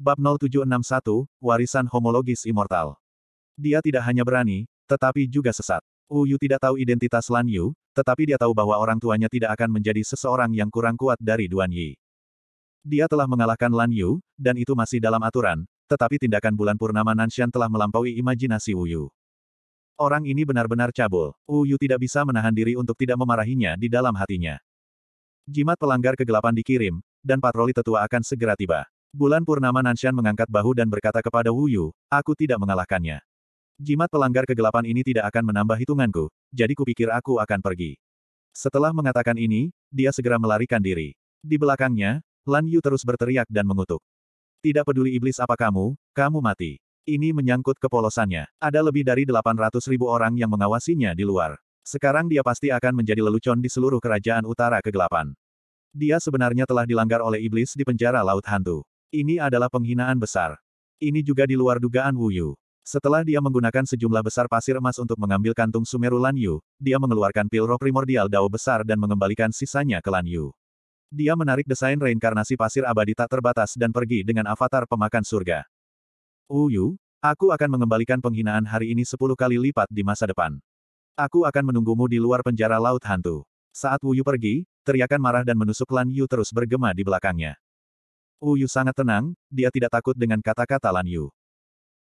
Bab 0761, Warisan Homologis Immortal. Dia tidak hanya berani, tetapi juga sesat. Uyu tidak tahu identitas Lan Yu, tetapi dia tahu bahwa orang tuanya tidak akan menjadi seseorang yang kurang kuat dari Duan Yi. Dia telah mengalahkan Lan Yu, dan itu masih dalam aturan, tetapi tindakan bulan purnama Nanshan telah melampaui imajinasi Uyu. Orang ini benar-benar cabul. Uyu tidak bisa menahan diri untuk tidak memarahinya di dalam hatinya. Jimat pelanggar kegelapan dikirim, dan patroli tetua akan segera tiba. Bulan Purnama Nanshan mengangkat bahu dan berkata kepada Wu Yu, aku tidak mengalahkannya. Jimat pelanggar kegelapan ini tidak akan menambah hitunganku, jadi kupikir aku akan pergi. Setelah mengatakan ini, dia segera melarikan diri. Di belakangnya, Lan Yu terus berteriak dan mengutuk. Tidak peduli iblis apa kamu, kamu mati. Ini menyangkut kepolosannya. Ada lebih dari 800 ribu orang yang mengawasinya di luar. Sekarang dia pasti akan menjadi lelucon di seluruh kerajaan utara kegelapan. Dia sebenarnya telah dilanggar oleh iblis di penjara Laut Hantu. Ini adalah penghinaan besar. Ini juga di luar dugaan Wu Yu. Setelah dia menggunakan sejumlah besar pasir emas untuk mengambil kantung Sumeru Lan Yu, dia mengeluarkan pil roh primordial Dao besar dan mengembalikan sisanya ke Lan Yu. Dia menarik desain reinkarnasi pasir abadi tak terbatas dan pergi dengan avatar pemakan surga. Wu Yu, aku akan mengembalikan penghinaan hari ini sepuluh kali lipat di masa depan. Aku akan menunggumu di luar penjara laut hantu. Saat Wu Yu pergi, teriakan marah dan menusuk Lan Yu terus bergema di belakangnya. Uyu sangat tenang, dia tidak takut dengan kata-kata Lan Yu.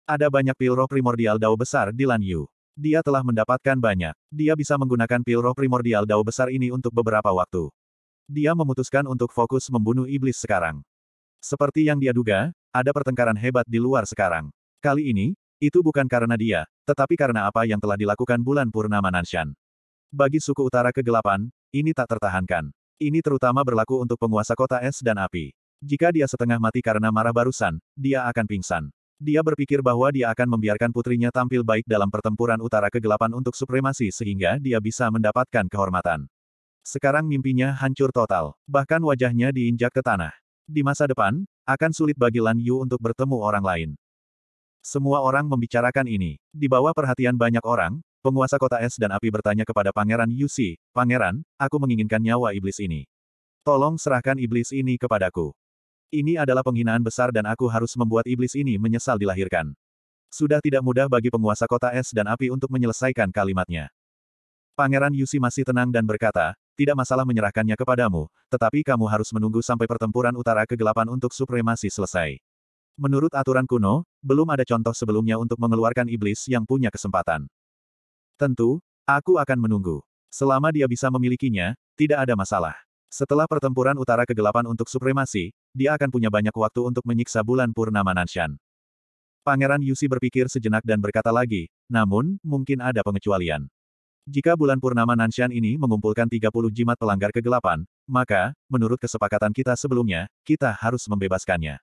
Ada banyak pil roh primordial dao besar di Lan Yu. Dia telah mendapatkan banyak. Dia bisa menggunakan pil roh primordial dao besar ini untuk beberapa waktu. Dia memutuskan untuk fokus membunuh iblis sekarang. Seperti yang dia duga, ada pertengkaran hebat di luar sekarang. Kali ini, itu bukan karena dia, tetapi karena apa yang telah dilakukan bulan Purnama Nanshan. Bagi suku utara kegelapan, ini tak tertahankan. Ini terutama berlaku untuk penguasa kota es dan api. Jika dia setengah mati karena marah barusan, dia akan pingsan. Dia berpikir bahwa dia akan membiarkan putrinya tampil baik dalam pertempuran utara kegelapan untuk supremasi sehingga dia bisa mendapatkan kehormatan. Sekarang mimpinya hancur total, bahkan wajahnya diinjak ke tanah. Di masa depan, akan sulit bagi Lan Yu untuk bertemu orang lain. Semua orang membicarakan ini. Di bawah perhatian banyak orang, penguasa kota es dan api bertanya kepada Pangeran Yusi, Pangeran, aku menginginkan nyawa iblis ini. Tolong serahkan iblis ini kepadaku. Ini adalah penghinaan besar dan aku harus membuat iblis ini menyesal dilahirkan. Sudah tidak mudah bagi penguasa kota es dan api untuk menyelesaikan kalimatnya. Pangeran Yusi masih tenang dan berkata, tidak masalah menyerahkannya kepadamu, tetapi kamu harus menunggu sampai pertempuran utara kegelapan untuk supremasi selesai. Menurut aturan kuno, belum ada contoh sebelumnya untuk mengeluarkan iblis yang punya kesempatan. Tentu, aku akan menunggu. Selama dia bisa memilikinya, tidak ada masalah. Setelah pertempuran utara kegelapan untuk supremasi, dia akan punya banyak waktu untuk menyiksa bulan purnama Nanshan. Pangeran Yusi berpikir sejenak dan berkata lagi, namun, mungkin ada pengecualian. Jika bulan purnama Nanshan ini mengumpulkan 30 jimat pelanggar kegelapan, maka, menurut kesepakatan kita sebelumnya, kita harus membebaskannya.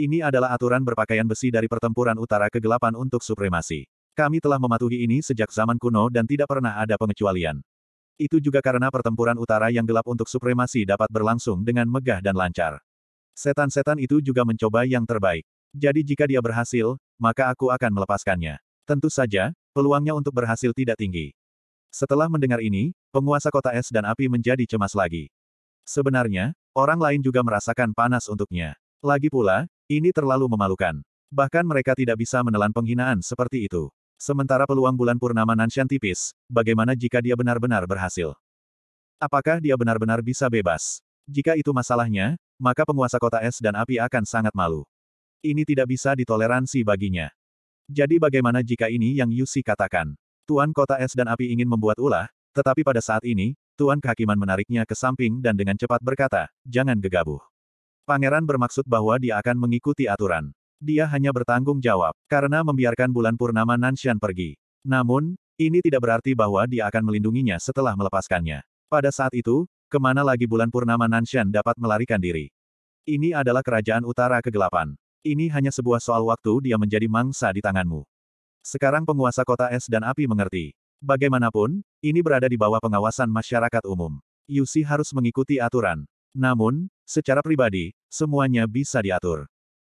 Ini adalah aturan berpakaian besi dari pertempuran utara kegelapan untuk supremasi. Kami telah mematuhi ini sejak zaman kuno dan tidak pernah ada pengecualian. Itu juga karena pertempuran utara yang gelap untuk supremasi dapat berlangsung dengan megah dan lancar. Setan-setan itu juga mencoba yang terbaik. Jadi jika dia berhasil, maka aku akan melepaskannya. Tentu saja, peluangnya untuk berhasil tidak tinggi. Setelah mendengar ini, penguasa kota es dan api menjadi cemas lagi. Sebenarnya, orang lain juga merasakan panas untuknya. Lagi pula, ini terlalu memalukan. Bahkan mereka tidak bisa menelan penghinaan seperti itu. Sementara peluang bulan purnama Nanshan tipis, bagaimana jika dia benar-benar berhasil? Apakah dia benar-benar bisa bebas? Jika itu masalahnya, maka penguasa kota es dan api akan sangat malu. Ini tidak bisa ditoleransi baginya. Jadi bagaimana jika ini yang Yusi katakan? Tuan kota es dan api ingin membuat ulah, tetapi pada saat ini, Tuan kehakiman menariknya ke samping dan dengan cepat berkata, jangan gegabah. Pangeran bermaksud bahwa dia akan mengikuti aturan dia hanya bertanggung jawab, karena membiarkan bulan purnama Nanshan pergi. Namun, ini tidak berarti bahwa dia akan melindunginya setelah melepaskannya. Pada saat itu, kemana lagi bulan purnama Nanshan dapat melarikan diri? Ini adalah kerajaan utara kegelapan. Ini hanya sebuah soal waktu dia menjadi mangsa di tanganmu. Sekarang penguasa kota es dan api mengerti. Bagaimanapun, ini berada di bawah pengawasan masyarakat umum. Yusi harus mengikuti aturan. Namun, secara pribadi, semuanya bisa diatur.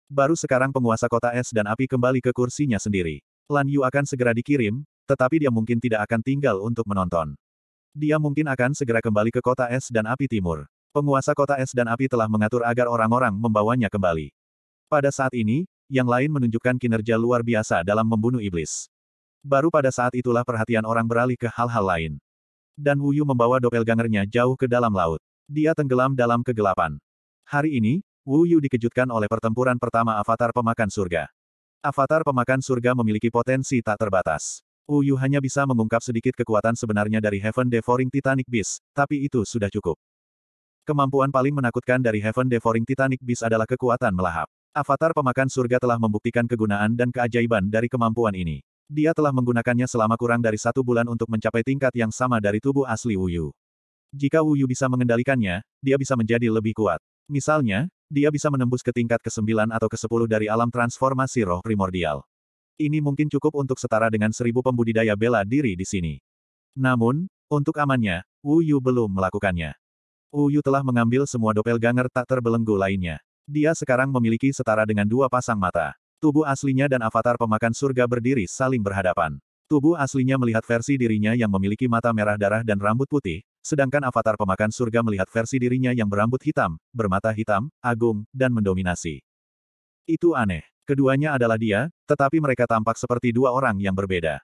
Baru sekarang penguasa kota es dan api kembali ke kursinya sendiri. Lan Yu akan segera dikirim, tetapi dia mungkin tidak akan tinggal untuk menonton. Dia mungkin akan segera kembali ke kota es dan api timur. Penguasa kota es dan api telah mengatur agar orang-orang membawanya kembali. Pada saat ini, yang lain menunjukkan kinerja luar biasa dalam membunuh iblis. Baru pada saat itulah perhatian orang beralih ke hal-hal lain. Dan Wuyu membawa dopelgangernya jauh ke dalam laut. Dia tenggelam dalam kegelapan. Hari ini, Wu Yu dikejutkan oleh pertempuran pertama Avatar Pemakan Surga. Avatar Pemakan Surga memiliki potensi tak terbatas. Wu Yu hanya bisa mengungkap sedikit kekuatan sebenarnya dari Heaven Devouring Titanic Beast, tapi itu sudah cukup. Kemampuan paling menakutkan dari Heaven Devouring Titanic Beast adalah kekuatan melahap. Avatar Pemakan Surga telah membuktikan kegunaan dan keajaiban dari kemampuan ini. Dia telah menggunakannya selama kurang dari satu bulan untuk mencapai tingkat yang sama dari tubuh asli Wu Yu. Jika Wu Yu bisa mengendalikannya, dia bisa menjadi lebih kuat. Misalnya, dia bisa menembus ke tingkat ke-9 atau ke-10 dari alam transformasi roh primordial. Ini mungkin cukup untuk setara dengan seribu pembudidaya bela diri di sini. Namun, untuk amannya, Wu Yu belum melakukannya. Wu Yu telah mengambil semua doppelganger tak terbelenggu lainnya. Dia sekarang memiliki setara dengan dua pasang mata. Tubuh aslinya dan avatar pemakan surga berdiri saling berhadapan. Tubuh aslinya melihat versi dirinya yang memiliki mata merah darah dan rambut putih, sedangkan avatar pemakan surga melihat versi dirinya yang berambut hitam, bermata hitam, agung, dan mendominasi. Itu aneh. Keduanya adalah dia, tetapi mereka tampak seperti dua orang yang berbeda.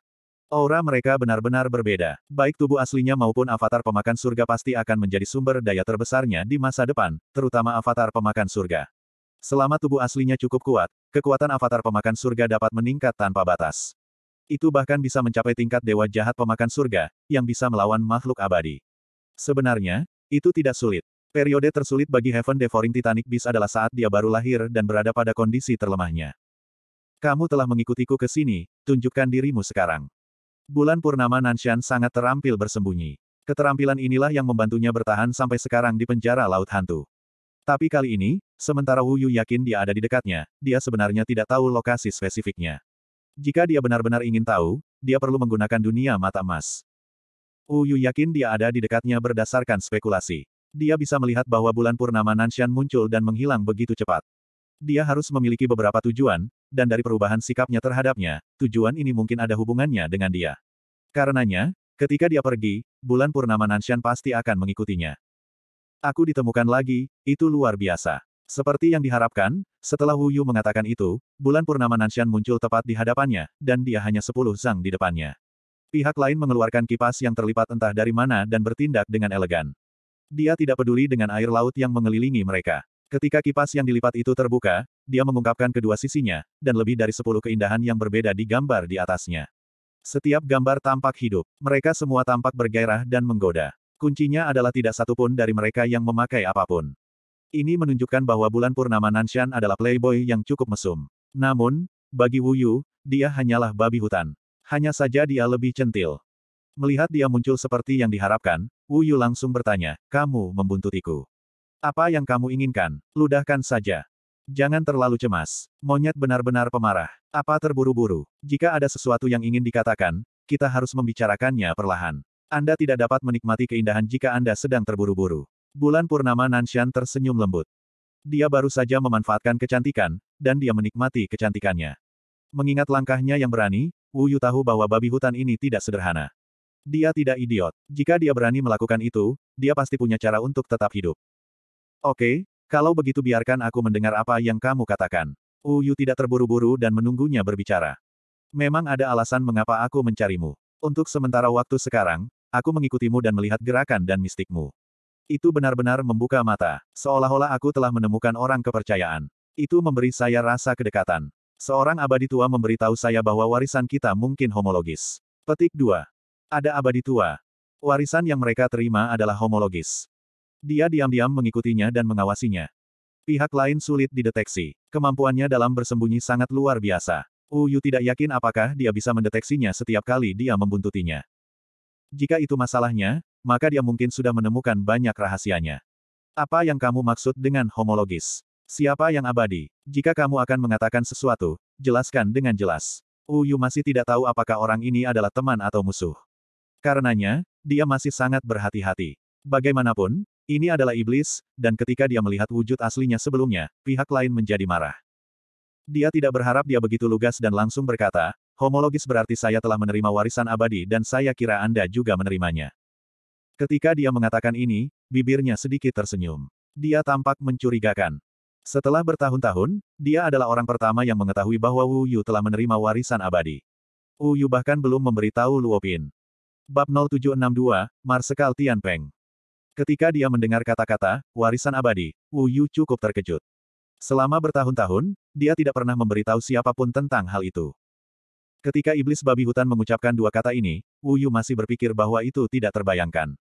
Aura mereka benar-benar berbeda. Baik tubuh aslinya maupun avatar pemakan surga pasti akan menjadi sumber daya terbesarnya di masa depan, terutama avatar pemakan surga. Selama tubuh aslinya cukup kuat, kekuatan avatar pemakan surga dapat meningkat tanpa batas. Itu bahkan bisa mencapai tingkat dewa jahat pemakan surga, yang bisa melawan makhluk abadi. Sebenarnya, itu tidak sulit. Periode tersulit bagi Heaven Devouring Titanic Beast adalah saat dia baru lahir dan berada pada kondisi terlemahnya. Kamu telah mengikutiku ke sini, tunjukkan dirimu sekarang. Bulan Purnama Nanshan sangat terampil bersembunyi. Keterampilan inilah yang membantunya bertahan sampai sekarang di penjara Laut Hantu. Tapi kali ini, sementara Wu Yu yakin dia ada di dekatnya, dia sebenarnya tidak tahu lokasi spesifiknya. Jika dia benar-benar ingin tahu, dia perlu menggunakan dunia mata emas. Yu yakin dia ada di dekatnya berdasarkan spekulasi. Dia bisa melihat bahwa bulan purnama Nanshan muncul dan menghilang begitu cepat. Dia harus memiliki beberapa tujuan, dan dari perubahan sikapnya terhadapnya, tujuan ini mungkin ada hubungannya dengan dia. Karenanya, ketika dia pergi, bulan purnama Nanshan pasti akan mengikutinya. Aku ditemukan lagi, itu luar biasa. Seperti yang diharapkan, setelah Wu Yu mengatakan itu, bulan purnama Nanshan muncul tepat di hadapannya, dan dia hanya sepuluh zang di depannya. Pihak lain mengeluarkan kipas yang terlipat entah dari mana dan bertindak dengan elegan. Dia tidak peduli dengan air laut yang mengelilingi mereka. Ketika kipas yang dilipat itu terbuka, dia mengungkapkan kedua sisinya, dan lebih dari sepuluh keindahan yang berbeda digambar di atasnya. Setiap gambar tampak hidup, mereka semua tampak bergairah dan menggoda. Kuncinya adalah tidak satupun dari mereka yang memakai apapun. Ini menunjukkan bahwa bulan purnama Nanshan adalah playboy yang cukup mesum. Namun, bagi Wu Yu, dia hanyalah babi hutan. Hanya saja dia lebih centil. Melihat dia muncul seperti yang diharapkan, Wu Yu langsung bertanya, kamu membuntutiku. Apa yang kamu inginkan, ludahkan saja. Jangan terlalu cemas. Monyet benar-benar pemarah. Apa terburu-buru? Jika ada sesuatu yang ingin dikatakan, kita harus membicarakannya perlahan. Anda tidak dapat menikmati keindahan jika Anda sedang terburu-buru. Bulan Purnama Nanshan tersenyum lembut. Dia baru saja memanfaatkan kecantikan, dan dia menikmati kecantikannya. Mengingat langkahnya yang berani, Yu tahu bahwa babi hutan ini tidak sederhana. Dia tidak idiot. Jika dia berani melakukan itu, dia pasti punya cara untuk tetap hidup. Oke, kalau begitu biarkan aku mendengar apa yang kamu katakan. Yu tidak terburu-buru dan menunggunya berbicara. Memang ada alasan mengapa aku mencarimu. Untuk sementara waktu sekarang, aku mengikutimu dan melihat gerakan dan mistikmu. Itu benar-benar membuka mata, seolah-olah aku telah menemukan orang kepercayaan. Itu memberi saya rasa kedekatan. Seorang abadi tua memberitahu saya bahwa warisan kita mungkin homologis. Petik 2. Ada abadi tua. Warisan yang mereka terima adalah homologis. Dia diam-diam mengikutinya dan mengawasinya. Pihak lain sulit dideteksi. Kemampuannya dalam bersembunyi sangat luar biasa. Uyu tidak yakin apakah dia bisa mendeteksinya setiap kali dia membuntutinya. Jika itu masalahnya, maka dia mungkin sudah menemukan banyak rahasianya. Apa yang kamu maksud dengan homologis? Siapa yang abadi? Jika kamu akan mengatakan sesuatu, jelaskan dengan jelas. Uyu masih tidak tahu apakah orang ini adalah teman atau musuh. Karenanya, dia masih sangat berhati-hati. Bagaimanapun, ini adalah iblis, dan ketika dia melihat wujud aslinya sebelumnya, pihak lain menjadi marah. Dia tidak berharap dia begitu lugas dan langsung berkata, homologis berarti saya telah menerima warisan abadi dan saya kira Anda juga menerimanya. Ketika dia mengatakan ini, bibirnya sedikit tersenyum. Dia tampak mencurigakan. Setelah bertahun-tahun, dia adalah orang pertama yang mengetahui bahwa Wu Yu telah menerima warisan abadi. Wu Yu bahkan belum memberitahu Luo Pin. Bab 0762, Marsekal Peng. Ketika dia mendengar kata-kata, warisan abadi, Wu Yu cukup terkejut. Selama bertahun-tahun, dia tidak pernah memberitahu siapapun tentang hal itu. Ketika iblis babi hutan mengucapkan dua kata ini, Wu Yu masih berpikir bahwa itu tidak terbayangkan.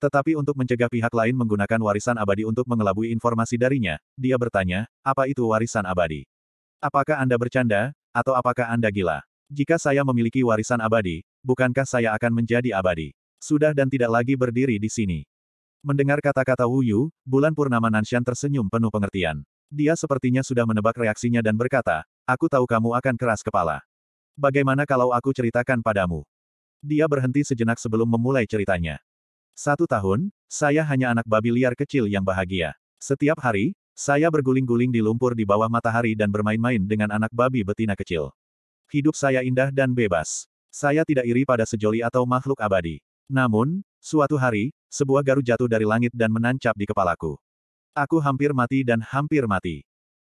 Tetapi untuk mencegah pihak lain menggunakan warisan abadi untuk mengelabui informasi darinya, dia bertanya, apa itu warisan abadi? Apakah Anda bercanda, atau apakah Anda gila? Jika saya memiliki warisan abadi, bukankah saya akan menjadi abadi? Sudah dan tidak lagi berdiri di sini. Mendengar kata-kata Wu Yu, bulan purnama Nanshan tersenyum penuh pengertian. Dia sepertinya sudah menebak reaksinya dan berkata, aku tahu kamu akan keras kepala. Bagaimana kalau aku ceritakan padamu? Dia berhenti sejenak sebelum memulai ceritanya. Satu tahun, saya hanya anak babi liar kecil yang bahagia. Setiap hari, saya berguling-guling di lumpur di bawah matahari dan bermain-main dengan anak babi betina kecil. Hidup saya indah dan bebas. Saya tidak iri pada sejoli atau makhluk abadi. Namun, suatu hari, sebuah garu jatuh dari langit dan menancap di kepalaku. Aku hampir mati dan hampir mati.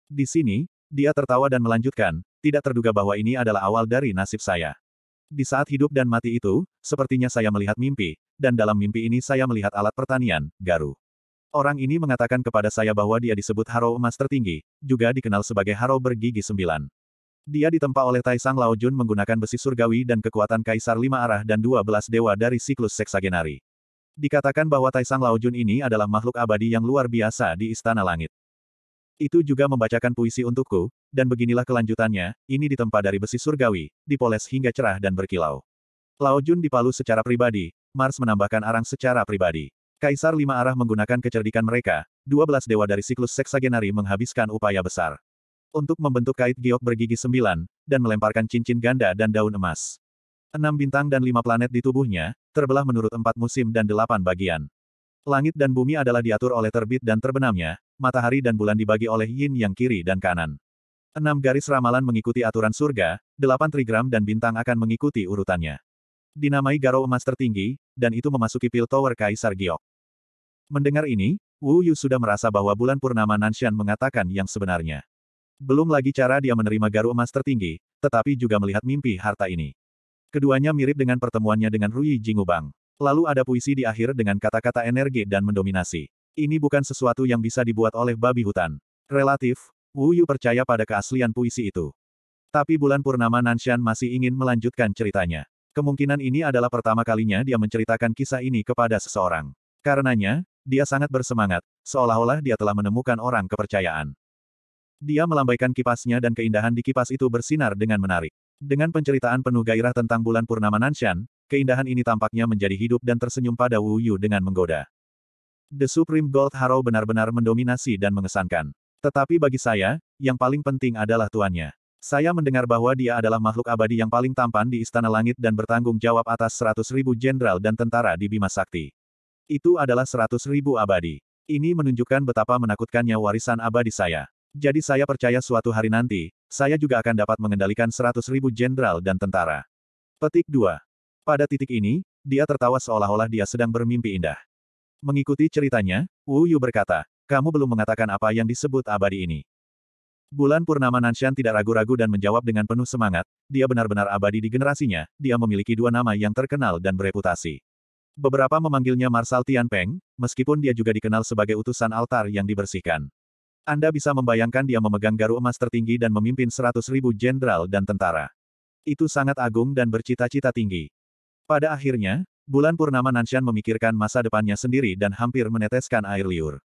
Di sini, dia tertawa dan melanjutkan, tidak terduga bahwa ini adalah awal dari nasib saya. Di saat hidup dan mati itu, sepertinya saya melihat mimpi, dan dalam mimpi ini saya melihat alat pertanian, garu. Orang ini mengatakan kepada saya bahwa dia disebut Haro Emas Tertinggi, juga dikenal sebagai Haro Bergigi Sembilan. Dia ditempa oleh Taisang Lao Jun menggunakan besi surgawi dan kekuatan Kaisar Lima Arah dan dua belas Dewa dari siklus seksagenari. Dikatakan bahwa Taisang Lao Jun ini adalah makhluk abadi yang luar biasa di Istana Langit. Itu juga membacakan puisi untukku, dan beginilah kelanjutannya, ini ditempa dari besi surgawi, dipoles hingga cerah dan berkilau. Lao Jun dipalu secara pribadi, Mars menambahkan arang secara pribadi. Kaisar Lima Arah menggunakan kecerdikan mereka, 12 dewa dari siklus seksagenari menghabiskan upaya besar. Untuk membentuk kait giok bergigi sembilan, dan melemparkan cincin ganda dan daun emas. Enam bintang dan lima planet di tubuhnya, terbelah menurut empat musim dan delapan bagian. Langit dan bumi adalah diatur oleh terbit dan terbenamnya, matahari dan bulan dibagi oleh yin yang kiri dan kanan. Enam garis ramalan mengikuti aturan surga, delapan trigram dan bintang akan mengikuti urutannya. Dinamai Garo emas tertinggi, dan itu memasuki pil tower Kaisar Giok. Mendengar ini, Wu Yu sudah merasa bahwa bulan purnama Nanshan mengatakan yang sebenarnya. Belum lagi cara dia menerima Garo emas tertinggi, tetapi juga melihat mimpi harta ini. Keduanya mirip dengan pertemuannya dengan Rui Jingubang. Lalu ada puisi di akhir dengan kata-kata energi dan mendominasi. Ini bukan sesuatu yang bisa dibuat oleh babi hutan. Relatif, Wu Yu percaya pada keaslian puisi itu. Tapi bulan purnama Nanshan masih ingin melanjutkan ceritanya. Kemungkinan ini adalah pertama kalinya dia menceritakan kisah ini kepada seseorang. Karenanya, dia sangat bersemangat, seolah-olah dia telah menemukan orang kepercayaan. Dia melambaikan kipasnya dan keindahan di kipas itu bersinar dengan menarik. Dengan penceritaan penuh gairah tentang bulan purnama Nanshan, keindahan ini tampaknya menjadi hidup dan tersenyum pada Wu Yu dengan menggoda. The Supreme Gold Harrow benar-benar mendominasi dan mengesankan. Tetapi bagi saya, yang paling penting adalah tuannya. Saya mendengar bahwa dia adalah makhluk abadi yang paling tampan di Istana Langit dan bertanggung jawab atas seratus ribu jenderal dan tentara di Bima Sakti. Itu adalah seratus ribu abadi. Ini menunjukkan betapa menakutkannya warisan abadi saya. Jadi saya percaya suatu hari nanti, saya juga akan dapat mengendalikan seratus ribu jenderal dan tentara. Petik 2. Pada titik ini, dia tertawa seolah-olah dia sedang bermimpi indah. Mengikuti ceritanya, Wu Yu berkata, kamu belum mengatakan apa yang disebut abadi ini. Bulan Purnama Nanshan tidak ragu-ragu dan menjawab dengan penuh semangat, dia benar-benar abadi di generasinya, dia memiliki dua nama yang terkenal dan bereputasi. Beberapa memanggilnya Marsal Tianpeng, meskipun dia juga dikenal sebagai utusan altar yang dibersihkan. Anda bisa membayangkan dia memegang garu emas tertinggi dan memimpin seratus ribu jenderal dan tentara. Itu sangat agung dan bercita-cita tinggi. Pada akhirnya, bulan Purnama Nanshan memikirkan masa depannya sendiri dan hampir meneteskan air liur.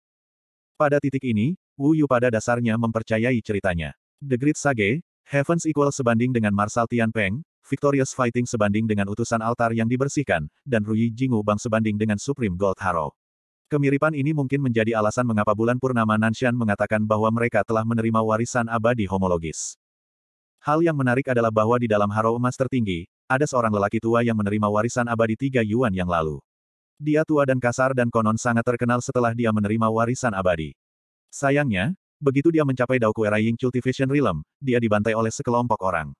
Pada titik ini, Wu Yu pada dasarnya mempercayai ceritanya. The Great Sage, Heavens Equal sebanding dengan Marshal Tian Peng, Victorious Fighting sebanding dengan utusan altar yang dibersihkan, dan Rui Jingu Bang sebanding dengan Supreme Gold Harrow. Kemiripan ini mungkin menjadi alasan mengapa bulan purnama Nanshan mengatakan bahwa mereka telah menerima warisan abadi homologis. Hal yang menarik adalah bahwa di dalam harrow emas tertinggi, ada seorang lelaki tua yang menerima warisan abadi tiga yuan yang lalu. Dia tua dan kasar dan konon sangat terkenal setelah dia menerima warisan abadi. Sayangnya, begitu dia mencapai Daoku Era Ying Cultivation Realm, dia dibantai oleh sekelompok orang.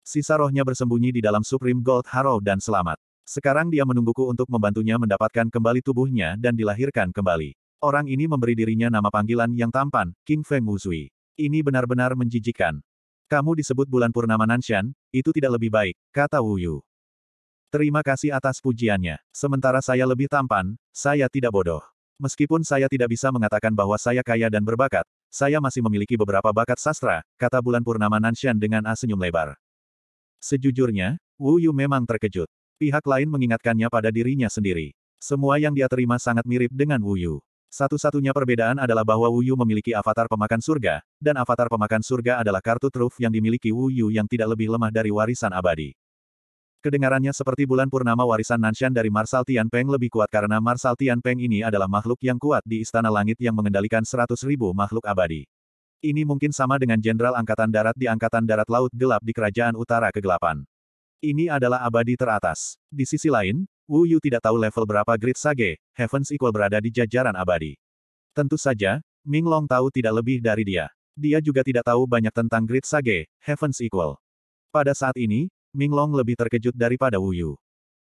Sisa rohnya bersembunyi di dalam Supreme Gold Harrow dan selamat. Sekarang dia menungguku untuk membantunya mendapatkan kembali tubuhnya dan dilahirkan kembali. Orang ini memberi dirinya nama panggilan yang tampan, King Feng Wuzui. Ini benar-benar menjijikan. Kamu disebut bulan purnama Nanshan, itu tidak lebih baik, kata Wu Yu. Terima kasih atas pujiannya. Sementara saya lebih tampan, saya tidak bodoh. Meskipun saya tidak bisa mengatakan bahwa saya kaya dan berbakat, saya masih memiliki beberapa bakat sastra, kata bulan purnama Nanshan dengan A senyum lebar. Sejujurnya, Wu Yu memang terkejut. Pihak lain mengingatkannya pada dirinya sendiri. Semua yang dia terima sangat mirip dengan Wu Yu. Satu-satunya perbedaan adalah bahwa Wu Yu memiliki avatar pemakan surga, dan avatar pemakan surga adalah kartu truf yang dimiliki Wu Yu yang tidak lebih lemah dari warisan abadi. Kedengarannya seperti bulan purnama warisan Nanshan dari Marsal Tianpeng lebih kuat karena Marsal Tianpeng ini adalah makhluk yang kuat di Istana Langit yang mengendalikan seratus ribu makhluk abadi. Ini mungkin sama dengan Jenderal Angkatan Darat di Angkatan Darat Laut Gelap di Kerajaan Utara Kegelapan. Ini adalah abadi teratas. Di sisi lain, Wu Yu tidak tahu level berapa Grid Sage, Heavens Equal berada di jajaran abadi. Tentu saja, Ming Long tahu tidak lebih dari dia. Dia juga tidak tahu banyak tentang Grid Sage, Heavens Equal. Pada saat ini, Minglong lebih terkejut daripada Wu Yu.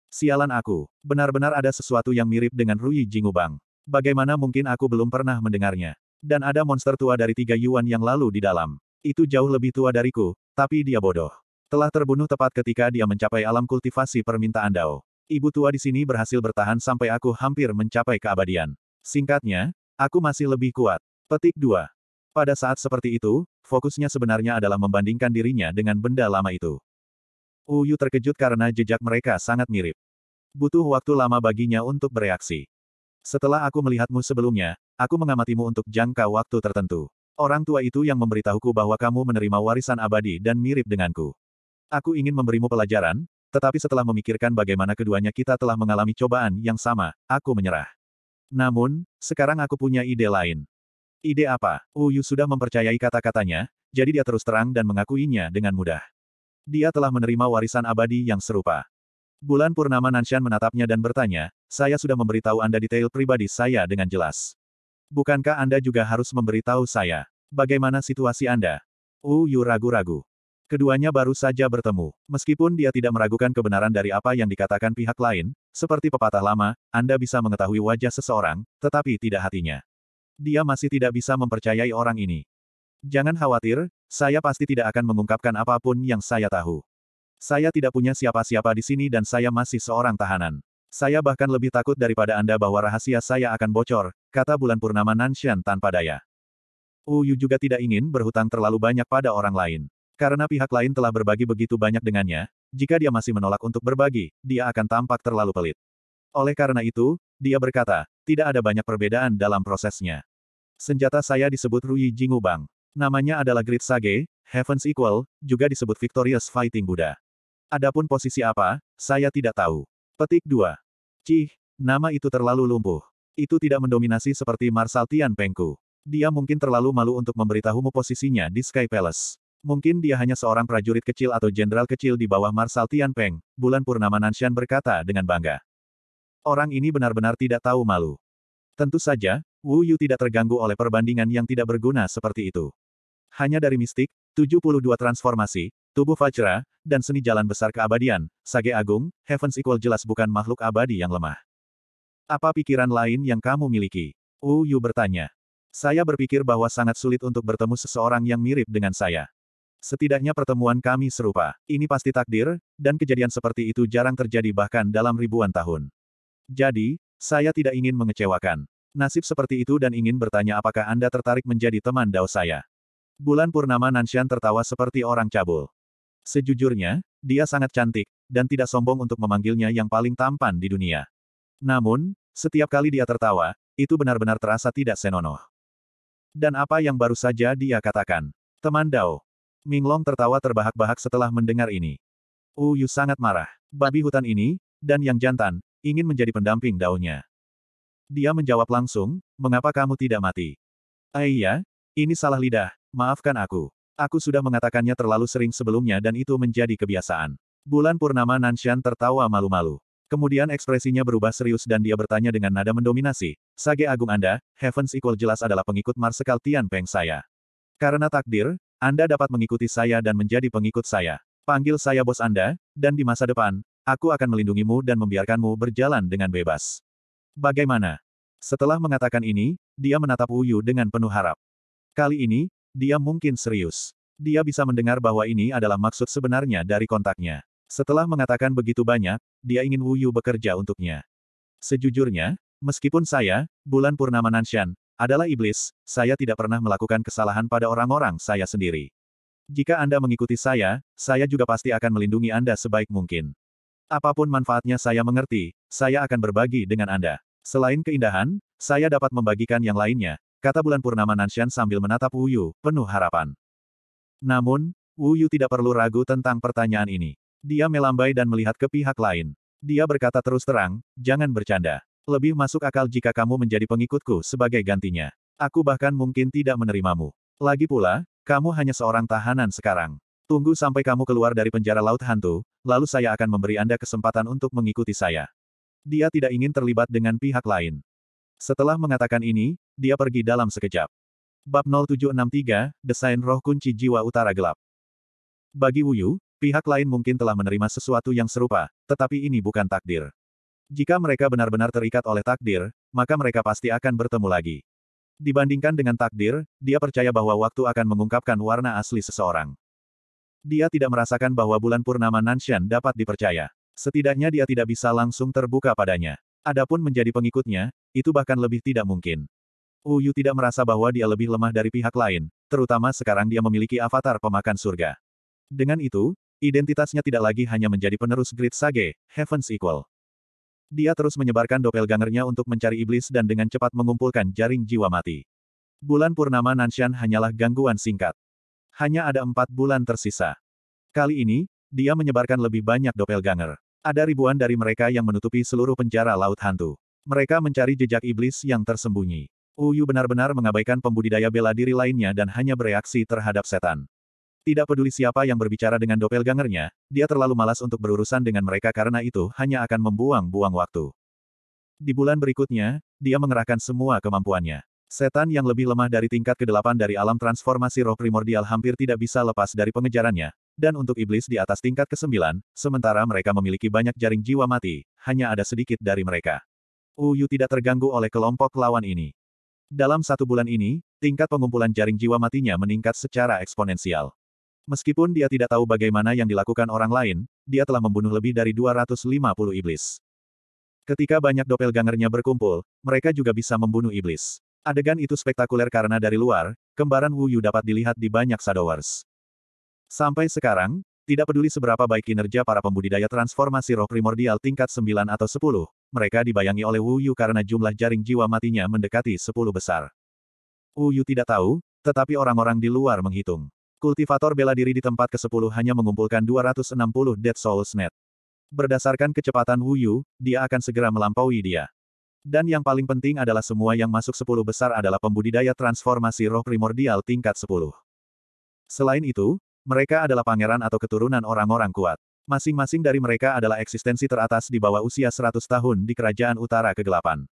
Sialan aku, benar-benar ada sesuatu yang mirip dengan Rui Jingubang. Bagaimana mungkin aku belum pernah mendengarnya? Dan ada monster tua dari tiga Yuan yang lalu di dalam. Itu jauh lebih tua dariku, tapi dia bodoh. Telah terbunuh tepat ketika dia mencapai alam kultivasi permintaan Dao. Ibu tua di sini berhasil bertahan sampai aku hampir mencapai keabadian. Singkatnya, aku masih lebih kuat. Petik 2. Pada saat seperti itu, fokusnya sebenarnya adalah membandingkan dirinya dengan benda lama itu. Uyu terkejut karena jejak mereka sangat mirip. Butuh waktu lama baginya untuk bereaksi. Setelah aku melihatmu sebelumnya, aku mengamatimu untuk jangka waktu tertentu. Orang tua itu yang memberitahuku bahwa kamu menerima warisan abadi dan mirip denganku. Aku ingin memberimu pelajaran, tetapi setelah memikirkan bagaimana keduanya kita telah mengalami cobaan yang sama, aku menyerah. Namun, sekarang aku punya ide lain. Ide apa? Uyu sudah mempercayai kata-katanya, jadi dia terus terang dan mengakuinya dengan mudah. Dia telah menerima warisan abadi yang serupa. Bulan Purnama Nanshan menatapnya dan bertanya, saya sudah memberitahu Anda detail pribadi saya dengan jelas. Bukankah Anda juga harus memberitahu saya? Bagaimana situasi Anda? Wu Yu ragu-ragu. Keduanya baru saja bertemu. Meskipun dia tidak meragukan kebenaran dari apa yang dikatakan pihak lain, seperti pepatah lama, Anda bisa mengetahui wajah seseorang, tetapi tidak hatinya. Dia masih tidak bisa mempercayai orang ini. Jangan khawatir, saya pasti tidak akan mengungkapkan apapun yang saya tahu. Saya tidak punya siapa-siapa di sini dan saya masih seorang tahanan. Saya bahkan lebih takut daripada Anda bahwa rahasia saya akan bocor, kata bulan purnama Nanshan tanpa daya. Uyu juga tidak ingin berhutang terlalu banyak pada orang lain. Karena pihak lain telah berbagi begitu banyak dengannya, jika dia masih menolak untuk berbagi, dia akan tampak terlalu pelit. Oleh karena itu, dia berkata, tidak ada banyak perbedaan dalam prosesnya. Senjata saya disebut Rui Jingubang. Namanya adalah Great Sage, Heaven's Equal, juga disebut Victorious Fighting Buddha. Adapun posisi apa, saya tidak tahu. Petik 2. Cih, nama itu terlalu lumpuh. Itu tidak mendominasi seperti Marsal Tian Pengku. Dia mungkin terlalu malu untuk memberitahumu posisinya di Sky Palace. Mungkin dia hanya seorang prajurit kecil atau jenderal kecil di bawah Marsal Tian Peng, bulan purnama Nanshan berkata dengan bangga. Orang ini benar-benar tidak tahu malu. Tentu saja, Wu Yu tidak terganggu oleh perbandingan yang tidak berguna seperti itu. Hanya dari mistik, 72 transformasi, tubuh Fajra, dan seni jalan besar keabadian, Sage Agung, Heavens Equal jelas bukan makhluk abadi yang lemah. Apa pikiran lain yang kamu miliki? Wu Yu bertanya. Saya berpikir bahwa sangat sulit untuk bertemu seseorang yang mirip dengan saya. Setidaknya pertemuan kami serupa. Ini pasti takdir, dan kejadian seperti itu jarang terjadi bahkan dalam ribuan tahun. Jadi, saya tidak ingin mengecewakan. Nasib seperti itu dan ingin bertanya apakah Anda tertarik menjadi teman Dao saya. Bulan Purnama Nanshan tertawa seperti orang cabul. Sejujurnya, dia sangat cantik, dan tidak sombong untuk memanggilnya yang paling tampan di dunia. Namun, setiap kali dia tertawa, itu benar-benar terasa tidak senonoh. Dan apa yang baru saja dia katakan? Teman Dao. Minglong tertawa terbahak-bahak setelah mendengar ini. Uyu sangat marah. Babi hutan ini, dan yang jantan, ingin menjadi pendamping Dao-nya. Dia menjawab langsung, mengapa kamu tidak mati? Aiyah, eh, ini salah lidah, maafkan aku. Aku sudah mengatakannya terlalu sering sebelumnya dan itu menjadi kebiasaan. Bulan Purnama Nanshan tertawa malu-malu. Kemudian ekspresinya berubah serius dan dia bertanya dengan nada mendominasi, Sage Agung Anda, Heavens Equal jelas adalah pengikut Marsekal Tian Peng saya. Karena takdir, Anda dapat mengikuti saya dan menjadi pengikut saya. Panggil saya bos Anda, dan di masa depan, aku akan melindungimu dan membiarkanmu berjalan dengan bebas. Bagaimana? Setelah mengatakan ini, dia menatap Wu Yu dengan penuh harap. Kali ini, dia mungkin serius. Dia bisa mendengar bahwa ini adalah maksud sebenarnya dari kontaknya. Setelah mengatakan begitu banyak, dia ingin Wu Yu bekerja untuknya. Sejujurnya, meskipun saya, bulan purnama Nanshan, adalah iblis, saya tidak pernah melakukan kesalahan pada orang-orang saya sendiri. Jika Anda mengikuti saya, saya juga pasti akan melindungi Anda sebaik mungkin. Apapun manfaatnya saya mengerti, saya akan berbagi dengan Anda. Selain keindahan, saya dapat membagikan yang lainnya, kata bulan purnama Nanshan sambil menatap Wuyu, penuh harapan. Namun, Wuyu tidak perlu ragu tentang pertanyaan ini. Dia melambai dan melihat ke pihak lain. Dia berkata terus terang, jangan bercanda. Lebih masuk akal jika kamu menjadi pengikutku sebagai gantinya. Aku bahkan mungkin tidak menerimamu. Lagi pula, kamu hanya seorang tahanan sekarang. Tunggu sampai kamu keluar dari penjara Laut Hantu, lalu saya akan memberi Anda kesempatan untuk mengikuti saya dia tidak ingin terlibat dengan pihak lain. Setelah mengatakan ini, dia pergi dalam sekejap. Bab 0763, Desain Roh Kunci Jiwa Utara Gelap. Bagi Wuyu, pihak lain mungkin telah menerima sesuatu yang serupa, tetapi ini bukan takdir. Jika mereka benar-benar terikat oleh takdir, maka mereka pasti akan bertemu lagi. Dibandingkan dengan takdir, dia percaya bahwa waktu akan mengungkapkan warna asli seseorang. Dia tidak merasakan bahwa bulan purnama Nanshan dapat dipercaya. Setidaknya dia tidak bisa langsung terbuka padanya. Adapun menjadi pengikutnya, itu bahkan lebih tidak mungkin. Yu tidak merasa bahwa dia lebih lemah dari pihak lain, terutama sekarang dia memiliki avatar pemakan surga. Dengan itu, identitasnya tidak lagi hanya menjadi penerus Great Sage, Heaven's Equal. Dia terus menyebarkan doppelgangernya untuk mencari iblis dan dengan cepat mengumpulkan jaring jiwa mati. Bulan purnama Nanshan hanyalah gangguan singkat. Hanya ada empat bulan tersisa. Kali ini, dia menyebarkan lebih banyak ganger. Ada ribuan dari mereka yang menutupi seluruh penjara laut hantu. Mereka mencari jejak iblis yang tersembunyi. Uyu benar-benar mengabaikan pembudidaya bela diri lainnya dan hanya bereaksi terhadap setan. Tidak peduli siapa yang berbicara dengan doppelgangernya, dia terlalu malas untuk berurusan dengan mereka karena itu hanya akan membuang-buang waktu. Di bulan berikutnya, dia mengerahkan semua kemampuannya. Setan yang lebih lemah dari tingkat ke-8 dari alam transformasi roh primordial hampir tidak bisa lepas dari pengejarannya, dan untuk iblis di atas tingkat ke-9, sementara mereka memiliki banyak jaring jiwa mati, hanya ada sedikit dari mereka. Uyu tidak terganggu oleh kelompok lawan ini. Dalam satu bulan ini, tingkat pengumpulan jaring jiwa matinya meningkat secara eksponensial. Meskipun dia tidak tahu bagaimana yang dilakukan orang lain, dia telah membunuh lebih dari 250 iblis. Ketika banyak doppelgangernya berkumpul, mereka juga bisa membunuh iblis. Adegan itu spektakuler karena dari luar, kembaran Wu Yu dapat dilihat di banyak Shadowers. Sampai sekarang, tidak peduli seberapa baik kinerja para pembudidaya transformasi roh primordial tingkat 9 atau 10, mereka dibayangi oleh Wu Yu karena jumlah jaring jiwa matinya mendekati 10 besar. Wu Yu tidak tahu, tetapi orang-orang di luar menghitung. Kultivator bela diri di tempat ke-10 hanya mengumpulkan 260 Dead Souls Net. Berdasarkan kecepatan Wu Yu, dia akan segera melampaui dia. Dan yang paling penting adalah semua yang masuk 10 besar adalah pembudidaya transformasi roh primordial tingkat 10. Selain itu, mereka adalah pangeran atau keturunan orang-orang kuat. Masing-masing dari mereka adalah eksistensi teratas di bawah usia 100 tahun di Kerajaan Utara Kegelapan.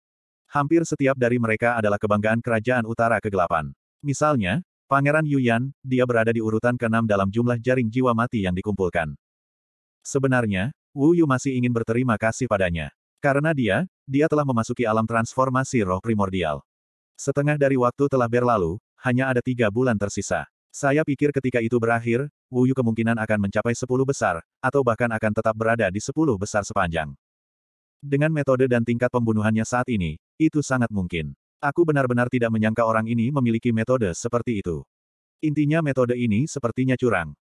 Hampir setiap dari mereka adalah kebanggaan Kerajaan Utara Kegelapan. Misalnya, Pangeran Yuyan, dia berada di urutan keenam dalam jumlah jaring jiwa mati yang dikumpulkan. Sebenarnya, Wu Yu masih ingin berterima kasih padanya. Karena dia, dia telah memasuki alam transformasi roh primordial. Setengah dari waktu telah berlalu, hanya ada tiga bulan tersisa. Saya pikir ketika itu berakhir, Wu Yu kemungkinan akan mencapai sepuluh besar, atau bahkan akan tetap berada di sepuluh besar sepanjang. Dengan metode dan tingkat pembunuhannya saat ini, itu sangat mungkin. Aku benar-benar tidak menyangka orang ini memiliki metode seperti itu. Intinya metode ini sepertinya curang.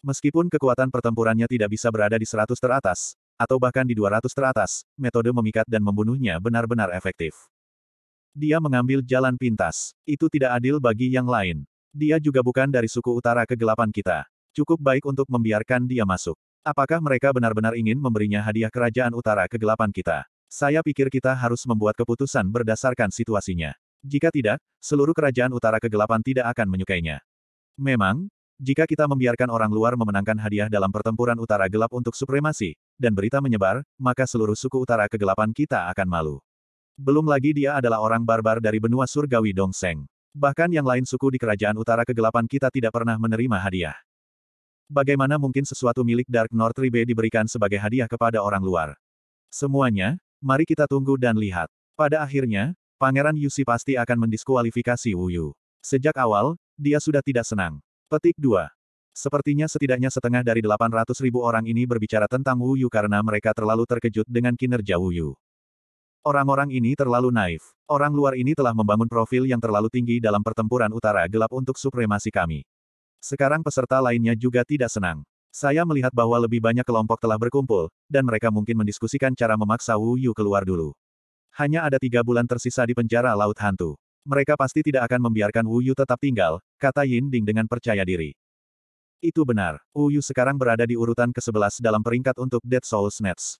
Meskipun kekuatan pertempurannya tidak bisa berada di seratus teratas, atau bahkan di dua ratus teratas, metode memikat dan membunuhnya benar-benar efektif. Dia mengambil jalan pintas. Itu tidak adil bagi yang lain. Dia juga bukan dari suku utara kegelapan kita. Cukup baik untuk membiarkan dia masuk. Apakah mereka benar-benar ingin memberinya hadiah kerajaan utara kegelapan kita? Saya pikir kita harus membuat keputusan berdasarkan situasinya. Jika tidak, seluruh kerajaan utara kegelapan tidak akan menyukainya. Memang, jika kita membiarkan orang luar memenangkan hadiah dalam pertempuran utara gelap untuk supremasi, dan berita menyebar, maka seluruh suku utara kegelapan kita akan malu. Belum lagi dia adalah orang barbar dari benua surgawi Dongseng. Bahkan yang lain suku di kerajaan utara kegelapan kita tidak pernah menerima hadiah. Bagaimana mungkin sesuatu milik Dark North Ribe diberikan sebagai hadiah kepada orang luar? Semuanya, mari kita tunggu dan lihat. Pada akhirnya, Pangeran Yusi pasti akan mendiskualifikasi Wuyu. Sejak awal, dia sudah tidak senang. Petik 2. Sepertinya setidaknya setengah dari 800 ribu orang ini berbicara tentang Wuyu karena mereka terlalu terkejut dengan kinerja Wuyu. Orang-orang ini terlalu naif. Orang luar ini telah membangun profil yang terlalu tinggi dalam pertempuran utara gelap untuk supremasi kami. Sekarang peserta lainnya juga tidak senang. Saya melihat bahwa lebih banyak kelompok telah berkumpul, dan mereka mungkin mendiskusikan cara memaksa Wu Yu keluar dulu. Hanya ada tiga bulan tersisa di penjara Laut Hantu. Mereka pasti tidak akan membiarkan Wu Yu tetap tinggal, kata Yin Ding dengan percaya diri. Itu benar, Wu Yu sekarang berada di urutan ke-11 dalam peringkat untuk Dead Souls Nets.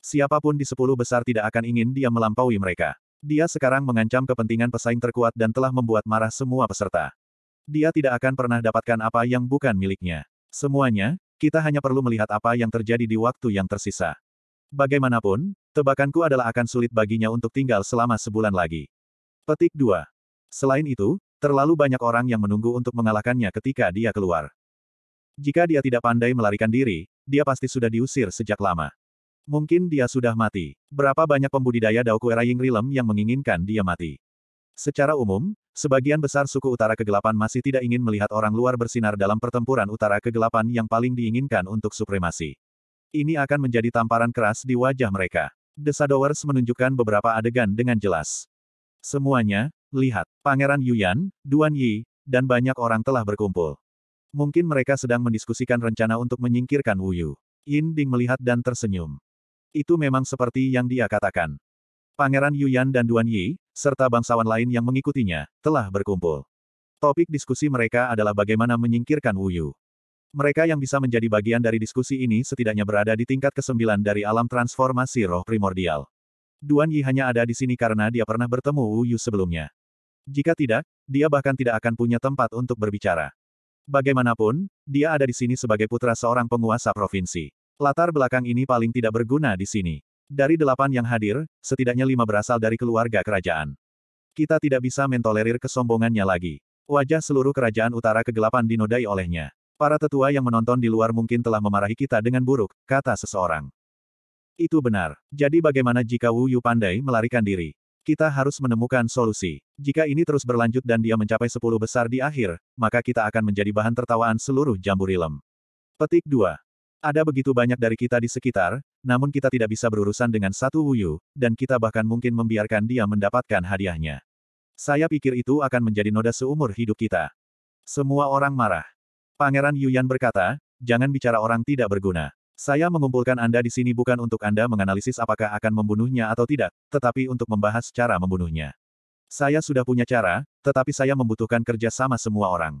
Siapapun di sepuluh besar tidak akan ingin dia melampaui mereka. Dia sekarang mengancam kepentingan pesaing terkuat dan telah membuat marah semua peserta. Dia tidak akan pernah dapatkan apa yang bukan miliknya. Semuanya, kita hanya perlu melihat apa yang terjadi di waktu yang tersisa. Bagaimanapun, tebakanku adalah akan sulit baginya untuk tinggal selama sebulan lagi. Petik 2. Selain itu, terlalu banyak orang yang menunggu untuk mengalahkannya ketika dia keluar. Jika dia tidak pandai melarikan diri, dia pasti sudah diusir sejak lama. Mungkin dia sudah mati. Berapa banyak pembudidaya Ying Rilem yang menginginkan dia mati. Secara umum, sebagian besar suku utara kegelapan masih tidak ingin melihat orang luar bersinar dalam pertempuran utara kegelapan yang paling diinginkan untuk supremasi. Ini akan menjadi tamparan keras di wajah mereka. The Shadowers menunjukkan beberapa adegan dengan jelas. Semuanya, lihat, Pangeran Yuyan, Duan Yi, dan banyak orang telah berkumpul. Mungkin mereka sedang mendiskusikan rencana untuk menyingkirkan Wu Yu. Yin Ding melihat dan tersenyum. Itu memang seperti yang dia katakan. Pangeran Yuyan dan Duan Yi, serta bangsawan lain yang mengikutinya, telah berkumpul. Topik diskusi mereka adalah bagaimana menyingkirkan Wu Yu. Mereka yang bisa menjadi bagian dari diskusi ini setidaknya berada di tingkat kesembilan dari alam transformasi roh primordial. Duan Yi hanya ada di sini karena dia pernah bertemu Wu Yu sebelumnya. Jika tidak, dia bahkan tidak akan punya tempat untuk berbicara. Bagaimanapun, dia ada di sini sebagai putra seorang penguasa provinsi. Latar belakang ini paling tidak berguna di sini. Dari delapan yang hadir, setidaknya lima berasal dari keluarga kerajaan. Kita tidak bisa mentolerir kesombongannya lagi. Wajah seluruh kerajaan utara kegelapan dinodai olehnya. Para tetua yang menonton di luar mungkin telah memarahi kita dengan buruk, kata seseorang. Itu benar. Jadi bagaimana jika Wu Yu pandai melarikan diri? Kita harus menemukan solusi. Jika ini terus berlanjut dan dia mencapai sepuluh besar di akhir, maka kita akan menjadi bahan tertawaan seluruh jamburilem. Petik 2. Ada begitu banyak dari kita di sekitar, namun kita tidak bisa berurusan dengan satu Wuyu, dan kita bahkan mungkin membiarkan dia mendapatkan hadiahnya. Saya pikir itu akan menjadi noda seumur hidup kita. Semua orang marah. Pangeran Yuyan berkata, jangan bicara orang tidak berguna. Saya mengumpulkan Anda di sini bukan untuk Anda menganalisis apakah akan membunuhnya atau tidak, tetapi untuk membahas cara membunuhnya. Saya sudah punya cara, tetapi saya membutuhkan kerja sama semua orang.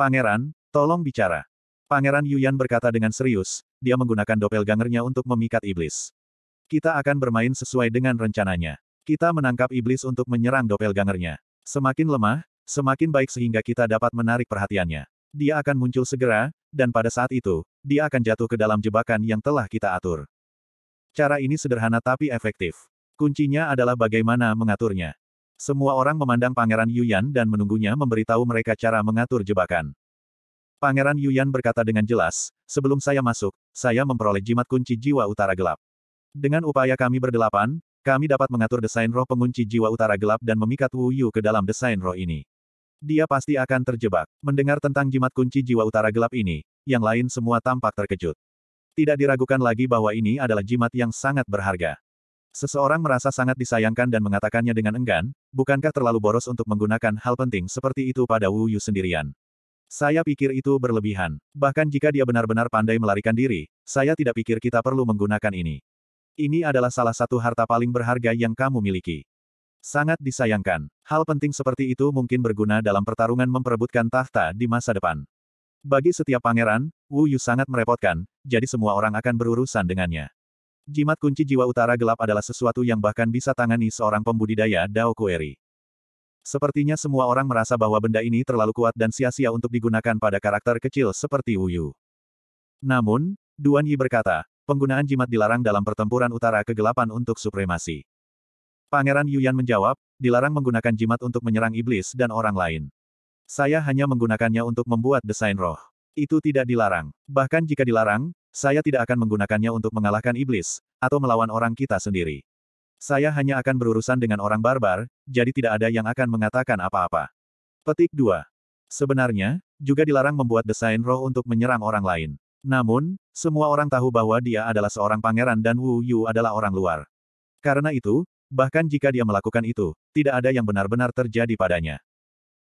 Pangeran, tolong bicara. Pangeran Yuyan berkata dengan serius, dia menggunakan doppelgangernya untuk memikat iblis. Kita akan bermain sesuai dengan rencananya. Kita menangkap iblis untuk menyerang doppelgangernya. Semakin lemah, semakin baik sehingga kita dapat menarik perhatiannya. Dia akan muncul segera, dan pada saat itu, dia akan jatuh ke dalam jebakan yang telah kita atur. Cara ini sederhana tapi efektif. Kuncinya adalah bagaimana mengaturnya. Semua orang memandang Pangeran Yuyan dan menunggunya memberitahu mereka cara mengatur jebakan. Pangeran Yuyan berkata dengan jelas, sebelum saya masuk, saya memperoleh jimat kunci jiwa utara gelap. Dengan upaya kami berdelapan, kami dapat mengatur desain roh pengunci jiwa utara gelap dan memikat Wu Yu ke dalam desain roh ini. Dia pasti akan terjebak. Mendengar tentang jimat kunci jiwa utara gelap ini, yang lain semua tampak terkejut. Tidak diragukan lagi bahwa ini adalah jimat yang sangat berharga. Seseorang merasa sangat disayangkan dan mengatakannya dengan enggan, bukankah terlalu boros untuk menggunakan hal penting seperti itu pada Wu Yu sendirian. Saya pikir itu berlebihan. Bahkan jika dia benar-benar pandai melarikan diri, saya tidak pikir kita perlu menggunakan ini. Ini adalah salah satu harta paling berharga yang kamu miliki. Sangat disayangkan. Hal penting seperti itu mungkin berguna dalam pertarungan memperebutkan tahta di masa depan. Bagi setiap pangeran, Wu Yu sangat merepotkan, jadi semua orang akan berurusan dengannya. Jimat kunci jiwa utara gelap adalah sesuatu yang bahkan bisa tangani seorang pembudidaya Dao Kueri. Sepertinya semua orang merasa bahwa benda ini terlalu kuat dan sia-sia untuk digunakan pada karakter kecil seperti Wuyu. Namun, Duan Yi berkata, penggunaan jimat dilarang dalam pertempuran utara kegelapan untuk supremasi. Pangeran Yuyan menjawab, dilarang menggunakan jimat untuk menyerang iblis dan orang lain. Saya hanya menggunakannya untuk membuat desain roh. Itu tidak dilarang. Bahkan jika dilarang, saya tidak akan menggunakannya untuk mengalahkan iblis, atau melawan orang kita sendiri. Saya hanya akan berurusan dengan orang barbar, jadi tidak ada yang akan mengatakan apa-apa. Petik 2. Sebenarnya, juga dilarang membuat desain roh untuk menyerang orang lain. Namun, semua orang tahu bahwa dia adalah seorang pangeran dan Wu Yu adalah orang luar. Karena itu, bahkan jika dia melakukan itu, tidak ada yang benar-benar terjadi padanya.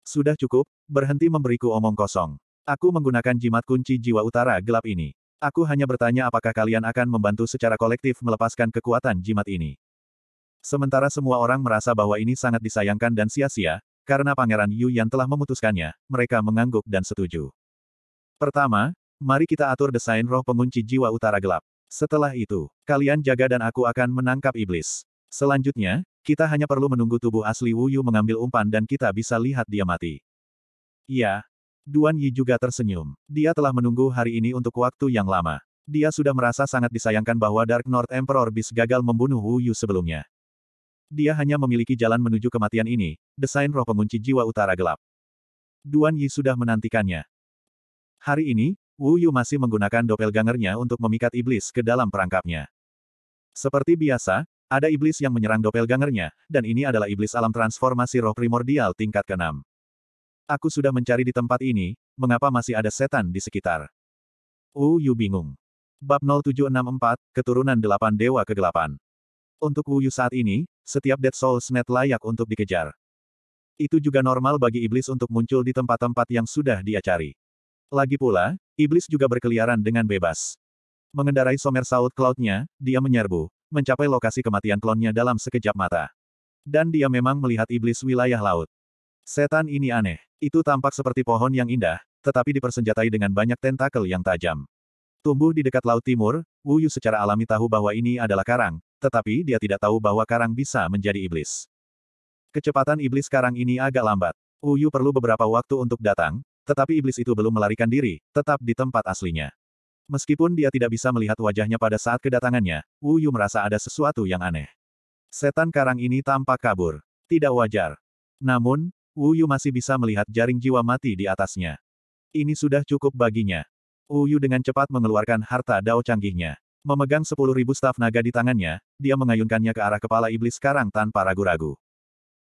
Sudah cukup, berhenti memberiku omong kosong. Aku menggunakan jimat kunci jiwa utara gelap ini. Aku hanya bertanya apakah kalian akan membantu secara kolektif melepaskan kekuatan jimat ini. Sementara semua orang merasa bahwa ini sangat disayangkan dan sia-sia, karena Pangeran Yu yang telah memutuskannya, mereka mengangguk dan setuju. Pertama, mari kita atur desain roh pengunci jiwa utara gelap. Setelah itu, kalian jaga dan aku akan menangkap iblis. Selanjutnya, kita hanya perlu menunggu tubuh asli Yu mengambil umpan dan kita bisa lihat dia mati. Ya. Duan Yi juga tersenyum. Dia telah menunggu hari ini untuk waktu yang lama. Dia sudah merasa sangat disayangkan bahwa Dark North Emperor Beast gagal membunuh Yu sebelumnya. Dia hanya memiliki jalan menuju kematian ini, desain roh pengunci jiwa utara gelap. Duan Yi sudah menantikannya. Hari ini, Wu Yu masih menggunakan doppelgangernya untuk memikat iblis ke dalam perangkapnya. Seperti biasa, ada iblis yang menyerang doppelgangernya, dan ini adalah iblis alam transformasi roh primordial tingkat ke-6. Aku sudah mencari di tempat ini, mengapa masih ada setan di sekitar? Wu Yu bingung. Bab 0764, Keturunan Delapan Dewa Kegelapan. Untuk Wu Yu saat ini, setiap Dead Soul Net layak untuk dikejar. Itu juga normal bagi iblis untuk muncul di tempat-tempat yang sudah dia cari. Lagi pula, iblis juga berkeliaran dengan bebas. Mengendarai somersault cloud-nya, dia menyerbu, mencapai lokasi kematian klonnya dalam sekejap mata. Dan dia memang melihat iblis wilayah laut. Setan ini aneh. Itu tampak seperti pohon yang indah, tetapi dipersenjatai dengan banyak tentakel yang tajam. Tumbuh di dekat laut timur, Wu Yu secara alami tahu bahwa ini adalah karang, tetapi dia tidak tahu bahwa karang bisa menjadi iblis. Kecepatan iblis karang ini agak lambat. Uyu perlu beberapa waktu untuk datang, tetapi iblis itu belum melarikan diri, tetap di tempat aslinya. Meskipun dia tidak bisa melihat wajahnya pada saat kedatangannya, Uyu merasa ada sesuatu yang aneh. Setan karang ini tampak kabur. Tidak wajar. Namun, Uyu masih bisa melihat jaring jiwa mati di atasnya. Ini sudah cukup baginya. Uyu dengan cepat mengeluarkan harta dao canggihnya. Memegang sepuluh ribu staf naga di tangannya, dia mengayunkannya ke arah kepala iblis sekarang tanpa ragu-ragu.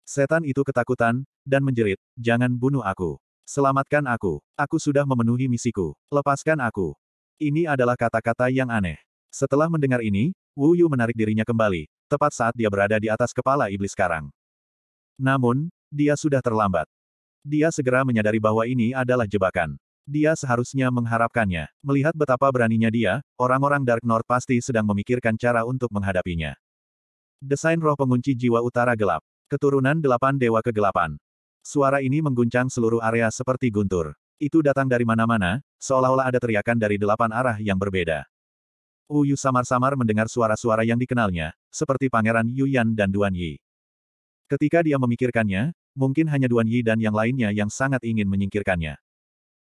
Setan itu ketakutan, dan menjerit, jangan bunuh aku. Selamatkan aku. Aku sudah memenuhi misiku. Lepaskan aku. Ini adalah kata-kata yang aneh. Setelah mendengar ini, Wu Yu menarik dirinya kembali, tepat saat dia berada di atas kepala iblis sekarang. Namun, dia sudah terlambat. Dia segera menyadari bahwa ini adalah jebakan. Dia seharusnya mengharapkannya. Melihat betapa beraninya dia, orang-orang Dark North pasti sedang memikirkan cara untuk menghadapinya. Desain roh pengunci jiwa utara gelap. Keturunan delapan dewa kegelapan. Suara ini mengguncang seluruh area seperti guntur. Itu datang dari mana-mana, seolah-olah ada teriakan dari delapan arah yang berbeda. Uyu samar-samar mendengar suara-suara yang dikenalnya, seperti Pangeran Yuyan dan Duan Yi. Ketika dia memikirkannya, mungkin hanya Duan Yi dan yang lainnya yang sangat ingin menyingkirkannya.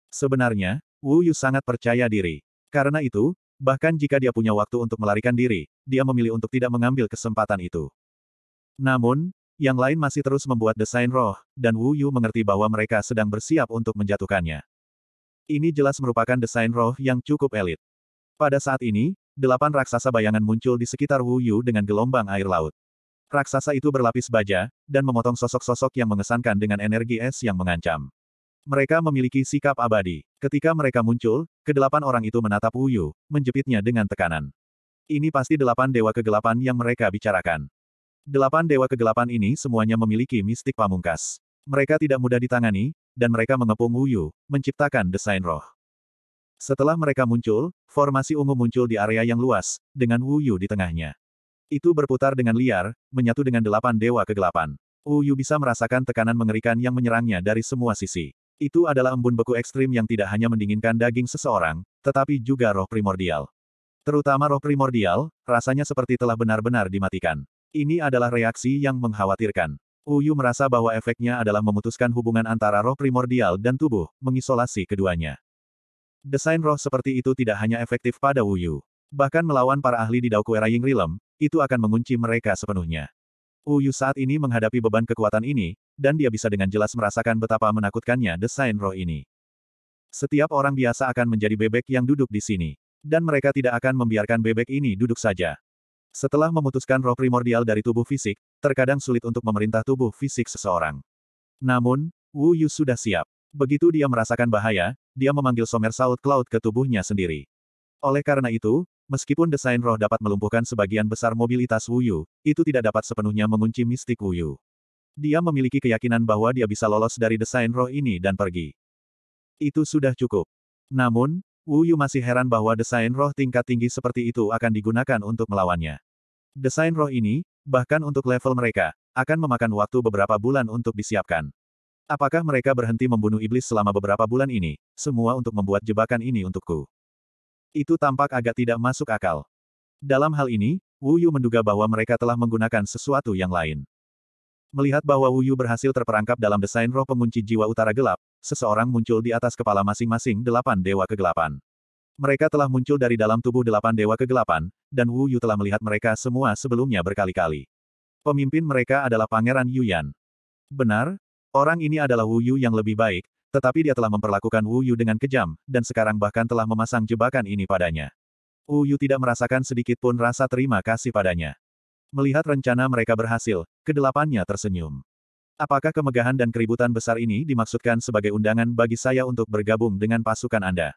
Sebenarnya, Wu Yu sangat percaya diri. Karena itu, bahkan jika dia punya waktu untuk melarikan diri, dia memilih untuk tidak mengambil kesempatan itu. Namun, yang lain masih terus membuat desain roh, dan Wu Yu mengerti bahwa mereka sedang bersiap untuk menjatuhkannya. Ini jelas merupakan desain roh yang cukup elit. Pada saat ini, delapan raksasa bayangan muncul di sekitar Wu Yu dengan gelombang air laut. Raksasa itu berlapis baja, dan memotong sosok-sosok yang mengesankan dengan energi es yang mengancam. Mereka memiliki sikap abadi. Ketika mereka muncul, kedelapan orang itu menatap Uyu, menjepitnya dengan tekanan. Ini pasti delapan dewa kegelapan yang mereka bicarakan. Delapan dewa kegelapan ini semuanya memiliki mistik pamungkas. Mereka tidak mudah ditangani, dan mereka mengepung Uyu, menciptakan desain roh. Setelah mereka muncul, formasi ungu muncul di area yang luas, dengan Wuyu di tengahnya. Itu berputar dengan liar, menyatu dengan delapan dewa kegelapan. Wuyu bisa merasakan tekanan mengerikan yang menyerangnya dari semua sisi. Itu adalah embun beku ekstrim yang tidak hanya mendinginkan daging seseorang, tetapi juga roh primordial. Terutama roh primordial, rasanya seperti telah benar-benar dimatikan. Ini adalah reaksi yang mengkhawatirkan. Uyu merasa bahwa efeknya adalah memutuskan hubungan antara roh primordial dan tubuh, mengisolasi keduanya. Desain roh seperti itu tidak hanya efektif pada Uyu, Bahkan melawan para ahli di Daokuera Ying Rilem, itu akan mengunci mereka sepenuhnya. Uyu saat ini menghadapi beban kekuatan ini, dan dia bisa dengan jelas merasakan betapa menakutkannya desain roh ini. Setiap orang biasa akan menjadi bebek yang duduk di sini. Dan mereka tidak akan membiarkan bebek ini duduk saja. Setelah memutuskan roh primordial dari tubuh fisik, terkadang sulit untuk memerintah tubuh fisik seseorang. Namun, Wu Yu sudah siap. Begitu dia merasakan bahaya, dia memanggil somersault cloud ke tubuhnya sendiri. Oleh karena itu, Meskipun desain roh dapat melumpuhkan sebagian besar mobilitas Wuyu, itu tidak dapat sepenuhnya mengunci mistik Wuyu. Dia memiliki keyakinan bahwa dia bisa lolos dari desain roh ini dan pergi. Itu sudah cukup. Namun, Wuyu masih heran bahwa desain roh tingkat tinggi seperti itu akan digunakan untuk melawannya. Desain roh ini, bahkan untuk level mereka, akan memakan waktu beberapa bulan untuk disiapkan. Apakah mereka berhenti membunuh iblis selama beberapa bulan ini, semua untuk membuat jebakan ini untukku? Itu tampak agak tidak masuk akal. Dalam hal ini, Wu Yu menduga bahwa mereka telah menggunakan sesuatu yang lain. Melihat bahwa Wu Yu berhasil terperangkap dalam desain roh pengunci jiwa utara gelap, seseorang muncul di atas kepala masing-masing delapan dewa kegelapan. Mereka telah muncul dari dalam tubuh delapan dewa kegelapan, dan Wu Yu telah melihat mereka semua sebelumnya berkali-kali. Pemimpin mereka adalah Pangeran Yuyan. Benar, orang ini adalah Wu Yu yang lebih baik, tetapi dia telah memperlakukan Wu Yu dengan kejam, dan sekarang bahkan telah memasang jebakan ini padanya. Wu Yu tidak merasakan sedikit pun rasa terima kasih padanya. Melihat rencana mereka berhasil, kedelapannya tersenyum. Apakah kemegahan dan keributan besar ini dimaksudkan sebagai undangan bagi saya untuk bergabung dengan pasukan Anda?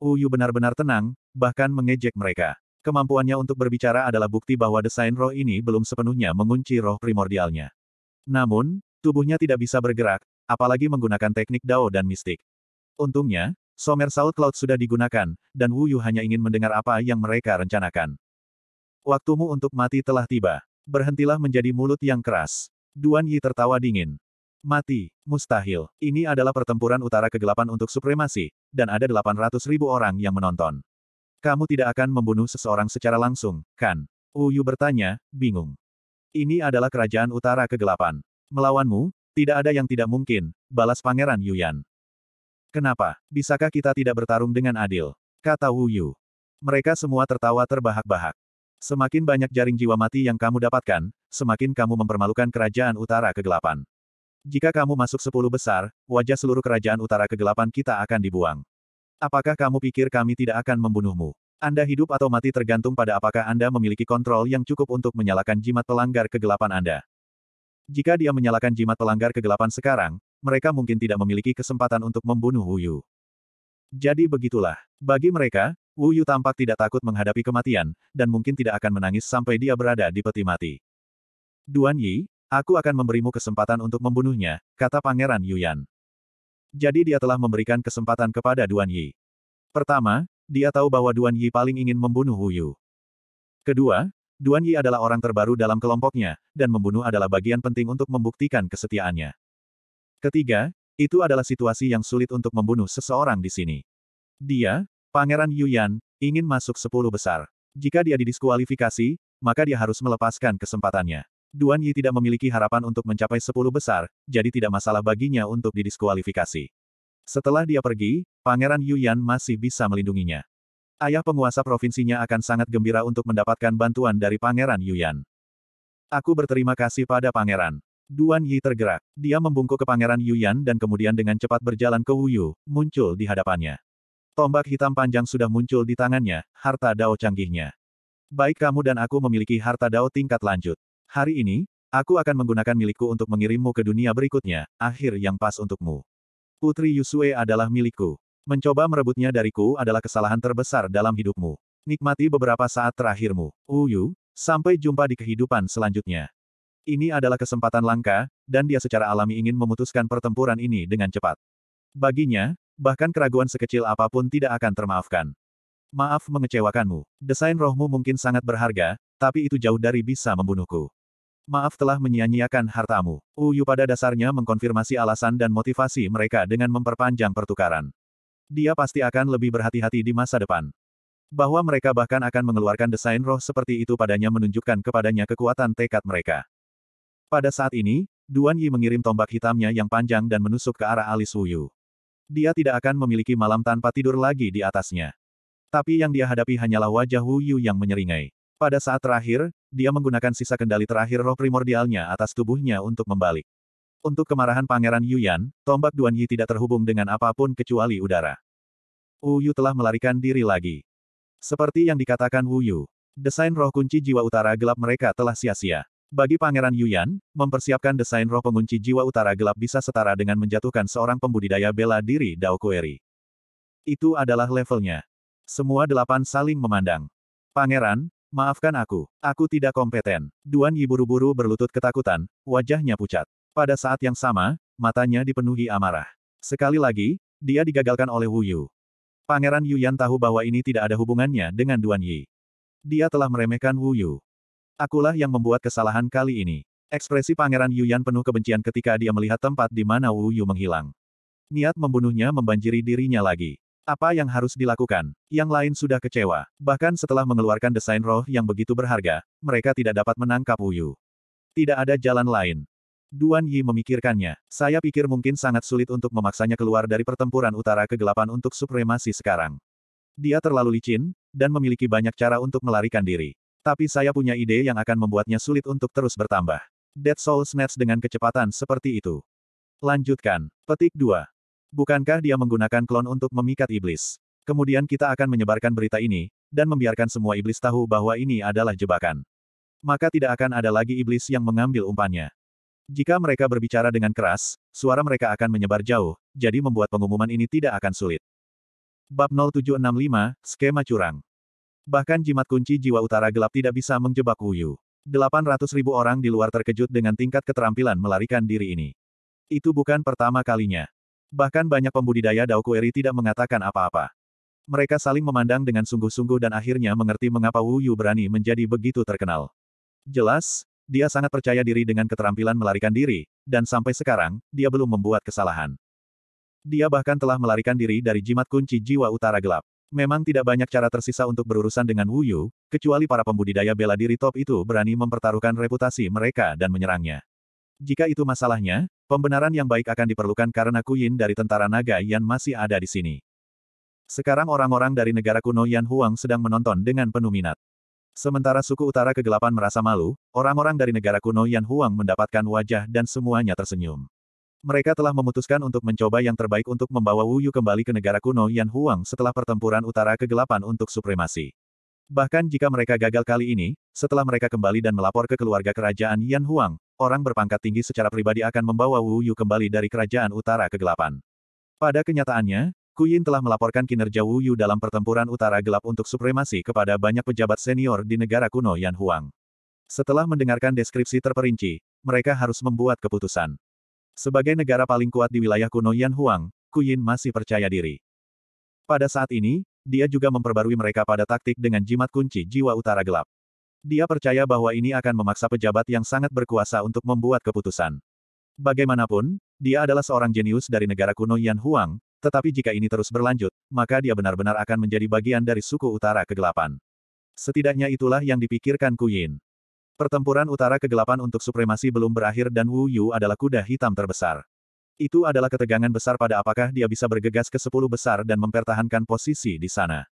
Wu Yu benar-benar tenang, bahkan mengejek mereka. Kemampuannya untuk berbicara adalah bukti bahwa desain roh ini belum sepenuhnya mengunci roh primordialnya. Namun, tubuhnya tidak bisa bergerak, apalagi menggunakan teknik Dao dan mistik. Untungnya, Somersault Cloud sudah digunakan, dan Wu Yu hanya ingin mendengar apa yang mereka rencanakan. Waktumu untuk mati telah tiba. Berhentilah menjadi mulut yang keras. Duan Yi tertawa dingin. Mati, mustahil. Ini adalah pertempuran utara kegelapan untuk supremasi, dan ada 800 ribu orang yang menonton. Kamu tidak akan membunuh seseorang secara langsung, kan? Wu Yu bertanya, bingung. Ini adalah kerajaan utara kegelapan. Melawanmu, tidak ada yang tidak mungkin, balas Pangeran Yuyan. Kenapa? Bisakah kita tidak bertarung dengan adil? Kata Wu Yu. Mereka semua tertawa terbahak-bahak. Semakin banyak jaring jiwa mati yang kamu dapatkan, semakin kamu mempermalukan kerajaan utara kegelapan. Jika kamu masuk sepuluh besar, wajah seluruh kerajaan utara kegelapan kita akan dibuang. Apakah kamu pikir kami tidak akan membunuhmu? Anda hidup atau mati tergantung pada apakah Anda memiliki kontrol yang cukup untuk menyalakan jimat pelanggar kegelapan Anda. Jika dia menyalakan jimat pelanggar kegelapan sekarang, mereka mungkin tidak memiliki kesempatan untuk membunuh Wuyu. Jadi begitulah. Bagi mereka, Wuyu tampak tidak takut menghadapi kematian, dan mungkin tidak akan menangis sampai dia berada di peti mati. Duan Yi, aku akan memberimu kesempatan untuk membunuhnya, kata Pangeran Yuyan. Jadi dia telah memberikan kesempatan kepada Duan Yi. Pertama, dia tahu bahwa Duan Yi paling ingin membunuh Wuyu. Kedua, Duan Yi adalah orang terbaru dalam kelompoknya, dan membunuh adalah bagian penting untuk membuktikan kesetiaannya. Ketiga, itu adalah situasi yang sulit untuk membunuh seseorang di sini. Dia, Pangeran Yuyan, ingin masuk sepuluh besar. Jika dia didiskualifikasi, maka dia harus melepaskan kesempatannya. Duan Yi tidak memiliki harapan untuk mencapai sepuluh besar, jadi tidak masalah baginya untuk didiskualifikasi. Setelah dia pergi, Pangeran Yuyan masih bisa melindunginya. Ayah penguasa provinsinya akan sangat gembira untuk mendapatkan bantuan dari Pangeran Yuyan. Aku berterima kasih pada Pangeran. Duan Yi tergerak. Dia membungkuk ke Pangeran Yuyan dan kemudian dengan cepat berjalan ke Wuyu, muncul di hadapannya. Tombak hitam panjang sudah muncul di tangannya, harta dao canggihnya. Baik kamu dan aku memiliki harta dao tingkat lanjut. Hari ini, aku akan menggunakan milikku untuk mengirimmu ke dunia berikutnya, akhir yang pas untukmu. Putri Yusue adalah milikku. Mencoba merebutnya dariku adalah kesalahan terbesar dalam hidupmu. Nikmati beberapa saat terakhirmu. Uyu, sampai jumpa di kehidupan selanjutnya. Ini adalah kesempatan langka, dan dia secara alami ingin memutuskan pertempuran ini dengan cepat. Baginya, bahkan keraguan sekecil apapun tidak akan termaafkan. Maaf mengecewakanmu. Desain rohmu mungkin sangat berharga, tapi itu jauh dari bisa membunuhku. Maaf telah menyia-nyiakan hartamu. Uyu pada dasarnya mengkonfirmasi alasan dan motivasi mereka dengan memperpanjang pertukaran. Dia pasti akan lebih berhati-hati di masa depan. Bahwa mereka bahkan akan mengeluarkan desain roh seperti itu padanya menunjukkan kepadanya kekuatan tekad mereka. Pada saat ini, Duan Yi mengirim tombak hitamnya yang panjang dan menusuk ke arah alis Wuyu. Dia tidak akan memiliki malam tanpa tidur lagi di atasnya. Tapi yang dia hadapi hanyalah wajah Yu yang menyeringai. Pada saat terakhir, dia menggunakan sisa kendali terakhir roh primordialnya atas tubuhnya untuk membalik. Untuk kemarahan Pangeran Yuyan, tombak Duan Yi tidak terhubung dengan apapun kecuali udara. Wu Yu telah melarikan diri lagi. Seperti yang dikatakan Wu Yu, desain roh kunci jiwa utara gelap mereka telah sia-sia. Bagi Pangeran Yuyan, mempersiapkan desain roh pengunci jiwa utara gelap bisa setara dengan menjatuhkan seorang pembudidaya bela diri Dao Kueri. Itu adalah levelnya. Semua delapan saling memandang. Pangeran, maafkan aku, aku tidak kompeten. Duan Yi buru-buru berlutut ketakutan, wajahnya pucat. Pada saat yang sama, matanya dipenuhi amarah. Sekali lagi, dia digagalkan oleh Wu Yu. Pangeran Yuan tahu bahwa ini tidak ada hubungannya dengan Duan Yi. Dia telah meremehkan Wu Yu. Akulah yang membuat kesalahan kali ini. Ekspresi Pangeran Yuan penuh kebencian ketika dia melihat tempat di mana Wu Yu menghilang. Niat membunuhnya membanjiri dirinya lagi. Apa yang harus dilakukan? Yang lain sudah kecewa. Bahkan setelah mengeluarkan desain roh yang begitu berharga, mereka tidak dapat menangkap Wu Yu. Tidak ada jalan lain. Duan Yi memikirkannya. Saya pikir mungkin sangat sulit untuk memaksanya keluar dari pertempuran utara kegelapan untuk supremasi sekarang. Dia terlalu licin, dan memiliki banyak cara untuk melarikan diri. Tapi saya punya ide yang akan membuatnya sulit untuk terus bertambah. Dead Soul Snatch dengan kecepatan seperti itu. Lanjutkan. Petik 2. Bukankah dia menggunakan klon untuk memikat iblis? Kemudian kita akan menyebarkan berita ini, dan membiarkan semua iblis tahu bahwa ini adalah jebakan. Maka tidak akan ada lagi iblis yang mengambil umpannya. Jika mereka berbicara dengan keras, suara mereka akan menyebar jauh, jadi membuat pengumuman ini tidak akan sulit. Bab 0765, Skema Curang Bahkan jimat kunci jiwa utara gelap tidak bisa menjebak Wuyu. 800 ribu orang di luar terkejut dengan tingkat keterampilan melarikan diri ini. Itu bukan pertama kalinya. Bahkan banyak pembudidaya Kueri tidak mengatakan apa-apa. Mereka saling memandang dengan sungguh-sungguh dan akhirnya mengerti mengapa Wuyu berani menjadi begitu terkenal. Jelas, dia sangat percaya diri dengan keterampilan melarikan diri, dan sampai sekarang, dia belum membuat kesalahan. Dia bahkan telah melarikan diri dari jimat kunci jiwa utara gelap. Memang tidak banyak cara tersisa untuk berurusan dengan Wu Yu, kecuali para pembudidaya bela diri top itu berani mempertaruhkan reputasi mereka dan menyerangnya. Jika itu masalahnya, pembenaran yang baik akan diperlukan karena Kuyin dari tentara naga yang masih ada di sini. Sekarang orang-orang dari negara kuno Yan Huang sedang menonton dengan penuh minat. Sementara suku utara kegelapan merasa malu, orang-orang dari negara kuno Yan Huang mendapatkan wajah dan semuanya tersenyum. Mereka telah memutuskan untuk mencoba yang terbaik untuk membawa Wuyu kembali ke negara kuno Yan Huang setelah pertempuran utara kegelapan untuk supremasi. Bahkan jika mereka gagal kali ini, setelah mereka kembali dan melapor ke keluarga kerajaan Yan Huang, orang berpangkat tinggi secara pribadi akan membawa Wu Yu kembali dari kerajaan utara kegelapan. Pada kenyataannya, Kuyin telah melaporkan kinerja Wu Yu dalam pertempuran utara gelap untuk supremasi kepada banyak pejabat senior di negara kuno Yan Huang. Setelah mendengarkan deskripsi terperinci, mereka harus membuat keputusan. Sebagai negara paling kuat di wilayah kuno Yan Huang, Kuyin masih percaya diri. Pada saat ini, dia juga memperbarui mereka pada taktik dengan jimat kunci jiwa utara gelap. Dia percaya bahwa ini akan memaksa pejabat yang sangat berkuasa untuk membuat keputusan. Bagaimanapun, dia adalah seorang jenius dari negara kuno Yan Huang, tetapi jika ini terus berlanjut, maka dia benar-benar akan menjadi bagian dari suku utara kegelapan. Setidaknya itulah yang dipikirkan Kuyin. Pertempuran utara kegelapan untuk supremasi belum berakhir dan Wu Yu adalah kuda hitam terbesar. Itu adalah ketegangan besar pada apakah dia bisa bergegas ke sepuluh besar dan mempertahankan posisi di sana.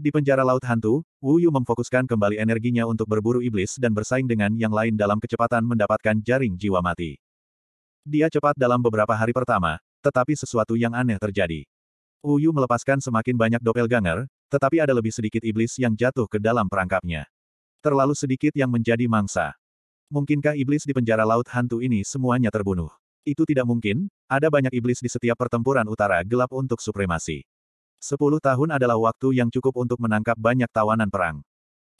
Di penjara Laut Hantu, Wu Yu memfokuskan kembali energinya untuk berburu iblis dan bersaing dengan yang lain dalam kecepatan mendapatkan jaring jiwa mati. Dia cepat dalam beberapa hari pertama, tetapi sesuatu yang aneh terjadi. Uyu melepaskan semakin banyak ganger, tetapi ada lebih sedikit iblis yang jatuh ke dalam perangkapnya. Terlalu sedikit yang menjadi mangsa. Mungkinkah iblis di penjara laut hantu ini semuanya terbunuh? Itu tidak mungkin, ada banyak iblis di setiap pertempuran utara gelap untuk supremasi. Sepuluh tahun adalah waktu yang cukup untuk menangkap banyak tawanan perang.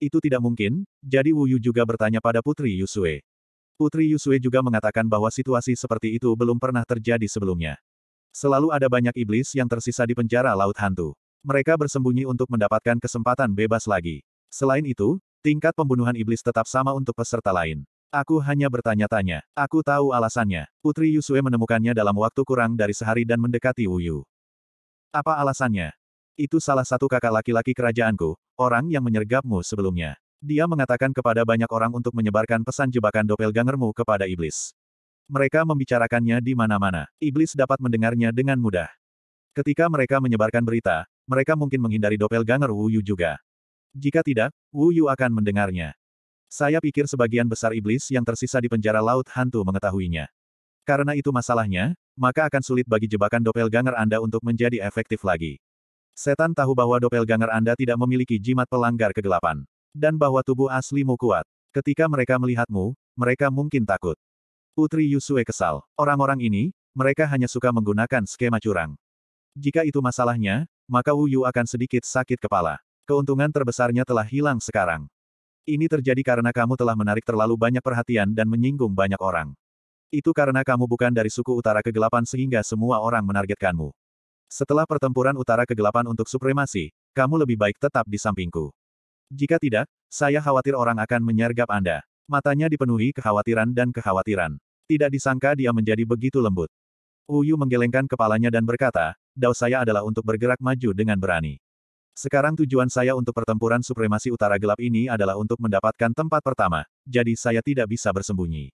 Itu tidak mungkin, jadi Wuyu juga bertanya pada Putri Yusue. Putri Yusue juga mengatakan bahwa situasi seperti itu belum pernah terjadi sebelumnya. Selalu ada banyak iblis yang tersisa di penjara Laut Hantu. Mereka bersembunyi untuk mendapatkan kesempatan bebas lagi. Selain itu, tingkat pembunuhan iblis tetap sama untuk peserta lain. Aku hanya bertanya-tanya. Aku tahu alasannya. Putri Yusue menemukannya dalam waktu kurang dari sehari dan mendekati Wuyu. Apa alasannya? Itu salah satu kakak laki-laki kerajaanku, orang yang menyergapmu sebelumnya. Dia mengatakan kepada banyak orang untuk menyebarkan pesan jebakan doppelgangermu kepada iblis. Mereka membicarakannya di mana-mana. Iblis dapat mendengarnya dengan mudah. Ketika mereka menyebarkan berita, mereka mungkin menghindari doppelganger Wu Yu juga. Jika tidak, Wu Yu akan mendengarnya. Saya pikir sebagian besar iblis yang tersisa di penjara laut hantu mengetahuinya. Karena itu masalahnya, maka akan sulit bagi jebakan doppelganger Anda untuk menjadi efektif lagi. Setan tahu bahwa doppelganger Anda tidak memiliki jimat pelanggar kegelapan. Dan bahwa tubuh aslimu kuat. Ketika mereka melihatmu, mereka mungkin takut. Putri Yusue kesal. Orang-orang ini, mereka hanya suka menggunakan skema curang. Jika itu masalahnya, maka Wu Yu akan sedikit sakit kepala. Keuntungan terbesarnya telah hilang sekarang. Ini terjadi karena kamu telah menarik terlalu banyak perhatian dan menyinggung banyak orang. Itu karena kamu bukan dari suku utara kegelapan sehingga semua orang menargetkanmu. Setelah pertempuran utara kegelapan untuk supremasi, kamu lebih baik tetap di sampingku. Jika tidak, saya khawatir orang akan menyergap Anda. Matanya dipenuhi kekhawatiran dan kekhawatiran. Tidak disangka dia menjadi begitu lembut. Uyu menggelengkan kepalanya dan berkata, Dao saya adalah untuk bergerak maju dengan berani. Sekarang tujuan saya untuk pertempuran supremasi utara gelap ini adalah untuk mendapatkan tempat pertama, jadi saya tidak bisa bersembunyi.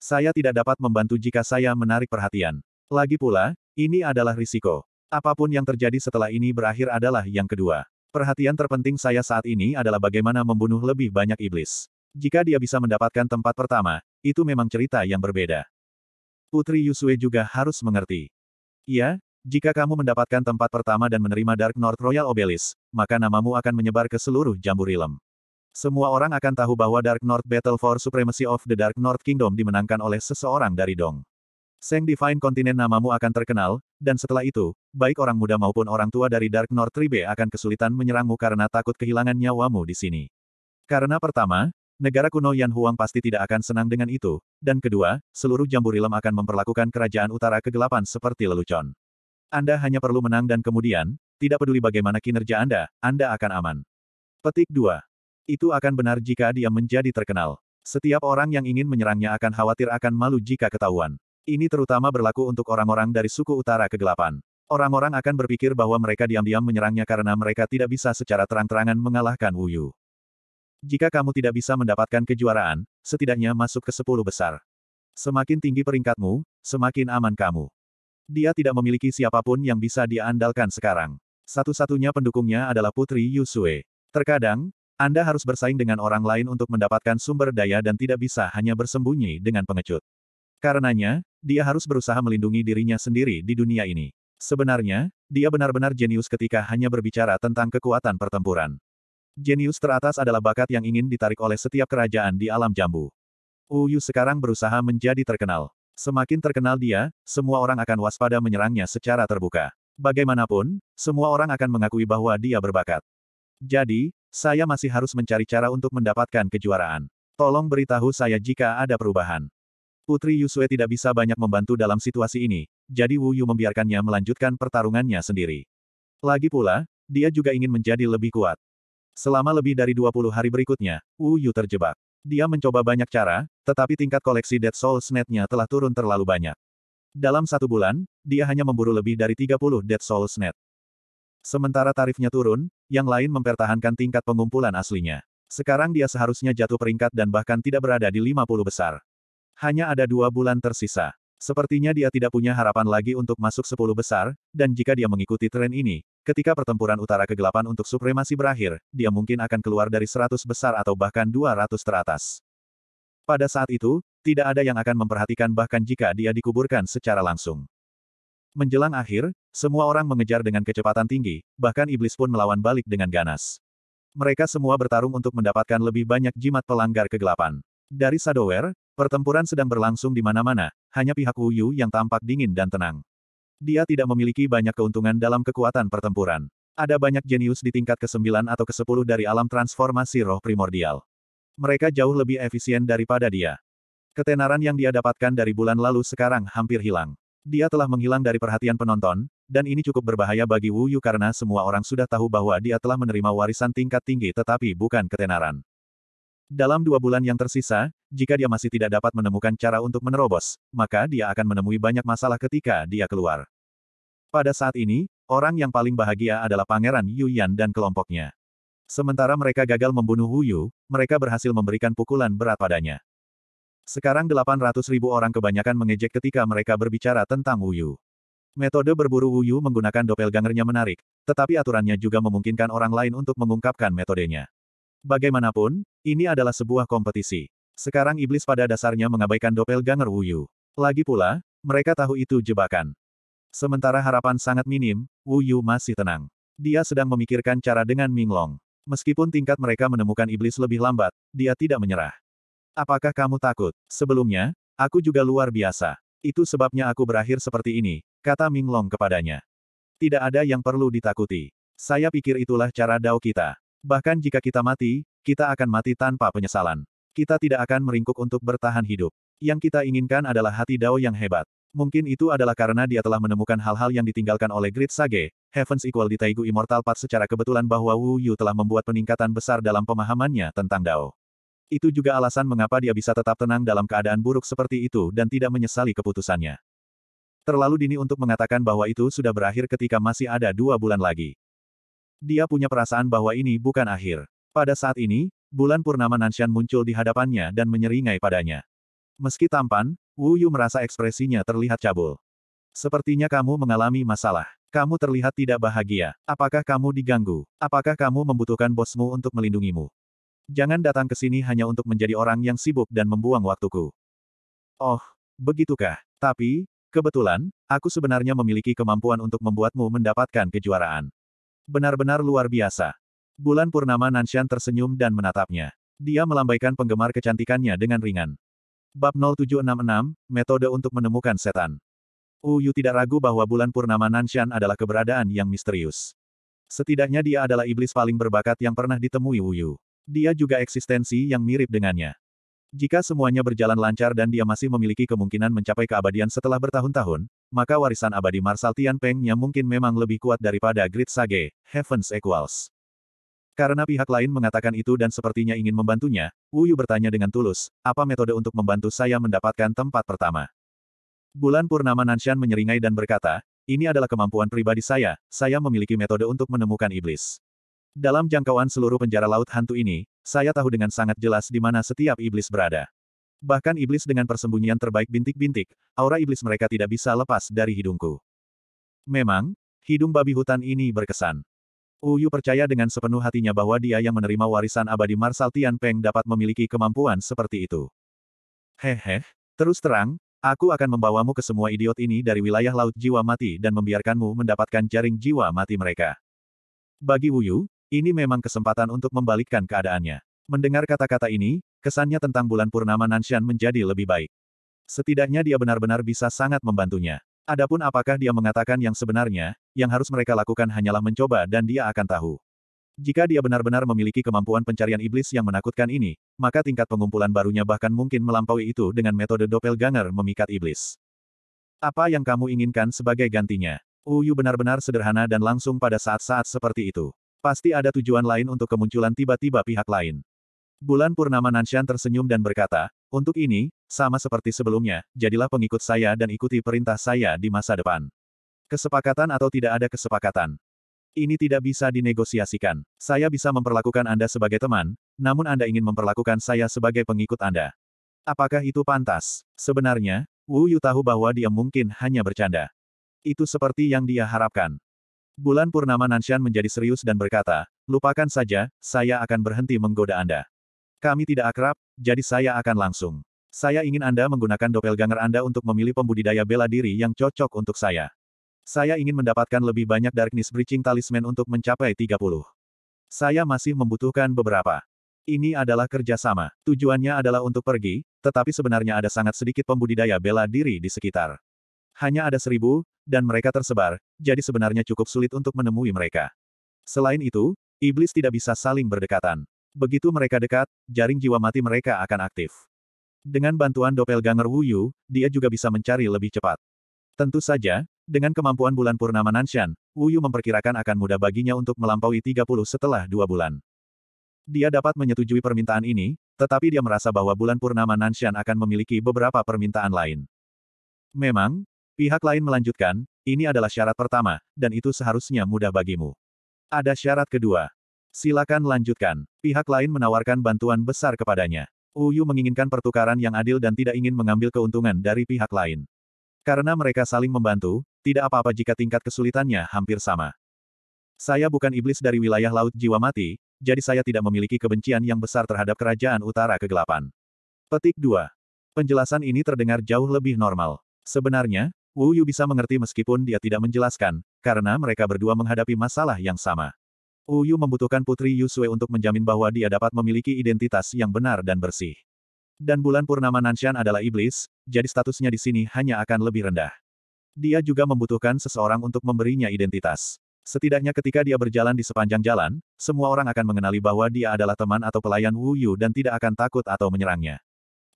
Saya tidak dapat membantu jika saya menarik perhatian. Lagi pula, ini adalah risiko. Apapun yang terjadi setelah ini berakhir adalah yang kedua. Perhatian terpenting saya saat ini adalah bagaimana membunuh lebih banyak iblis. Jika dia bisa mendapatkan tempat pertama, itu memang cerita yang berbeda. Putri Yusue juga harus mengerti. Iya, jika kamu mendapatkan tempat pertama dan menerima Dark North Royal Obelisk, maka namamu akan menyebar ke seluruh Jamburilem. Semua orang akan tahu bahwa Dark North Battle for Supremacy of the Dark North Kingdom dimenangkan oleh seseorang dari Dong. Seng Divine Continent namamu akan terkenal, dan setelah itu, baik orang muda maupun orang tua dari Dark North Tribe akan kesulitan menyerangmu karena takut kehilangan nyawamu di sini. Karena pertama, Negara kuno Yan Huang pasti tidak akan senang dengan itu, dan kedua, seluruh jambu rilem akan memperlakukan kerajaan utara kegelapan seperti lelucon. Anda hanya perlu menang dan kemudian, tidak peduli bagaimana kinerja Anda, Anda akan aman. Petik 2. Itu akan benar jika dia menjadi terkenal. Setiap orang yang ingin menyerangnya akan khawatir akan malu jika ketahuan. Ini terutama berlaku untuk orang-orang dari suku utara kegelapan. Orang-orang akan berpikir bahwa mereka diam-diam menyerangnya karena mereka tidak bisa secara terang-terangan mengalahkan Wuyu. Jika kamu tidak bisa mendapatkan kejuaraan, setidaknya masuk ke sepuluh besar. Semakin tinggi peringkatmu, semakin aman kamu. Dia tidak memiliki siapapun yang bisa diandalkan sekarang. Satu-satunya pendukungnya adalah Putri Yusue. Terkadang, Anda harus bersaing dengan orang lain untuk mendapatkan sumber daya dan tidak bisa hanya bersembunyi dengan pengecut. Karenanya, dia harus berusaha melindungi dirinya sendiri di dunia ini. Sebenarnya, dia benar-benar jenius ketika hanya berbicara tentang kekuatan pertempuran. Jenius teratas adalah bakat yang ingin ditarik oleh setiap kerajaan di alam jambu. Uyu sekarang berusaha menjadi terkenal. Semakin terkenal dia, semua orang akan waspada menyerangnya secara terbuka. Bagaimanapun, semua orang akan mengakui bahwa dia berbakat. Jadi, saya masih harus mencari cara untuk mendapatkan kejuaraan. Tolong beritahu saya jika ada perubahan. Putri Yusue tidak bisa banyak membantu dalam situasi ini, jadi Wu Yu membiarkannya melanjutkan pertarungannya sendiri. Lagi pula, dia juga ingin menjadi lebih kuat. Selama lebih dari 20 hari berikutnya, Wu Yu terjebak. Dia mencoba banyak cara, tetapi tingkat koleksi Dead Souls net nya telah turun terlalu banyak. Dalam satu bulan, dia hanya memburu lebih dari 30 Dead Souls Net. Sementara tarifnya turun, yang lain mempertahankan tingkat pengumpulan aslinya. Sekarang dia seharusnya jatuh peringkat dan bahkan tidak berada di 50 besar. Hanya ada dua bulan tersisa. Sepertinya dia tidak punya harapan lagi untuk masuk 10 besar, dan jika dia mengikuti tren ini, Ketika pertempuran utara kegelapan untuk supremasi berakhir, dia mungkin akan keluar dari seratus besar atau bahkan dua ratus teratas. Pada saat itu, tidak ada yang akan memperhatikan bahkan jika dia dikuburkan secara langsung. Menjelang akhir, semua orang mengejar dengan kecepatan tinggi, bahkan iblis pun melawan balik dengan ganas. Mereka semua bertarung untuk mendapatkan lebih banyak jimat pelanggar kegelapan. Dari Sadower, pertempuran sedang berlangsung di mana-mana, hanya pihak Wu Yu yang tampak dingin dan tenang. Dia tidak memiliki banyak keuntungan dalam kekuatan pertempuran. Ada banyak jenius di tingkat ke-9 atau ke-10 dari alam transformasi roh primordial. Mereka jauh lebih efisien daripada dia. Ketenaran yang dia dapatkan dari bulan lalu sekarang hampir hilang. Dia telah menghilang dari perhatian penonton, dan ini cukup berbahaya bagi Wu Yu karena semua orang sudah tahu bahwa dia telah menerima warisan tingkat tinggi tetapi bukan ketenaran. Dalam dua bulan yang tersisa, jika dia masih tidak dapat menemukan cara untuk menerobos, maka dia akan menemui banyak masalah ketika dia keluar. Pada saat ini, orang yang paling bahagia adalah Pangeran Yu Yan dan kelompoknya. Sementara mereka gagal membunuh Wu Yu, mereka berhasil memberikan pukulan berat padanya. Sekarang 800 ribu orang kebanyakan mengejek ketika mereka berbicara tentang Wu Yu. Metode berburu Wu Yu menggunakan doppelgangernya menarik, tetapi aturannya juga memungkinkan orang lain untuk mengungkapkan metodenya. Bagaimanapun, ini adalah sebuah kompetisi. Sekarang iblis pada dasarnya mengabaikan Dopel doppelganger Wuyu. Lagi pula, mereka tahu itu jebakan. Sementara harapan sangat minim, Wuyu masih tenang. Dia sedang memikirkan cara dengan Minglong. Meskipun tingkat mereka menemukan iblis lebih lambat, dia tidak menyerah. Apakah kamu takut? Sebelumnya, aku juga luar biasa. Itu sebabnya aku berakhir seperti ini, kata Minglong kepadanya. Tidak ada yang perlu ditakuti. Saya pikir itulah cara Dao kita. Bahkan jika kita mati, kita akan mati tanpa penyesalan. Kita tidak akan meringkuk untuk bertahan hidup. Yang kita inginkan adalah hati Dao yang hebat. Mungkin itu adalah karena dia telah menemukan hal-hal yang ditinggalkan oleh Great Sage, Heavens Equal di Taigu Immortal Path secara kebetulan bahwa Wu Yu telah membuat peningkatan besar dalam pemahamannya tentang Dao. Itu juga alasan mengapa dia bisa tetap tenang dalam keadaan buruk seperti itu dan tidak menyesali keputusannya. Terlalu dini untuk mengatakan bahwa itu sudah berakhir ketika masih ada dua bulan lagi. Dia punya perasaan bahwa ini bukan akhir. Pada saat ini, bulan purnama Nanshan muncul di hadapannya dan menyeringai padanya. Meski tampan, Wu Yu merasa ekspresinya terlihat cabul. Sepertinya kamu mengalami masalah. Kamu terlihat tidak bahagia. Apakah kamu diganggu? Apakah kamu membutuhkan bosmu untuk melindungimu? Jangan datang ke sini hanya untuk menjadi orang yang sibuk dan membuang waktuku. Oh, begitukah? Tapi, kebetulan, aku sebenarnya memiliki kemampuan untuk membuatmu mendapatkan kejuaraan. Benar-benar luar biasa. Bulan purnama Nanshan tersenyum dan menatapnya. Dia melambaikan penggemar kecantikannya dengan ringan. Bab 0766, Metode untuk Menemukan Setan. Uyu tidak ragu bahwa bulan purnama Nanshan adalah keberadaan yang misterius. Setidaknya dia adalah iblis paling berbakat yang pernah ditemui Uyu. Dia juga eksistensi yang mirip dengannya. Jika semuanya berjalan lancar dan dia masih memiliki kemungkinan mencapai keabadian setelah bertahun-tahun, maka warisan abadi Marsal Tian Pengnya mungkin memang lebih kuat daripada Great Sage, Heavens Equals. Karena pihak lain mengatakan itu dan sepertinya ingin membantunya, Wu Yu bertanya dengan tulus, apa metode untuk membantu saya mendapatkan tempat pertama? Bulan Purnama Nanshan menyeringai dan berkata, ini adalah kemampuan pribadi saya, saya memiliki metode untuk menemukan iblis. Dalam jangkauan seluruh penjara laut hantu ini, saya tahu dengan sangat jelas di mana setiap iblis berada. Bahkan iblis dengan persembunyian terbaik bintik-bintik, aura iblis mereka tidak bisa lepas dari hidungku. Memang, hidung babi hutan ini berkesan. Uyu percaya dengan sepenuh hatinya bahwa dia yang menerima warisan abadi Marsal Tian Peng dapat memiliki kemampuan seperti itu. Hehe, terus terang, Aku akan membawamu ke semua idiot ini dari wilayah laut jiwa mati dan membiarkanmu mendapatkan jaring jiwa mati mereka. Bagi Wuyu, ini memang kesempatan untuk membalikkan keadaannya. Mendengar kata-kata ini, kesannya tentang bulan purnama Nanshan menjadi lebih baik. Setidaknya dia benar-benar bisa sangat membantunya. Adapun apakah dia mengatakan yang sebenarnya, yang harus mereka lakukan hanyalah mencoba dan dia akan tahu. Jika dia benar-benar memiliki kemampuan pencarian iblis yang menakutkan ini, maka tingkat pengumpulan barunya bahkan mungkin melampaui itu dengan metode doppelganger memikat iblis. Apa yang kamu inginkan sebagai gantinya? Uyu benar-benar sederhana dan langsung pada saat-saat seperti itu. Pasti ada tujuan lain untuk kemunculan tiba-tiba pihak lain. Bulan Purnama Nanshan tersenyum dan berkata, untuk ini, sama seperti sebelumnya, jadilah pengikut saya dan ikuti perintah saya di masa depan. Kesepakatan atau tidak ada kesepakatan. Ini tidak bisa dinegosiasikan. Saya bisa memperlakukan Anda sebagai teman, namun Anda ingin memperlakukan saya sebagai pengikut Anda. Apakah itu pantas? Sebenarnya, Wu Yu tahu bahwa dia mungkin hanya bercanda. Itu seperti yang dia harapkan. Bulan Purnama Nanshan menjadi serius dan berkata, lupakan saja, saya akan berhenti menggoda Anda. Kami tidak akrab, jadi saya akan langsung. Saya ingin Anda menggunakan doppelganger Anda untuk memilih pembudidaya bela diri yang cocok untuk saya. Saya ingin mendapatkan lebih banyak Darkness Breaching Talisman untuk mencapai 30. Saya masih membutuhkan beberapa. Ini adalah kerjasama. Tujuannya adalah untuk pergi, tetapi sebenarnya ada sangat sedikit pembudidaya bela diri di sekitar. Hanya ada seribu, dan mereka tersebar, jadi sebenarnya cukup sulit untuk menemui mereka. Selain itu, iblis tidak bisa saling berdekatan. Begitu mereka dekat, jaring jiwa mati mereka akan aktif. Dengan bantuan doppelganger Wuyu, dia juga bisa mencari lebih cepat. Tentu saja, dengan kemampuan bulan purnama Nanshan, Wuyu memperkirakan akan mudah baginya untuk melampaui 30 setelah dua bulan. Dia dapat menyetujui permintaan ini, tetapi dia merasa bahwa bulan purnama Nanshan akan memiliki beberapa permintaan lain. Memang, Pihak lain melanjutkan, ini adalah syarat pertama, dan itu seharusnya mudah bagimu. Ada syarat kedua. Silakan lanjutkan. Pihak lain menawarkan bantuan besar kepadanya. Uyu menginginkan pertukaran yang adil dan tidak ingin mengambil keuntungan dari pihak lain. Karena mereka saling membantu, tidak apa-apa jika tingkat kesulitannya hampir sama. Saya bukan iblis dari wilayah Laut Jiwa Mati, jadi saya tidak memiliki kebencian yang besar terhadap kerajaan utara kegelapan. Petik 2. Penjelasan ini terdengar jauh lebih normal. Sebenarnya, Wu Yu bisa mengerti meskipun dia tidak menjelaskan, karena mereka berdua menghadapi masalah yang sama. Wu Yu membutuhkan Putri Yu untuk menjamin bahwa dia dapat memiliki identitas yang benar dan bersih. Dan bulan purnama Nanshan adalah iblis, jadi statusnya di sini hanya akan lebih rendah. Dia juga membutuhkan seseorang untuk memberinya identitas. Setidaknya ketika dia berjalan di sepanjang jalan, semua orang akan mengenali bahwa dia adalah teman atau pelayan Wu Yu dan tidak akan takut atau menyerangnya.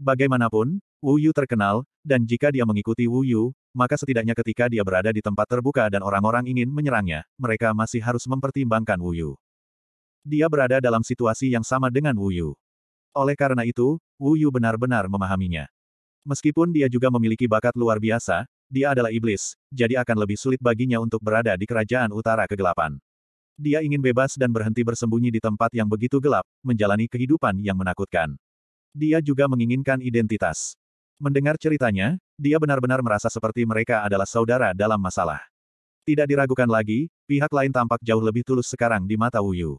Bagaimanapun, Wu Yu terkenal, dan jika dia mengikuti Wu Yu, maka setidaknya ketika dia berada di tempat terbuka dan orang-orang ingin menyerangnya, mereka masih harus mempertimbangkan Wuyu. Dia berada dalam situasi yang sama dengan Wuyu. Oleh karena itu, Wuyu benar-benar memahaminya. Meskipun dia juga memiliki bakat luar biasa, dia adalah iblis, jadi akan lebih sulit baginya untuk berada di kerajaan utara kegelapan. Dia ingin bebas dan berhenti bersembunyi di tempat yang begitu gelap, menjalani kehidupan yang menakutkan. Dia juga menginginkan identitas. Mendengar ceritanya, dia benar-benar merasa seperti mereka adalah saudara dalam masalah. Tidak diragukan lagi, pihak lain tampak jauh lebih tulus sekarang di mata Wuyu.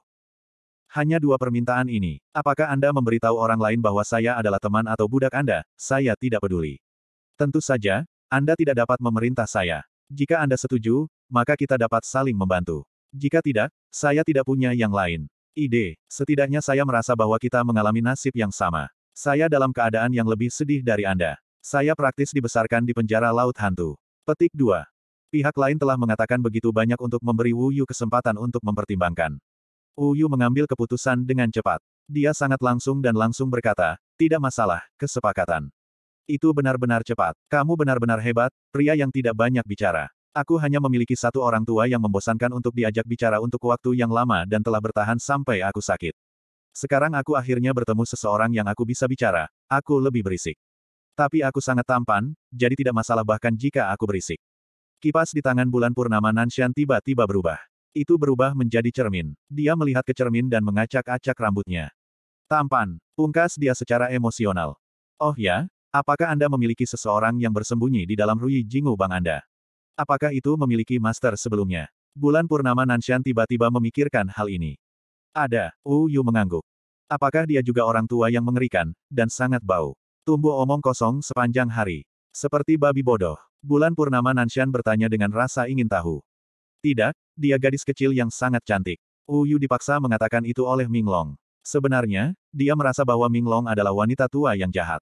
Hanya dua permintaan ini. Apakah Anda memberitahu orang lain bahwa saya adalah teman atau budak Anda? Saya tidak peduli. Tentu saja, Anda tidak dapat memerintah saya. Jika Anda setuju, maka kita dapat saling membantu. Jika tidak, saya tidak punya yang lain. Ide, setidaknya saya merasa bahwa kita mengalami nasib yang sama. Saya dalam keadaan yang lebih sedih dari Anda. Saya praktis dibesarkan di penjara Laut Hantu. Petik 2. Pihak lain telah mengatakan begitu banyak untuk memberi Wu Yu kesempatan untuk mempertimbangkan. Wu Yu mengambil keputusan dengan cepat. Dia sangat langsung dan langsung berkata, tidak masalah, kesepakatan. Itu benar-benar cepat. Kamu benar-benar hebat, pria yang tidak banyak bicara. Aku hanya memiliki satu orang tua yang membosankan untuk diajak bicara untuk waktu yang lama dan telah bertahan sampai aku sakit. Sekarang aku akhirnya bertemu seseorang yang aku bisa bicara, aku lebih berisik. Tapi aku sangat tampan, jadi tidak masalah bahkan jika aku berisik. Kipas di tangan bulan purnama Nanshan tiba-tiba berubah. Itu berubah menjadi cermin. Dia melihat ke cermin dan mengacak-acak rambutnya. Tampan, pungkas dia secara emosional. Oh ya, apakah Anda memiliki seseorang yang bersembunyi di dalam Rui Jingu Bang Anda? Apakah itu memiliki master sebelumnya? Bulan Purnama Nanshan tiba-tiba memikirkan hal ini. Ada, Wu Yu mengangguk. Apakah dia juga orang tua yang mengerikan, dan sangat bau? Tumbuh omong kosong sepanjang hari. Seperti babi bodoh. Bulan Purnama Nanshan bertanya dengan rasa ingin tahu. Tidak, dia gadis kecil yang sangat cantik. Uyu dipaksa mengatakan itu oleh Minglong. Sebenarnya, dia merasa bahwa Minglong adalah wanita tua yang jahat.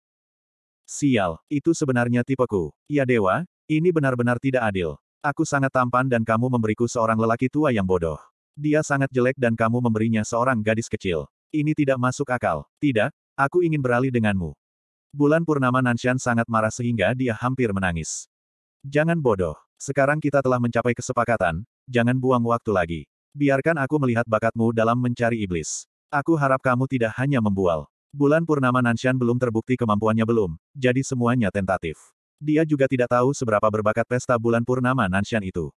Sial, itu sebenarnya tipeku. Ya dewa, ini benar-benar tidak adil. Aku sangat tampan dan kamu memberiku seorang lelaki tua yang bodoh. Dia sangat jelek dan kamu memberinya seorang gadis kecil. Ini tidak masuk akal. Tidak, aku ingin beralih denganmu. Bulan Purnama Nanshan sangat marah sehingga dia hampir menangis. Jangan bodoh. Sekarang kita telah mencapai kesepakatan, jangan buang waktu lagi. Biarkan aku melihat bakatmu dalam mencari iblis. Aku harap kamu tidak hanya membual. Bulan Purnama Nanshan belum terbukti kemampuannya belum, jadi semuanya tentatif. Dia juga tidak tahu seberapa berbakat pesta bulan Purnama Nanshan itu.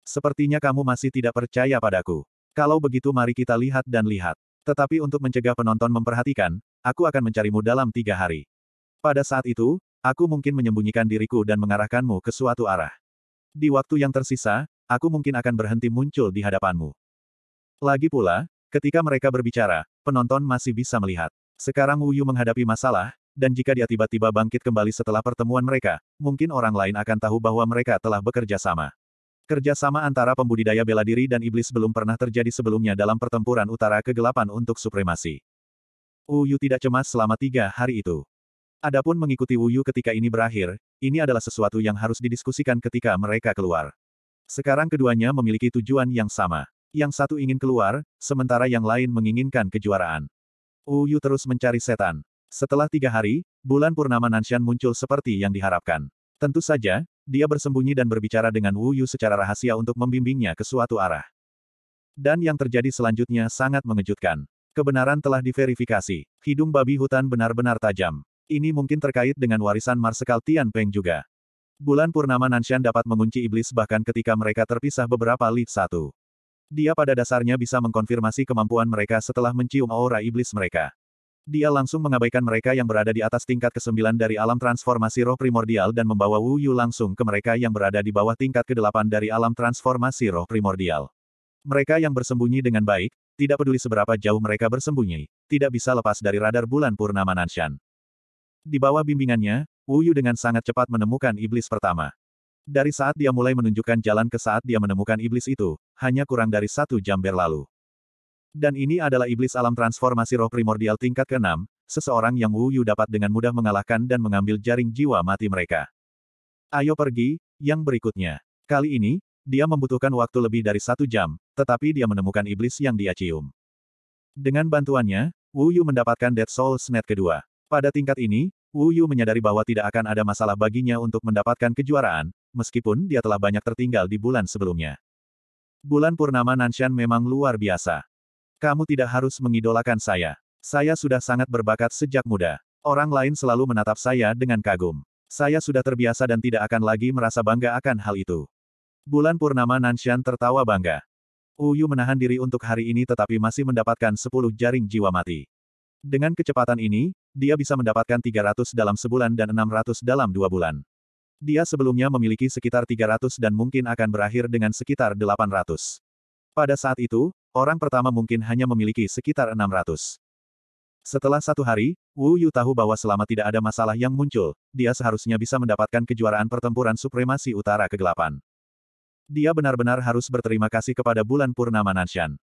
Sepertinya kamu masih tidak percaya padaku. Kalau begitu mari kita lihat dan lihat. Tetapi untuk mencegah penonton memperhatikan, aku akan mencarimu dalam tiga hari. Pada saat itu, aku mungkin menyembunyikan diriku dan mengarahkanmu ke suatu arah. Di waktu yang tersisa, aku mungkin akan berhenti muncul di hadapanmu. Lagi pula, ketika mereka berbicara, penonton masih bisa melihat. Sekarang Yu menghadapi masalah, dan jika dia tiba-tiba bangkit kembali setelah pertemuan mereka, mungkin orang lain akan tahu bahwa mereka telah bekerja sama. Kerjasama antara pembudidaya bela diri dan iblis belum pernah terjadi sebelumnya dalam pertempuran utara kegelapan untuk supremasi. Uyu tidak cemas selama tiga hari itu. Adapun mengikuti Wuyu ketika ini berakhir, ini adalah sesuatu yang harus didiskusikan ketika mereka keluar. Sekarang keduanya memiliki tujuan yang sama. Yang satu ingin keluar, sementara yang lain menginginkan kejuaraan. Wuyu terus mencari setan. Setelah tiga hari, bulan purnama Nanshan muncul seperti yang diharapkan. Tentu saja, dia bersembunyi dan berbicara dengan Wuyu secara rahasia untuk membimbingnya ke suatu arah. Dan yang terjadi selanjutnya sangat mengejutkan. Kebenaran telah diverifikasi. Hidung babi hutan benar-benar tajam. Ini mungkin terkait dengan warisan Marsekal Tian Peng juga. Bulan Purnama Nanshan dapat mengunci iblis bahkan ketika mereka terpisah beberapa lit satu. Dia pada dasarnya bisa mengkonfirmasi kemampuan mereka setelah mencium aura iblis mereka. Dia langsung mengabaikan mereka yang berada di atas tingkat ke-9 dari alam transformasi roh primordial dan membawa Wu Yu langsung ke mereka yang berada di bawah tingkat ke-8 dari alam transformasi roh primordial. Mereka yang bersembunyi dengan baik, tidak peduli seberapa jauh mereka bersembunyi, tidak bisa lepas dari radar bulan Purnama Nanshan. Di bawah bimbingannya, Wu Yu dengan sangat cepat menemukan iblis pertama. Dari saat dia mulai menunjukkan jalan ke saat dia menemukan iblis itu, hanya kurang dari satu jam berlalu. Dan ini adalah iblis alam transformasi roh primordial tingkat ke-6, seseorang yang Wu Yu dapat dengan mudah mengalahkan dan mengambil jaring jiwa mati mereka. Ayo pergi, yang berikutnya. Kali ini, dia membutuhkan waktu lebih dari satu jam, tetapi dia menemukan iblis yang dia cium. Dengan bantuannya, Wu Yu mendapatkan Dead Soul Net kedua. Pada tingkat ini, Wu Yu menyadari bahwa tidak akan ada masalah baginya untuk mendapatkan kejuaraan, meskipun dia telah banyak tertinggal di bulan sebelumnya. Bulan Purnama Nanshan memang luar biasa. Kamu tidak harus mengidolakan saya. Saya sudah sangat berbakat sejak muda. Orang lain selalu menatap saya dengan kagum. Saya sudah terbiasa dan tidak akan lagi merasa bangga akan hal itu. Bulan Purnama Nanshan tertawa bangga. Uyu menahan diri untuk hari ini tetapi masih mendapatkan 10 jaring jiwa mati. Dengan kecepatan ini, dia bisa mendapatkan 300 dalam sebulan dan 600 dalam dua bulan. Dia sebelumnya memiliki sekitar 300 dan mungkin akan berakhir dengan sekitar 800. Pada saat itu, orang pertama mungkin hanya memiliki sekitar 600. Setelah satu hari, Wu Yu tahu bahwa selama tidak ada masalah yang muncul, dia seharusnya bisa mendapatkan kejuaraan pertempuran supremasi utara kegelapan. Dia benar-benar harus berterima kasih kepada bulan Purnama Nanshan.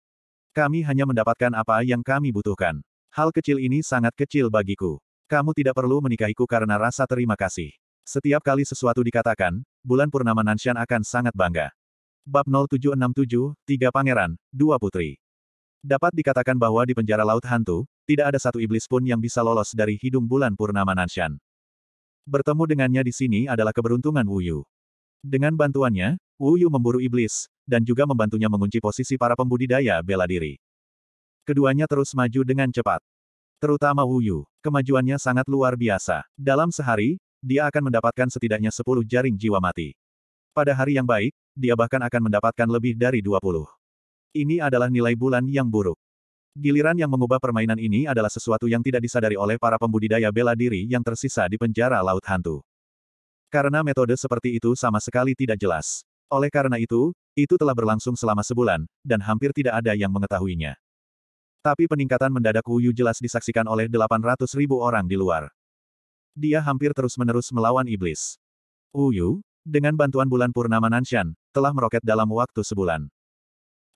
Kami hanya mendapatkan apa yang kami butuhkan. Hal kecil ini sangat kecil bagiku. Kamu tidak perlu menikahiku karena rasa terima kasih. Setiap kali sesuatu dikatakan, bulan purnama Nanshan akan sangat bangga. Bab 0767, Tiga Pangeran, Dua Putri. Dapat dikatakan bahwa di penjara laut hantu, tidak ada satu iblis pun yang bisa lolos dari hidung bulan purnama Nanshan. Bertemu dengannya di sini adalah keberuntungan Wuyu. Dengan bantuannya, Wuyu memburu iblis, dan juga membantunya mengunci posisi para pembudidaya bela diri. Keduanya terus maju dengan cepat. Terutama Wuyu, kemajuannya sangat luar biasa. Dalam sehari, dia akan mendapatkan setidaknya 10 jaring jiwa mati. Pada hari yang baik, dia bahkan akan mendapatkan lebih dari 20. Ini adalah nilai bulan yang buruk. Giliran yang mengubah permainan ini adalah sesuatu yang tidak disadari oleh para pembudidaya bela diri yang tersisa di penjara Laut Hantu. Karena metode seperti itu sama sekali tidak jelas. Oleh karena itu, itu telah berlangsung selama sebulan, dan hampir tidak ada yang mengetahuinya. Tapi peningkatan mendadak Wu Yu jelas disaksikan oleh 800 ribu orang di luar. Dia hampir terus-menerus melawan iblis. Wu Yu, dengan bantuan bulan purnama Nanshan, telah meroket dalam waktu sebulan.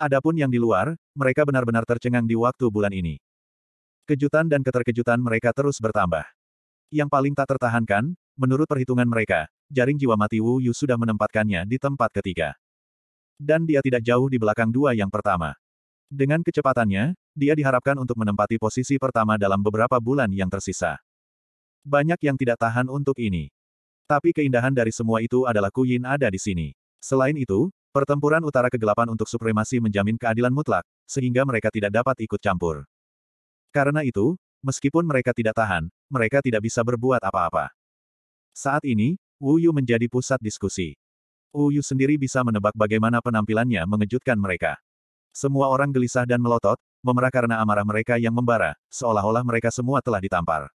Adapun yang di luar, mereka benar-benar tercengang di waktu bulan ini. Kejutan dan keterkejutan mereka terus bertambah. Yang paling tak tertahankan, menurut perhitungan mereka, jaring jiwa mati Wu Yu sudah menempatkannya di tempat ketiga. Dan dia tidak jauh di belakang dua yang pertama. Dengan kecepatannya, dia diharapkan untuk menempati posisi pertama dalam beberapa bulan yang tersisa. Banyak yang tidak tahan untuk ini. Tapi keindahan dari semua itu adalah Kuyin ada di sini. Selain itu, pertempuran utara kegelapan untuk supremasi menjamin keadilan mutlak, sehingga mereka tidak dapat ikut campur. Karena itu, meskipun mereka tidak tahan, mereka tidak bisa berbuat apa-apa. Saat ini, Wu Yu menjadi pusat diskusi. Wu Yu sendiri bisa menebak bagaimana penampilannya mengejutkan mereka. Semua orang gelisah dan melotot, memerah karena amarah mereka yang membara, seolah-olah mereka semua telah ditampar.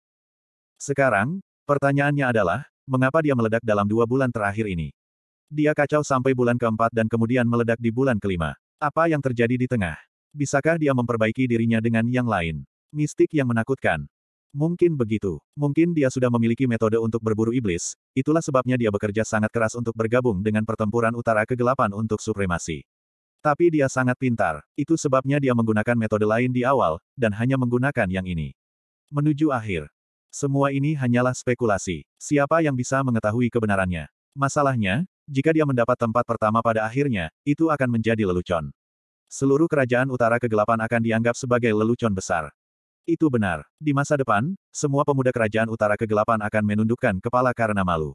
Sekarang, pertanyaannya adalah, mengapa dia meledak dalam dua bulan terakhir ini? Dia kacau sampai bulan keempat dan kemudian meledak di bulan kelima. Apa yang terjadi di tengah? Bisakah dia memperbaiki dirinya dengan yang lain? Mistik yang menakutkan. Mungkin begitu. Mungkin dia sudah memiliki metode untuk berburu iblis, itulah sebabnya dia bekerja sangat keras untuk bergabung dengan pertempuran utara kegelapan untuk supremasi. Tapi dia sangat pintar, itu sebabnya dia menggunakan metode lain di awal, dan hanya menggunakan yang ini. Menuju akhir. Semua ini hanyalah spekulasi. Siapa yang bisa mengetahui kebenarannya? Masalahnya, jika dia mendapat tempat pertama pada akhirnya, itu akan menjadi lelucon. Seluruh kerajaan utara kegelapan akan dianggap sebagai lelucon besar. Itu benar. Di masa depan, semua pemuda kerajaan utara kegelapan akan menundukkan kepala karena malu.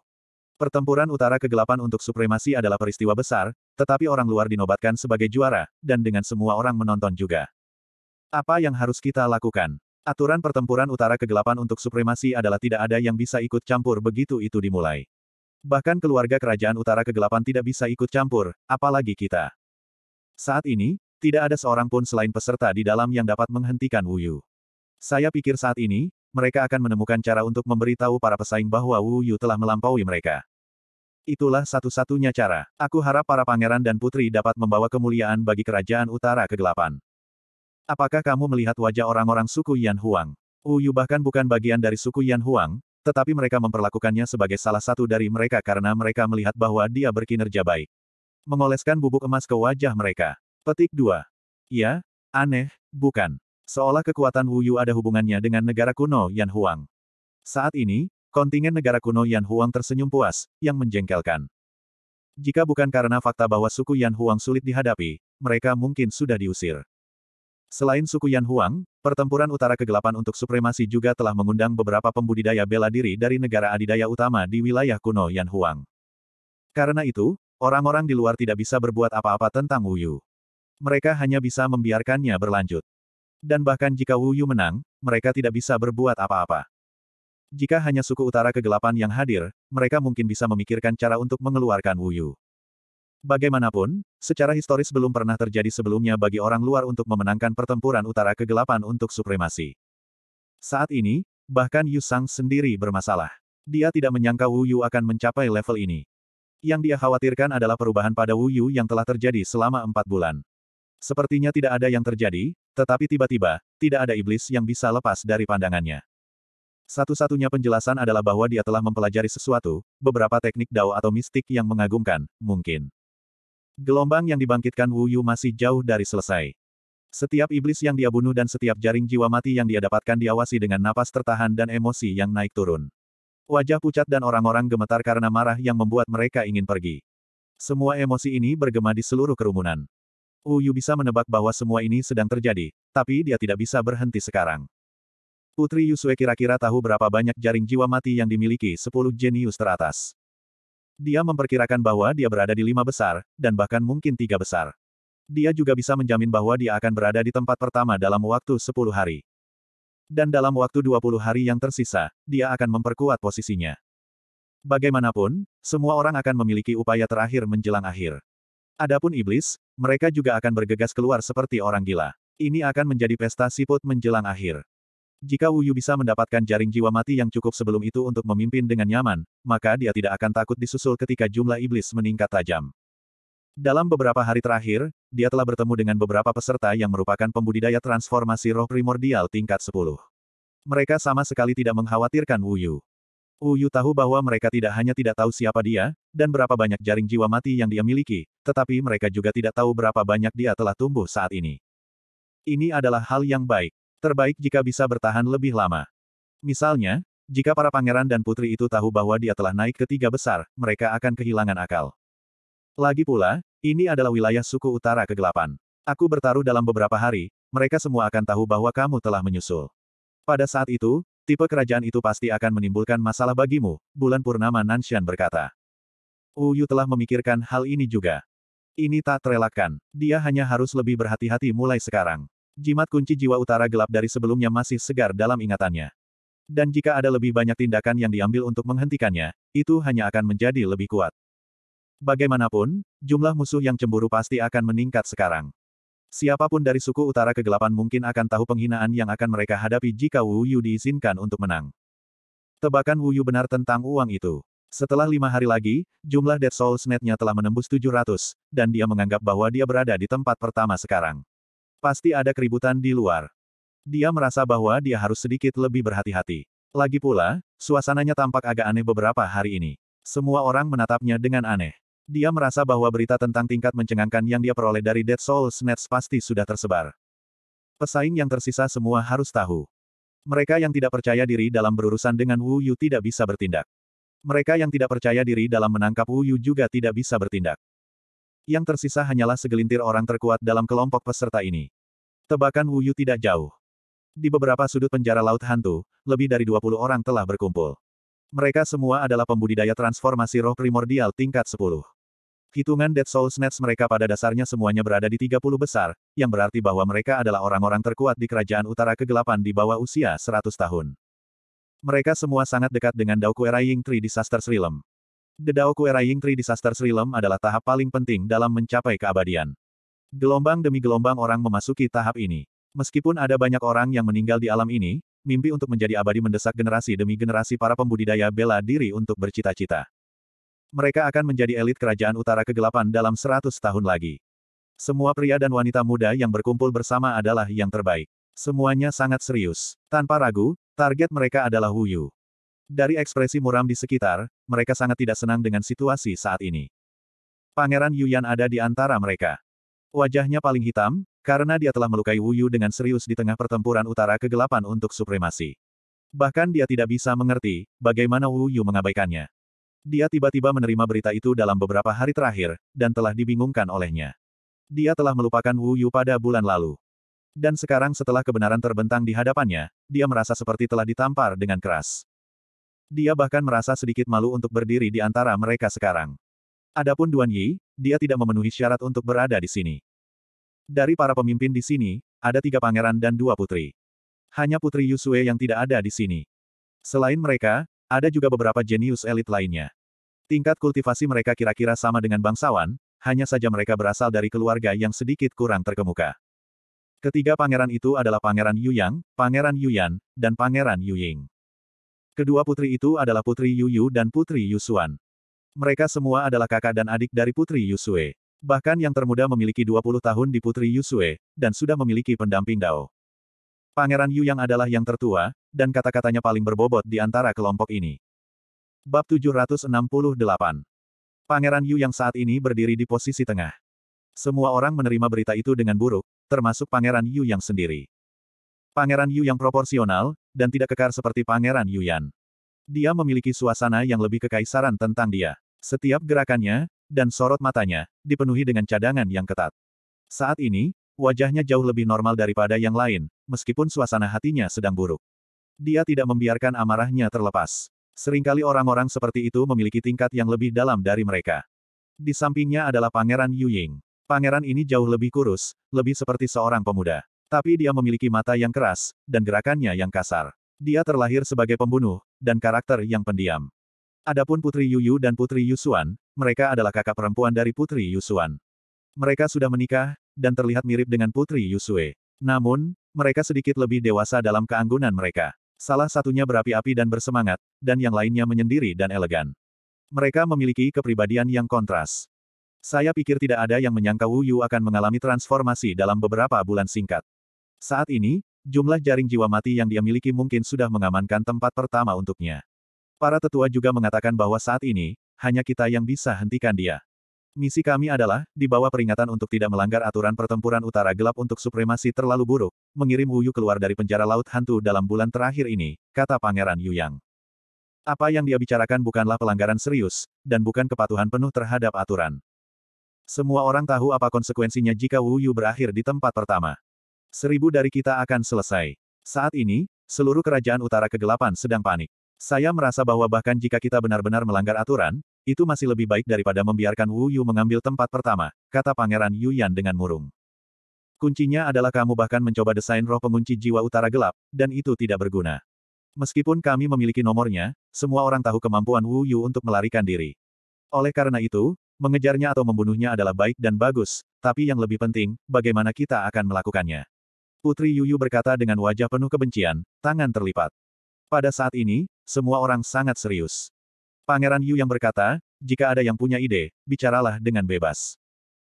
Pertempuran utara kegelapan untuk supremasi adalah peristiwa besar, tetapi orang luar dinobatkan sebagai juara, dan dengan semua orang menonton juga. Apa yang harus kita lakukan? Aturan pertempuran utara kegelapan untuk supremasi adalah tidak ada yang bisa ikut campur begitu itu dimulai. Bahkan keluarga kerajaan utara kegelapan tidak bisa ikut campur, apalagi kita. Saat ini, tidak ada seorang pun selain peserta di dalam yang dapat menghentikan Wuyu. Saya pikir saat ini, mereka akan menemukan cara untuk memberitahu para pesaing bahwa Wu Yu telah melampaui mereka. Itulah satu-satunya cara. Aku harap para pangeran dan putri dapat membawa kemuliaan bagi kerajaan utara kegelapan. Apakah kamu melihat wajah orang-orang suku Yan Huang? Wu Yu bahkan bukan bagian dari suku Yan Huang, tetapi mereka memperlakukannya sebagai salah satu dari mereka karena mereka melihat bahwa dia berkinerja baik. Mengoleskan bubuk emas ke wajah mereka. Petik 2. Ya, aneh, bukan? Seolah kekuatan Wu Yu ada hubungannya dengan negara kuno Yan Huang. Saat ini, kontingen negara kuno Yan Huang tersenyum puas, yang menjengkelkan. Jika bukan karena fakta bahwa suku Yan Huang sulit dihadapi, mereka mungkin sudah diusir. Selain suku Yan Huang, pertempuran utara kegelapan untuk supremasi juga telah mengundang beberapa pembudidaya bela diri dari negara adidaya utama di wilayah kuno Yan Huang. Karena itu, orang-orang di luar tidak bisa berbuat apa-apa tentang Wu Yu. Mereka hanya bisa membiarkannya berlanjut. Dan bahkan jika Wu Yu menang, mereka tidak bisa berbuat apa-apa. Jika hanya suku utara kegelapan yang hadir, mereka mungkin bisa memikirkan cara untuk mengeluarkan Wu Yu. Bagaimanapun, secara historis belum pernah terjadi sebelumnya bagi orang luar untuk memenangkan pertempuran utara kegelapan untuk supremasi. Saat ini, bahkan Yu Sang sendiri bermasalah. Dia tidak menyangka Wu Yu akan mencapai level ini. Yang dia khawatirkan adalah perubahan pada Wu Yu yang telah terjadi selama empat bulan. Sepertinya tidak ada yang terjadi, tetapi tiba-tiba, tidak ada iblis yang bisa lepas dari pandangannya. Satu-satunya penjelasan adalah bahwa dia telah mempelajari sesuatu, beberapa teknik dao atau mistik yang mengagumkan, mungkin. Gelombang yang dibangkitkan Wu Yu masih jauh dari selesai. Setiap iblis yang dia bunuh dan setiap jaring jiwa mati yang dia dapatkan diawasi dengan napas tertahan dan emosi yang naik turun. Wajah pucat dan orang-orang gemetar karena marah yang membuat mereka ingin pergi. Semua emosi ini bergema di seluruh kerumunan. Uyu bisa menebak bahwa semua ini sedang terjadi, tapi dia tidak bisa berhenti sekarang. Putri Yusue kira-kira tahu berapa banyak jaring jiwa mati yang dimiliki sepuluh jenius teratas. Dia memperkirakan bahwa dia berada di lima besar, dan bahkan mungkin tiga besar. Dia juga bisa menjamin bahwa dia akan berada di tempat pertama dalam waktu sepuluh hari. Dan dalam waktu dua puluh hari yang tersisa, dia akan memperkuat posisinya. Bagaimanapun, semua orang akan memiliki upaya terakhir menjelang akhir. Adapun iblis, mereka juga akan bergegas keluar seperti orang gila. Ini akan menjadi pesta siput menjelang akhir. Jika Wu Yu bisa mendapatkan jaring jiwa mati yang cukup sebelum itu untuk memimpin dengan nyaman, maka dia tidak akan takut disusul ketika jumlah iblis meningkat tajam. Dalam beberapa hari terakhir, dia telah bertemu dengan beberapa peserta yang merupakan pembudidaya transformasi roh primordial tingkat 10. Mereka sama sekali tidak mengkhawatirkan Wu Yu. Uyu tahu bahwa mereka tidak hanya tidak tahu siapa dia, dan berapa banyak jaring jiwa mati yang dia miliki, tetapi mereka juga tidak tahu berapa banyak dia telah tumbuh saat ini. Ini adalah hal yang baik. Terbaik jika bisa bertahan lebih lama. Misalnya, jika para pangeran dan putri itu tahu bahwa dia telah naik ke tiga besar, mereka akan kehilangan akal. Lagi pula, ini adalah wilayah suku utara kegelapan. Aku bertaruh dalam beberapa hari, mereka semua akan tahu bahwa kamu telah menyusul. Pada saat itu, Tipe kerajaan itu pasti akan menimbulkan masalah bagimu, bulan purnama Nanshan berkata. Uyu telah memikirkan hal ini juga. Ini tak terelakkan. Dia hanya harus lebih berhati-hati mulai sekarang. Jimat kunci jiwa utara gelap dari sebelumnya masih segar dalam ingatannya. Dan jika ada lebih banyak tindakan yang diambil untuk menghentikannya, itu hanya akan menjadi lebih kuat. Bagaimanapun, jumlah musuh yang cemburu pasti akan meningkat sekarang. Siapapun dari suku utara kegelapan mungkin akan tahu penghinaan yang akan mereka hadapi jika Wu Yu diizinkan untuk menang. Tebakan Wu Yu benar tentang uang itu. Setelah lima hari lagi, jumlah Dead Souls netnya telah menembus 700, dan dia menganggap bahwa dia berada di tempat pertama sekarang. Pasti ada keributan di luar. Dia merasa bahwa dia harus sedikit lebih berhati-hati. Lagi pula, suasananya tampak agak aneh beberapa hari ini. Semua orang menatapnya dengan aneh. Dia merasa bahwa berita tentang tingkat mencengangkan yang dia peroleh dari Dead Souls Nets pasti sudah tersebar. Pesaing yang tersisa semua harus tahu. Mereka yang tidak percaya diri dalam berurusan dengan Wu Yu tidak bisa bertindak. Mereka yang tidak percaya diri dalam menangkap Wu Yu juga tidak bisa bertindak. Yang tersisa hanyalah segelintir orang terkuat dalam kelompok peserta ini. Tebakan Wu Yu tidak jauh. Di beberapa sudut penjara Laut Hantu, lebih dari 20 orang telah berkumpul. Mereka semua adalah pembudidaya transformasi roh primordial tingkat 10. Hitungan Dead Soul Snatch mereka pada dasarnya semuanya berada di 30 besar, yang berarti bahwa mereka adalah orang-orang terkuat di kerajaan utara kegelapan di bawah usia 100 tahun. Mereka semua sangat dekat dengan Dao Kueraying Tree Disaster Realm. The Dao Kueraying Tree Disaster Realm adalah tahap paling penting dalam mencapai keabadian. Gelombang demi gelombang orang memasuki tahap ini. Meskipun ada banyak orang yang meninggal di alam ini, mimpi untuk menjadi abadi mendesak generasi demi generasi para pembudidaya bela diri untuk bercita-cita. Mereka akan menjadi elit kerajaan utara kegelapan dalam seratus tahun lagi. Semua pria dan wanita muda yang berkumpul bersama adalah yang terbaik. Semuanya sangat serius. Tanpa ragu, target mereka adalah Wu Yu. Dari ekspresi muram di sekitar, mereka sangat tidak senang dengan situasi saat ini. Pangeran Yuyan ada di antara mereka. Wajahnya paling hitam, karena dia telah melukai Wu Yu dengan serius di tengah pertempuran utara kegelapan untuk supremasi. Bahkan dia tidak bisa mengerti, bagaimana Wu Yu mengabaikannya. Dia tiba-tiba menerima berita itu dalam beberapa hari terakhir, dan telah dibingungkan olehnya. Dia telah melupakan Wu Yu pada bulan lalu. Dan sekarang setelah kebenaran terbentang di hadapannya, dia merasa seperti telah ditampar dengan keras. Dia bahkan merasa sedikit malu untuk berdiri di antara mereka sekarang. Adapun Duan Yi, dia tidak memenuhi syarat untuk berada di sini. Dari para pemimpin di sini, ada tiga pangeran dan dua putri. Hanya Putri Yusue yang tidak ada di sini. Selain mereka, ada juga beberapa jenius elit lainnya. Tingkat kultivasi mereka kira-kira sama dengan bangsawan, hanya saja mereka berasal dari keluarga yang sedikit kurang terkemuka. Ketiga pangeran itu adalah Pangeran Yu Yang, Pangeran Yu Yan, dan Pangeran Yu Ying. Kedua putri itu adalah Putri Yu Yu dan Putri Yu Xuan. Mereka semua adalah kakak dan adik dari Putri Yu Sue. Bahkan yang termuda memiliki 20 tahun di Putri Yu Sue, dan sudah memiliki pendamping Dao. Pangeran Yu yang adalah yang tertua, dan kata-katanya paling berbobot di antara kelompok ini. Bab 768. Pangeran Yu yang saat ini berdiri di posisi tengah. Semua orang menerima berita itu dengan buruk, termasuk Pangeran Yu yang sendiri. Pangeran Yu yang proporsional, dan tidak kekar seperti Pangeran Yu Yan Dia memiliki suasana yang lebih kekaisaran tentang dia. Setiap gerakannya, dan sorot matanya, dipenuhi dengan cadangan yang ketat. Saat ini, wajahnya jauh lebih normal daripada yang lain, meskipun suasana hatinya sedang buruk. Dia tidak membiarkan amarahnya terlepas. Seringkali orang-orang seperti itu memiliki tingkat yang lebih dalam dari mereka. Di sampingnya adalah Pangeran Yu Ying. Pangeran ini jauh lebih kurus, lebih seperti seorang pemuda. Tapi dia memiliki mata yang keras, dan gerakannya yang kasar. Dia terlahir sebagai pembunuh, dan karakter yang pendiam. Adapun Putri Yu Yu dan Putri Yusuan, mereka adalah kakak perempuan dari Putri Yusuan. Mereka sudah menikah, dan terlihat mirip dengan Putri Yusue. Namun, mereka sedikit lebih dewasa dalam keanggunan mereka. Salah satunya berapi-api dan bersemangat, dan yang lainnya menyendiri dan elegan. Mereka memiliki kepribadian yang kontras. Saya pikir tidak ada yang menyangka Wu Yu akan mengalami transformasi dalam beberapa bulan singkat. Saat ini, jumlah jaring jiwa mati yang dia miliki mungkin sudah mengamankan tempat pertama untuknya. Para tetua juga mengatakan bahwa saat ini, hanya kita yang bisa hentikan dia. Misi kami adalah, di bawah peringatan untuk tidak melanggar aturan pertempuran utara gelap untuk supremasi terlalu buruk, mengirim Wuyu keluar dari penjara laut hantu dalam bulan terakhir ini, kata Pangeran Yu Yang. Apa yang dia bicarakan bukanlah pelanggaran serius, dan bukan kepatuhan penuh terhadap aturan. Semua orang tahu apa konsekuensinya jika Wuyu berakhir di tempat pertama. Seribu dari kita akan selesai. Saat ini, seluruh kerajaan utara kegelapan sedang panik. Saya merasa bahwa bahkan jika kita benar-benar melanggar aturan, itu masih lebih baik daripada membiarkan Wu Yu mengambil tempat pertama, kata Pangeran Yu Yan dengan murung. Kuncinya adalah kamu bahkan mencoba desain roh pengunci jiwa utara gelap, dan itu tidak berguna. Meskipun kami memiliki nomornya, semua orang tahu kemampuan Wu Yu untuk melarikan diri. Oleh karena itu, mengejarnya atau membunuhnya adalah baik dan bagus, tapi yang lebih penting, bagaimana kita akan melakukannya. Putri Yu Yu berkata dengan wajah penuh kebencian, tangan terlipat. Pada saat ini, semua orang sangat serius. Pangeran Yu yang berkata, jika ada yang punya ide, bicaralah dengan bebas.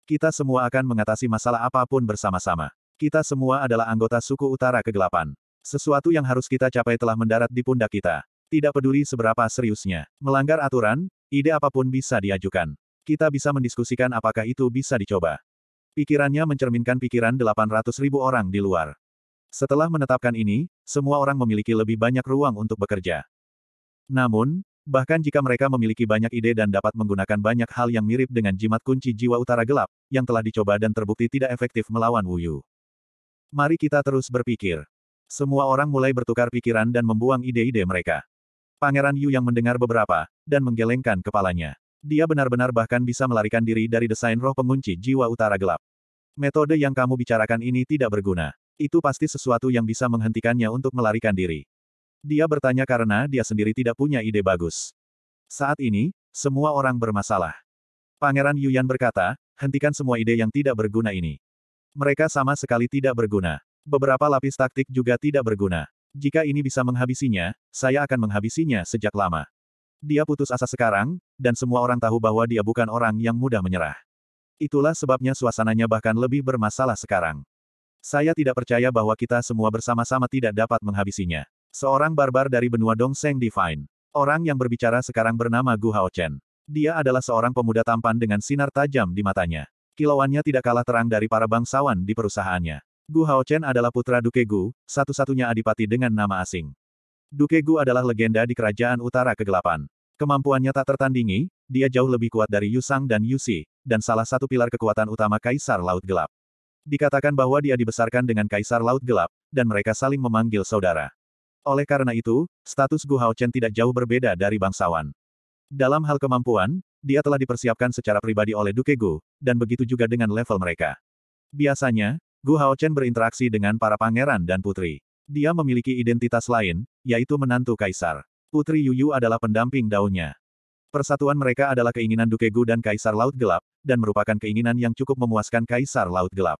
Kita semua akan mengatasi masalah apapun bersama-sama. Kita semua adalah anggota suku utara kegelapan. Sesuatu yang harus kita capai telah mendarat di pundak kita. Tidak peduli seberapa seriusnya. Melanggar aturan, ide apapun bisa diajukan. Kita bisa mendiskusikan apakah itu bisa dicoba. Pikirannya mencerminkan pikiran 800 ribu orang di luar. Setelah menetapkan ini, semua orang memiliki lebih banyak ruang untuk bekerja. Namun, bahkan jika mereka memiliki banyak ide dan dapat menggunakan banyak hal yang mirip dengan jimat kunci jiwa utara gelap, yang telah dicoba dan terbukti tidak efektif melawan Wuyu. Mari kita terus berpikir. Semua orang mulai bertukar pikiran dan membuang ide-ide mereka. Pangeran Yu yang mendengar beberapa, dan menggelengkan kepalanya. Dia benar-benar bahkan bisa melarikan diri dari desain roh pengunci jiwa utara gelap. Metode yang kamu bicarakan ini tidak berguna. Itu pasti sesuatu yang bisa menghentikannya untuk melarikan diri. Dia bertanya karena dia sendiri tidak punya ide bagus. Saat ini, semua orang bermasalah. Pangeran Yuyan berkata, hentikan semua ide yang tidak berguna ini. Mereka sama sekali tidak berguna. Beberapa lapis taktik juga tidak berguna. Jika ini bisa menghabisinya, saya akan menghabisinya sejak lama. Dia putus asa sekarang, dan semua orang tahu bahwa dia bukan orang yang mudah menyerah. Itulah sebabnya suasananya bahkan lebih bermasalah sekarang. Saya tidak percaya bahwa kita semua bersama-sama tidak dapat menghabisinya. Seorang barbar dari benua Dongseng Divine. Orang yang berbicara sekarang bernama Gu Haochen. Dia adalah seorang pemuda tampan dengan sinar tajam di matanya. Kilauannya tidak kalah terang dari para bangsawan di perusahaannya. Gu Haochen adalah putra Duke Gu, satu-satunya adipati dengan nama asing. Duke Gu adalah legenda di kerajaan utara kegelapan. Kemampuannya tak tertandingi, dia jauh lebih kuat dari Yusang dan Yusi, dan salah satu pilar kekuatan utama Kaisar Laut Gelap. Dikatakan bahwa dia dibesarkan dengan Kaisar Laut Gelap, dan mereka saling memanggil saudara. Oleh karena itu, status Gu Hao Chen tidak jauh berbeda dari bangsawan. Dalam hal kemampuan, dia telah dipersiapkan secara pribadi oleh Duke Gu, dan begitu juga dengan level mereka. Biasanya, Gu Hao Chen berinteraksi dengan para pangeran dan putri. Dia memiliki identitas lain, yaitu menantu kaisar. Putri Yu Yu adalah pendamping daunnya. Persatuan mereka adalah keinginan Duke Gu dan Kaisar Laut Gelap, dan merupakan keinginan yang cukup memuaskan Kaisar Laut Gelap.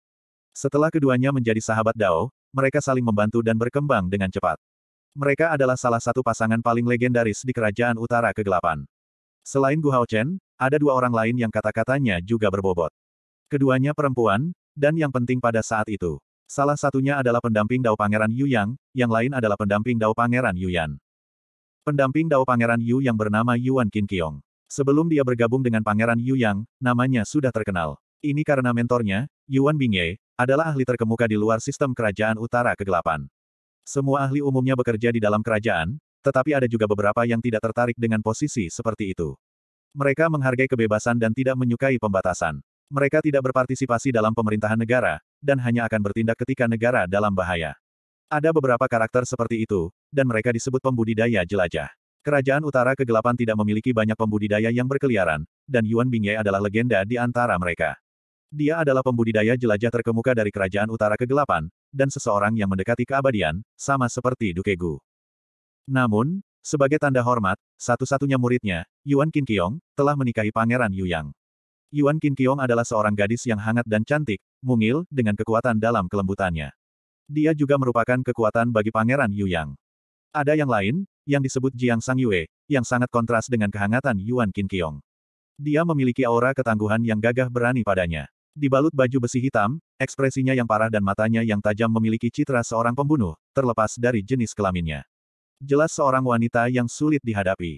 Setelah keduanya menjadi sahabat Dao, mereka saling membantu dan berkembang dengan cepat. Mereka adalah salah satu pasangan paling legendaris di Kerajaan Utara Kegelapan. Selain Gu Hao Chen, ada dua orang lain yang kata-katanya juga berbobot. Keduanya perempuan, dan yang penting pada saat itu. Salah satunya adalah pendamping Dao Pangeran Yu Yang, yang lain adalah pendamping Dao Pangeran Yu Yan. Pendamping Dao Pangeran Yu yang bernama Yuan Qin Qiong. Sebelum dia bergabung dengan Pangeran Yu Yang, namanya sudah terkenal. Ini karena mentornya, Yuan Bingye, adalah ahli terkemuka di luar sistem kerajaan utara kegelapan. Semua ahli umumnya bekerja di dalam kerajaan, tetapi ada juga beberapa yang tidak tertarik dengan posisi seperti itu. Mereka menghargai kebebasan dan tidak menyukai pembatasan. Mereka tidak berpartisipasi dalam pemerintahan negara, dan hanya akan bertindak ketika negara dalam bahaya. Ada beberapa karakter seperti itu, dan mereka disebut pembudidaya jelajah. Kerajaan Utara Kegelapan tidak memiliki banyak pembudidaya yang berkeliaran, dan Yuan Bingye adalah legenda di antara mereka. Dia adalah pembudidaya jelajah terkemuka dari Kerajaan Utara Kegelapan, dan seseorang yang mendekati keabadian, sama seperti Dukegu. Namun, sebagai tanda hormat, satu-satunya muridnya, Yuan Qin Qinqiong, telah menikahi Pangeran Yu Yang. Yuan Qin Qinqiong adalah seorang gadis yang hangat dan cantik, mungil, dengan kekuatan dalam kelembutannya. Dia juga merupakan kekuatan bagi Pangeran Yu Yang. Ada yang lain, yang disebut Jiang Sang Yue, yang sangat kontras dengan kehangatan Yuan Qin Qinqiong. Dia memiliki aura ketangguhan yang gagah berani padanya. Dibalut baju besi hitam, Ekspresinya yang parah dan matanya yang tajam memiliki citra seorang pembunuh, terlepas dari jenis kelaminnya. Jelas seorang wanita yang sulit dihadapi.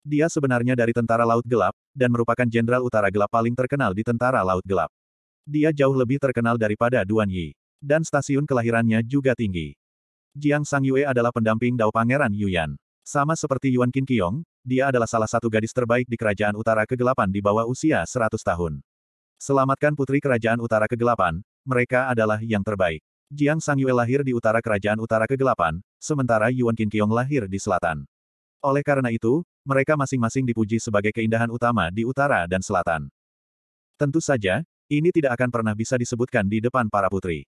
Dia sebenarnya dari Tentara Laut Gelap, dan merupakan Jenderal Utara Gelap paling terkenal di Tentara Laut Gelap. Dia jauh lebih terkenal daripada Duan Yi. Dan stasiun kelahirannya juga tinggi. Jiang Sang Yue adalah pendamping Dao Pangeran Yuyan. Sama seperti Yuan Qin Qiong, dia adalah salah satu gadis terbaik di Kerajaan Utara Kegelapan di bawah usia 100 tahun. Selamatkan Putri Kerajaan Utara Kegelapan, mereka adalah yang terbaik. Jiang Sangyue lahir di utara kerajaan utara kegelapan, sementara Yuan Qinqiong lahir di selatan. Oleh karena itu, mereka masing-masing dipuji sebagai keindahan utama di utara dan selatan. Tentu saja, ini tidak akan pernah bisa disebutkan di depan para putri.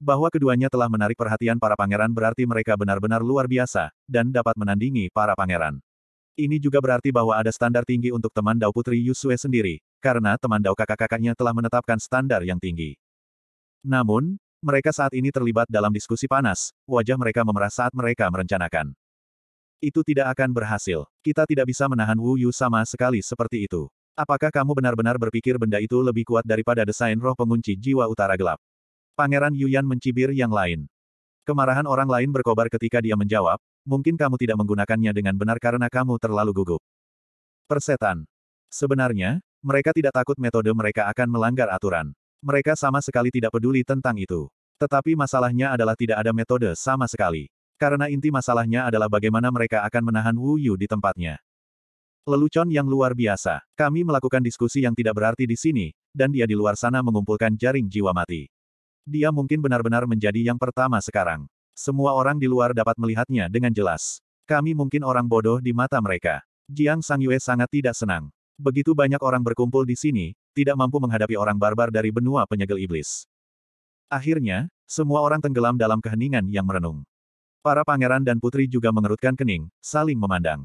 Bahwa keduanya telah menarik perhatian para pangeran berarti mereka benar-benar luar biasa, dan dapat menandingi para pangeran. Ini juga berarti bahwa ada standar tinggi untuk teman Dao Putri Yusue sendiri, karena teman Dao kakak-kakaknya telah menetapkan standar yang tinggi. Namun, mereka saat ini terlibat dalam diskusi panas, wajah mereka memerah saat mereka merencanakan. Itu tidak akan berhasil. Kita tidak bisa menahan Wu Yu sama sekali seperti itu. Apakah kamu benar-benar berpikir benda itu lebih kuat daripada desain roh pengunci jiwa utara gelap? Pangeran Yuyan mencibir yang lain. Kemarahan orang lain berkobar ketika dia menjawab, mungkin kamu tidak menggunakannya dengan benar karena kamu terlalu gugup. Persetan. Sebenarnya, mereka tidak takut metode mereka akan melanggar aturan. Mereka sama sekali tidak peduli tentang itu. Tetapi masalahnya adalah tidak ada metode sama sekali. Karena inti masalahnya adalah bagaimana mereka akan menahan Wu Yu di tempatnya. Lelucon yang luar biasa. Kami melakukan diskusi yang tidak berarti di sini, dan dia di luar sana mengumpulkan jaring jiwa mati. Dia mungkin benar-benar menjadi yang pertama sekarang. Semua orang di luar dapat melihatnya dengan jelas. Kami mungkin orang bodoh di mata mereka. Jiang Sang Yue sangat tidak senang. Begitu banyak orang berkumpul di sini, tidak mampu menghadapi orang barbar dari benua penyegel iblis. Akhirnya, semua orang tenggelam dalam keheningan yang merenung. Para pangeran dan putri juga mengerutkan kening, saling memandang.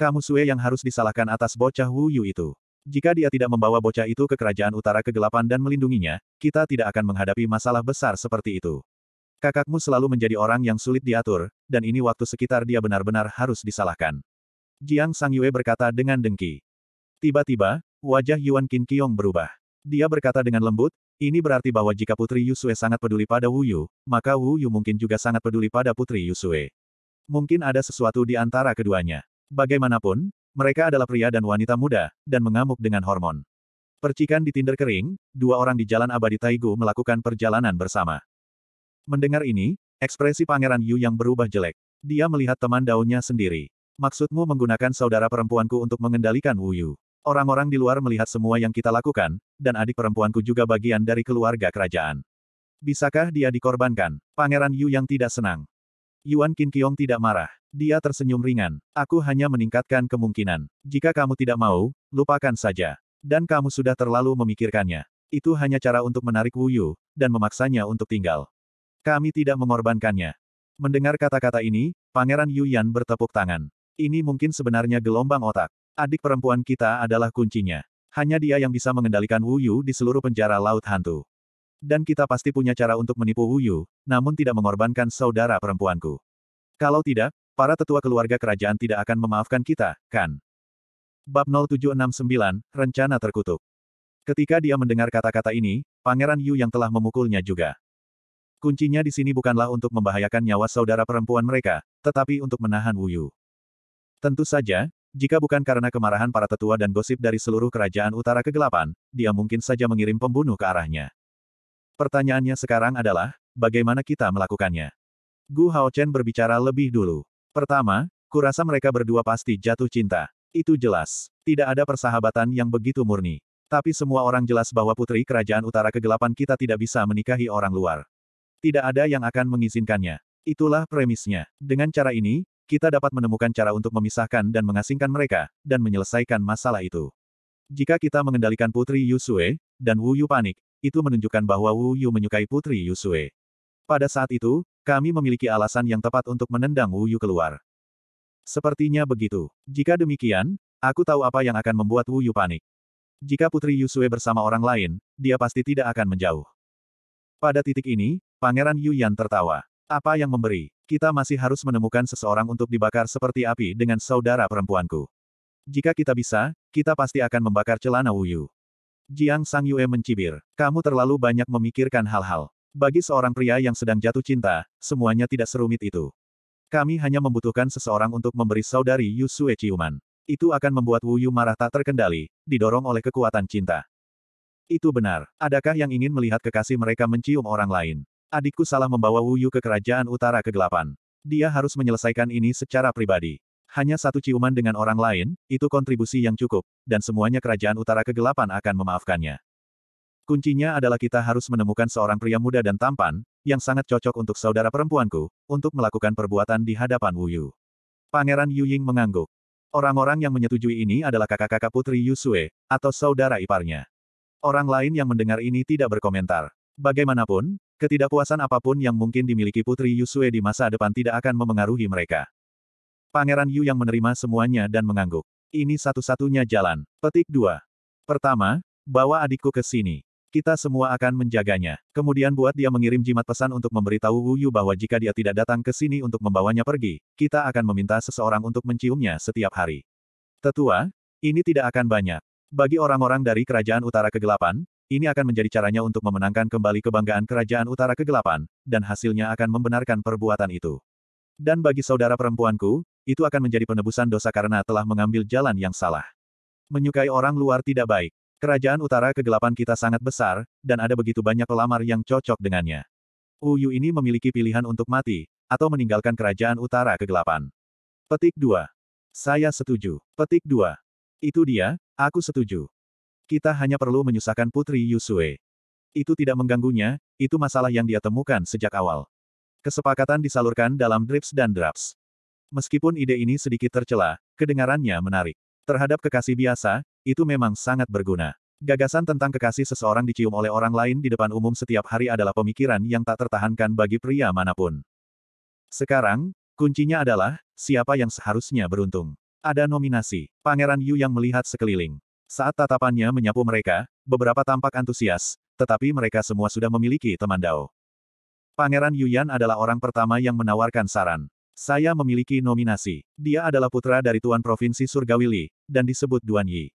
Kamu Sue yang harus disalahkan atas bocah Wu Yu itu. Jika dia tidak membawa bocah itu ke kerajaan utara kegelapan dan melindunginya, kita tidak akan menghadapi masalah besar seperti itu. Kakakmu selalu menjadi orang yang sulit diatur, dan ini waktu sekitar dia benar-benar harus disalahkan. Jiang Sang Yue berkata dengan dengki. Tiba-tiba, wajah Yuan Qin Qiong berubah. Dia berkata dengan lembut, ini berarti bahwa jika Putri Yusue sangat peduli pada Wu Yu, maka Wu Yu mungkin juga sangat peduli pada Putri Yusue. Mungkin ada sesuatu di antara keduanya. Bagaimanapun, mereka adalah pria dan wanita muda, dan mengamuk dengan hormon. Percikan di tinder kering, dua orang di jalan abadi Taigu melakukan perjalanan bersama. Mendengar ini, ekspresi Pangeran Yu yang berubah jelek. Dia melihat teman daunnya sendiri. Maksudmu menggunakan saudara perempuanku untuk mengendalikan Wu Yu. Orang-orang di luar melihat semua yang kita lakukan, dan adik perempuanku juga bagian dari keluarga kerajaan. Bisakah dia dikorbankan? Pangeran Yu yang tidak senang. Yuan Qin Qiong tidak marah. Dia tersenyum ringan. Aku hanya meningkatkan kemungkinan. Jika kamu tidak mau, lupakan saja. Dan kamu sudah terlalu memikirkannya. Itu hanya cara untuk menarik Wu Yu, dan memaksanya untuk tinggal. Kami tidak mengorbankannya. Mendengar kata-kata ini, Pangeran Yu Yan bertepuk tangan. Ini mungkin sebenarnya gelombang otak. Adik perempuan kita adalah kuncinya. Hanya dia yang bisa mengendalikan Wuyu di seluruh penjara Laut Hantu. Dan kita pasti punya cara untuk menipu Wuyu, namun tidak mengorbankan saudara perempuanku. Kalau tidak, para tetua keluarga kerajaan tidak akan memaafkan kita, kan? Bab 0769, Rencana Terkutuk. Ketika dia mendengar kata-kata ini, Pangeran Yu yang telah memukulnya juga. Kuncinya di sini bukanlah untuk membahayakan nyawa saudara perempuan mereka, tetapi untuk menahan Wuyu. Tentu saja, jika bukan karena kemarahan para tetua dan gosip dari seluruh kerajaan utara kegelapan, dia mungkin saja mengirim pembunuh ke arahnya. Pertanyaannya sekarang adalah, bagaimana kita melakukannya? Gu Haochen berbicara lebih dulu. Pertama, kurasa mereka berdua pasti jatuh cinta. Itu jelas. Tidak ada persahabatan yang begitu murni. Tapi semua orang jelas bahwa putri kerajaan utara kegelapan kita tidak bisa menikahi orang luar. Tidak ada yang akan mengizinkannya. Itulah premisnya. Dengan cara ini, kita dapat menemukan cara untuk memisahkan dan mengasingkan mereka, dan menyelesaikan masalah itu. Jika kita mengendalikan Putri Yusue, dan Wu Yu panik, itu menunjukkan bahwa Wu Yu menyukai Putri Yusue. Pada saat itu, kami memiliki alasan yang tepat untuk menendang Wu Yu keluar. Sepertinya begitu. Jika demikian, aku tahu apa yang akan membuat Wu Yu panik. Jika Putri Yusue bersama orang lain, dia pasti tidak akan menjauh. Pada titik ini, Pangeran Yu Yan tertawa. Apa yang memberi? Kita masih harus menemukan seseorang untuk dibakar seperti api dengan saudara perempuanku. Jika kita bisa, kita pasti akan membakar celana Wuyu. Jiang Sang Yue mencibir. Kamu terlalu banyak memikirkan hal-hal. Bagi seorang pria yang sedang jatuh cinta, semuanya tidak serumit itu. Kami hanya membutuhkan seseorang untuk memberi saudari Yu Sue ciuman. Itu akan membuat Wuyu marah tak terkendali, didorong oleh kekuatan cinta. Itu benar. Adakah yang ingin melihat kekasih mereka mencium orang lain? Adikku salah membawa Wu Yu ke kerajaan utara kegelapan. Dia harus menyelesaikan ini secara pribadi. Hanya satu ciuman dengan orang lain, itu kontribusi yang cukup, dan semuanya kerajaan utara kegelapan akan memaafkannya. Kuncinya adalah kita harus menemukan seorang pria muda dan tampan, yang sangat cocok untuk saudara perempuanku, untuk melakukan perbuatan di hadapan Wu Yu. Pangeran Yu Ying mengangguk. Orang-orang yang menyetujui ini adalah kakak-kakak putri Yu Sue, atau saudara iparnya. Orang lain yang mendengar ini tidak berkomentar. Bagaimanapun, Ketidakpuasan apapun yang mungkin dimiliki Putri Yusue di masa depan tidak akan memengaruhi mereka. Pangeran Yu yang menerima semuanya dan mengangguk. Ini satu-satunya jalan. Petik 2. Pertama, bawa adikku ke sini. Kita semua akan menjaganya. Kemudian buat dia mengirim jimat pesan untuk memberitahu Wu Yu bahwa jika dia tidak datang ke sini untuk membawanya pergi, kita akan meminta seseorang untuk menciumnya setiap hari. Tetua, ini tidak akan banyak. Bagi orang-orang dari kerajaan utara kegelapan, ini akan menjadi caranya untuk memenangkan kembali kebanggaan kerajaan utara kegelapan, dan hasilnya akan membenarkan perbuatan itu. Dan bagi saudara perempuanku, itu akan menjadi penebusan dosa karena telah mengambil jalan yang salah. Menyukai orang luar tidak baik. Kerajaan utara kegelapan kita sangat besar, dan ada begitu banyak pelamar yang cocok dengannya. Uyu ini memiliki pilihan untuk mati, atau meninggalkan kerajaan utara kegelapan. Petik 2. Saya setuju. Petik 2. Itu dia, aku setuju. Kita hanya perlu menyusahkan Putri Yusue. Itu tidak mengganggunya, itu masalah yang dia temukan sejak awal. Kesepakatan disalurkan dalam drips dan drops. Meskipun ide ini sedikit tercela, kedengarannya menarik. Terhadap kekasih biasa, itu memang sangat berguna. Gagasan tentang kekasih seseorang dicium oleh orang lain di depan umum setiap hari adalah pemikiran yang tak tertahankan bagi pria manapun. Sekarang, kuncinya adalah, siapa yang seharusnya beruntung. Ada nominasi, Pangeran Yu yang melihat sekeliling. Saat tatapannya menyapu mereka, beberapa tampak antusias, tetapi mereka semua sudah memiliki teman Dao. Pangeran Yuyan adalah orang pertama yang menawarkan saran. Saya memiliki nominasi. Dia adalah putra dari Tuan Provinsi Surgawi Li, dan disebut Duan Yi.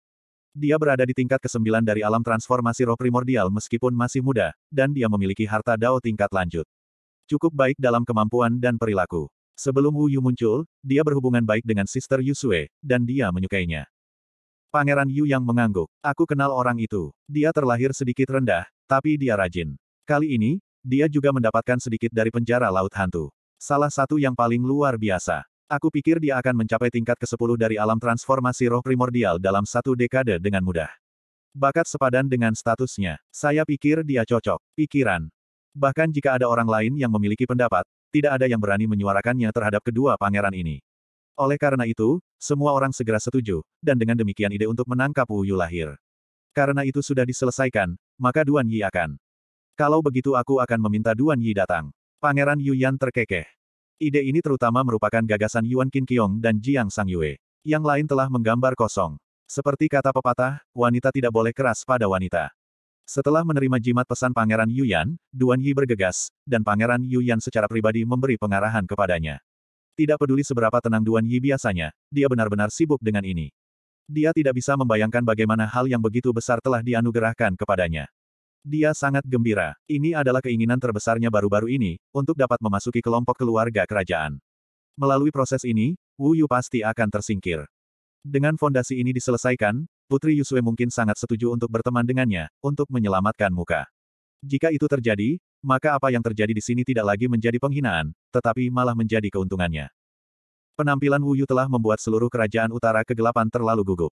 Dia berada di tingkat ke-9 dari alam transformasi roh primordial meskipun masih muda, dan dia memiliki harta Dao tingkat lanjut. Cukup baik dalam kemampuan dan perilaku. Sebelum Wu Yu muncul, dia berhubungan baik dengan Sister Yusue, dan dia menyukainya. Pangeran Yu yang mengangguk. Aku kenal orang itu. Dia terlahir sedikit rendah, tapi dia rajin. Kali ini, dia juga mendapatkan sedikit dari penjara Laut Hantu. Salah satu yang paling luar biasa. Aku pikir dia akan mencapai tingkat ke-10 dari alam transformasi roh primordial dalam satu dekade dengan mudah. Bakat sepadan dengan statusnya. Saya pikir dia cocok. Pikiran. Bahkan jika ada orang lain yang memiliki pendapat, tidak ada yang berani menyuarakannya terhadap kedua pangeran ini. Oleh karena itu, semua orang segera setuju, dan dengan demikian ide untuk menangkap Wu Yu lahir. Karena itu sudah diselesaikan, maka Duan Yi akan. Kalau begitu aku akan meminta Duan Yi datang. Pangeran Yuan terkekeh. Ide ini terutama merupakan gagasan Yuan Qin Qiong dan Jiang Sang Yue, Yang lain telah menggambar kosong. Seperti kata pepatah, wanita tidak boleh keras pada wanita. Setelah menerima jimat pesan Pangeran Yuan, Duan Yi bergegas, dan Pangeran Yuan secara pribadi memberi pengarahan kepadanya. Tidak peduli seberapa tenang Duan Yi biasanya, dia benar-benar sibuk dengan ini. Dia tidak bisa membayangkan bagaimana hal yang begitu besar telah dianugerahkan kepadanya. Dia sangat gembira. Ini adalah keinginan terbesarnya baru-baru ini, untuk dapat memasuki kelompok keluarga kerajaan. Melalui proses ini, Wu Yu pasti akan tersingkir. Dengan fondasi ini diselesaikan, Putri Yusue mungkin sangat setuju untuk berteman dengannya, untuk menyelamatkan muka. Jika itu terjadi, maka apa yang terjadi di sini tidak lagi menjadi penghinaan, tetapi malah menjadi keuntungannya. Penampilan Wu Yu telah membuat seluruh kerajaan utara kegelapan terlalu gugup.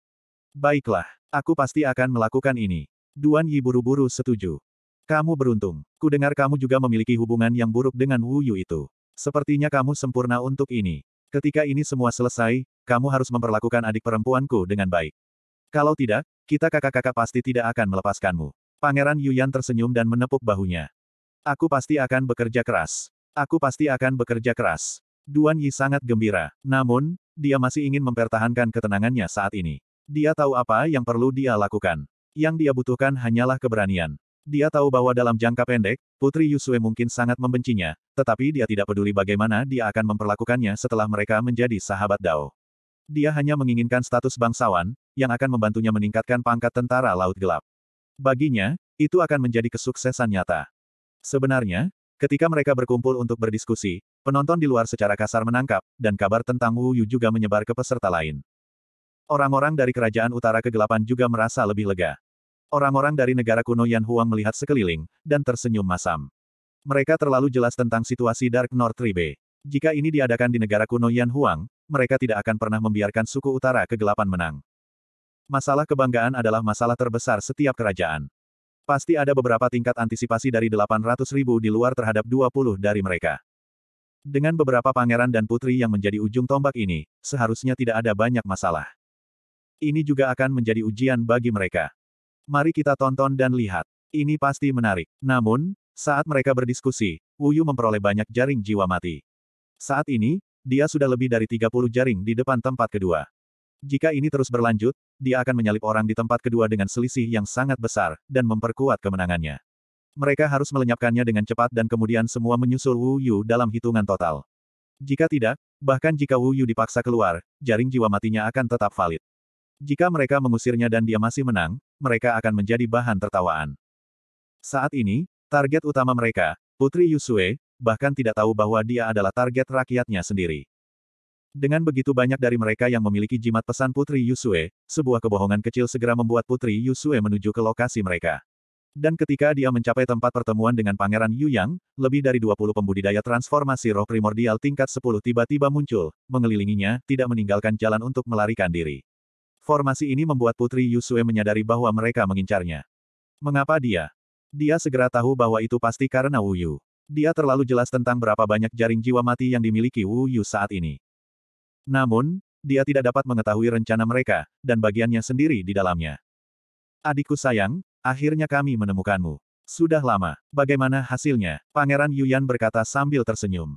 Baiklah, aku pasti akan melakukan ini. Duan Yi buru-buru setuju. Kamu beruntung. ku dengar kamu juga memiliki hubungan yang buruk dengan Wu Yu itu. Sepertinya kamu sempurna untuk ini. Ketika ini semua selesai, kamu harus memperlakukan adik perempuanku dengan baik. Kalau tidak, kita kakak-kakak pasti tidak akan melepaskanmu. Pangeran Yuyan tersenyum dan menepuk bahunya. Aku pasti akan bekerja keras. Aku pasti akan bekerja keras. Duan Yi sangat gembira. Namun, dia masih ingin mempertahankan ketenangannya saat ini. Dia tahu apa yang perlu dia lakukan. Yang dia butuhkan hanyalah keberanian. Dia tahu bahwa dalam jangka pendek, Putri Yusue mungkin sangat membencinya, tetapi dia tidak peduli bagaimana dia akan memperlakukannya setelah mereka menjadi sahabat Dao. Dia hanya menginginkan status bangsawan, yang akan membantunya meningkatkan pangkat tentara Laut Gelap. Baginya, itu akan menjadi kesuksesan nyata. Sebenarnya, Ketika mereka berkumpul untuk berdiskusi, penonton di luar secara kasar menangkap, dan kabar tentang Wu Yu juga menyebar ke peserta lain. Orang-orang dari kerajaan utara kegelapan juga merasa lebih lega. Orang-orang dari negara kuno Yan Huang melihat sekeliling, dan tersenyum masam. Mereka terlalu jelas tentang situasi Dark North Ribe. Jika ini diadakan di negara kuno Yan Huang, mereka tidak akan pernah membiarkan suku utara kegelapan menang. Masalah kebanggaan adalah masalah terbesar setiap kerajaan. Pasti ada beberapa tingkat antisipasi dari 800 ribu di luar terhadap 20 dari mereka. Dengan beberapa pangeran dan putri yang menjadi ujung tombak ini, seharusnya tidak ada banyak masalah. Ini juga akan menjadi ujian bagi mereka. Mari kita tonton dan lihat. Ini pasti menarik. Namun, saat mereka berdiskusi, Wuyu memperoleh banyak jaring jiwa mati. Saat ini, dia sudah lebih dari 30 jaring di depan tempat kedua. Jika ini terus berlanjut, dia akan menyalip orang di tempat kedua dengan selisih yang sangat besar, dan memperkuat kemenangannya. Mereka harus melenyapkannya dengan cepat dan kemudian semua menyusul Wu Yu dalam hitungan total. Jika tidak, bahkan jika Wu Yu dipaksa keluar, jaring jiwa matinya akan tetap valid. Jika mereka mengusirnya dan dia masih menang, mereka akan menjadi bahan tertawaan. Saat ini, target utama mereka, Putri Yusue, bahkan tidak tahu bahwa dia adalah target rakyatnya sendiri. Dengan begitu banyak dari mereka yang memiliki jimat pesan Putri Yusue, sebuah kebohongan kecil segera membuat Putri Yusue menuju ke lokasi mereka. Dan ketika dia mencapai tempat pertemuan dengan Pangeran Yu Yang, lebih dari 20 pembudidaya transformasi roh primordial tingkat 10 tiba-tiba muncul, mengelilinginya, tidak meninggalkan jalan untuk melarikan diri. Formasi ini membuat Putri Yusue menyadari bahwa mereka mengincarnya. Mengapa dia? Dia segera tahu bahwa itu pasti karena Wu Yu. Dia terlalu jelas tentang berapa banyak jaring jiwa mati yang dimiliki Wu Yu saat ini. Namun, dia tidak dapat mengetahui rencana mereka, dan bagiannya sendiri di dalamnya. Adikku sayang, akhirnya kami menemukanmu. Sudah lama. Bagaimana hasilnya? Pangeran Yuyan berkata sambil tersenyum.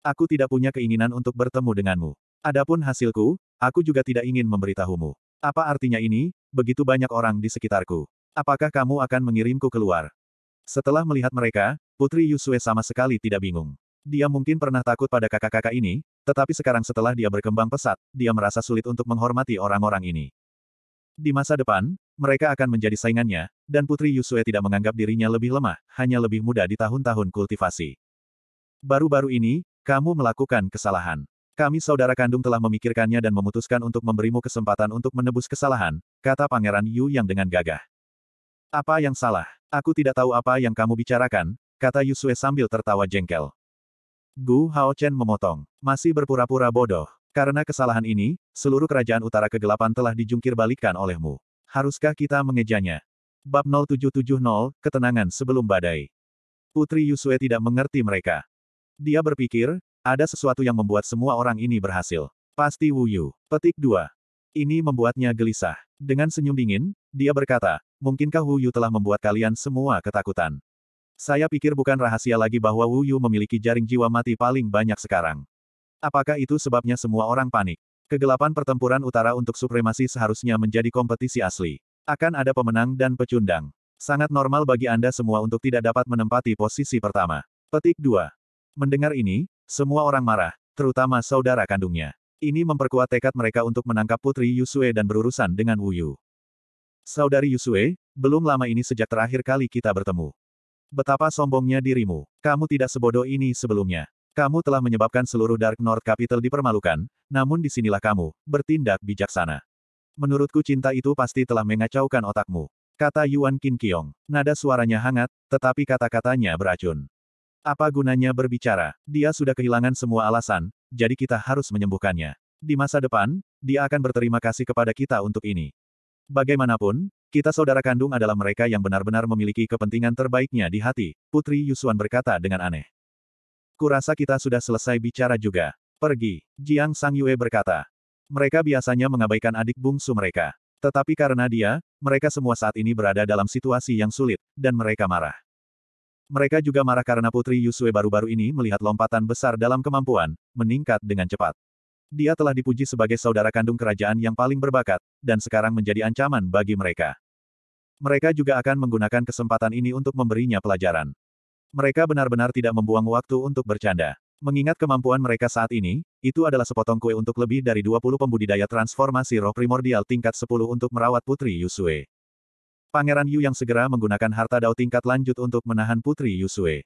Aku tidak punya keinginan untuk bertemu denganmu. Adapun hasilku, aku juga tidak ingin memberitahumu. Apa artinya ini? Begitu banyak orang di sekitarku. Apakah kamu akan mengirimku keluar? Setelah melihat mereka, Putri Yusue sama sekali tidak bingung. Dia mungkin pernah takut pada kakak-kakak ini, tetapi sekarang setelah dia berkembang pesat, dia merasa sulit untuk menghormati orang-orang ini. Di masa depan, mereka akan menjadi saingannya, dan Putri Yusue tidak menganggap dirinya lebih lemah, hanya lebih muda di tahun-tahun kultivasi. Baru-baru ini, kamu melakukan kesalahan. Kami saudara kandung telah memikirkannya dan memutuskan untuk memberimu kesempatan untuk menebus kesalahan, kata Pangeran Yu yang dengan gagah. Apa yang salah? Aku tidak tahu apa yang kamu bicarakan, kata Yusue sambil tertawa jengkel. Gu Haochen memotong. Masih berpura-pura bodoh. Karena kesalahan ini, seluruh kerajaan utara kegelapan telah dijungkir balikan olehmu. Haruskah kita mengejanya? Bab 0770, Ketenangan Sebelum Badai. Putri Yusue tidak mengerti mereka. Dia berpikir, ada sesuatu yang membuat semua orang ini berhasil. Pasti Wu Yu. Petik 2. Ini membuatnya gelisah. Dengan senyum dingin, dia berkata, mungkinkah Wu Yu telah membuat kalian semua ketakutan? Saya pikir bukan rahasia lagi bahwa Wu Yu memiliki jaring jiwa mati paling banyak sekarang. Apakah itu sebabnya semua orang panik? Kegelapan pertempuran utara untuk supremasi seharusnya menjadi kompetisi asli. Akan ada pemenang dan pecundang. Sangat normal bagi Anda semua untuk tidak dapat menempati posisi pertama. Petik 2. Mendengar ini, semua orang marah, terutama saudara kandungnya. Ini memperkuat tekad mereka untuk menangkap Putri Yusue dan berurusan dengan Wu Yu. Saudari Yusue, belum lama ini sejak terakhir kali kita bertemu. Betapa sombongnya dirimu. Kamu tidak sebodoh ini sebelumnya. Kamu telah menyebabkan seluruh Dark North Capital dipermalukan, namun disinilah kamu, bertindak bijaksana. Menurutku cinta itu pasti telah mengacaukan otakmu. Kata Yuan Qin Kiong. Nada suaranya hangat, tetapi kata-katanya beracun. Apa gunanya berbicara? Dia sudah kehilangan semua alasan, jadi kita harus menyembuhkannya. Di masa depan, dia akan berterima kasih kepada kita untuk ini. Bagaimanapun, kita saudara kandung adalah mereka yang benar-benar memiliki kepentingan terbaiknya di hati, Putri Yusuan berkata dengan aneh. Kurasa kita sudah selesai bicara juga. Pergi, Jiang Sang Yue berkata. Mereka biasanya mengabaikan adik bungsu mereka. Tetapi karena dia, mereka semua saat ini berada dalam situasi yang sulit, dan mereka marah. Mereka juga marah karena Putri Yusue baru-baru ini melihat lompatan besar dalam kemampuan, meningkat dengan cepat. Dia telah dipuji sebagai saudara kandung kerajaan yang paling berbakat, dan sekarang menjadi ancaman bagi mereka. Mereka juga akan menggunakan kesempatan ini untuk memberinya pelajaran. Mereka benar-benar tidak membuang waktu untuk bercanda. Mengingat kemampuan mereka saat ini, itu adalah sepotong kue untuk lebih dari 20 pembudidaya transformasi roh primordial tingkat 10 untuk merawat Putri Yusue. Pangeran Yu yang segera menggunakan harta dao tingkat lanjut untuk menahan Putri Yusue.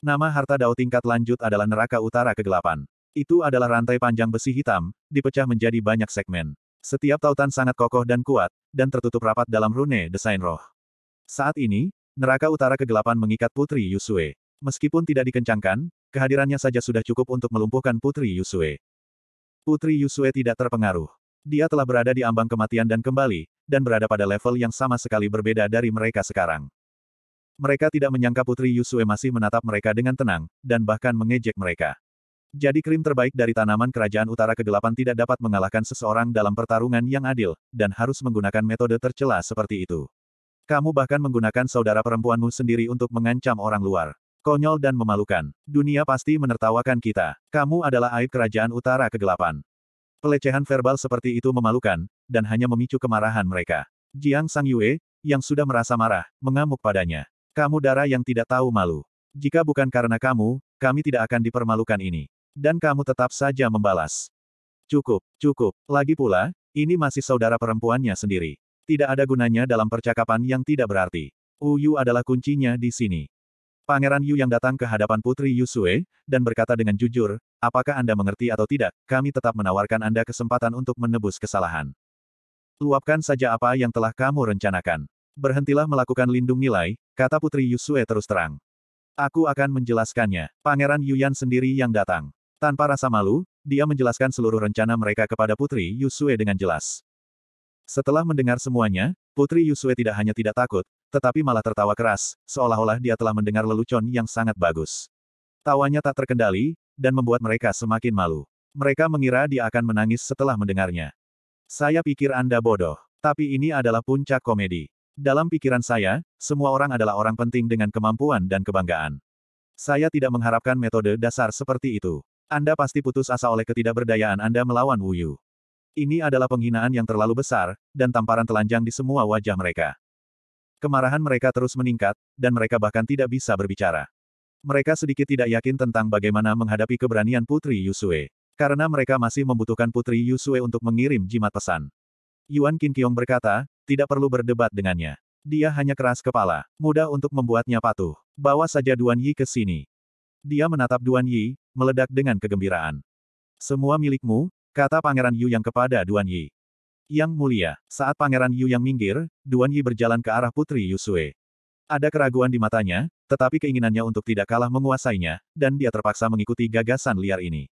Nama harta dao tingkat lanjut adalah neraka utara kegelapan. Itu adalah rantai panjang besi hitam, dipecah menjadi banyak segmen. Setiap tautan sangat kokoh dan kuat, dan tertutup rapat dalam rune desain roh. Saat ini, neraka utara kegelapan mengikat Putri Yusue. Meskipun tidak dikencangkan, kehadirannya saja sudah cukup untuk melumpuhkan Putri Yusue. Putri Yusue tidak terpengaruh. Dia telah berada di ambang kematian dan kembali, dan berada pada level yang sama sekali berbeda dari mereka sekarang. Mereka tidak menyangka Putri Yusue masih menatap mereka dengan tenang, dan bahkan mengejek mereka. Jadi krim terbaik dari tanaman kerajaan utara kegelapan tidak dapat mengalahkan seseorang dalam pertarungan yang adil, dan harus menggunakan metode tercela seperti itu. Kamu bahkan menggunakan saudara perempuanmu sendiri untuk mengancam orang luar. Konyol dan memalukan. Dunia pasti menertawakan kita. Kamu adalah aib kerajaan utara kegelapan. Pelecehan verbal seperti itu memalukan, dan hanya memicu kemarahan mereka. Jiang Sang Yue, yang sudah merasa marah, mengamuk padanya. Kamu darah yang tidak tahu malu. Jika bukan karena kamu, kami tidak akan dipermalukan ini. Dan kamu tetap saja membalas. Cukup, cukup. Lagi pula, ini masih saudara perempuannya sendiri. Tidak ada gunanya dalam percakapan yang tidak berarti. Uyu adalah kuncinya di sini. Pangeran Yu yang datang ke hadapan Putri Yusue, dan berkata dengan jujur, apakah Anda mengerti atau tidak, kami tetap menawarkan Anda kesempatan untuk menebus kesalahan. Luapkan saja apa yang telah kamu rencanakan. Berhentilah melakukan lindung nilai, kata Putri Yusue terus terang. Aku akan menjelaskannya, Pangeran Yuyan sendiri yang datang. Tanpa rasa malu, dia menjelaskan seluruh rencana mereka kepada Putri Yusue dengan jelas. Setelah mendengar semuanya, Putri Yusue tidak hanya tidak takut, tetapi malah tertawa keras, seolah-olah dia telah mendengar lelucon yang sangat bagus. Tawanya tak terkendali, dan membuat mereka semakin malu. Mereka mengira dia akan menangis setelah mendengarnya. Saya pikir Anda bodoh, tapi ini adalah puncak komedi. Dalam pikiran saya, semua orang adalah orang penting dengan kemampuan dan kebanggaan. Saya tidak mengharapkan metode dasar seperti itu. Anda pasti putus asa oleh ketidakberdayaan Anda melawan Wu Yu. Ini adalah penghinaan yang terlalu besar, dan tamparan telanjang di semua wajah mereka. Kemarahan mereka terus meningkat, dan mereka bahkan tidak bisa berbicara. Mereka sedikit tidak yakin tentang bagaimana menghadapi keberanian Putri Yusue, karena mereka masih membutuhkan Putri Yusue untuk mengirim jimat pesan. Yuan Qinqiong berkata, tidak perlu berdebat dengannya. Dia hanya keras kepala, mudah untuk membuatnya patuh. Bawa saja Duan Yi ke sini. Dia menatap Duan Yi, meledak dengan kegembiraan. Semua milikmu, kata Pangeran Yu yang kepada Duan Yi. Yang mulia, saat Pangeran Yu yang minggir, Duan Yi berjalan ke arah Putri Yusue. Ada keraguan di matanya, tetapi keinginannya untuk tidak kalah menguasainya, dan dia terpaksa mengikuti gagasan liar ini.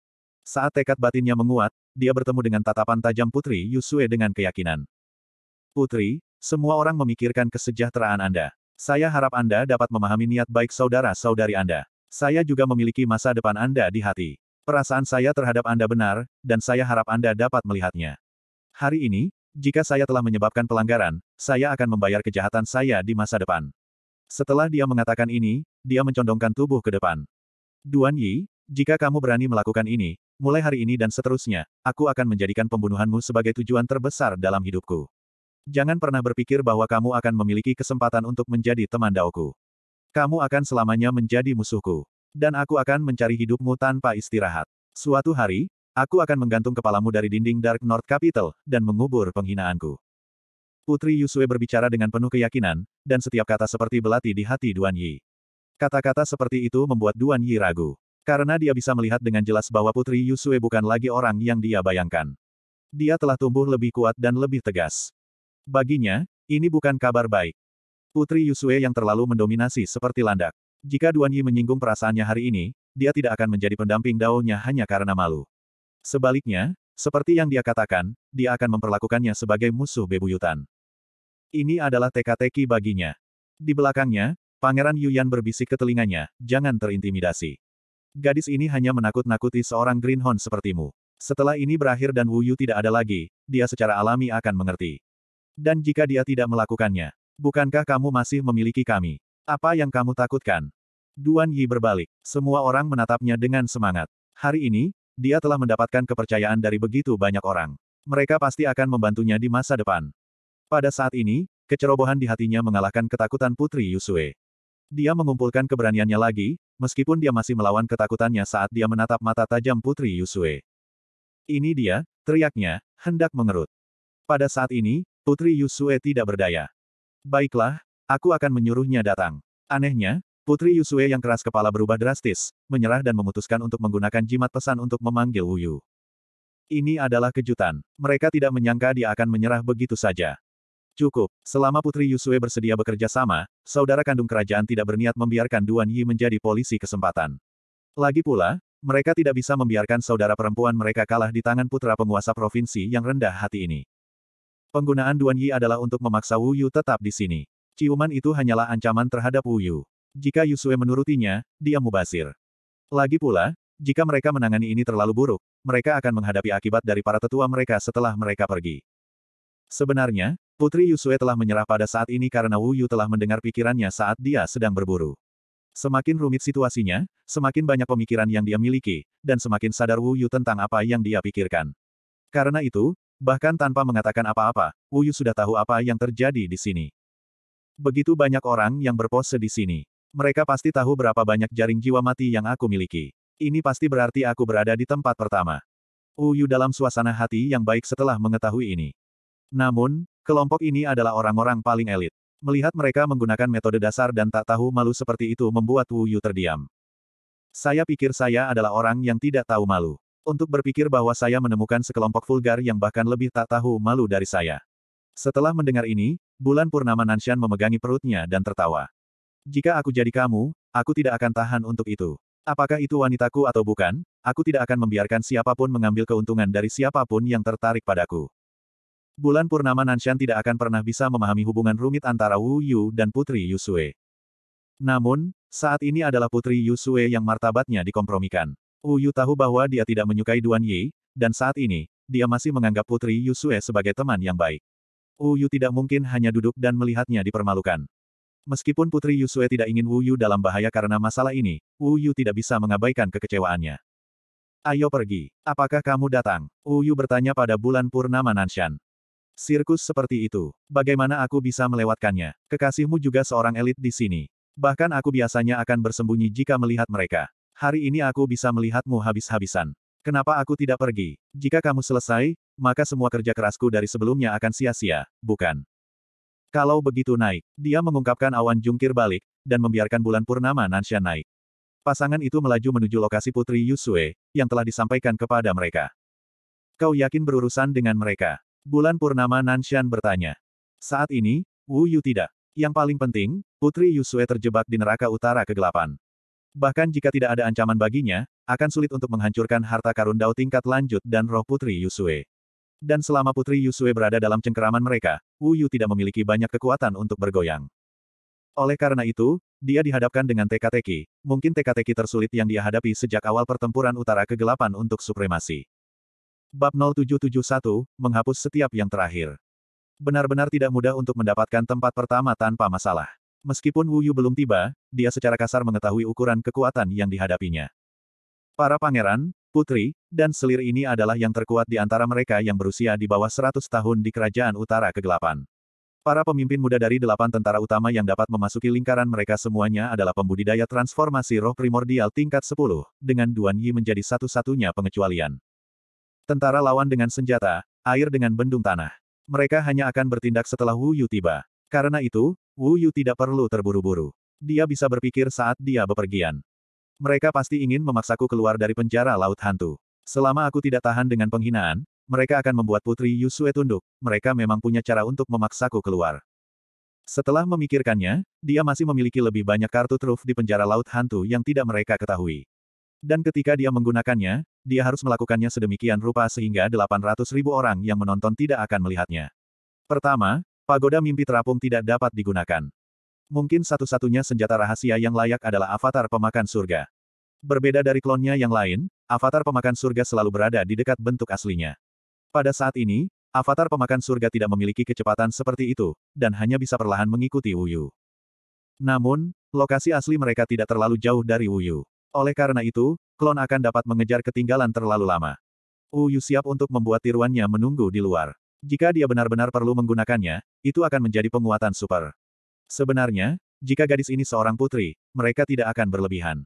Saat tekad batinnya menguat, dia bertemu dengan tatapan tajam Putri Yusue dengan keyakinan. Putri, semua orang memikirkan kesejahteraan Anda. Saya harap Anda dapat memahami niat baik saudara-saudari Anda. Saya juga memiliki masa depan Anda di hati. Perasaan saya terhadap Anda benar, dan saya harap Anda dapat melihatnya. Hari ini, jika saya telah menyebabkan pelanggaran, saya akan membayar kejahatan saya di masa depan. Setelah dia mengatakan ini, dia mencondongkan tubuh ke depan. Duan Yi, jika kamu berani melakukan ini, mulai hari ini dan seterusnya, aku akan menjadikan pembunuhanmu sebagai tujuan terbesar dalam hidupku. Jangan pernah berpikir bahwa kamu akan memiliki kesempatan untuk menjadi teman daoku. Kamu akan selamanya menjadi musuhku. Dan aku akan mencari hidupmu tanpa istirahat. Suatu hari, aku akan menggantung kepalamu dari dinding Dark North Capital, dan mengubur penghinaanku. Putri Yusue berbicara dengan penuh keyakinan, dan setiap kata seperti belati di hati Duan Yi. Kata-kata seperti itu membuat Duan Yi ragu. Karena dia bisa melihat dengan jelas bahwa Putri Yusue bukan lagi orang yang dia bayangkan. Dia telah tumbuh lebih kuat dan lebih tegas. Baginya, ini bukan kabar baik. Putri Yusue yang terlalu mendominasi seperti landak. Jika Duan Yi menyinggung perasaannya hari ini, dia tidak akan menjadi pendamping daunnya hanya karena malu. Sebaliknya, seperti yang dia katakan, dia akan memperlakukannya sebagai musuh bebuyutan. Ini adalah teka-teki baginya. Di belakangnya, Pangeran Yuyan berbisik ke telinganya, jangan terintimidasi. Gadis ini hanya menakut-nakuti seorang Greenhorn sepertimu. Setelah ini berakhir dan Wu Yu tidak ada lagi, dia secara alami akan mengerti. Dan jika dia tidak melakukannya, Bukankah kamu masih memiliki kami? Apa yang kamu takutkan? Duan Yi berbalik. Semua orang menatapnya dengan semangat. Hari ini, dia telah mendapatkan kepercayaan dari begitu banyak orang. Mereka pasti akan membantunya di masa depan. Pada saat ini, kecerobohan di hatinya mengalahkan ketakutan Putri Yusue. Dia mengumpulkan keberaniannya lagi, meskipun dia masih melawan ketakutannya saat dia menatap mata tajam Putri Yusue. Ini dia, teriaknya, hendak mengerut. Pada saat ini, Putri Yusue tidak berdaya. Baiklah, aku akan menyuruhnya datang. Anehnya, Putri Yusue yang keras kepala berubah drastis, menyerah dan memutuskan untuk menggunakan jimat pesan untuk memanggil Wuyu. Ini adalah kejutan. Mereka tidak menyangka dia akan menyerah begitu saja. Cukup, selama Putri Yusue bersedia bekerja sama, saudara kandung kerajaan tidak berniat membiarkan Duan Yi menjadi polisi kesempatan. Lagi pula, mereka tidak bisa membiarkan saudara perempuan mereka kalah di tangan putra penguasa provinsi yang rendah hati ini. Penggunaan Duan Yi adalah untuk memaksa Wu Yu tetap di sini. Ciuman itu hanyalah ancaman terhadap Wu Yu. Jika Yusue menurutinya, dia mubasir. Lagi pula, jika mereka menangani ini terlalu buruk, mereka akan menghadapi akibat dari para tetua mereka setelah mereka pergi. Sebenarnya, Putri Yusue telah menyerah pada saat ini karena Wu Yu telah mendengar pikirannya saat dia sedang berburu. Semakin rumit situasinya, semakin banyak pemikiran yang dia miliki, dan semakin sadar Wu Yu tentang apa yang dia pikirkan. Karena itu, Bahkan tanpa mengatakan apa-apa, Wuyu sudah tahu apa yang terjadi di sini. Begitu banyak orang yang berpose di sini. Mereka pasti tahu berapa banyak jaring jiwa mati yang aku miliki. Ini pasti berarti aku berada di tempat pertama. Wuyu dalam suasana hati yang baik setelah mengetahui ini. Namun, kelompok ini adalah orang-orang paling elit. Melihat mereka menggunakan metode dasar dan tak tahu malu seperti itu membuat Wuyu terdiam. Saya pikir saya adalah orang yang tidak tahu malu untuk berpikir bahwa saya menemukan sekelompok vulgar yang bahkan lebih tak tahu malu dari saya. Setelah mendengar ini, bulan purnama Nanshan memegangi perutnya dan tertawa. Jika aku jadi kamu, aku tidak akan tahan untuk itu. Apakah itu wanitaku atau bukan, aku tidak akan membiarkan siapapun mengambil keuntungan dari siapapun yang tertarik padaku. Bulan purnama Nanshan tidak akan pernah bisa memahami hubungan rumit antara Wu Yu dan Putri Yusue. Namun, saat ini adalah Putri Yusue yang martabatnya dikompromikan. Wu Yu tahu bahwa dia tidak menyukai Duan Yi, dan saat ini, dia masih menganggap Putri Yu sebagai teman yang baik. Wu Yu tidak mungkin hanya duduk dan melihatnya dipermalukan. Meskipun Putri Yu tidak ingin Wu Yu dalam bahaya karena masalah ini, Wu Yu tidak bisa mengabaikan kekecewaannya. Ayo pergi. Apakah kamu datang? Wu Yu bertanya pada bulan purnama Nanshan. Sirkus seperti itu. Bagaimana aku bisa melewatkannya? Kekasihmu juga seorang elit di sini. Bahkan aku biasanya akan bersembunyi jika melihat mereka. Hari ini aku bisa melihatmu habis-habisan. Kenapa aku tidak pergi? Jika kamu selesai, maka semua kerja kerasku dari sebelumnya akan sia-sia, bukan? Kalau begitu naik, dia mengungkapkan awan jungkir balik, dan membiarkan bulan purnama Nansha naik. Pasangan itu melaju menuju lokasi Putri Yusue, yang telah disampaikan kepada mereka. Kau yakin berurusan dengan mereka? Bulan Purnama Nanshan bertanya. Saat ini, Wu Yu tidak. Yang paling penting, Putri Yusue terjebak di neraka utara kegelapan. Bahkan jika tidak ada ancaman baginya, akan sulit untuk menghancurkan harta karun Dao tingkat lanjut dan roh Putri Yusue. Dan selama Putri Yusue berada dalam cengkeraman mereka, Wu Yu tidak memiliki banyak kekuatan untuk bergoyang. Oleh karena itu, dia dihadapkan dengan teka-teki, mungkin teka-teki tersulit yang dia hadapi sejak awal pertempuran utara kegelapan untuk supremasi. Bab 0771, menghapus setiap yang terakhir. Benar-benar tidak mudah untuk mendapatkan tempat pertama tanpa masalah. Meskipun Wu Yu belum tiba, dia secara kasar mengetahui ukuran kekuatan yang dihadapinya. Para pangeran, putri, dan selir ini adalah yang terkuat di antara mereka yang berusia di bawah 100 tahun di Kerajaan Utara Kegelapan. Para pemimpin muda dari delapan tentara utama yang dapat memasuki lingkaran mereka semuanya adalah pembudidaya transformasi roh primordial tingkat 10, dengan Duan Yi menjadi satu-satunya pengecualian. Tentara lawan dengan senjata, air dengan bendung tanah. Mereka hanya akan bertindak setelah Wu Yu tiba. Karena itu, Wu Yu tidak perlu terburu-buru. Dia bisa berpikir saat dia bepergian. Mereka pasti ingin memaksaku keluar dari penjara Laut Hantu. Selama aku tidak tahan dengan penghinaan, mereka akan membuat Putri Yusue tunduk. Mereka memang punya cara untuk memaksaku keluar. Setelah memikirkannya, dia masih memiliki lebih banyak kartu truf di penjara Laut Hantu yang tidak mereka ketahui. Dan ketika dia menggunakannya, dia harus melakukannya sedemikian rupa sehingga 800 ribu orang yang menonton tidak akan melihatnya. Pertama, Pagoda mimpi terapung tidak dapat digunakan. Mungkin satu-satunya senjata rahasia yang layak adalah avatar pemakan surga. Berbeda dari klonnya yang lain, avatar pemakan surga selalu berada di dekat bentuk aslinya. Pada saat ini, avatar pemakan surga tidak memiliki kecepatan seperti itu, dan hanya bisa perlahan mengikuti Wuyu. Namun, lokasi asli mereka tidak terlalu jauh dari Wuyu. Oleh karena itu, klon akan dapat mengejar ketinggalan terlalu lama. Wuyu siap untuk membuat tiruannya menunggu di luar. Jika dia benar-benar perlu menggunakannya, itu akan menjadi penguatan super. Sebenarnya, jika gadis ini seorang putri, mereka tidak akan berlebihan.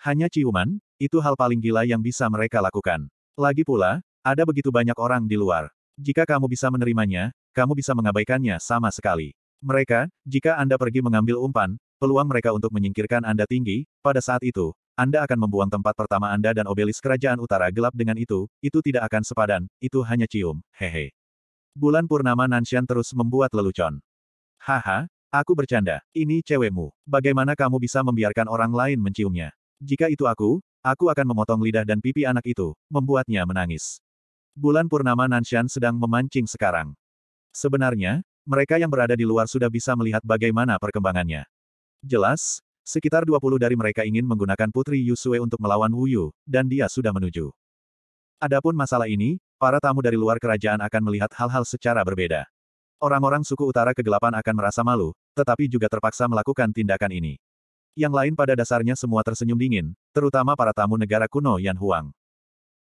Hanya ciuman, itu hal paling gila yang bisa mereka lakukan. Lagi pula, ada begitu banyak orang di luar. Jika kamu bisa menerimanya, kamu bisa mengabaikannya sama sekali. Mereka, jika Anda pergi mengambil umpan, peluang mereka untuk menyingkirkan Anda tinggi, pada saat itu, Anda akan membuang tempat pertama Anda dan obelis kerajaan utara gelap dengan itu, itu tidak akan sepadan, itu hanya cium, hehe. Bulan purnama Nanshan terus membuat lelucon. Haha, aku bercanda. Ini cewekmu. Bagaimana kamu bisa membiarkan orang lain menciumnya? Jika itu aku, aku akan memotong lidah dan pipi anak itu, membuatnya menangis. Bulan purnama Nanshan sedang memancing sekarang. Sebenarnya, mereka yang berada di luar sudah bisa melihat bagaimana perkembangannya. Jelas, sekitar 20 dari mereka ingin menggunakan Putri Yusue untuk melawan Wuyu, dan dia sudah menuju. Adapun masalah ini, Para tamu dari luar kerajaan akan melihat hal-hal secara berbeda. Orang-orang suku utara kegelapan akan merasa malu, tetapi juga terpaksa melakukan tindakan ini. Yang lain pada dasarnya semua tersenyum dingin, terutama para tamu negara kuno Yan Huang.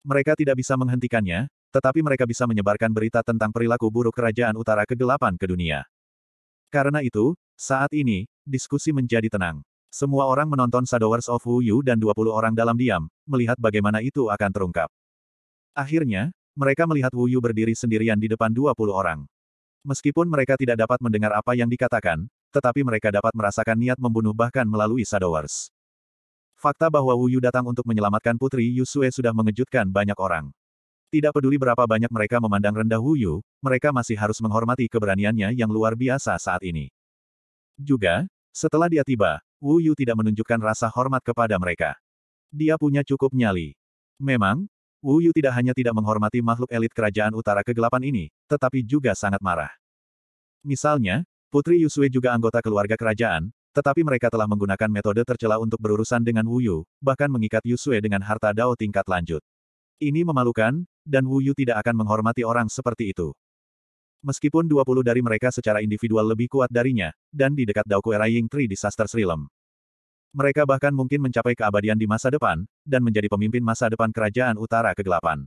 Mereka tidak bisa menghentikannya, tetapi mereka bisa menyebarkan berita tentang perilaku buruk kerajaan utara kegelapan ke dunia. Karena itu, saat ini, diskusi menjadi tenang. Semua orang menonton Shadowers of Wu Yu dan 20 orang dalam diam, melihat bagaimana itu akan terungkap. Akhirnya, mereka melihat Wu Yu berdiri sendirian di depan 20 orang. Meskipun mereka tidak dapat mendengar apa yang dikatakan, tetapi mereka dapat merasakan niat membunuh bahkan melalui Shadowers. Fakta bahwa Wu Yu datang untuk menyelamatkan Putri Yusue sudah mengejutkan banyak orang. Tidak peduli berapa banyak mereka memandang rendah Wu Yu, mereka masih harus menghormati keberaniannya yang luar biasa saat ini. Juga, setelah dia tiba, Wu Yu tidak menunjukkan rasa hormat kepada mereka. Dia punya cukup nyali. Memang, Wu Yu tidak hanya tidak menghormati makhluk elit kerajaan utara kegelapan ini, tetapi juga sangat marah. Misalnya, Putri Yusui juga anggota keluarga kerajaan, tetapi mereka telah menggunakan metode tercela untuk berurusan dengan Wu Yu, bahkan mengikat Yusui dengan harta dao tingkat lanjut. Ini memalukan, dan Wu Yu tidak akan menghormati orang seperti itu. Meskipun 20 dari mereka secara individual lebih kuat darinya, dan di dekat Dao Era Ying di Saster Srilem, mereka bahkan mungkin mencapai keabadian di masa depan, dan menjadi pemimpin masa depan kerajaan utara kegelapan.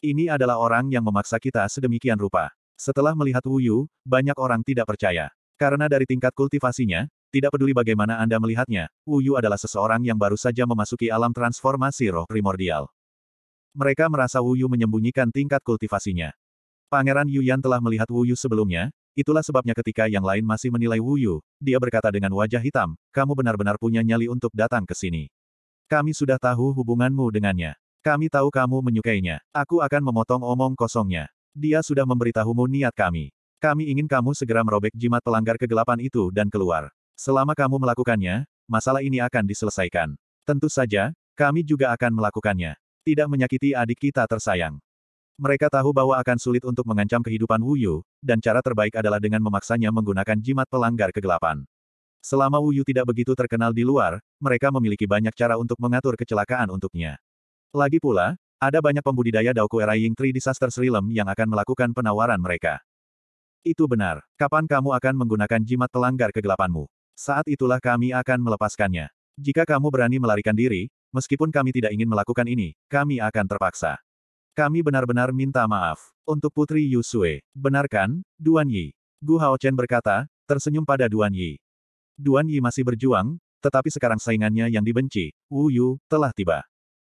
Ini adalah orang yang memaksa kita sedemikian rupa. Setelah melihat Wu Yu, banyak orang tidak percaya. Karena dari tingkat kultivasinya, tidak peduli bagaimana Anda melihatnya, Wu Yu adalah seseorang yang baru saja memasuki alam transformasi roh primordial. Mereka merasa Wu Yu menyembunyikan tingkat kultivasinya. Pangeran Yuyan telah melihat Wu Yu sebelumnya, Itulah sebabnya ketika yang lain masih menilai Wu Yu, dia berkata dengan wajah hitam, kamu benar-benar punya nyali untuk datang ke sini. Kami sudah tahu hubunganmu dengannya. Kami tahu kamu menyukainya. Aku akan memotong omong kosongnya. Dia sudah memberitahumu niat kami. Kami ingin kamu segera merobek jimat pelanggar kegelapan itu dan keluar. Selama kamu melakukannya, masalah ini akan diselesaikan. Tentu saja, kami juga akan melakukannya. Tidak menyakiti adik kita tersayang. Mereka tahu bahwa akan sulit untuk mengancam kehidupan Wu Yu, dan cara terbaik adalah dengan memaksanya menggunakan jimat pelanggar kegelapan. Selama Wu Yu tidak begitu terkenal di luar, mereka memiliki banyak cara untuk mengatur kecelakaan untuknya. Lagi pula, ada banyak pembudidaya Daoku era Ying Yingtri Disaster Srilem yang akan melakukan penawaran mereka. Itu benar. Kapan kamu akan menggunakan jimat pelanggar kegelapanmu? Saat itulah kami akan melepaskannya. Jika kamu berani melarikan diri, meskipun kami tidak ingin melakukan ini, kami akan terpaksa. Kami benar-benar minta maaf. Untuk Putri Yusue. Benarkan, Duan Yi? Gu Haochen berkata, tersenyum pada Duan Yi. Duan Yi masih berjuang, tetapi sekarang saingannya yang dibenci, Wu Yu, telah tiba.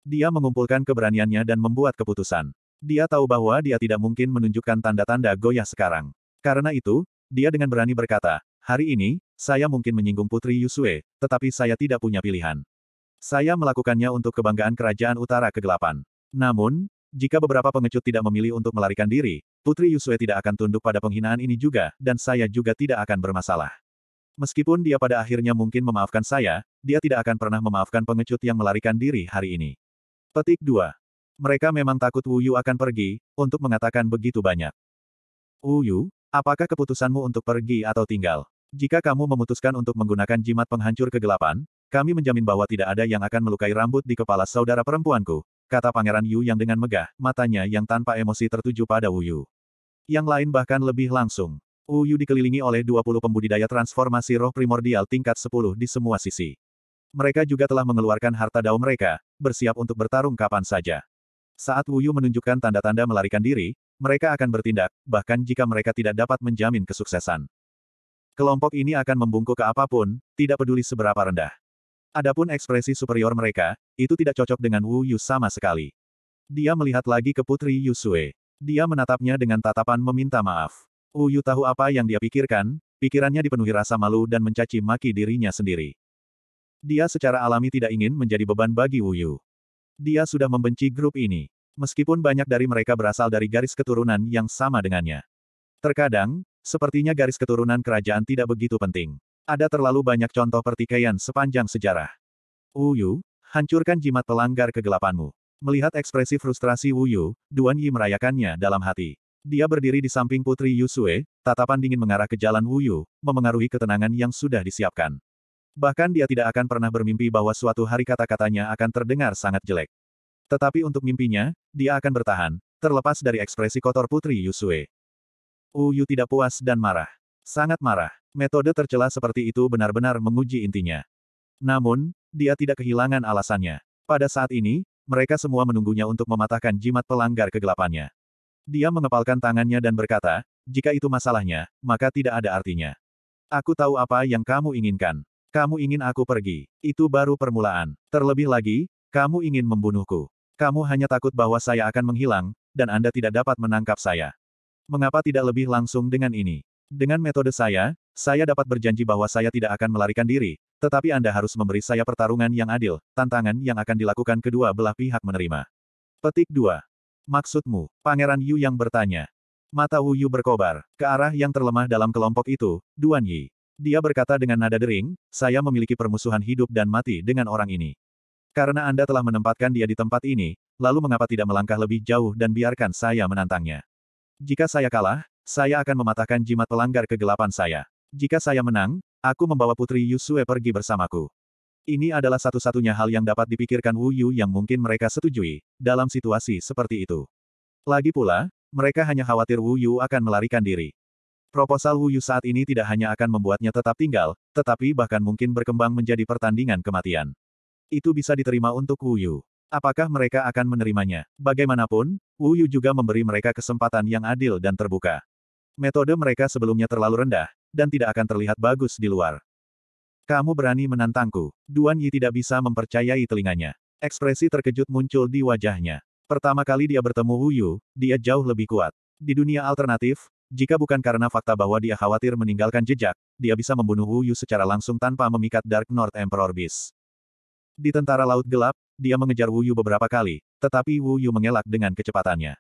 Dia mengumpulkan keberaniannya dan membuat keputusan. Dia tahu bahwa dia tidak mungkin menunjukkan tanda-tanda goyah sekarang. Karena itu, dia dengan berani berkata, hari ini, saya mungkin menyinggung Putri Yusue, tetapi saya tidak punya pilihan. Saya melakukannya untuk kebanggaan kerajaan utara kegelapan. Namun, jika beberapa pengecut tidak memilih untuk melarikan diri, Putri Yusue tidak akan tunduk pada penghinaan ini juga, dan saya juga tidak akan bermasalah. Meskipun dia pada akhirnya mungkin memaafkan saya, dia tidak akan pernah memaafkan pengecut yang melarikan diri hari ini. Petik 2. Mereka memang takut Wu Yu akan pergi, untuk mengatakan begitu banyak. Wu Yu, apakah keputusanmu untuk pergi atau tinggal? Jika kamu memutuskan untuk menggunakan jimat penghancur kegelapan, kami menjamin bahwa tidak ada yang akan melukai rambut di kepala saudara perempuanku, kata Pangeran Yu yang dengan megah, matanya yang tanpa emosi tertuju pada Wu Yu. Yang lain bahkan lebih langsung. Wu Yu dikelilingi oleh 20 pembudidaya transformasi roh primordial tingkat 10 di semua sisi. Mereka juga telah mengeluarkan harta dao mereka, bersiap untuk bertarung kapan saja. Saat Wu Yu menunjukkan tanda-tanda melarikan diri, mereka akan bertindak, bahkan jika mereka tidak dapat menjamin kesuksesan. Kelompok ini akan membungkuk ke apapun, tidak peduli seberapa rendah. Adapun ekspresi superior mereka, itu tidak cocok dengan Wu Yu sama sekali. Dia melihat lagi ke Putri Yusue. Dia menatapnya dengan tatapan meminta maaf. Wu Yu tahu apa yang dia pikirkan, pikirannya dipenuhi rasa malu dan mencaci maki dirinya sendiri. Dia secara alami tidak ingin menjadi beban bagi Wu Yu. Dia sudah membenci grup ini. Meskipun banyak dari mereka berasal dari garis keturunan yang sama dengannya. Terkadang, sepertinya garis keturunan kerajaan tidak begitu penting. Ada terlalu banyak contoh pertikaian sepanjang sejarah. Wuyu, hancurkan jimat pelanggar kegelapanmu. Melihat ekspresi frustrasi Wuyu, Duan Yi merayakannya dalam hati. Dia berdiri di samping Putri Yusue, tatapan dingin mengarah ke jalan Wuyu, memengaruhi ketenangan yang sudah disiapkan. Bahkan dia tidak akan pernah bermimpi bahwa suatu hari kata-katanya akan terdengar sangat jelek. Tetapi untuk mimpinya, dia akan bertahan, terlepas dari ekspresi kotor Putri Yusue. Uyu tidak puas dan marah. Sangat marah. Metode tercela seperti itu benar-benar menguji intinya. Namun, dia tidak kehilangan alasannya. Pada saat ini, mereka semua menunggunya untuk mematahkan jimat pelanggar kegelapannya. Dia mengepalkan tangannya dan berkata, jika itu masalahnya, maka tidak ada artinya. Aku tahu apa yang kamu inginkan. Kamu ingin aku pergi. Itu baru permulaan. Terlebih lagi, kamu ingin membunuhku. Kamu hanya takut bahwa saya akan menghilang, dan Anda tidak dapat menangkap saya. Mengapa tidak lebih langsung dengan ini? Dengan metode saya, saya dapat berjanji bahwa saya tidak akan melarikan diri, tetapi Anda harus memberi saya pertarungan yang adil, tantangan yang akan dilakukan kedua belah pihak menerima. Petik 2. Maksudmu, Pangeran Yu yang bertanya. Mata Wu Yu berkobar, ke arah yang terlemah dalam kelompok itu, Duan Yi. Dia berkata dengan nada dering, saya memiliki permusuhan hidup dan mati dengan orang ini. Karena Anda telah menempatkan dia di tempat ini, lalu mengapa tidak melangkah lebih jauh dan biarkan saya menantangnya? Jika saya kalah, saya akan mematahkan jimat pelanggar kegelapan saya. Jika saya menang, aku membawa Putri Yusue pergi bersamaku. Ini adalah satu-satunya hal yang dapat dipikirkan Wu Yu yang mungkin mereka setujui, dalam situasi seperti itu. Lagi pula, mereka hanya khawatir Wu Yu akan melarikan diri. Proposal Wu Yu saat ini tidak hanya akan membuatnya tetap tinggal, tetapi bahkan mungkin berkembang menjadi pertandingan kematian. Itu bisa diterima untuk Wu Yu. Apakah mereka akan menerimanya? Bagaimanapun, Wu Yu juga memberi mereka kesempatan yang adil dan terbuka. Metode mereka sebelumnya terlalu rendah, dan tidak akan terlihat bagus di luar. Kamu berani menantangku. Duan Yi tidak bisa mempercayai telinganya. Ekspresi terkejut muncul di wajahnya. Pertama kali dia bertemu Wu Yu, dia jauh lebih kuat. Di dunia alternatif, jika bukan karena fakta bahwa dia khawatir meninggalkan jejak, dia bisa membunuh Wu Yu secara langsung tanpa memikat Dark North Emperor Beast. Di tentara laut gelap, dia mengejar Wu Yu beberapa kali, tetapi Wu Yu mengelak dengan kecepatannya.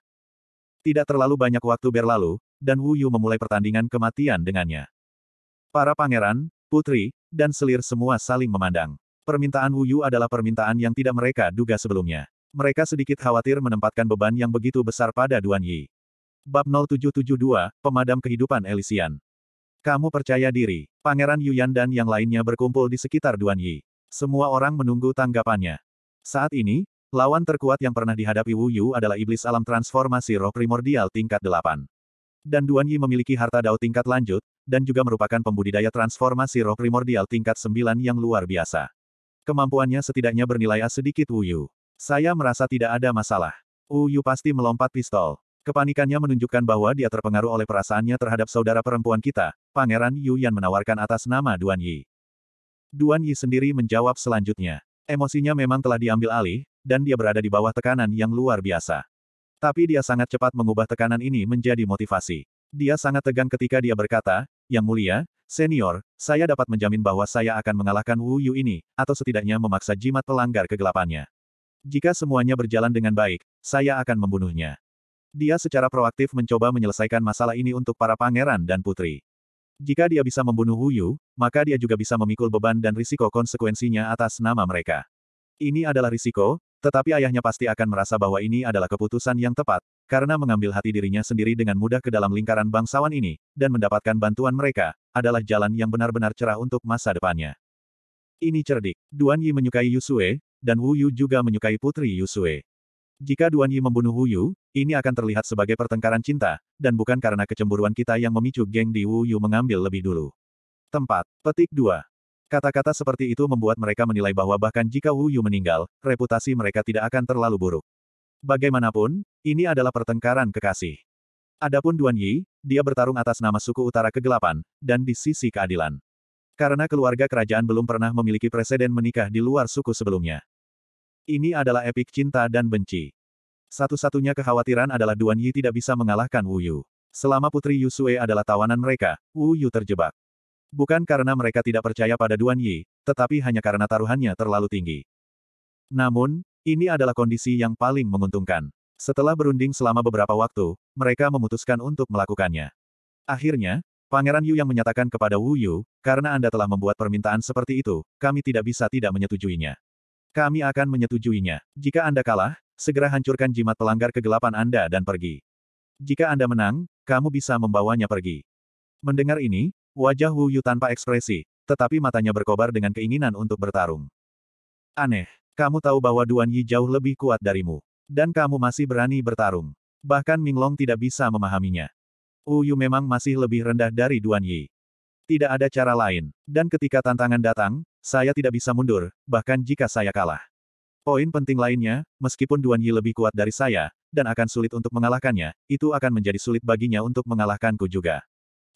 Tidak terlalu banyak waktu berlalu, dan Wu Yu memulai pertandingan kematian dengannya. Para pangeran, putri, dan selir semua saling memandang. Permintaan Wu Yu adalah permintaan yang tidak mereka duga sebelumnya. Mereka sedikit khawatir menempatkan beban yang begitu besar pada Duan Yi. Bab 0772, Pemadam Kehidupan Elisian. Kamu percaya diri, Pangeran Yuyan dan yang lainnya berkumpul di sekitar Duan Yi. Semua orang menunggu tanggapannya. Saat ini, Lawan terkuat yang pernah dihadapi Wu Yu adalah iblis alam transformasi roh primordial tingkat 8 dan Duan Yi memiliki harta dao tingkat lanjut, dan juga merupakan pembudidaya transformasi roh primordial tingkat 9 yang luar biasa. Kemampuannya setidaknya bernilai sedikit sedikit Wuyu. Saya merasa tidak ada masalah. Wuyu pasti melompat pistol. Kepanikannya menunjukkan bahwa dia terpengaruh oleh perasaannya terhadap saudara perempuan kita, Pangeran Yu Yan menawarkan atas nama Duan Yi. Duan Yi sendiri menjawab selanjutnya. Emosinya memang telah diambil alih, dan dia berada di bawah tekanan yang luar biasa. Tapi dia sangat cepat mengubah tekanan ini menjadi motivasi. Dia sangat tegang ketika dia berkata, Yang mulia, senior, saya dapat menjamin bahwa saya akan mengalahkan Wu Yu ini, atau setidaknya memaksa jimat pelanggar kegelapannya. Jika semuanya berjalan dengan baik, saya akan membunuhnya. Dia secara proaktif mencoba menyelesaikan masalah ini untuk para pangeran dan putri. Jika dia bisa membunuh Wu Yu, maka dia juga bisa memikul beban dan risiko konsekuensinya atas nama mereka. Ini adalah risiko, tetapi ayahnya pasti akan merasa bahwa ini adalah keputusan yang tepat, karena mengambil hati dirinya sendiri dengan mudah ke dalam lingkaran bangsawan ini, dan mendapatkan bantuan mereka, adalah jalan yang benar-benar cerah untuk masa depannya. Ini cerdik. Duan Yi menyukai Yusue, dan Wu Yu juga menyukai putri Yusue. Jika Duan Yi membunuh Wu Yu, ini akan terlihat sebagai pertengkaran cinta, dan bukan karena kecemburuan kita yang memicu geng di Wu Yu mengambil lebih dulu. Tempat, petik 2. Kata-kata seperti itu membuat mereka menilai bahwa bahkan jika Wu Yu meninggal, reputasi mereka tidak akan terlalu buruk. Bagaimanapun, ini adalah pertengkaran kekasih. Adapun Duan Yi, dia bertarung atas nama suku utara kegelapan, dan di sisi keadilan. Karena keluarga kerajaan belum pernah memiliki presiden menikah di luar suku sebelumnya. Ini adalah epik cinta dan benci. Satu-satunya kekhawatiran adalah Duan Yi tidak bisa mengalahkan Wu Yu. Selama Putri Yu Yusue adalah tawanan mereka, Wu Yu terjebak. Bukan karena mereka tidak percaya pada Duan Yi, tetapi hanya karena taruhannya terlalu tinggi. Namun, ini adalah kondisi yang paling menguntungkan. Setelah berunding selama beberapa waktu, mereka memutuskan untuk melakukannya. Akhirnya, Pangeran Yu yang menyatakan kepada Wu Yu, karena Anda telah membuat permintaan seperti itu, kami tidak bisa tidak menyetujuinya. Kami akan menyetujuinya. Jika Anda kalah, segera hancurkan jimat pelanggar kegelapan Anda dan pergi. Jika Anda menang, kamu bisa membawanya pergi. Mendengar ini, Wajah Wu Yu tanpa ekspresi, tetapi matanya berkobar dengan keinginan untuk bertarung. Aneh, kamu tahu bahwa Duan Yi jauh lebih kuat darimu. Dan kamu masih berani bertarung. Bahkan Ming Long tidak bisa memahaminya. Yu memang masih lebih rendah dari Duan Yi. Tidak ada cara lain. Dan ketika tantangan datang, saya tidak bisa mundur, bahkan jika saya kalah. Poin penting lainnya, meskipun Duan Yi lebih kuat dari saya, dan akan sulit untuk mengalahkannya, itu akan menjadi sulit baginya untuk mengalahkanku juga.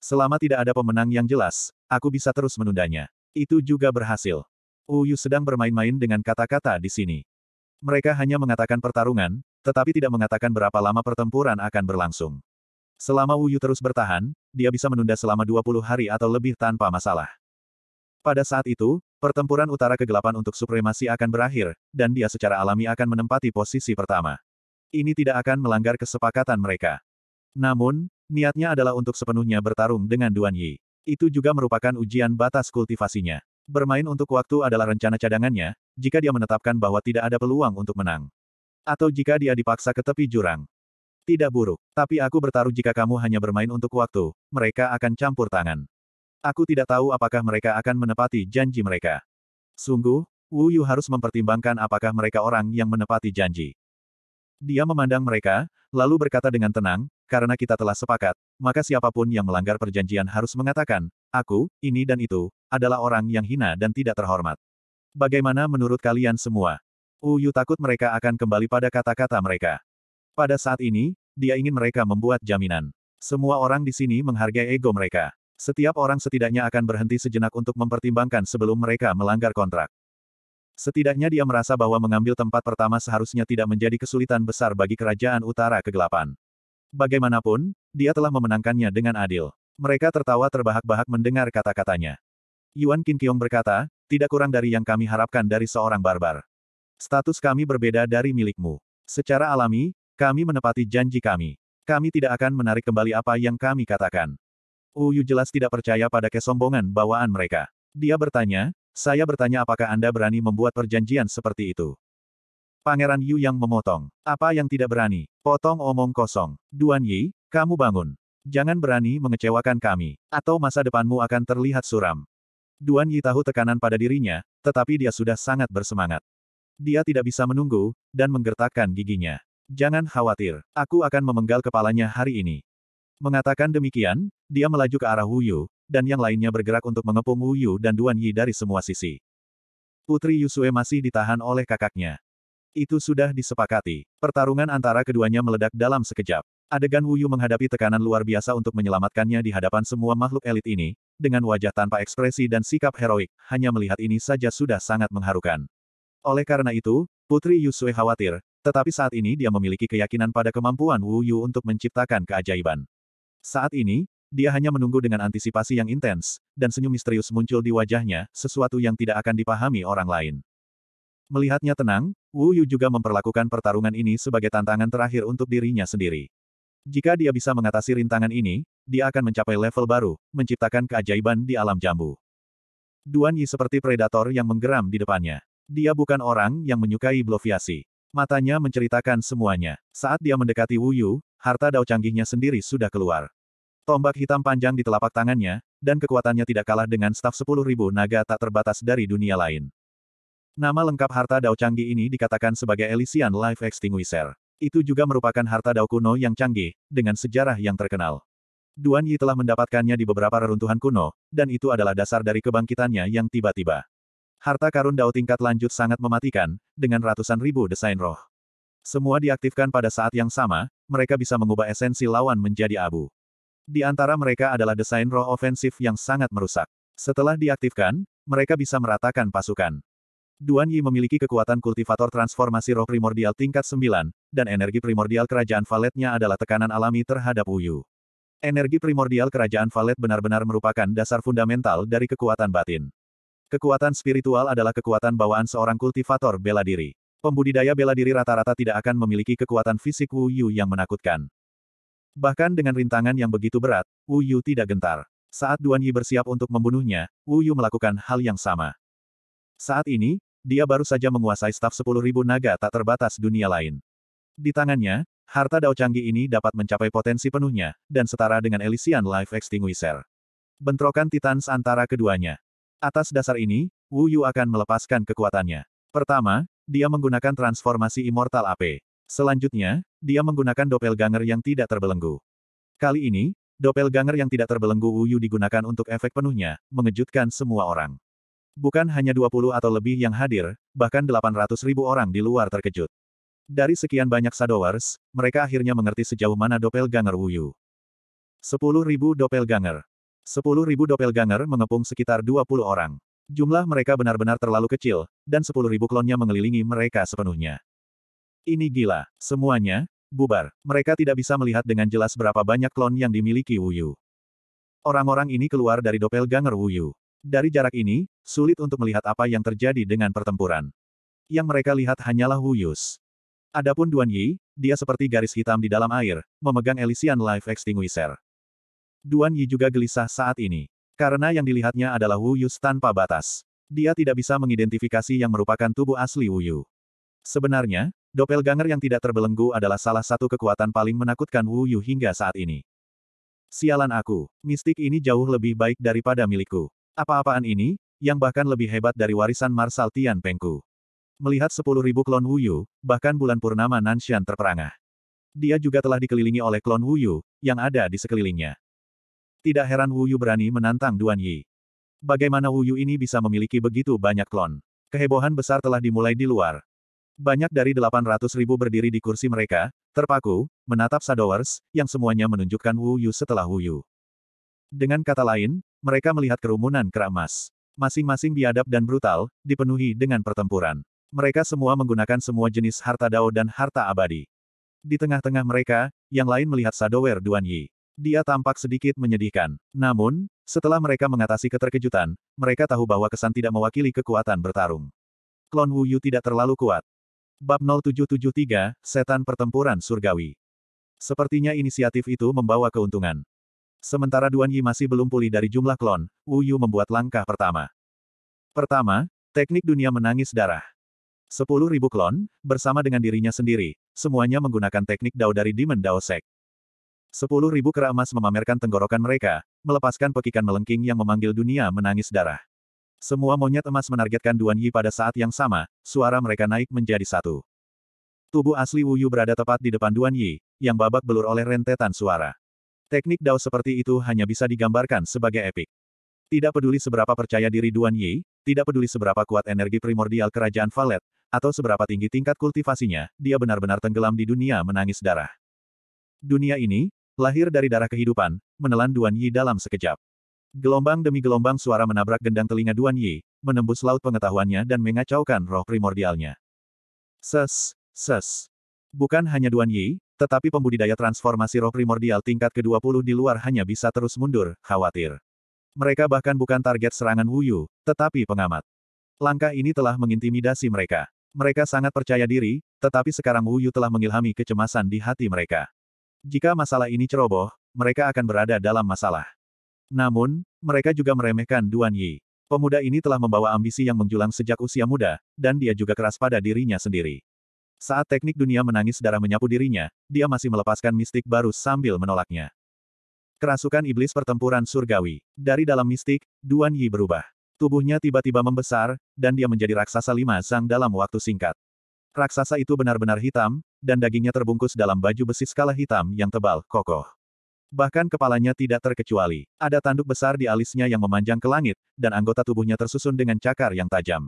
Selama tidak ada pemenang yang jelas, aku bisa terus menundanya. Itu juga berhasil. Uyu sedang bermain-main dengan kata-kata di sini. Mereka hanya mengatakan pertarungan, tetapi tidak mengatakan berapa lama pertempuran akan berlangsung. Selama Uyu terus bertahan, dia bisa menunda selama 20 hari atau lebih tanpa masalah. Pada saat itu, pertempuran utara kegelapan untuk supremasi akan berakhir, dan dia secara alami akan menempati posisi pertama. Ini tidak akan melanggar kesepakatan mereka. Namun, Niatnya adalah untuk sepenuhnya bertarung dengan Duan Yi. Itu juga merupakan ujian batas kultivasinya. Bermain untuk waktu adalah rencana cadangannya, jika dia menetapkan bahwa tidak ada peluang untuk menang. Atau jika dia dipaksa ke tepi jurang. Tidak buruk, tapi aku bertaruh jika kamu hanya bermain untuk waktu, mereka akan campur tangan. Aku tidak tahu apakah mereka akan menepati janji mereka. Sungguh, Wu Yu harus mempertimbangkan apakah mereka orang yang menepati janji. Dia memandang mereka, Lalu berkata dengan tenang, karena kita telah sepakat, maka siapapun yang melanggar perjanjian harus mengatakan, aku, ini dan itu, adalah orang yang hina dan tidak terhormat. Bagaimana menurut kalian semua? Uyu takut mereka akan kembali pada kata-kata mereka. Pada saat ini, dia ingin mereka membuat jaminan. Semua orang di sini menghargai ego mereka. Setiap orang setidaknya akan berhenti sejenak untuk mempertimbangkan sebelum mereka melanggar kontrak. Setidaknya dia merasa bahwa mengambil tempat pertama seharusnya tidak menjadi kesulitan besar bagi kerajaan utara kegelapan. Bagaimanapun, dia telah memenangkannya dengan adil. Mereka tertawa terbahak-bahak mendengar kata-katanya. Yuan Qiong berkata, tidak kurang dari yang kami harapkan dari seorang barbar. Status kami berbeda dari milikmu. Secara alami, kami menepati janji kami. Kami tidak akan menarik kembali apa yang kami katakan. Uyu jelas tidak percaya pada kesombongan bawaan mereka. Dia bertanya, saya bertanya apakah Anda berani membuat perjanjian seperti itu. Pangeran Yu yang memotong. Apa yang tidak berani? Potong omong kosong. Duan Yi, kamu bangun. Jangan berani mengecewakan kami, atau masa depanmu akan terlihat suram. Duan Yi tahu tekanan pada dirinya, tetapi dia sudah sangat bersemangat. Dia tidak bisa menunggu, dan menggertakkan giginya. Jangan khawatir, aku akan memenggal kepalanya hari ini. Mengatakan demikian, dia melaju ke arah Yu dan yang lainnya bergerak untuk mengepung Wu Yu dan Duan Yi dari semua sisi. Putri Yusue masih ditahan oleh kakaknya. Itu sudah disepakati. Pertarungan antara keduanya meledak dalam sekejap. Adegan Wu Yu menghadapi tekanan luar biasa untuk menyelamatkannya di hadapan semua makhluk elit ini, dengan wajah tanpa ekspresi dan sikap heroik, hanya melihat ini saja sudah sangat mengharukan. Oleh karena itu, Putri Yusue khawatir, tetapi saat ini dia memiliki keyakinan pada kemampuan Wu Yu untuk menciptakan keajaiban. Saat ini, dia hanya menunggu dengan antisipasi yang intens, dan senyum misterius muncul di wajahnya, sesuatu yang tidak akan dipahami orang lain. Melihatnya tenang, Wu Yu juga memperlakukan pertarungan ini sebagai tantangan terakhir untuk dirinya sendiri. Jika dia bisa mengatasi rintangan ini, dia akan mencapai level baru, menciptakan keajaiban di alam jambu. Duan Yi seperti predator yang menggeram di depannya. Dia bukan orang yang menyukai bloviasi. Matanya menceritakan semuanya. Saat dia mendekati Wu Yu, harta dao canggihnya sendiri sudah keluar. Tombak hitam panjang di telapak tangannya, dan kekuatannya tidak kalah dengan staf 10.000 naga tak terbatas dari dunia lain. Nama lengkap harta Dao canggih ini dikatakan sebagai Elysian Life Extinguisher. Itu juga merupakan harta Dao kuno yang canggih, dengan sejarah yang terkenal. Duan Yi telah mendapatkannya di beberapa reruntuhan kuno, dan itu adalah dasar dari kebangkitannya yang tiba-tiba. Harta karun Dao tingkat lanjut sangat mematikan, dengan ratusan ribu desain roh. Semua diaktifkan pada saat yang sama, mereka bisa mengubah esensi lawan menjadi abu. Di antara mereka adalah desain roh ofensif yang sangat merusak. Setelah diaktifkan, mereka bisa meratakan pasukan. Duan Yi memiliki kekuatan kultivator transformasi roh primordial tingkat 9, dan energi primordial kerajaan valetnya adalah tekanan alami terhadap Uyu. Energi primordial kerajaan valet benar-benar merupakan dasar fundamental dari kekuatan batin. Kekuatan spiritual adalah kekuatan bawaan seorang kultivator bela diri. Pembudidaya bela diri rata-rata tidak akan memiliki kekuatan fisik Wu Yu yang menakutkan. Bahkan dengan rintangan yang begitu berat, Wu Yu tidak gentar. Saat Duan Yi bersiap untuk membunuhnya, Wu Yu melakukan hal yang sama. Saat ini, dia baru saja menguasai staf 10.000 naga tak terbatas dunia lain. Di tangannya, harta Dao Canggi ini dapat mencapai potensi penuhnya, dan setara dengan Elysian Life Extinguisher. Bentrokan Titans antara keduanya. Atas dasar ini, Wu Yu akan melepaskan kekuatannya. Pertama, dia menggunakan transformasi Immortal AP. Selanjutnya, dia menggunakan doppelganger yang tidak terbelenggu. Kali ini, doppelganger yang tidak terbelenggu Uyu digunakan untuk efek penuhnya, mengejutkan semua orang. Bukan hanya 20 atau lebih yang hadir, bahkan 800 ribu orang di luar terkejut. Dari sekian banyak Sadowers, mereka akhirnya mengerti sejauh mana doppelganger Uyu. 10.000 doppelganger. 10.000 doppelganger mengepung sekitar 20 orang. Jumlah mereka benar-benar terlalu kecil, dan 10.000 klonnya mengelilingi mereka sepenuhnya. Ini gila. Semuanya, bubar. Mereka tidak bisa melihat dengan jelas berapa banyak klon yang dimiliki Wuyu. Orang-orang ini keluar dari doppelganger Wuyu. Dari jarak ini, sulit untuk melihat apa yang terjadi dengan pertempuran. Yang mereka lihat hanyalah Wuyus. Adapun Duan Yi, dia seperti garis hitam di dalam air, memegang Elysian Life Extinguisher. Duan Yi juga gelisah saat ini. Karena yang dilihatnya adalah Wuyus tanpa batas. Dia tidak bisa mengidentifikasi yang merupakan tubuh asli Wuyu. Sebenarnya, Doppelganger yang tidak terbelenggu adalah salah satu kekuatan paling menakutkan Wu Yu hingga saat ini. Sialan aku, mistik ini jauh lebih baik daripada milikku. Apa-apaan ini, yang bahkan lebih hebat dari warisan Marsal Tian Pengku. Melihat sepuluh ribu klon Wu Yu, bahkan bulan purnama Nanshan terperangah. Dia juga telah dikelilingi oleh klon Wu Yu, yang ada di sekelilingnya. Tidak heran Wu Yu berani menantang Duan Yi. Bagaimana Wu Yu ini bisa memiliki begitu banyak klon? Kehebohan besar telah dimulai di luar, banyak dari 800 ribu berdiri di kursi mereka, terpaku, menatap Sadowers, yang semuanya menunjukkan Wu Yu setelah Wu Yu. Dengan kata lain, mereka melihat kerumunan keramas. Masing-masing biadab dan brutal, dipenuhi dengan pertempuran. Mereka semua menggunakan semua jenis harta dao dan harta abadi. Di tengah-tengah mereka, yang lain melihat Sadower Duan Yi. Dia tampak sedikit menyedihkan. Namun, setelah mereka mengatasi keterkejutan, mereka tahu bahwa kesan tidak mewakili kekuatan bertarung. Klon Wu Yu tidak terlalu kuat. Bab 0773, Setan Pertempuran Surgawi. Sepertinya inisiatif itu membawa keuntungan. Sementara Duan Yi masih belum pulih dari jumlah klon, Wu Yu membuat langkah pertama. Pertama, teknik dunia menangis darah. 10.000 klon, bersama dengan dirinya sendiri, semuanya menggunakan teknik dao dari Demon Dao Sek. 10.000 kera emas memamerkan tenggorokan mereka, melepaskan pekikan melengking yang memanggil dunia menangis darah. Semua monyet emas menargetkan Duan Yi pada saat yang sama, suara mereka naik menjadi satu. Tubuh asli Wuyu berada tepat di depan Duan Yi, yang babak belur oleh rentetan suara. Teknik Dao seperti itu hanya bisa digambarkan sebagai epik. Tidak peduli seberapa percaya diri Duan Yi, tidak peduli seberapa kuat energi primordial kerajaan Valet, atau seberapa tinggi tingkat kultivasinya, dia benar-benar tenggelam di dunia menangis darah. Dunia ini, lahir dari darah kehidupan, menelan Duan Yi dalam sekejap. Gelombang demi gelombang suara menabrak gendang telinga Duan Yi, menembus laut pengetahuannya dan mengacaukan roh primordialnya. Ses, ses. Bukan hanya Duan Yi, tetapi pembudidaya transformasi roh primordial tingkat ke-20 di luar hanya bisa terus mundur, khawatir. Mereka bahkan bukan target serangan Wuyu, tetapi pengamat. Langkah ini telah mengintimidasi mereka. Mereka sangat percaya diri, tetapi sekarang Wuyu telah mengilhami kecemasan di hati mereka. Jika masalah ini ceroboh, mereka akan berada dalam masalah. Namun, mereka juga meremehkan Duan Yi. Pemuda ini telah membawa ambisi yang menjulang sejak usia muda, dan dia juga keras pada dirinya sendiri. Saat teknik dunia menangis darah menyapu dirinya, dia masih melepaskan mistik baru sambil menolaknya. Kerasukan iblis pertempuran surgawi. Dari dalam mistik, Duan Yi berubah. Tubuhnya tiba-tiba membesar, dan dia menjadi raksasa lima sang dalam waktu singkat. Raksasa itu benar-benar hitam, dan dagingnya terbungkus dalam baju besi skala hitam yang tebal, kokoh. Bahkan kepalanya tidak terkecuali. Ada tanduk besar di alisnya yang memanjang ke langit, dan anggota tubuhnya tersusun dengan cakar yang tajam.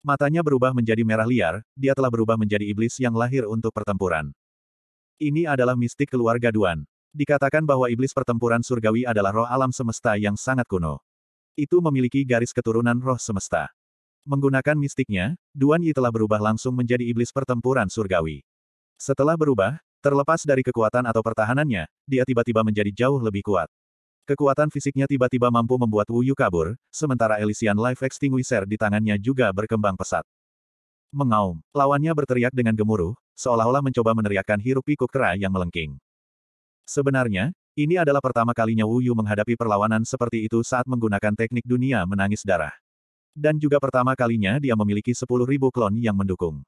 Matanya berubah menjadi merah liar, dia telah berubah menjadi iblis yang lahir untuk pertempuran. Ini adalah mistik keluarga Duan. Dikatakan bahwa iblis pertempuran surgawi adalah roh alam semesta yang sangat kuno. Itu memiliki garis keturunan roh semesta. Menggunakan mistiknya, Duan Yi telah berubah langsung menjadi iblis pertempuran surgawi. Setelah berubah, Terlepas dari kekuatan atau pertahanannya, dia tiba-tiba menjadi jauh lebih kuat. Kekuatan fisiknya tiba-tiba mampu membuat Wu Yu kabur, sementara Elysian Life Extinguisher di tangannya juga berkembang pesat. Mengaum, lawannya berteriak dengan gemuruh, seolah-olah mencoba meneriakkan hirup pikuk kera yang melengking. Sebenarnya, ini adalah pertama kalinya Wu Yu menghadapi perlawanan seperti itu saat menggunakan teknik dunia menangis darah. Dan juga pertama kalinya dia memiliki 10.000 klon yang mendukung.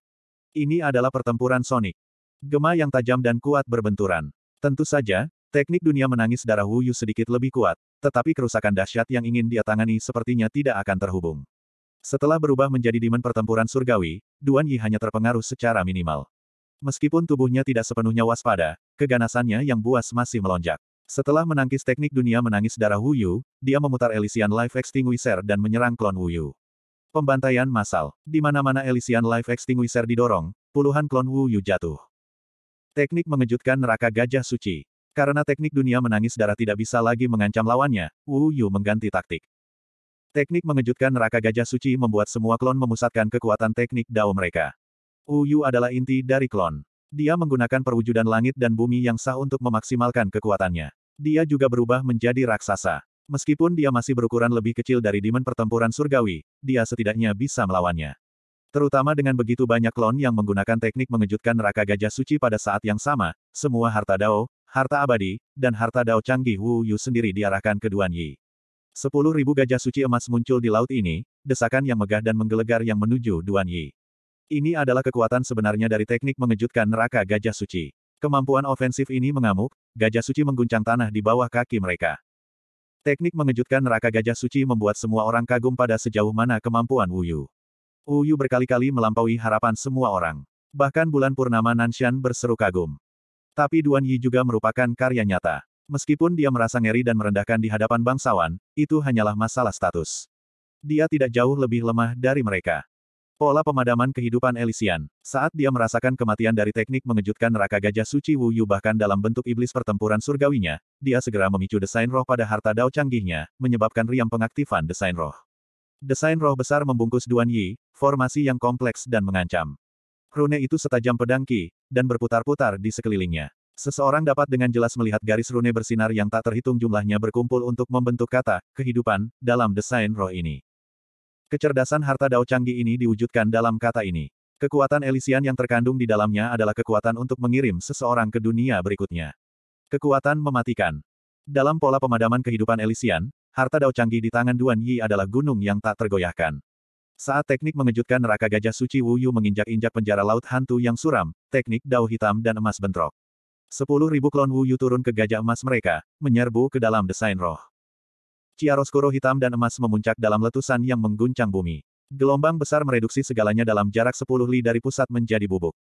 Ini adalah pertempuran Sonic. Gema yang tajam dan kuat berbenturan. Tentu saja, teknik dunia menangis darah Wu Yu sedikit lebih kuat, tetapi kerusakan dahsyat yang ingin dia tangani sepertinya tidak akan terhubung. Setelah berubah menjadi demon pertempuran surgawi, Duan Yi hanya terpengaruh secara minimal. Meskipun tubuhnya tidak sepenuhnya waspada, keganasannya yang buas masih melonjak. Setelah menangkis teknik dunia menangis darah Wu Yu, dia memutar Elysian Life Extinguisher dan menyerang klon Wu Yu. Pembantaian massal. Di mana-mana Elysian Life Extinguisher didorong, puluhan klon Wu Yu jatuh. Teknik mengejutkan neraka gajah suci. Karena teknik dunia menangis darah tidak bisa lagi mengancam lawannya, Wu Yu mengganti taktik. Teknik mengejutkan neraka gajah suci membuat semua klon memusatkan kekuatan teknik dao mereka. Wu Yu adalah inti dari klon. Dia menggunakan perwujudan langit dan bumi yang sah untuk memaksimalkan kekuatannya. Dia juga berubah menjadi raksasa. Meskipun dia masih berukuran lebih kecil dari dimen pertempuran surgawi, dia setidaknya bisa melawannya. Terutama dengan begitu banyak klon yang menggunakan teknik mengejutkan neraka gajah suci pada saat yang sama, semua harta Dao, harta abadi, dan harta Dao canggih Wu Yu sendiri diarahkan ke Duan Yi. Sepuluh ribu gajah suci emas muncul di laut ini, desakan yang megah dan menggelegar yang menuju Duan Yi. Ini adalah kekuatan sebenarnya dari teknik mengejutkan neraka gajah suci. Kemampuan ofensif ini mengamuk, gajah suci mengguncang tanah di bawah kaki mereka. Teknik mengejutkan neraka gajah suci membuat semua orang kagum pada sejauh mana kemampuan Wu Yu. Uyu berkali-kali melampaui harapan semua orang. Bahkan bulan purnama Nanshan berseru kagum. Tapi Duan Yi juga merupakan karya nyata. Meskipun dia merasa ngeri dan merendahkan di hadapan bangsawan, itu hanyalah masalah status. Dia tidak jauh lebih lemah dari mereka. Pola pemadaman kehidupan Elysian, Saat dia merasakan kematian dari teknik mengejutkan neraka gajah suci Wu Yu bahkan dalam bentuk iblis pertempuran surgawinya, dia segera memicu desain roh pada harta dao canggihnya, menyebabkan riam pengaktifan desain roh. Desain roh besar membungkus Duan Yi, formasi yang kompleks dan mengancam. Rune itu setajam pedang Ki, dan berputar-putar di sekelilingnya. Seseorang dapat dengan jelas melihat garis rune bersinar yang tak terhitung jumlahnya berkumpul untuk membentuk kata, kehidupan, dalam desain roh ini. Kecerdasan harta dao canggih ini diwujudkan dalam kata ini. Kekuatan Elysian yang terkandung di dalamnya adalah kekuatan untuk mengirim seseorang ke dunia berikutnya. Kekuatan mematikan. Dalam pola pemadaman kehidupan Elysian, harta dao canggih di tangan Duan Yi adalah gunung yang tak tergoyahkan. Saat teknik mengejutkan neraka gajah suci Wuyu menginjak-injak penjara laut hantu yang suram, teknik dao hitam dan emas bentrok. Sepuluh ribu klon Wu turun ke gajah emas mereka, menyerbu ke dalam desain roh. Ciaros koro hitam dan emas memuncak dalam letusan yang mengguncang bumi. Gelombang besar mereduksi segalanya dalam jarak sepuluh li dari pusat menjadi bubuk.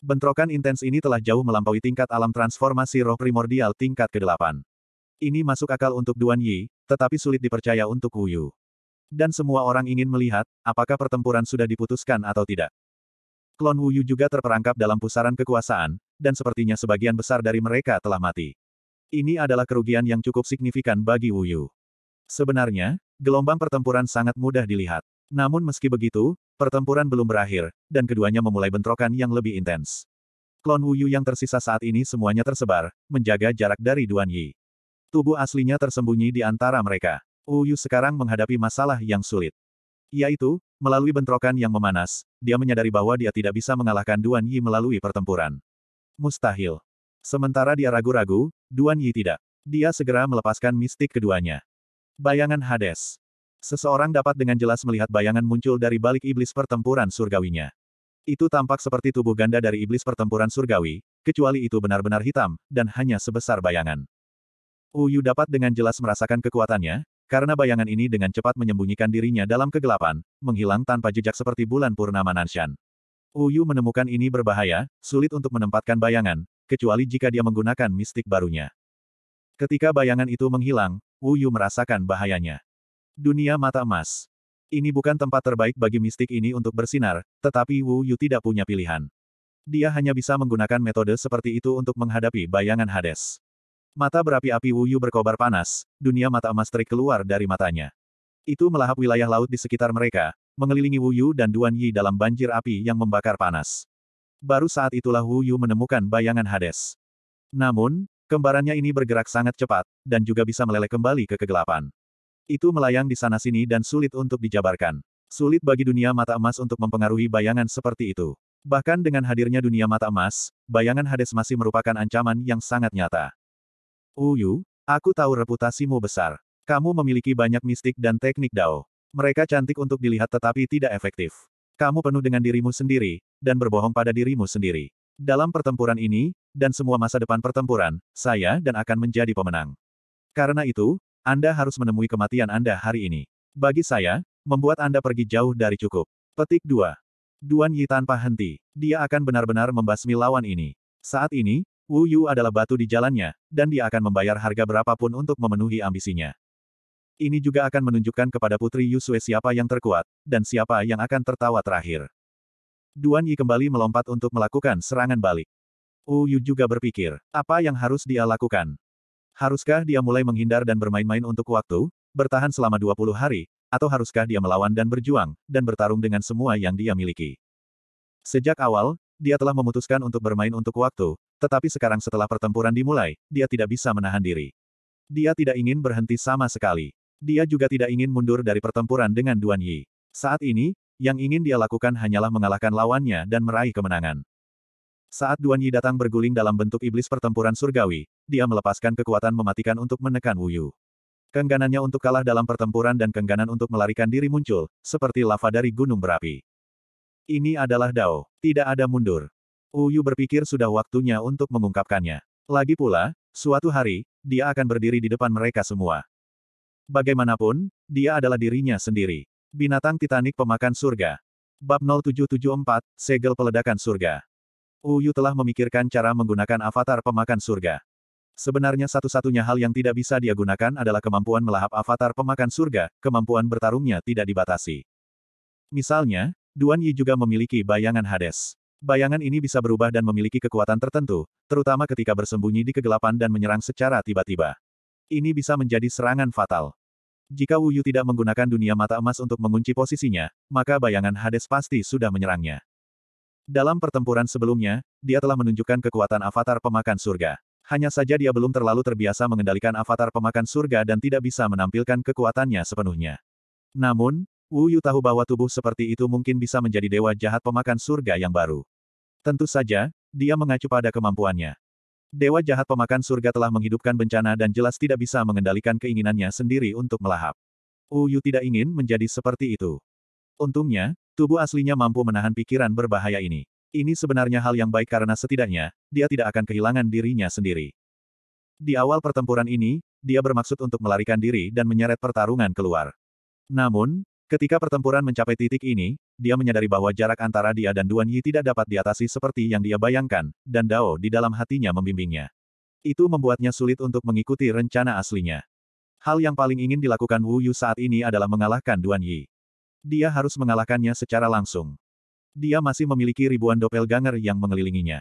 Bentrokan intens ini telah jauh melampaui tingkat alam transformasi roh primordial tingkat ke-8. Ini masuk akal untuk Duan Yi, tetapi sulit dipercaya untuk Wu Yu. Dan semua orang ingin melihat, apakah pertempuran sudah diputuskan atau tidak. Klon Wu Yu juga terperangkap dalam pusaran kekuasaan, dan sepertinya sebagian besar dari mereka telah mati. Ini adalah kerugian yang cukup signifikan bagi Wu Yu. Sebenarnya, gelombang pertempuran sangat mudah dilihat. Namun meski begitu, pertempuran belum berakhir, dan keduanya memulai bentrokan yang lebih intens. Klon Wu Yu yang tersisa saat ini semuanya tersebar, menjaga jarak dari Duan Yi. Tubuh aslinya tersembunyi di antara mereka. Uyu sekarang menghadapi masalah yang sulit. Yaitu, melalui bentrokan yang memanas, dia menyadari bahwa dia tidak bisa mengalahkan Duan Yi melalui pertempuran. Mustahil. Sementara dia ragu-ragu, Duan Yi tidak. Dia segera melepaskan mistik keduanya. Bayangan Hades. Seseorang dapat dengan jelas melihat bayangan muncul dari balik iblis pertempuran surgawinya. Itu tampak seperti tubuh ganda dari iblis pertempuran surgawi, kecuali itu benar-benar hitam, dan hanya sebesar bayangan. Uyu dapat dengan jelas merasakan kekuatannya, karena bayangan ini dengan cepat menyembunyikan dirinya dalam kegelapan, menghilang tanpa jejak seperti bulan purnama Nanshan. Uyu menemukan ini berbahaya, sulit untuk menempatkan bayangan, kecuali jika dia menggunakan mistik barunya. Ketika bayangan itu menghilang, Uyu merasakan bahayanya. Dunia mata emas. Ini bukan tempat terbaik bagi mistik ini untuk bersinar, tetapi Wu Yu tidak punya pilihan. Dia hanya bisa menggunakan metode seperti itu untuk menghadapi bayangan Hades. Mata berapi-api Wuyu berkobar panas, dunia mata emas terik keluar dari matanya. Itu melahap wilayah laut di sekitar mereka, mengelilingi Wuyu dan Duan Yi dalam banjir api yang membakar panas. Baru saat itulah Wuyu menemukan bayangan Hades. Namun, kembarannya ini bergerak sangat cepat, dan juga bisa meleleh kembali ke kegelapan. Itu melayang di sana-sini dan sulit untuk dijabarkan. Sulit bagi dunia mata emas untuk mempengaruhi bayangan seperti itu. Bahkan dengan hadirnya dunia mata emas, bayangan Hades masih merupakan ancaman yang sangat nyata. Uyu, oh, aku tahu reputasimu besar. Kamu memiliki banyak mistik dan teknik dao. Mereka cantik untuk dilihat tetapi tidak efektif. Kamu penuh dengan dirimu sendiri, dan berbohong pada dirimu sendiri. Dalam pertempuran ini, dan semua masa depan pertempuran, saya dan akan menjadi pemenang. Karena itu, Anda harus menemui kematian Anda hari ini. Bagi saya, membuat Anda pergi jauh dari cukup. Petik 2. Duan Yi tanpa henti. Dia akan benar-benar membasmi lawan ini. Saat ini, Wu Yu adalah batu di jalannya, dan dia akan membayar harga berapapun untuk memenuhi ambisinya. Ini juga akan menunjukkan kepada Putri Yusue siapa yang terkuat, dan siapa yang akan tertawa terakhir. Duan Yi kembali melompat untuk melakukan serangan balik. Wu Yu juga berpikir, apa yang harus dia lakukan? Haruskah dia mulai menghindar dan bermain-main untuk waktu, bertahan selama 20 hari, atau haruskah dia melawan dan berjuang, dan bertarung dengan semua yang dia miliki? Sejak awal, dia telah memutuskan untuk bermain untuk waktu, tetapi sekarang setelah pertempuran dimulai, dia tidak bisa menahan diri. Dia tidak ingin berhenti sama sekali. Dia juga tidak ingin mundur dari pertempuran dengan Duan Yi. Saat ini, yang ingin dia lakukan hanyalah mengalahkan lawannya dan meraih kemenangan. Saat Duan Yi datang berguling dalam bentuk iblis pertempuran surgawi, dia melepaskan kekuatan mematikan untuk menekan Wu Yu. Kengganannya untuk kalah dalam pertempuran dan kengganan untuk melarikan diri muncul, seperti lava dari gunung berapi. Ini adalah Dao. Tidak ada mundur. Uyu berpikir sudah waktunya untuk mengungkapkannya. Lagi pula, suatu hari, dia akan berdiri di depan mereka semua. Bagaimanapun, dia adalah dirinya sendiri. Binatang Titanic pemakan surga. Bab 0774, Segel Peledakan Surga. Uyu telah memikirkan cara menggunakan avatar pemakan surga. Sebenarnya satu-satunya hal yang tidak bisa dia gunakan adalah kemampuan melahap avatar pemakan surga, kemampuan bertarungnya tidak dibatasi. Misalnya, Duan Yi juga memiliki bayangan Hades. Bayangan ini bisa berubah dan memiliki kekuatan tertentu, terutama ketika bersembunyi di kegelapan dan menyerang secara tiba-tiba. Ini bisa menjadi serangan fatal. Jika Wu Yu tidak menggunakan dunia mata emas untuk mengunci posisinya, maka bayangan Hades pasti sudah menyerangnya. Dalam pertempuran sebelumnya, dia telah menunjukkan kekuatan avatar pemakan surga. Hanya saja dia belum terlalu terbiasa mengendalikan avatar pemakan surga dan tidak bisa menampilkan kekuatannya sepenuhnya. Namun, Wu Yu tahu bahwa tubuh seperti itu mungkin bisa menjadi dewa jahat pemakan surga yang baru. Tentu saja, dia mengacu pada kemampuannya. Dewa jahat pemakan surga telah menghidupkan bencana dan jelas tidak bisa mengendalikan keinginannya sendiri untuk melahap. Wu Yu tidak ingin menjadi seperti itu. Untungnya, tubuh aslinya mampu menahan pikiran berbahaya ini. Ini sebenarnya hal yang baik karena setidaknya, dia tidak akan kehilangan dirinya sendiri. Di awal pertempuran ini, dia bermaksud untuk melarikan diri dan menyeret pertarungan keluar. Namun, Ketika pertempuran mencapai titik ini, dia menyadari bahwa jarak antara dia dan Duan Yi tidak dapat diatasi seperti yang dia bayangkan, dan Dao di dalam hatinya membimbingnya. Itu membuatnya sulit untuk mengikuti rencana aslinya. Hal yang paling ingin dilakukan Wu Yu saat ini adalah mengalahkan Duan Yi. Dia harus mengalahkannya secara langsung. Dia masih memiliki ribuan ganger yang mengelilinginya.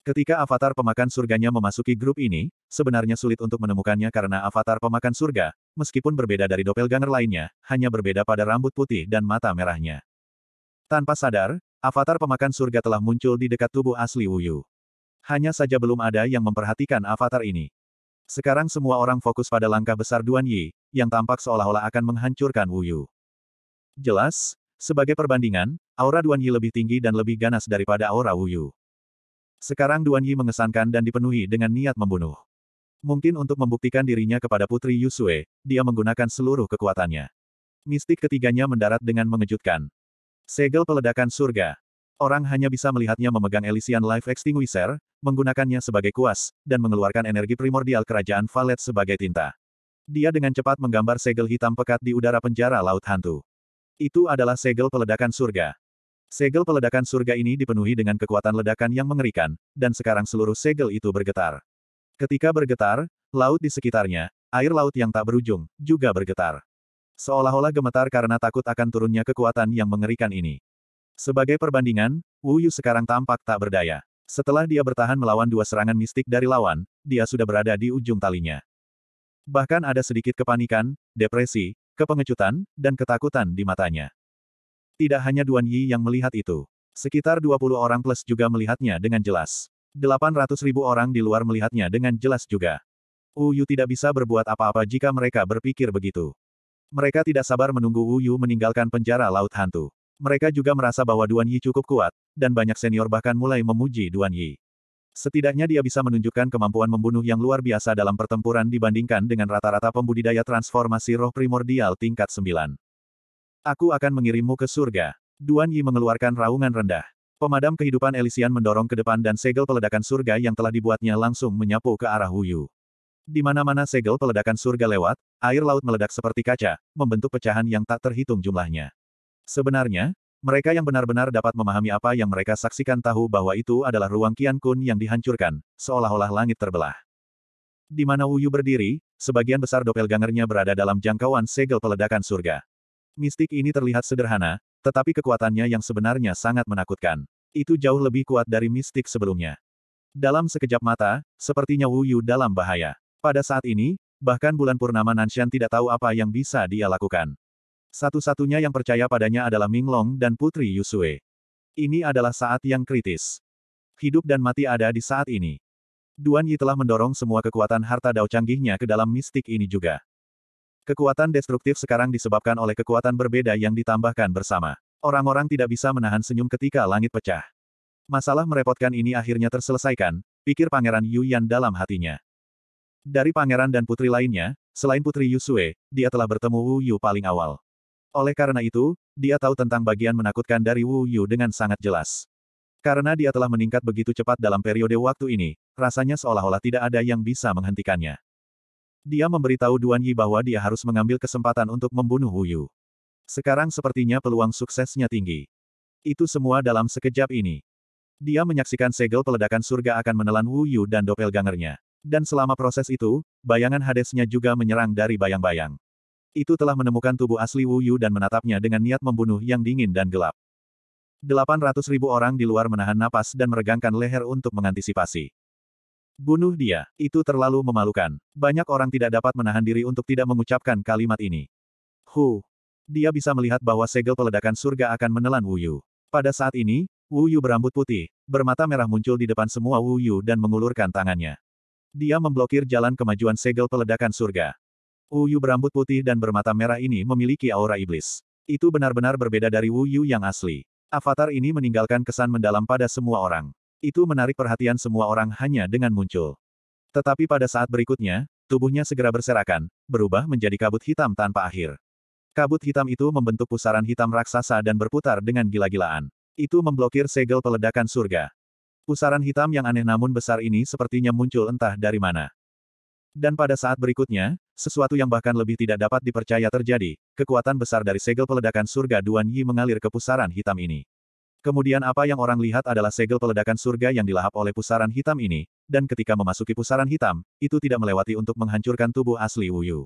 Ketika avatar pemakan surganya memasuki grup ini, sebenarnya sulit untuk menemukannya karena avatar pemakan surga, meskipun berbeda dari doppelganger lainnya, hanya berbeda pada rambut putih dan mata merahnya. Tanpa sadar, avatar pemakan surga telah muncul di dekat tubuh asli Wuyu. Hanya saja belum ada yang memperhatikan avatar ini. Sekarang semua orang fokus pada langkah besar Duan Yi, yang tampak seolah-olah akan menghancurkan Wuyu. Jelas, sebagai perbandingan, aura Duan Yi lebih tinggi dan lebih ganas daripada aura Wuyu. Sekarang Duan Yi mengesankan dan dipenuhi dengan niat membunuh. Mungkin untuk membuktikan dirinya kepada Putri Yusue, dia menggunakan seluruh kekuatannya. Mistik ketiganya mendarat dengan mengejutkan. Segel peledakan surga. Orang hanya bisa melihatnya memegang Elysian Life Extinguisher, menggunakannya sebagai kuas, dan mengeluarkan energi primordial kerajaan Valet sebagai tinta. Dia dengan cepat menggambar segel hitam pekat di udara penjara Laut Hantu. Itu adalah segel peledakan surga. Segel peledakan surga ini dipenuhi dengan kekuatan ledakan yang mengerikan, dan sekarang seluruh segel itu bergetar. Ketika bergetar, laut di sekitarnya, air laut yang tak berujung, juga bergetar. Seolah-olah gemetar karena takut akan turunnya kekuatan yang mengerikan ini. Sebagai perbandingan, Wu Yu sekarang tampak tak berdaya. Setelah dia bertahan melawan dua serangan mistik dari lawan, dia sudah berada di ujung talinya. Bahkan ada sedikit kepanikan, depresi, kepengecutan, dan ketakutan di matanya. Tidak hanya Duan Yi yang melihat itu. Sekitar 20 orang plus juga melihatnya dengan jelas ribu orang di luar melihatnya dengan jelas juga. Uyu tidak bisa berbuat apa-apa jika mereka berpikir begitu. Mereka tidak sabar menunggu Uyu meninggalkan penjara Laut Hantu. Mereka juga merasa bahwa Duan Yi cukup kuat, dan banyak senior bahkan mulai memuji Duan Yi. Setidaknya dia bisa menunjukkan kemampuan membunuh yang luar biasa dalam pertempuran dibandingkan dengan rata-rata pembudidaya transformasi roh primordial tingkat 9. Aku akan mengirimmu ke surga. Duan Yi mengeluarkan raungan rendah. Pemadam kehidupan Elisian mendorong ke depan dan segel peledakan surga yang telah dibuatnya langsung menyapu ke arah Wuyu. Di mana-mana segel peledakan surga lewat, air laut meledak seperti kaca, membentuk pecahan yang tak terhitung jumlahnya. Sebenarnya, mereka yang benar-benar dapat memahami apa yang mereka saksikan tahu bahwa itu adalah ruang Kian Kun yang dihancurkan, seolah-olah langit terbelah. Di mana Wuyu berdiri, sebagian besar doppelgangernya berada dalam jangkauan segel peledakan surga. Mistik ini terlihat sederhana, tetapi kekuatannya yang sebenarnya sangat menakutkan itu jauh lebih kuat dari mistik sebelumnya. Dalam sekejap mata, sepertinya Wu Yu dalam bahaya. Pada saat ini, bahkan bulan purnama Nanshan tidak tahu apa yang bisa dia lakukan. Satu-satunya yang percaya padanya adalah Ming Long dan Putri Yusue. Ini adalah saat yang kritis. Hidup dan mati ada di saat ini. Duan Yi telah mendorong semua kekuatan harta dao canggihnya ke dalam mistik ini juga. Kekuatan destruktif sekarang disebabkan oleh kekuatan berbeda yang ditambahkan bersama. Orang-orang tidak bisa menahan senyum ketika langit pecah. Masalah merepotkan ini akhirnya terselesaikan, pikir Pangeran Yu Yan dalam hatinya. Dari pangeran dan putri lainnya, selain putri Yu Yusue, dia telah bertemu Wu Yu paling awal. Oleh karena itu, dia tahu tentang bagian menakutkan dari Wu Yu dengan sangat jelas. Karena dia telah meningkat begitu cepat dalam periode waktu ini, rasanya seolah-olah tidak ada yang bisa menghentikannya. Dia memberitahu Duan Yi bahwa dia harus mengambil kesempatan untuk membunuh Wu Yu. Sekarang sepertinya peluang suksesnya tinggi. Itu semua dalam sekejap ini. Dia menyaksikan segel peledakan surga akan menelan Wu Yu dan Gangernya. Dan selama proses itu, bayangan Hadesnya juga menyerang dari bayang-bayang. Itu telah menemukan tubuh asli Wu Yu dan menatapnya dengan niat membunuh yang dingin dan gelap. 800 ribu orang di luar menahan napas dan meregangkan leher untuk mengantisipasi. Bunuh dia, itu terlalu memalukan. Banyak orang tidak dapat menahan diri untuk tidak mengucapkan kalimat ini. Hu, dia bisa melihat bahwa segel peledakan surga akan menelan Wu Yu. Pada saat ini, Wu Yu berambut putih, bermata merah muncul di depan semua Wu Yu dan mengulurkan tangannya. Dia memblokir jalan kemajuan segel peledakan surga. Wu Yu berambut putih dan bermata merah ini memiliki aura iblis. Itu benar-benar berbeda dari Wu Yu yang asli. Avatar ini meninggalkan kesan mendalam pada semua orang. Itu menarik perhatian semua orang hanya dengan muncul. Tetapi pada saat berikutnya, tubuhnya segera berserakan, berubah menjadi kabut hitam tanpa akhir. Kabut hitam itu membentuk pusaran hitam raksasa dan berputar dengan gila-gilaan. Itu memblokir segel peledakan surga. Pusaran hitam yang aneh namun besar ini sepertinya muncul entah dari mana. Dan pada saat berikutnya, sesuatu yang bahkan lebih tidak dapat dipercaya terjadi, kekuatan besar dari segel peledakan surga Duan Yi mengalir ke pusaran hitam ini. Kemudian apa yang orang lihat adalah segel peledakan surga yang dilahap oleh pusaran hitam ini, dan ketika memasuki pusaran hitam, itu tidak melewati untuk menghancurkan tubuh asli Wuyu.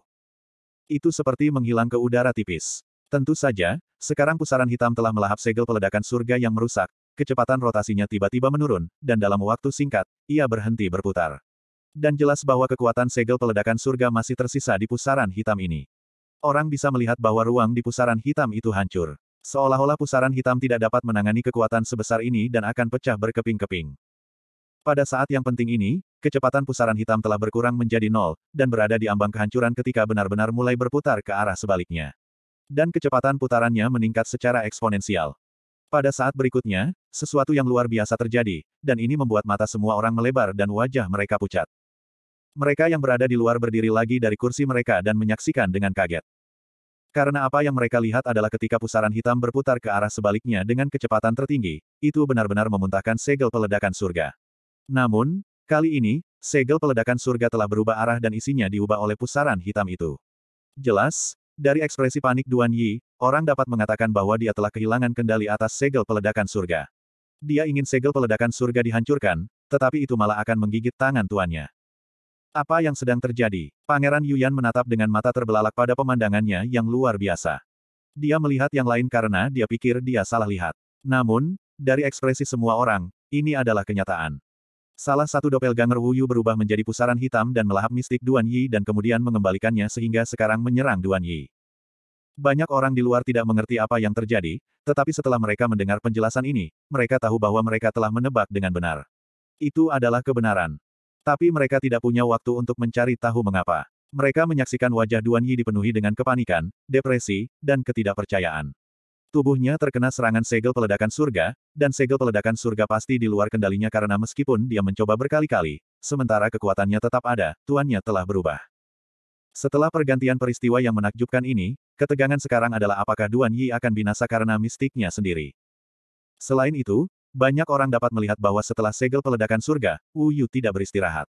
Itu seperti menghilang ke udara tipis. Tentu saja, sekarang pusaran hitam telah melahap segel peledakan surga yang merusak, kecepatan rotasinya tiba-tiba menurun, dan dalam waktu singkat, ia berhenti berputar. Dan jelas bahwa kekuatan segel peledakan surga masih tersisa di pusaran hitam ini. Orang bisa melihat bahwa ruang di pusaran hitam itu hancur. Seolah-olah pusaran hitam tidak dapat menangani kekuatan sebesar ini dan akan pecah berkeping-keping. Pada saat yang penting ini, kecepatan pusaran hitam telah berkurang menjadi nol, dan berada di ambang kehancuran ketika benar-benar mulai berputar ke arah sebaliknya. Dan kecepatan putarannya meningkat secara eksponensial. Pada saat berikutnya, sesuatu yang luar biasa terjadi, dan ini membuat mata semua orang melebar dan wajah mereka pucat. Mereka yang berada di luar berdiri lagi dari kursi mereka dan menyaksikan dengan kaget. Karena apa yang mereka lihat adalah ketika pusaran hitam berputar ke arah sebaliknya dengan kecepatan tertinggi, itu benar-benar memuntahkan segel peledakan surga. Namun, Kali ini, segel peledakan surga telah berubah arah dan isinya diubah oleh pusaran hitam itu. Jelas, dari ekspresi panik Duan Yi, orang dapat mengatakan bahwa dia telah kehilangan kendali atas segel peledakan surga. Dia ingin segel peledakan surga dihancurkan, tetapi itu malah akan menggigit tangan tuannya. Apa yang sedang terjadi? Pangeran Yuyan menatap dengan mata terbelalak pada pemandangannya yang luar biasa. Dia melihat yang lain karena dia pikir dia salah lihat. Namun, dari ekspresi semua orang, ini adalah kenyataan. Salah satu doppelganger Wu Yu berubah menjadi pusaran hitam dan melahap mistik Duan Yi dan kemudian mengembalikannya sehingga sekarang menyerang Duan Yi. Banyak orang di luar tidak mengerti apa yang terjadi, tetapi setelah mereka mendengar penjelasan ini, mereka tahu bahwa mereka telah menebak dengan benar. Itu adalah kebenaran. Tapi mereka tidak punya waktu untuk mencari tahu mengapa. Mereka menyaksikan wajah Duan Yi dipenuhi dengan kepanikan, depresi, dan ketidakpercayaan. Tubuhnya terkena serangan segel peledakan surga, dan segel peledakan surga pasti di luar kendalinya karena meskipun dia mencoba berkali-kali, sementara kekuatannya tetap ada, tuannya telah berubah. Setelah pergantian peristiwa yang menakjubkan ini, ketegangan sekarang adalah apakah Duan Yi akan binasa karena mistiknya sendiri. Selain itu, banyak orang dapat melihat bahwa setelah segel peledakan surga, Wu Yu tidak beristirahat.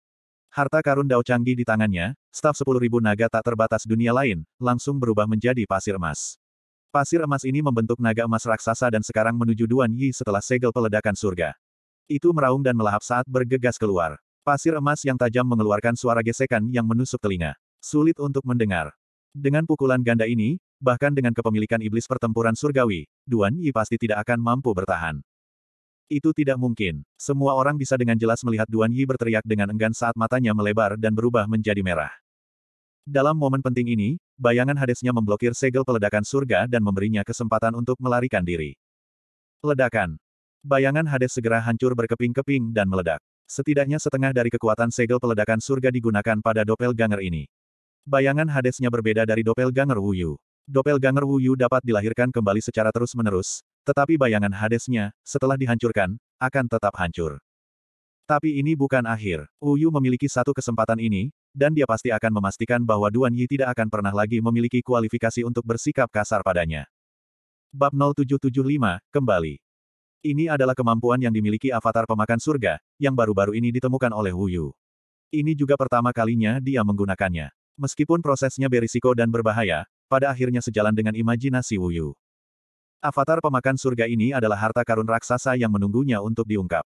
Harta karun Dao canggih di tangannya, staf 10.000 naga tak terbatas dunia lain, langsung berubah menjadi pasir emas. Pasir emas ini membentuk naga emas raksasa dan sekarang menuju Duan Yi setelah segel peledakan surga. Itu meraung dan melahap saat bergegas keluar. Pasir emas yang tajam mengeluarkan suara gesekan yang menusuk telinga. Sulit untuk mendengar. Dengan pukulan ganda ini, bahkan dengan kepemilikan iblis pertempuran surgawi, Duan Yi pasti tidak akan mampu bertahan. Itu tidak mungkin. Semua orang bisa dengan jelas melihat Duan Yi berteriak dengan enggan saat matanya melebar dan berubah menjadi merah. Dalam momen penting ini, bayangan Hadesnya memblokir segel peledakan surga dan memberinya kesempatan untuk melarikan diri. Ledakan. Bayangan Hades segera hancur berkeping-keping dan meledak. Setidaknya setengah dari kekuatan segel peledakan surga digunakan pada doppelganger ini. Bayangan Hadesnya berbeda dari doppelganger Wuyu. Doppelganger Wuyu dapat dilahirkan kembali secara terus-menerus, tetapi bayangan Hadesnya, setelah dihancurkan, akan tetap hancur. Tapi ini bukan akhir. Uyu memiliki satu kesempatan ini, dan dia pasti akan memastikan bahwa Duan Yi tidak akan pernah lagi memiliki kualifikasi untuk bersikap kasar padanya. Bab 0775, kembali. Ini adalah kemampuan yang dimiliki avatar pemakan surga, yang baru-baru ini ditemukan oleh Yu. Ini juga pertama kalinya dia menggunakannya. Meskipun prosesnya berisiko dan berbahaya, pada akhirnya sejalan dengan imajinasi Yu. Avatar pemakan surga ini adalah harta karun raksasa yang menunggunya untuk diungkap.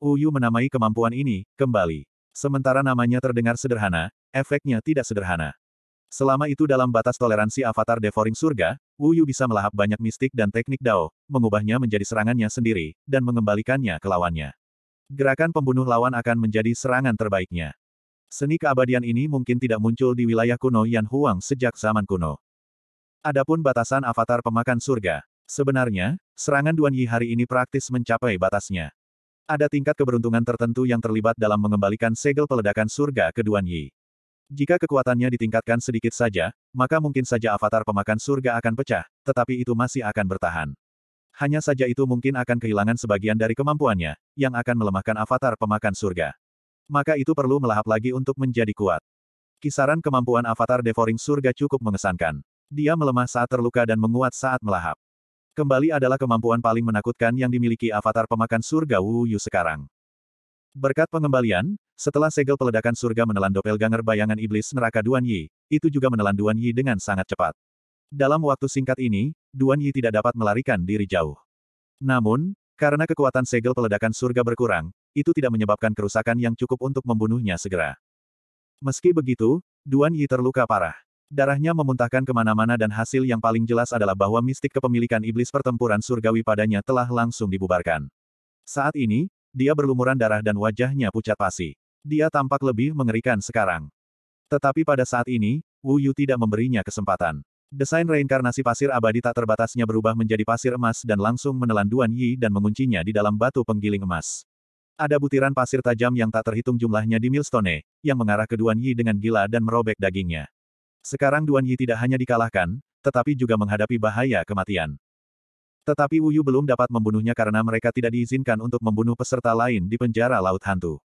Uyu menamai kemampuan ini, kembali. Sementara namanya terdengar sederhana, efeknya tidak sederhana. Selama itu dalam batas toleransi avatar devouring surga, Uyu bisa melahap banyak mistik dan teknik dao, mengubahnya menjadi serangannya sendiri, dan mengembalikannya ke lawannya. Gerakan pembunuh lawan akan menjadi serangan terbaiknya. Seni keabadian ini mungkin tidak muncul di wilayah kuno Yan Huang sejak zaman kuno. Adapun batasan avatar pemakan surga, sebenarnya, serangan Duan Yi hari ini praktis mencapai batasnya. Ada tingkat keberuntungan tertentu yang terlibat dalam mengembalikan segel peledakan surga ke Duan Yi. Jika kekuatannya ditingkatkan sedikit saja, maka mungkin saja avatar pemakan surga akan pecah, tetapi itu masih akan bertahan. Hanya saja itu mungkin akan kehilangan sebagian dari kemampuannya, yang akan melemahkan avatar pemakan surga. Maka itu perlu melahap lagi untuk menjadi kuat. Kisaran kemampuan avatar devouring surga cukup mengesankan. Dia melemah saat terluka dan menguat saat melahap. Kembali adalah kemampuan paling menakutkan yang dimiliki avatar pemakan surga Wu Yu sekarang. Berkat pengembalian, setelah segel peledakan surga menelan doppelganger bayangan iblis neraka Duan Yi, itu juga menelan Duan Yi dengan sangat cepat. Dalam waktu singkat ini, Duan Yi tidak dapat melarikan diri jauh. Namun, karena kekuatan segel peledakan surga berkurang, itu tidak menyebabkan kerusakan yang cukup untuk membunuhnya segera. Meski begitu, Duan Yi terluka parah. Darahnya memuntahkan kemana-mana dan hasil yang paling jelas adalah bahwa mistik kepemilikan iblis pertempuran surgawi padanya telah langsung dibubarkan. Saat ini, dia berlumuran darah dan wajahnya pucat pasi. Dia tampak lebih mengerikan sekarang. Tetapi pada saat ini, Wu Yu tidak memberinya kesempatan. Desain reinkarnasi pasir abadi tak terbatasnya berubah menjadi pasir emas dan langsung menelan Duan Yi dan menguncinya di dalam batu penggiling emas. Ada butiran pasir tajam yang tak terhitung jumlahnya di milstone, yang mengarah ke Duan Yi dengan gila dan merobek dagingnya. Sekarang Duan Yi tidak hanya dikalahkan, tetapi juga menghadapi bahaya kematian. Tetapi Wuyu belum dapat membunuhnya karena mereka tidak diizinkan untuk membunuh peserta lain di penjara Laut Hantu.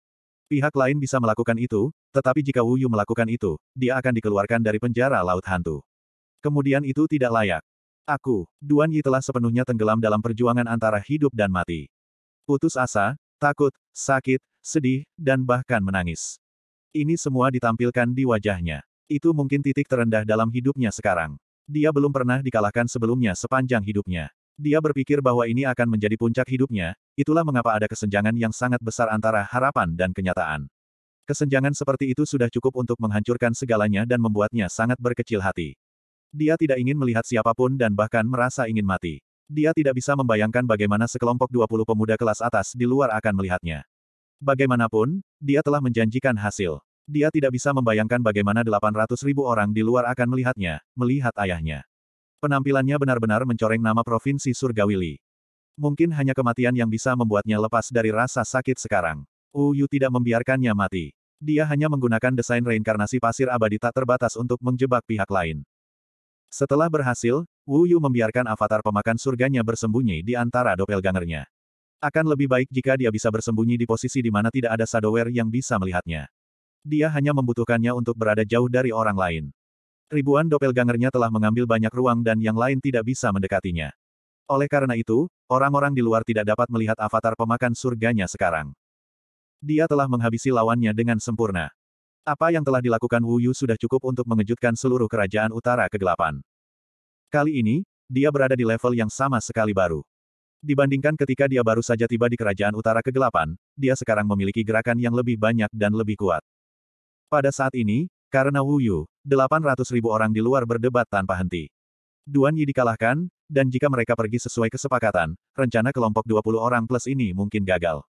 Pihak lain bisa melakukan itu, tetapi jika Wuyu melakukan itu, dia akan dikeluarkan dari penjara Laut Hantu. Kemudian itu tidak layak. Aku, Duan Yi telah sepenuhnya tenggelam dalam perjuangan antara hidup dan mati. Putus asa, takut, sakit, sedih, dan bahkan menangis. Ini semua ditampilkan di wajahnya. Itu mungkin titik terendah dalam hidupnya sekarang. Dia belum pernah dikalahkan sebelumnya sepanjang hidupnya. Dia berpikir bahwa ini akan menjadi puncak hidupnya, itulah mengapa ada kesenjangan yang sangat besar antara harapan dan kenyataan. Kesenjangan seperti itu sudah cukup untuk menghancurkan segalanya dan membuatnya sangat berkecil hati. Dia tidak ingin melihat siapapun dan bahkan merasa ingin mati. Dia tidak bisa membayangkan bagaimana sekelompok 20 pemuda kelas atas di luar akan melihatnya. Bagaimanapun, dia telah menjanjikan hasil. Dia tidak bisa membayangkan bagaimana 800 ribu orang di luar akan melihatnya, melihat ayahnya. Penampilannya benar-benar mencoreng nama Provinsi Surgawili. Mungkin hanya kematian yang bisa membuatnya lepas dari rasa sakit sekarang. Uyu tidak membiarkannya mati. Dia hanya menggunakan desain reinkarnasi pasir abadi tak terbatas untuk menjebak pihak lain. Setelah berhasil, Wu Yu membiarkan avatar pemakan surganya bersembunyi di antara doppelgangernya. Akan lebih baik jika dia bisa bersembunyi di posisi di mana tidak ada shadower yang bisa melihatnya. Dia hanya membutuhkannya untuk berada jauh dari orang lain. Ribuan doppelgangernya telah mengambil banyak ruang dan yang lain tidak bisa mendekatinya. Oleh karena itu, orang-orang di luar tidak dapat melihat avatar pemakan surganya sekarang. Dia telah menghabisi lawannya dengan sempurna. Apa yang telah dilakukan Wu Yu sudah cukup untuk mengejutkan seluruh kerajaan utara kegelapan. Kali ini, dia berada di level yang sama sekali baru. Dibandingkan ketika dia baru saja tiba di kerajaan utara kegelapan, dia sekarang memiliki gerakan yang lebih banyak dan lebih kuat. Pada saat ini, karena Wu Yu, 800 ribu orang di luar berdebat tanpa henti. Duan Yi dikalahkan, dan jika mereka pergi sesuai kesepakatan, rencana kelompok 20 orang plus ini mungkin gagal.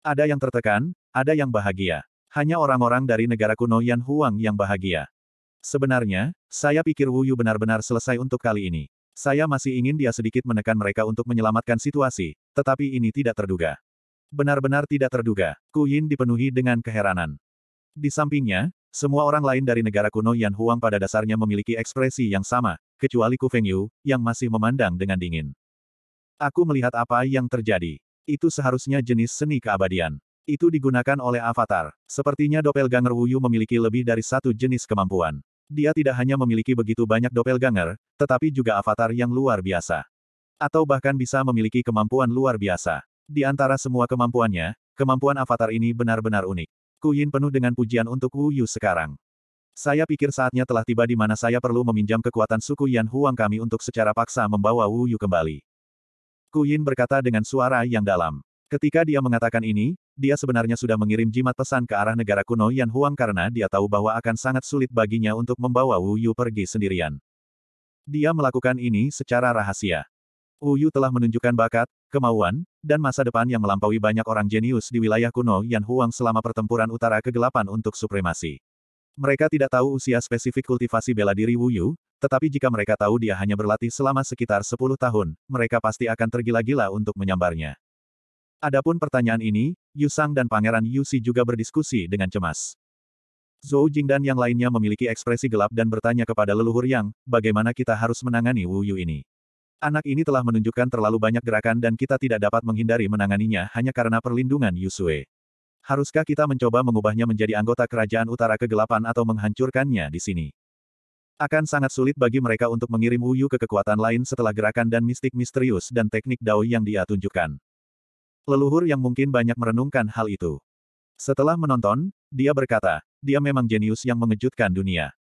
Ada yang tertekan, ada yang bahagia. Hanya orang-orang dari negara kuno Yan Huang yang bahagia. Sebenarnya, saya pikir Wu Yu benar-benar selesai untuk kali ini. Saya masih ingin dia sedikit menekan mereka untuk menyelamatkan situasi, tetapi ini tidak terduga. Benar-benar tidak terduga, Kuyin dipenuhi dengan keheranan. Di sampingnya, semua orang lain dari negara kuno Yan Huang pada dasarnya memiliki ekspresi yang sama, kecuali Ku Feng Yu, yang masih memandang dengan dingin. Aku melihat apa yang terjadi. Itu seharusnya jenis seni keabadian. Itu digunakan oleh avatar. Sepertinya doppelganger Wuyu memiliki lebih dari satu jenis kemampuan. Dia tidak hanya memiliki begitu banyak doppelganger, tetapi juga avatar yang luar biasa. Atau bahkan bisa memiliki kemampuan luar biasa. Di antara semua kemampuannya, kemampuan avatar ini benar-benar unik. Ku Yin penuh dengan pujian untuk Wu Yu sekarang. Saya pikir saatnya telah tiba di mana saya perlu meminjam kekuatan suku Yan Huang kami untuk secara paksa membawa Wu Yu kembali. Ku Yin berkata dengan suara yang dalam. Ketika dia mengatakan ini, dia sebenarnya sudah mengirim jimat pesan ke arah negara kuno Yan Huang karena dia tahu bahwa akan sangat sulit baginya untuk membawa Wu Yu pergi sendirian. Dia melakukan ini secara rahasia. Wu Yu telah menunjukkan bakat, kemauan, dan masa depan yang melampaui banyak orang jenius di wilayah kuno Yan Huang selama pertempuran utara kegelapan untuk supremasi. Mereka tidak tahu usia spesifik kultivasi bela diri Wu Yu, tetapi jika mereka tahu dia hanya berlatih selama sekitar 10 tahun, mereka pasti akan tergila-gila untuk menyambarnya. Adapun pertanyaan ini, Yu Sang dan Pangeran Yu Si juga berdiskusi dengan cemas. Zhou Jing dan yang lainnya memiliki ekspresi gelap dan bertanya kepada leluhur Yang, bagaimana kita harus menangani Wu Yu ini. Anak ini telah menunjukkan terlalu banyak gerakan dan kita tidak dapat menghindari menanganinya hanya karena perlindungan Yusue. Haruskah kita mencoba mengubahnya menjadi anggota kerajaan utara kegelapan atau menghancurkannya di sini? Akan sangat sulit bagi mereka untuk mengirim Uyu ke kekuatan lain setelah gerakan dan mistik misterius dan teknik Dao yang dia tunjukkan. Leluhur yang mungkin banyak merenungkan hal itu. Setelah menonton, dia berkata, dia memang jenius yang mengejutkan dunia.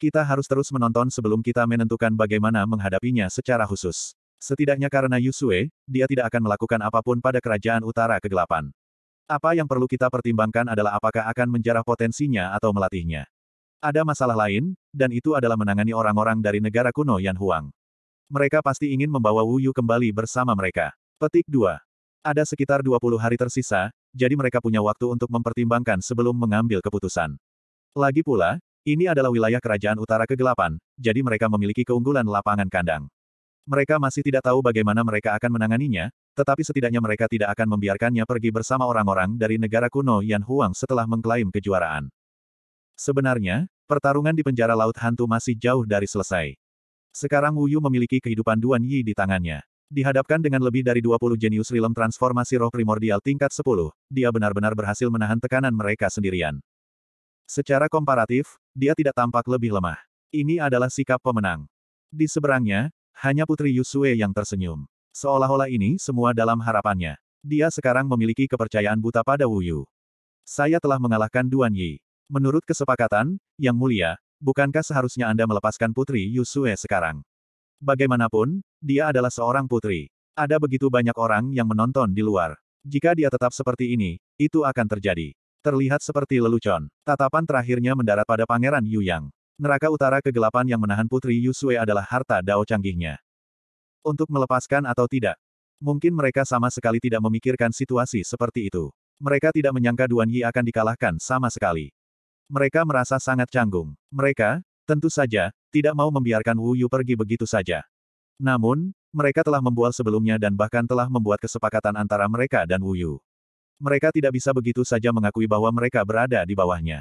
Kita harus terus menonton sebelum kita menentukan bagaimana menghadapinya secara khusus. Setidaknya karena Yusue, dia tidak akan melakukan apapun pada kerajaan utara kegelapan. Apa yang perlu kita pertimbangkan adalah apakah akan menjarah potensinya atau melatihnya. Ada masalah lain, dan itu adalah menangani orang-orang dari negara kuno Yan Huang. Mereka pasti ingin membawa Wu Yu kembali bersama mereka. Petik 2. Ada sekitar 20 hari tersisa, jadi mereka punya waktu untuk mempertimbangkan sebelum mengambil keputusan. Lagi pula, ini adalah wilayah kerajaan utara kegelapan, jadi mereka memiliki keunggulan lapangan kandang. Mereka masih tidak tahu bagaimana mereka akan menanganinya, tetapi setidaknya mereka tidak akan membiarkannya pergi bersama orang-orang dari negara kuno Yan Huang setelah mengklaim kejuaraan. Sebenarnya, pertarungan di penjara Laut Hantu masih jauh dari selesai. Sekarang Yu memiliki kehidupan Duan Yi di tangannya. Dihadapkan dengan lebih dari 20 jenius rilem transformasi roh primordial tingkat 10, dia benar-benar berhasil menahan tekanan mereka sendirian. Secara komparatif, dia tidak tampak lebih lemah. Ini adalah sikap pemenang. Di seberangnya, hanya Putri Yusue yang tersenyum. Seolah-olah ini semua dalam harapannya. Dia sekarang memiliki kepercayaan buta pada Wu Yu. Saya telah mengalahkan Duan Yi. Menurut kesepakatan, Yang Mulia, bukankah seharusnya Anda melepaskan Putri Yusue sekarang? Bagaimanapun, dia adalah seorang putri. Ada begitu banyak orang yang menonton di luar. Jika dia tetap seperti ini, itu akan terjadi. Terlihat seperti lelucon. Tatapan terakhirnya mendarat pada Pangeran Yu Yang. Neraka utara kegelapan yang menahan Putri Yu Sui adalah harta dao canggihnya. Untuk melepaskan atau tidak, mungkin mereka sama sekali tidak memikirkan situasi seperti itu. Mereka tidak menyangka Duan Yi akan dikalahkan sama sekali. Mereka merasa sangat canggung. Mereka, tentu saja, tidak mau membiarkan Wu Yu pergi begitu saja. Namun, mereka telah membual sebelumnya dan bahkan telah membuat kesepakatan antara mereka dan Wu Yu. Mereka tidak bisa begitu saja mengakui bahwa mereka berada di bawahnya.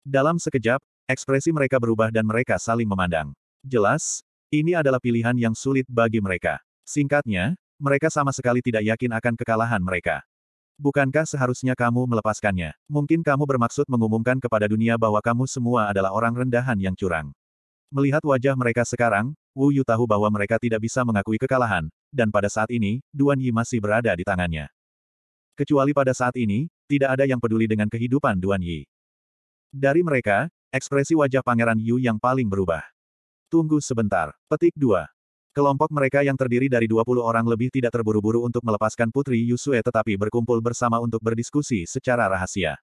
Dalam sekejap, ekspresi mereka berubah dan mereka saling memandang. Jelas, ini adalah pilihan yang sulit bagi mereka. Singkatnya, mereka sama sekali tidak yakin akan kekalahan mereka. Bukankah seharusnya kamu melepaskannya? Mungkin kamu bermaksud mengumumkan kepada dunia bahwa kamu semua adalah orang rendahan yang curang. Melihat wajah mereka sekarang, Wu Yu tahu bahwa mereka tidak bisa mengakui kekalahan, dan pada saat ini, Duan Yi masih berada di tangannya. Kecuali pada saat ini, tidak ada yang peduli dengan kehidupan Duan Yi. Dari mereka, ekspresi wajah Pangeran Yu yang paling berubah. Tunggu sebentar. Petik 2. Kelompok mereka yang terdiri dari 20 orang lebih tidak terburu-buru untuk melepaskan Putri Yusue tetapi berkumpul bersama untuk berdiskusi secara rahasia.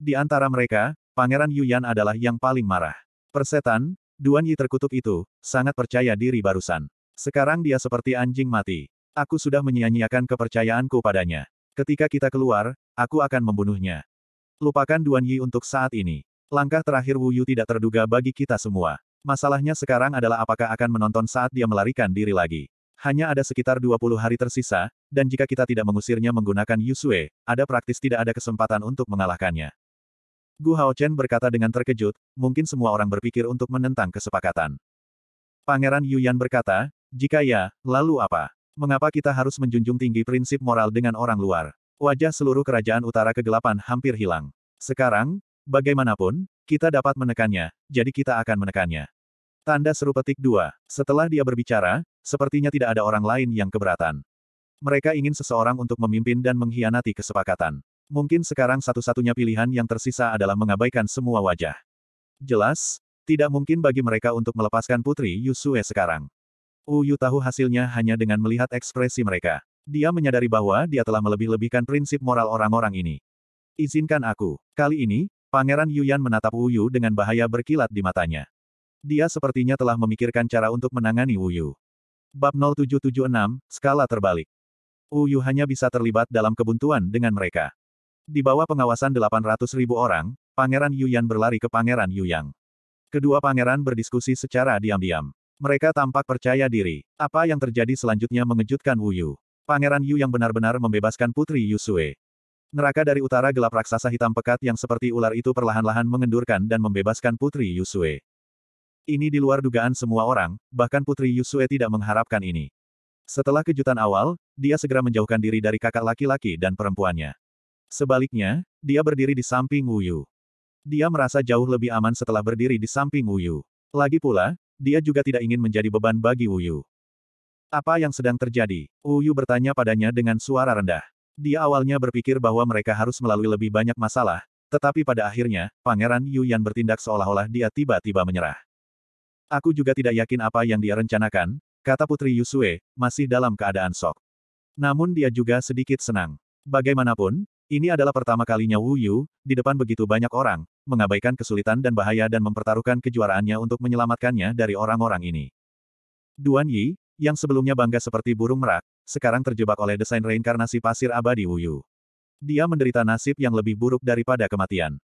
Di antara mereka, Pangeran Yu Yan adalah yang paling marah. Persetan, Duan Yi terkutuk itu, sangat percaya diri barusan. Sekarang dia seperti anjing mati. Aku sudah menyia-nyiakan kepercayaanku padanya. Ketika kita keluar, aku akan membunuhnya. Lupakan Duan Yi untuk saat ini. Langkah terakhir Wu Yu tidak terduga bagi kita semua. Masalahnya sekarang adalah apakah akan menonton saat dia melarikan diri lagi. Hanya ada sekitar 20 hari tersisa, dan jika kita tidak mengusirnya menggunakan Yusue, ada praktis tidak ada kesempatan untuk mengalahkannya. Gu Haochen berkata dengan terkejut, mungkin semua orang berpikir untuk menentang kesepakatan. Pangeran Yuan berkata, jika ya, lalu apa? Mengapa kita harus menjunjung tinggi prinsip moral dengan orang luar? Wajah seluruh kerajaan utara kegelapan hampir hilang. Sekarang, bagaimanapun, kita dapat menekannya, jadi kita akan menekannya. Tanda seru petik dua. Setelah dia berbicara, sepertinya tidak ada orang lain yang keberatan. Mereka ingin seseorang untuk memimpin dan mengkhianati kesepakatan. Mungkin sekarang satu-satunya pilihan yang tersisa adalah mengabaikan semua wajah. Jelas, tidak mungkin bagi mereka untuk melepaskan Putri Yusue sekarang. Uyu tahu hasilnya hanya dengan melihat ekspresi mereka. Dia menyadari bahwa dia telah melebih-lebihkan prinsip moral orang-orang ini. Izinkan aku. Kali ini, Pangeran Yuyan menatap Uyu dengan bahaya berkilat di matanya. Dia sepertinya telah memikirkan cara untuk menangani Uyu. Bab 0776, skala terbalik. Uyu hanya bisa terlibat dalam kebuntuan dengan mereka. Di bawah pengawasan 800 ribu orang, Pangeran Yuyan berlari ke Pangeran Yuyang. Kedua pangeran berdiskusi secara diam-diam. Mereka tampak percaya diri. Apa yang terjadi selanjutnya mengejutkan Wu Yu. Pangeran Yu yang benar-benar membebaskan Putri Yu Yusue. Neraka dari utara gelap raksasa hitam pekat yang seperti ular itu perlahan-lahan mengendurkan dan membebaskan Putri Yu Yusue. Ini di luar dugaan semua orang, bahkan Putri Yu Yusue tidak mengharapkan ini. Setelah kejutan awal, dia segera menjauhkan diri dari kakak laki-laki dan perempuannya. Sebaliknya, dia berdiri di samping Wu Yu. Dia merasa jauh lebih aman setelah berdiri di samping Wu Yu. Lagi pula, dia juga tidak ingin menjadi beban bagi Wuyu. Apa yang sedang terjadi? Wuyu bertanya padanya dengan suara rendah. Dia awalnya berpikir bahwa mereka harus melalui lebih banyak masalah, tetapi pada akhirnya, Pangeran Yu Yan bertindak seolah-olah dia tiba-tiba menyerah. Aku juga tidak yakin apa yang dia rencanakan, kata Putri Yusue, masih dalam keadaan sok. Namun dia juga sedikit senang. Bagaimanapun, ini adalah pertama kalinya Wu Yu, di depan begitu banyak orang, mengabaikan kesulitan dan bahaya dan mempertaruhkan kejuaraannya untuk menyelamatkannya dari orang-orang ini. Duan Yi, yang sebelumnya bangga seperti burung merak, sekarang terjebak oleh desain reinkarnasi pasir abadi Wu Yu. Dia menderita nasib yang lebih buruk daripada kematian.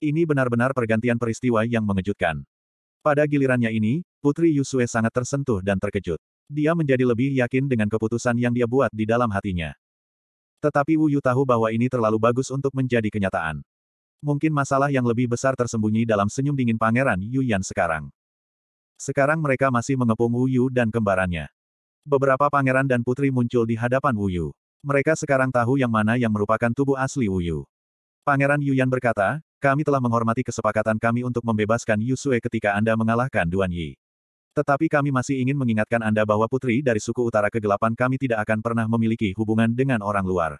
Ini benar-benar pergantian peristiwa yang mengejutkan. Pada gilirannya ini, Putri Yusue sangat tersentuh dan terkejut. Dia menjadi lebih yakin dengan keputusan yang dia buat di dalam hatinya. Tetapi Wu Yu tahu bahwa ini terlalu bagus untuk menjadi kenyataan. Mungkin masalah yang lebih besar tersembunyi dalam senyum dingin Pangeran Yu Yan sekarang. Sekarang mereka masih mengepung Wu Yu dan kembarannya. Beberapa pangeran dan putri muncul di hadapan Wu Yu. Mereka sekarang tahu yang mana yang merupakan tubuh asli Wu Yu. Pangeran Yu Yan berkata, kami telah menghormati kesepakatan kami untuk membebaskan Yu Sue ketika Anda mengalahkan Duan Yi. Tetapi kami masih ingin mengingatkan Anda bahwa putri dari suku utara kegelapan kami tidak akan pernah memiliki hubungan dengan orang luar.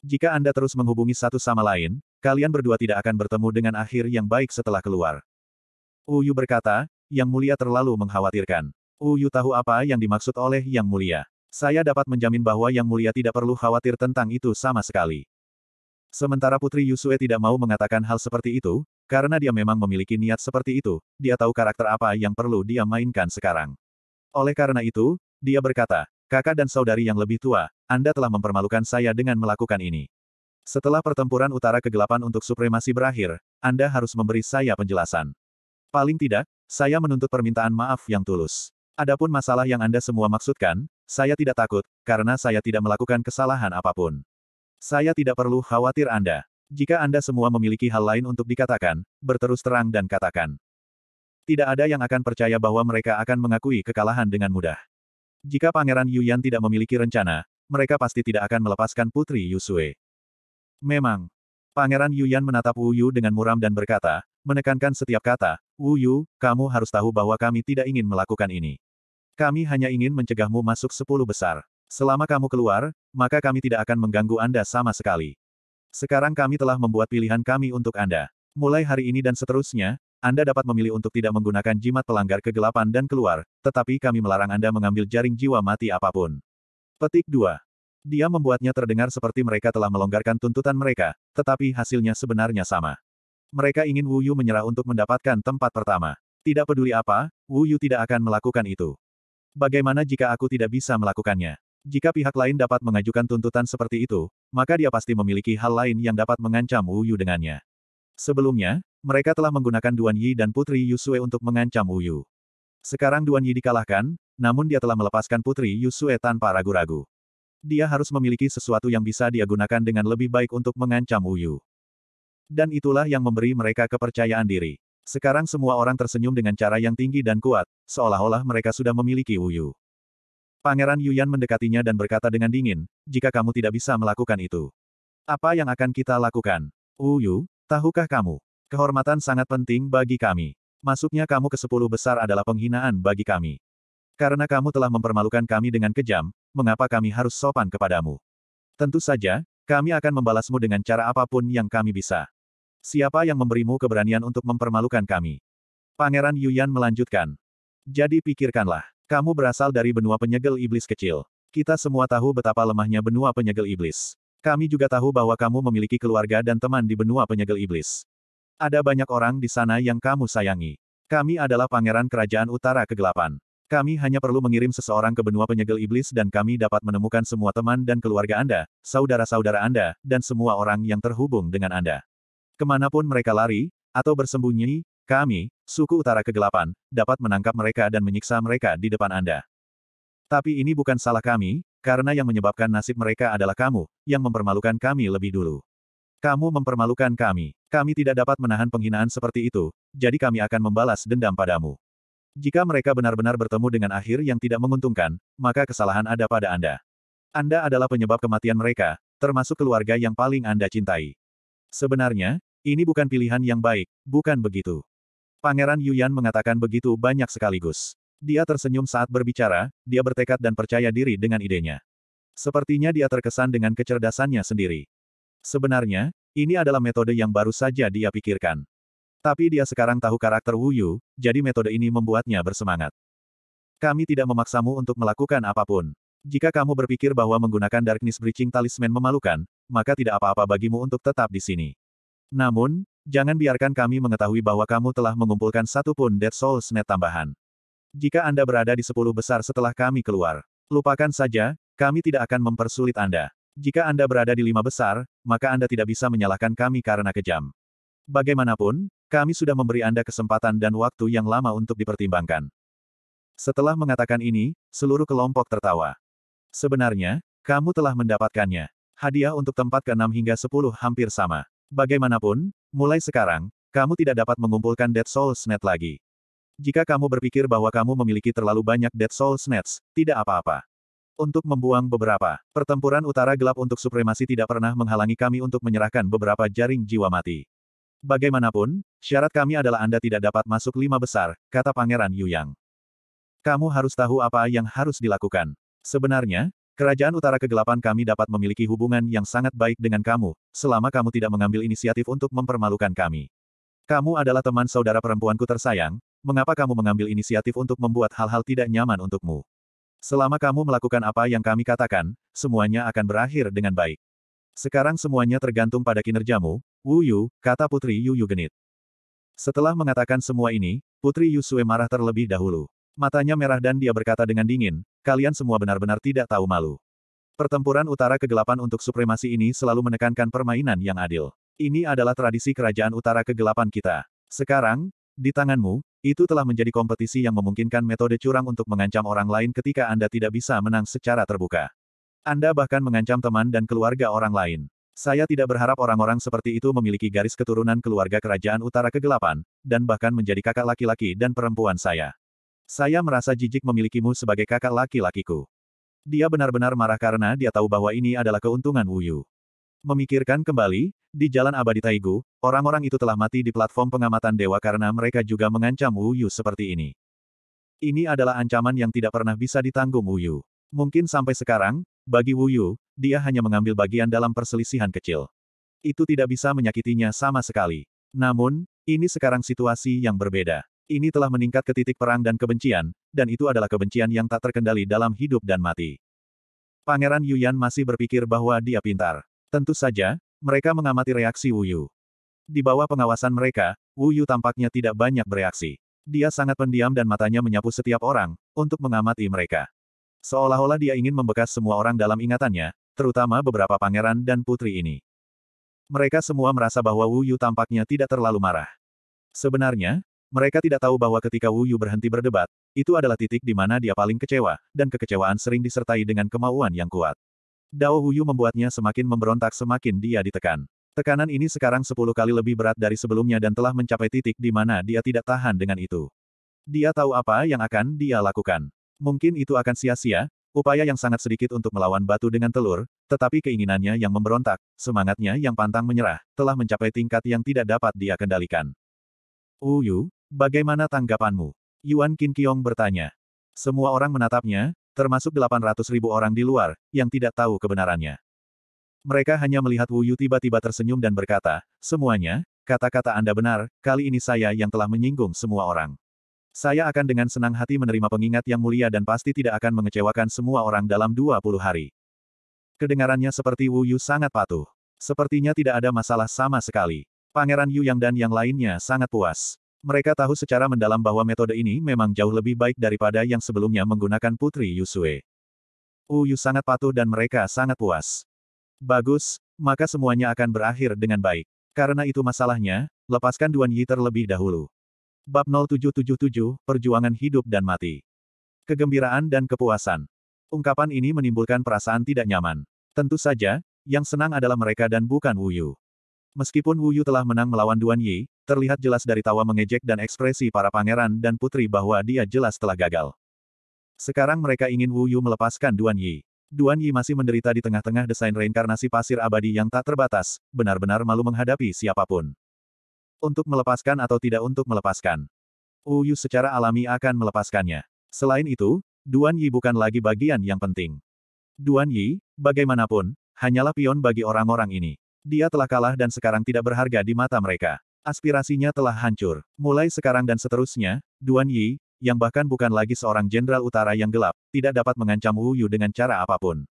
Jika Anda terus menghubungi satu sama lain, kalian berdua tidak akan bertemu dengan akhir yang baik setelah keluar. Uyu berkata, Yang Mulia terlalu mengkhawatirkan. Uyu tahu apa yang dimaksud oleh Yang Mulia. Saya dapat menjamin bahwa Yang Mulia tidak perlu khawatir tentang itu sama sekali. Sementara Putri Yusue tidak mau mengatakan hal seperti itu, karena dia memang memiliki niat seperti itu, dia tahu karakter apa yang perlu dia mainkan sekarang. Oleh karena itu, dia berkata, kakak dan saudari yang lebih tua, Anda telah mempermalukan saya dengan melakukan ini. Setelah pertempuran utara kegelapan untuk supremasi berakhir, Anda harus memberi saya penjelasan. Paling tidak, saya menuntut permintaan maaf yang tulus. Adapun masalah yang Anda semua maksudkan, saya tidak takut, karena saya tidak melakukan kesalahan apapun. Saya tidak perlu khawatir Anda. Jika Anda semua memiliki hal lain untuk dikatakan, berterus terang dan katakan. Tidak ada yang akan percaya bahwa mereka akan mengakui kekalahan dengan mudah. Jika Pangeran Yuyan tidak memiliki rencana, mereka pasti tidak akan melepaskan Putri Yusue. Memang. Pangeran Yuyan menatap Wu Yu dengan muram dan berkata, menekankan setiap kata, Wu Yu, kamu harus tahu bahwa kami tidak ingin melakukan ini. Kami hanya ingin mencegahmu masuk sepuluh besar. Selama kamu keluar, maka kami tidak akan mengganggu Anda sama sekali. Sekarang kami telah membuat pilihan kami untuk Anda. Mulai hari ini dan seterusnya, Anda dapat memilih untuk tidak menggunakan jimat pelanggar kegelapan dan keluar, tetapi kami melarang Anda mengambil jaring jiwa mati apapun. Petik 2. Dia membuatnya terdengar seperti mereka telah melonggarkan tuntutan mereka, tetapi hasilnya sebenarnya sama. Mereka ingin Wu Yu menyerah untuk mendapatkan tempat pertama. Tidak peduli apa, Wu Yu tidak akan melakukan itu. Bagaimana jika aku tidak bisa melakukannya? Jika pihak lain dapat mengajukan tuntutan seperti itu, maka dia pasti memiliki hal lain yang dapat mengancam Wu Yu dengannya. Sebelumnya, mereka telah menggunakan Duan Yi dan Putri Yusue untuk mengancam Wu Yu. Sekarang Duan Yi dikalahkan, namun dia telah melepaskan Putri Yusue tanpa ragu-ragu. Dia harus memiliki sesuatu yang bisa dia gunakan dengan lebih baik untuk mengancam Wu Yu. Dan itulah yang memberi mereka kepercayaan diri. Sekarang semua orang tersenyum dengan cara yang tinggi dan kuat, seolah-olah mereka sudah memiliki Wu Yu. Pangeran Yuyan mendekatinya dan berkata dengan dingin, jika kamu tidak bisa melakukan itu. Apa yang akan kita lakukan? Uyu, tahukah kamu? Kehormatan sangat penting bagi kami. Masuknya kamu ke sepuluh besar adalah penghinaan bagi kami. Karena kamu telah mempermalukan kami dengan kejam, mengapa kami harus sopan kepadamu? Tentu saja, kami akan membalasmu dengan cara apapun yang kami bisa. Siapa yang memberimu keberanian untuk mempermalukan kami? Pangeran Yuyan melanjutkan. Jadi pikirkanlah. Kamu berasal dari benua penyegel iblis kecil. Kita semua tahu betapa lemahnya benua penyegel iblis. Kami juga tahu bahwa kamu memiliki keluarga dan teman di benua penyegel iblis. Ada banyak orang di sana yang kamu sayangi. Kami adalah pangeran kerajaan utara kegelapan. Kami hanya perlu mengirim seseorang ke benua penyegel iblis dan kami dapat menemukan semua teman dan keluarga Anda, saudara-saudara Anda, dan semua orang yang terhubung dengan Anda. Kemanapun mereka lari, atau bersembunyi, kami, suku utara kegelapan, dapat menangkap mereka dan menyiksa mereka di depan Anda. Tapi ini bukan salah kami, karena yang menyebabkan nasib mereka adalah kamu, yang mempermalukan kami lebih dulu. Kamu mempermalukan kami. Kami tidak dapat menahan penghinaan seperti itu, jadi kami akan membalas dendam padamu. Jika mereka benar-benar bertemu dengan akhir yang tidak menguntungkan, maka kesalahan ada pada Anda. Anda adalah penyebab kematian mereka, termasuk keluarga yang paling Anda cintai. Sebenarnya, ini bukan pilihan yang baik, bukan begitu? Pangeran Yuyan mengatakan begitu banyak sekaligus. Dia tersenyum saat berbicara, dia bertekad dan percaya diri dengan idenya. Sepertinya dia terkesan dengan kecerdasannya sendiri. Sebenarnya, ini adalah metode yang baru saja dia pikirkan. Tapi dia sekarang tahu karakter Wu Yu, jadi metode ini membuatnya bersemangat. Kami tidak memaksamu untuk melakukan apapun. Jika kamu berpikir bahwa menggunakan Darkness Breaching Talisman memalukan, maka tidak apa-apa bagimu untuk tetap di sini. Namun, Jangan biarkan kami mengetahui bahwa kamu telah mengumpulkan satu pun Dead Souls Net tambahan. Jika Anda berada di sepuluh besar setelah kami keluar, lupakan saja, kami tidak akan mempersulit Anda. Jika Anda berada di lima besar, maka Anda tidak bisa menyalahkan kami karena kejam. Bagaimanapun, kami sudah memberi Anda kesempatan dan waktu yang lama untuk dipertimbangkan. Setelah mengatakan ini, seluruh kelompok tertawa. Sebenarnya, kamu telah mendapatkannya. Hadiah untuk tempat ke-6 hingga 10 hampir sama. Bagaimanapun, mulai sekarang, kamu tidak dapat mengumpulkan Dead Soul Snatch lagi. Jika kamu berpikir bahwa kamu memiliki terlalu banyak Dead Soul Snatch, tidak apa-apa. Untuk membuang beberapa, pertempuran utara gelap untuk supremasi tidak pernah menghalangi kami untuk menyerahkan beberapa jaring jiwa mati. Bagaimanapun, syarat kami adalah Anda tidak dapat masuk lima besar, kata Pangeran Yu Yang. Kamu harus tahu apa yang harus dilakukan. Sebenarnya, Kerajaan Utara Kegelapan kami dapat memiliki hubungan yang sangat baik dengan kamu, selama kamu tidak mengambil inisiatif untuk mempermalukan kami. Kamu adalah teman saudara perempuanku tersayang, mengapa kamu mengambil inisiatif untuk membuat hal-hal tidak nyaman untukmu? Selama kamu melakukan apa yang kami katakan, semuanya akan berakhir dengan baik. Sekarang semuanya tergantung pada kinerjamu, Wu Yu, kata Putri Yu Yu genit. Setelah mengatakan semua ini, Putri Yu Sue marah terlebih dahulu. Matanya merah dan dia berkata dengan dingin, kalian semua benar-benar tidak tahu malu. Pertempuran utara kegelapan untuk supremasi ini selalu menekankan permainan yang adil. Ini adalah tradisi kerajaan utara kegelapan kita. Sekarang, di tanganmu, itu telah menjadi kompetisi yang memungkinkan metode curang untuk mengancam orang lain ketika Anda tidak bisa menang secara terbuka. Anda bahkan mengancam teman dan keluarga orang lain. Saya tidak berharap orang-orang seperti itu memiliki garis keturunan keluarga kerajaan utara kegelapan, dan bahkan menjadi kakak laki-laki dan perempuan saya. Saya merasa jijik memilikimu sebagai kakak laki-lakiku. Dia benar-benar marah karena dia tahu bahwa ini adalah keuntungan Wuyu. Memikirkan kembali, di Jalan Abadi Taigu, orang-orang itu telah mati di platform pengamatan dewa karena mereka juga mengancam Wuyu seperti ini. Ini adalah ancaman yang tidak pernah bisa ditanggung Wuyu. Mungkin sampai sekarang, bagi Wuyu, dia hanya mengambil bagian dalam perselisihan kecil. Itu tidak bisa menyakitinya sama sekali. Namun, ini sekarang situasi yang berbeda. Ini telah meningkat ke titik perang dan kebencian, dan itu adalah kebencian yang tak terkendali dalam hidup dan mati. Pangeran Yuyan masih berpikir bahwa dia pintar. Tentu saja, mereka mengamati reaksi Wuyu. Di bawah pengawasan mereka, Wuyu tampaknya tidak banyak bereaksi. Dia sangat pendiam dan matanya menyapu setiap orang, untuk mengamati mereka. Seolah-olah dia ingin membekas semua orang dalam ingatannya, terutama beberapa pangeran dan putri ini. Mereka semua merasa bahwa Wu Yu tampaknya tidak terlalu marah. Sebenarnya, mereka tidak tahu bahwa ketika Wu Yu berhenti berdebat, itu adalah titik di mana dia paling kecewa, dan kekecewaan sering disertai dengan kemauan yang kuat. Dao Wu Yu membuatnya semakin memberontak semakin dia ditekan. Tekanan ini sekarang sepuluh kali lebih berat dari sebelumnya dan telah mencapai titik di mana dia tidak tahan dengan itu. Dia tahu apa yang akan dia lakukan. Mungkin itu akan sia-sia, upaya yang sangat sedikit untuk melawan batu dengan telur, tetapi keinginannya yang memberontak, semangatnya yang pantang menyerah, telah mencapai tingkat yang tidak dapat dia kendalikan. Wu Yu, Bagaimana tanggapanmu? Yuan Qin Qiong bertanya. Semua orang menatapnya, termasuk 800 ribu orang di luar, yang tidak tahu kebenarannya. Mereka hanya melihat Wu Yu tiba-tiba tersenyum dan berkata, semuanya, kata-kata Anda benar, kali ini saya yang telah menyinggung semua orang. Saya akan dengan senang hati menerima pengingat yang mulia dan pasti tidak akan mengecewakan semua orang dalam 20 hari. Kedengarannya seperti Wu Yu sangat patuh. Sepertinya tidak ada masalah sama sekali. Pangeran Yu Yang dan yang lainnya sangat puas. Mereka tahu secara mendalam bahwa metode ini memang jauh lebih baik daripada yang sebelumnya menggunakan Putri Yusue. Uyu sangat patuh dan mereka sangat puas. Bagus, maka semuanya akan berakhir dengan baik. Karena itu masalahnya, lepaskan Duan Yi terlebih dahulu. Bab 0777, Perjuangan Hidup dan Mati. Kegembiraan dan kepuasan. Ungkapan ini menimbulkan perasaan tidak nyaman. Tentu saja, yang senang adalah mereka dan bukan Wuyu. Meskipun Wuyu telah menang melawan Duan Yi, Terlihat jelas dari tawa mengejek dan ekspresi para pangeran dan putri bahwa dia jelas telah gagal. Sekarang mereka ingin Wu Yu melepaskan Duan Yi. Duan Yi masih menderita di tengah-tengah desain reinkarnasi pasir abadi yang tak terbatas, benar-benar malu menghadapi siapapun. Untuk melepaskan atau tidak untuk melepaskan. Wu Yu secara alami akan melepaskannya. Selain itu, Duan Yi bukan lagi bagian yang penting. Duan Yi, bagaimanapun, hanyalah pion bagi orang-orang ini. Dia telah kalah dan sekarang tidak berharga di mata mereka. Aspirasinya telah hancur. Mulai sekarang dan seterusnya, Duan Yi, yang bahkan bukan lagi seorang jenderal utara yang gelap, tidak dapat mengancam Wu Yu dengan cara apapun.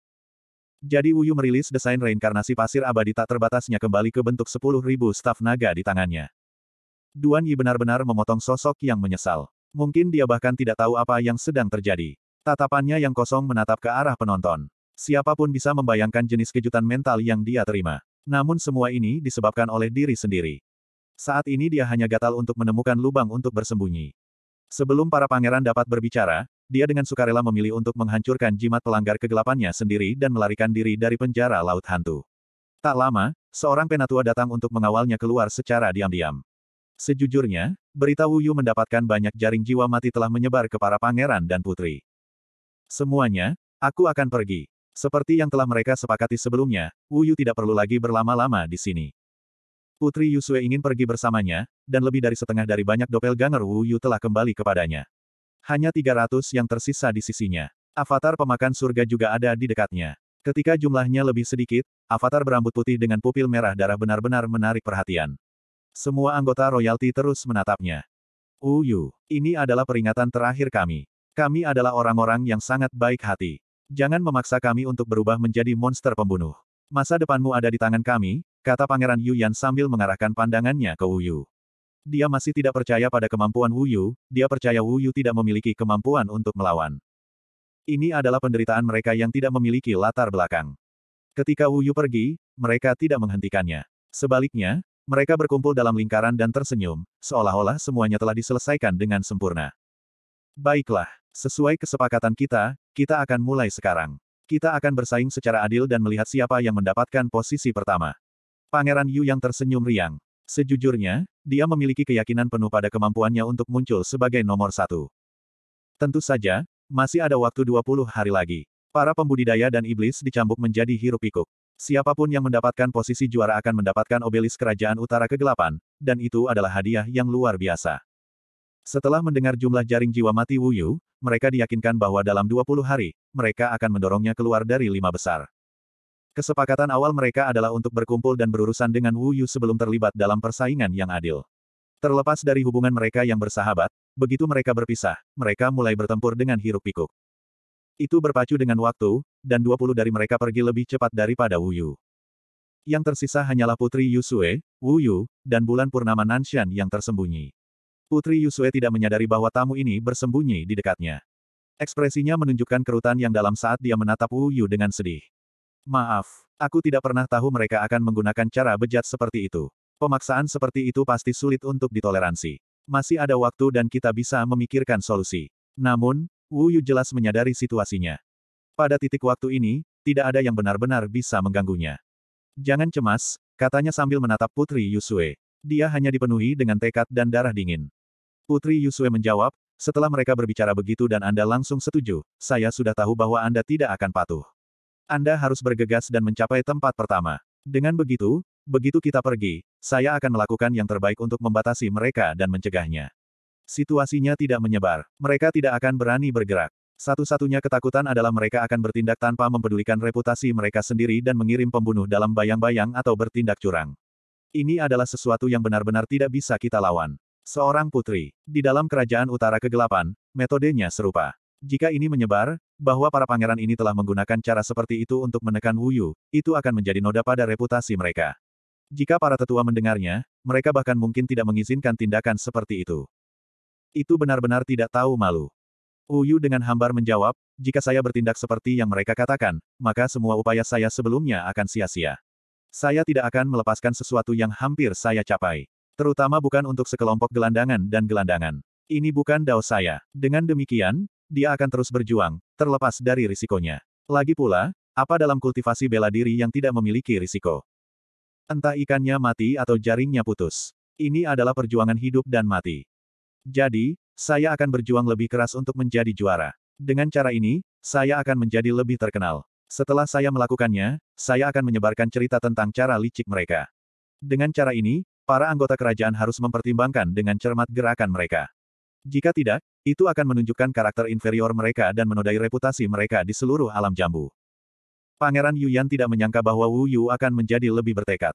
Jadi Wu Yu merilis desain reinkarnasi pasir abadi tak terbatasnya kembali ke bentuk 10.000 staf naga di tangannya. Duan Yi benar-benar memotong sosok yang menyesal. Mungkin dia bahkan tidak tahu apa yang sedang terjadi. Tatapannya yang kosong menatap ke arah penonton. Siapapun bisa membayangkan jenis kejutan mental yang dia terima. Namun semua ini disebabkan oleh diri sendiri. Saat ini dia hanya gatal untuk menemukan lubang untuk bersembunyi. Sebelum para pangeran dapat berbicara, dia dengan sukarela memilih untuk menghancurkan jimat pelanggar kegelapannya sendiri dan melarikan diri dari penjara Laut Hantu. Tak lama, seorang penatua datang untuk mengawalnya keluar secara diam-diam. Sejujurnya, berita Wu Yu mendapatkan banyak jaring jiwa mati telah menyebar ke para pangeran dan putri. Semuanya, aku akan pergi. Seperti yang telah mereka sepakati sebelumnya, Wu Yu tidak perlu lagi berlama-lama di sini. Putri Yusue ingin pergi bersamanya, dan lebih dari setengah dari banyak doppelganger Wu Yu telah kembali kepadanya. Hanya 300 yang tersisa di sisinya. Avatar pemakan surga juga ada di dekatnya. Ketika jumlahnya lebih sedikit, avatar berambut putih dengan pupil merah darah benar-benar menarik perhatian. Semua anggota royalti terus menatapnya. Wu Yu, ini adalah peringatan terakhir kami. Kami adalah orang-orang yang sangat baik hati. Jangan memaksa kami untuk berubah menjadi monster pembunuh. Masa depanmu ada di tangan kami, kata Pangeran Yu Yan sambil mengarahkan pandangannya ke wu yu Dia masih tidak percaya pada kemampuan wu yu dia percaya wu yu tidak memiliki kemampuan untuk melawan. Ini adalah penderitaan mereka yang tidak memiliki latar belakang. Ketika wu yu pergi, mereka tidak menghentikannya. Sebaliknya, mereka berkumpul dalam lingkaran dan tersenyum, seolah-olah semuanya telah diselesaikan dengan sempurna. Baiklah, sesuai kesepakatan kita, kita akan mulai sekarang. Kita akan bersaing secara adil dan melihat siapa yang mendapatkan posisi pertama. Pangeran Yu yang tersenyum riang. Sejujurnya, dia memiliki keyakinan penuh pada kemampuannya untuk muncul sebagai nomor satu. Tentu saja, masih ada waktu 20 hari lagi. Para pembudidaya dan iblis dicambuk menjadi hirup pikuk Siapapun yang mendapatkan posisi juara akan mendapatkan obelis kerajaan utara kegelapan, dan itu adalah hadiah yang luar biasa. Setelah mendengar jumlah jaring jiwa mati Wuyu, mereka diyakinkan bahwa dalam 20 hari, mereka akan mendorongnya keluar dari lima besar. Kesepakatan awal mereka adalah untuk berkumpul dan berurusan dengan Wu Yu sebelum terlibat dalam persaingan yang adil. Terlepas dari hubungan mereka yang bersahabat, begitu mereka berpisah, mereka mulai bertempur dengan hiruk-pikuk. Itu berpacu dengan waktu, dan 20 dari mereka pergi lebih cepat daripada Wu Yu. Yang tersisa hanyalah Putri Yusue, Wu Yu, dan bulan purnama Nanshan yang tersembunyi. Putri Yusue tidak menyadari bahwa tamu ini bersembunyi di dekatnya. Ekspresinya menunjukkan kerutan yang dalam saat dia menatap Wu Yu dengan sedih. Maaf, aku tidak pernah tahu mereka akan menggunakan cara bejat seperti itu. Pemaksaan seperti itu pasti sulit untuk ditoleransi. Masih ada waktu dan kita bisa memikirkan solusi. Namun, Wu Yu jelas menyadari situasinya. Pada titik waktu ini, tidak ada yang benar-benar bisa mengganggunya. Jangan cemas, katanya sambil menatap Putri Yusue. Dia hanya dipenuhi dengan tekad dan darah dingin. Putri Yusue menjawab, setelah mereka berbicara begitu dan Anda langsung setuju, saya sudah tahu bahwa Anda tidak akan patuh. Anda harus bergegas dan mencapai tempat pertama. Dengan begitu, begitu kita pergi, saya akan melakukan yang terbaik untuk membatasi mereka dan mencegahnya. Situasinya tidak menyebar. Mereka tidak akan berani bergerak. Satu-satunya ketakutan adalah mereka akan bertindak tanpa mempedulikan reputasi mereka sendiri dan mengirim pembunuh dalam bayang-bayang atau bertindak curang. Ini adalah sesuatu yang benar-benar tidak bisa kita lawan. Seorang putri, di dalam kerajaan utara kegelapan, metodenya serupa. Jika ini menyebar, bahwa para pangeran ini telah menggunakan cara seperti itu untuk menekan Wuyu itu akan menjadi noda pada reputasi mereka. Jika para tetua mendengarnya, mereka bahkan mungkin tidak mengizinkan tindakan seperti itu. Itu benar-benar tidak tahu malu. Wuyu dengan hambar menjawab, jika saya bertindak seperti yang mereka katakan, maka semua upaya saya sebelumnya akan sia-sia. Saya tidak akan melepaskan sesuatu yang hampir saya capai. Terutama bukan untuk sekelompok gelandangan dan gelandangan. Ini bukan dao saya. Dengan demikian, dia akan terus berjuang, terlepas dari risikonya. Lagi pula, apa dalam kultivasi bela diri yang tidak memiliki risiko? Entah ikannya mati atau jaringnya putus. Ini adalah perjuangan hidup dan mati. Jadi, saya akan berjuang lebih keras untuk menjadi juara. Dengan cara ini, saya akan menjadi lebih terkenal. Setelah saya melakukannya, saya akan menyebarkan cerita tentang cara licik mereka. Dengan cara ini, para anggota kerajaan harus mempertimbangkan dengan cermat gerakan mereka. Jika tidak, itu akan menunjukkan karakter inferior mereka dan menodai reputasi mereka di seluruh alam jambu. Pangeran Yuyan tidak menyangka bahwa Wu Yu akan menjadi lebih bertekad.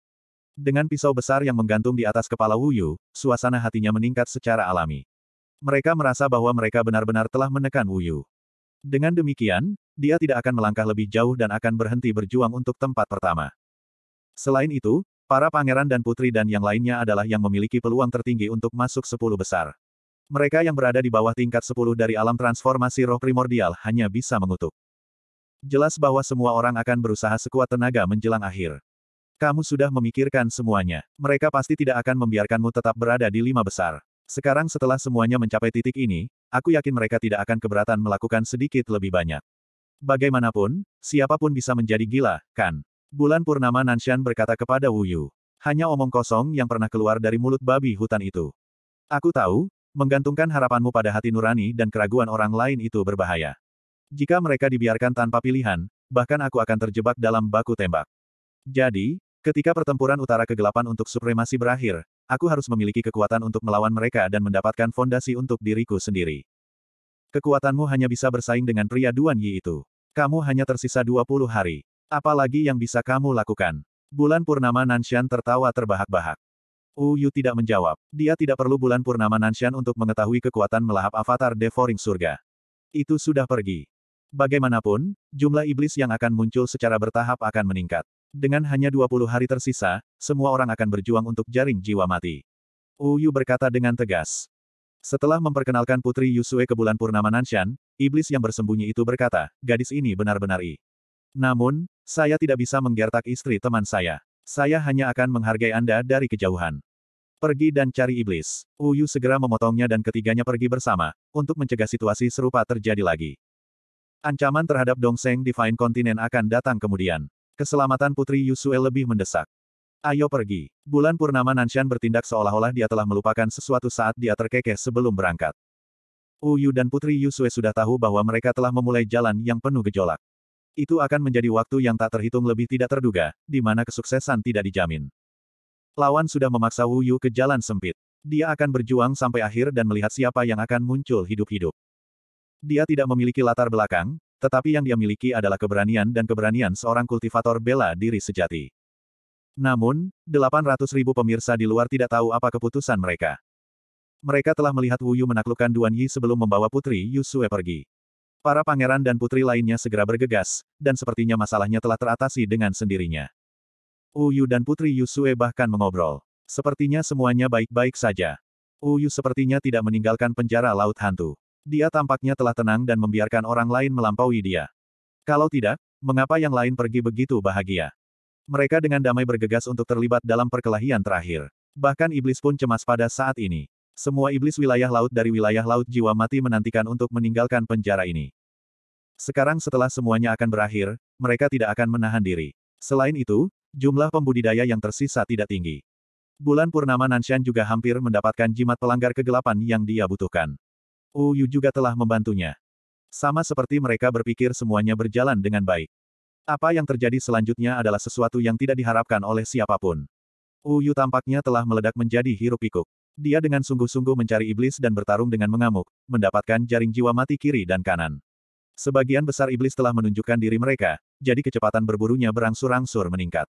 Dengan pisau besar yang menggantung di atas kepala Wu Yu, suasana hatinya meningkat secara alami. Mereka merasa bahwa mereka benar-benar telah menekan Wu Yu. Dengan demikian, dia tidak akan melangkah lebih jauh dan akan berhenti berjuang untuk tempat pertama. Selain itu, para pangeran dan putri dan yang lainnya adalah yang memiliki peluang tertinggi untuk masuk sepuluh besar. Mereka yang berada di bawah tingkat 10 dari alam transformasi roh primordial hanya bisa mengutuk. Jelas bahwa semua orang akan berusaha sekuat tenaga menjelang akhir. Kamu sudah memikirkan semuanya. Mereka pasti tidak akan membiarkanmu tetap berada di lima besar. Sekarang setelah semuanya mencapai titik ini, aku yakin mereka tidak akan keberatan melakukan sedikit lebih banyak. Bagaimanapun, siapapun bisa menjadi gila, kan? Bulan Purnama Nanshan berkata kepada Wu Yu. Hanya omong kosong yang pernah keluar dari mulut babi hutan itu. Aku tahu, menggantungkan harapanmu pada hati nurani dan keraguan orang lain itu berbahaya. Jika mereka dibiarkan tanpa pilihan, bahkan aku akan terjebak dalam baku tembak. Jadi, ketika pertempuran utara kegelapan untuk supremasi berakhir, aku harus memiliki kekuatan untuk melawan mereka dan mendapatkan fondasi untuk diriku sendiri. Kekuatanmu hanya bisa bersaing dengan pria Duan Yi itu. Kamu hanya tersisa 20 hari. Apalagi yang bisa kamu lakukan? Bulan Purnama Nanshan tertawa terbahak-bahak. Uyu tidak menjawab. Dia tidak perlu bulan purnama Nanshan untuk mengetahui kekuatan melahap avatar devouring surga. Itu sudah pergi. Bagaimanapun, jumlah iblis yang akan muncul secara bertahap akan meningkat. Dengan hanya 20 hari tersisa, semua orang akan berjuang untuk jaring jiwa mati. Uyu berkata dengan tegas. Setelah memperkenalkan Putri Yusue ke bulan purnama Nanshan, iblis yang bersembunyi itu berkata, gadis ini benar-benar i. Namun, saya tidak bisa menggertak istri teman saya. Saya hanya akan menghargai Anda dari kejauhan. Pergi dan cari iblis. Uyu segera memotongnya dan ketiganya pergi bersama, untuk mencegah situasi serupa terjadi lagi. Ancaman terhadap Dongseng Fine Continent akan datang kemudian. Keselamatan Putri Yusue lebih mendesak. Ayo pergi. Bulan Purnama Nanshan bertindak seolah-olah dia telah melupakan sesuatu saat dia terkekeh sebelum berangkat. Uyu dan Putri Yusue sudah tahu bahwa mereka telah memulai jalan yang penuh gejolak. Itu akan menjadi waktu yang tak terhitung lebih tidak terduga, di mana kesuksesan tidak dijamin. Lawan sudah memaksa Wu Yu ke jalan sempit. Dia akan berjuang sampai akhir dan melihat siapa yang akan muncul hidup-hidup. Dia tidak memiliki latar belakang, tetapi yang dia miliki adalah keberanian dan keberanian seorang kultivator bela diri sejati. Namun, 800 ribu pemirsa di luar tidak tahu apa keputusan mereka. Mereka telah melihat Wu Yu menaklukkan Duan Yi sebelum membawa putri Yu Sue pergi. Para pangeran dan putri lainnya segera bergegas, dan sepertinya masalahnya telah teratasi dengan sendirinya. Uyu dan putri Yusue bahkan mengobrol. Sepertinya semuanya baik-baik saja. Uyu sepertinya tidak meninggalkan penjara laut hantu. Dia tampaknya telah tenang dan membiarkan orang lain melampaui dia. Kalau tidak, mengapa yang lain pergi begitu bahagia? Mereka dengan damai bergegas untuk terlibat dalam perkelahian terakhir. Bahkan iblis pun cemas pada saat ini. Semua iblis wilayah laut dari wilayah laut jiwa mati menantikan untuk meninggalkan penjara ini. Sekarang setelah semuanya akan berakhir, mereka tidak akan menahan diri. Selain itu, jumlah pembudidaya yang tersisa tidak tinggi. Bulan Purnama Nanshan juga hampir mendapatkan jimat pelanggar kegelapan yang dia butuhkan. Uyu juga telah membantunya. Sama seperti mereka berpikir semuanya berjalan dengan baik. Apa yang terjadi selanjutnya adalah sesuatu yang tidak diharapkan oleh siapapun. Uyu tampaknya telah meledak menjadi hirup pikuk. Dia dengan sungguh-sungguh mencari iblis dan bertarung dengan mengamuk, mendapatkan jaring jiwa mati kiri dan kanan. Sebagian besar iblis telah menunjukkan diri mereka, jadi kecepatan berburunya berangsur-angsur meningkat.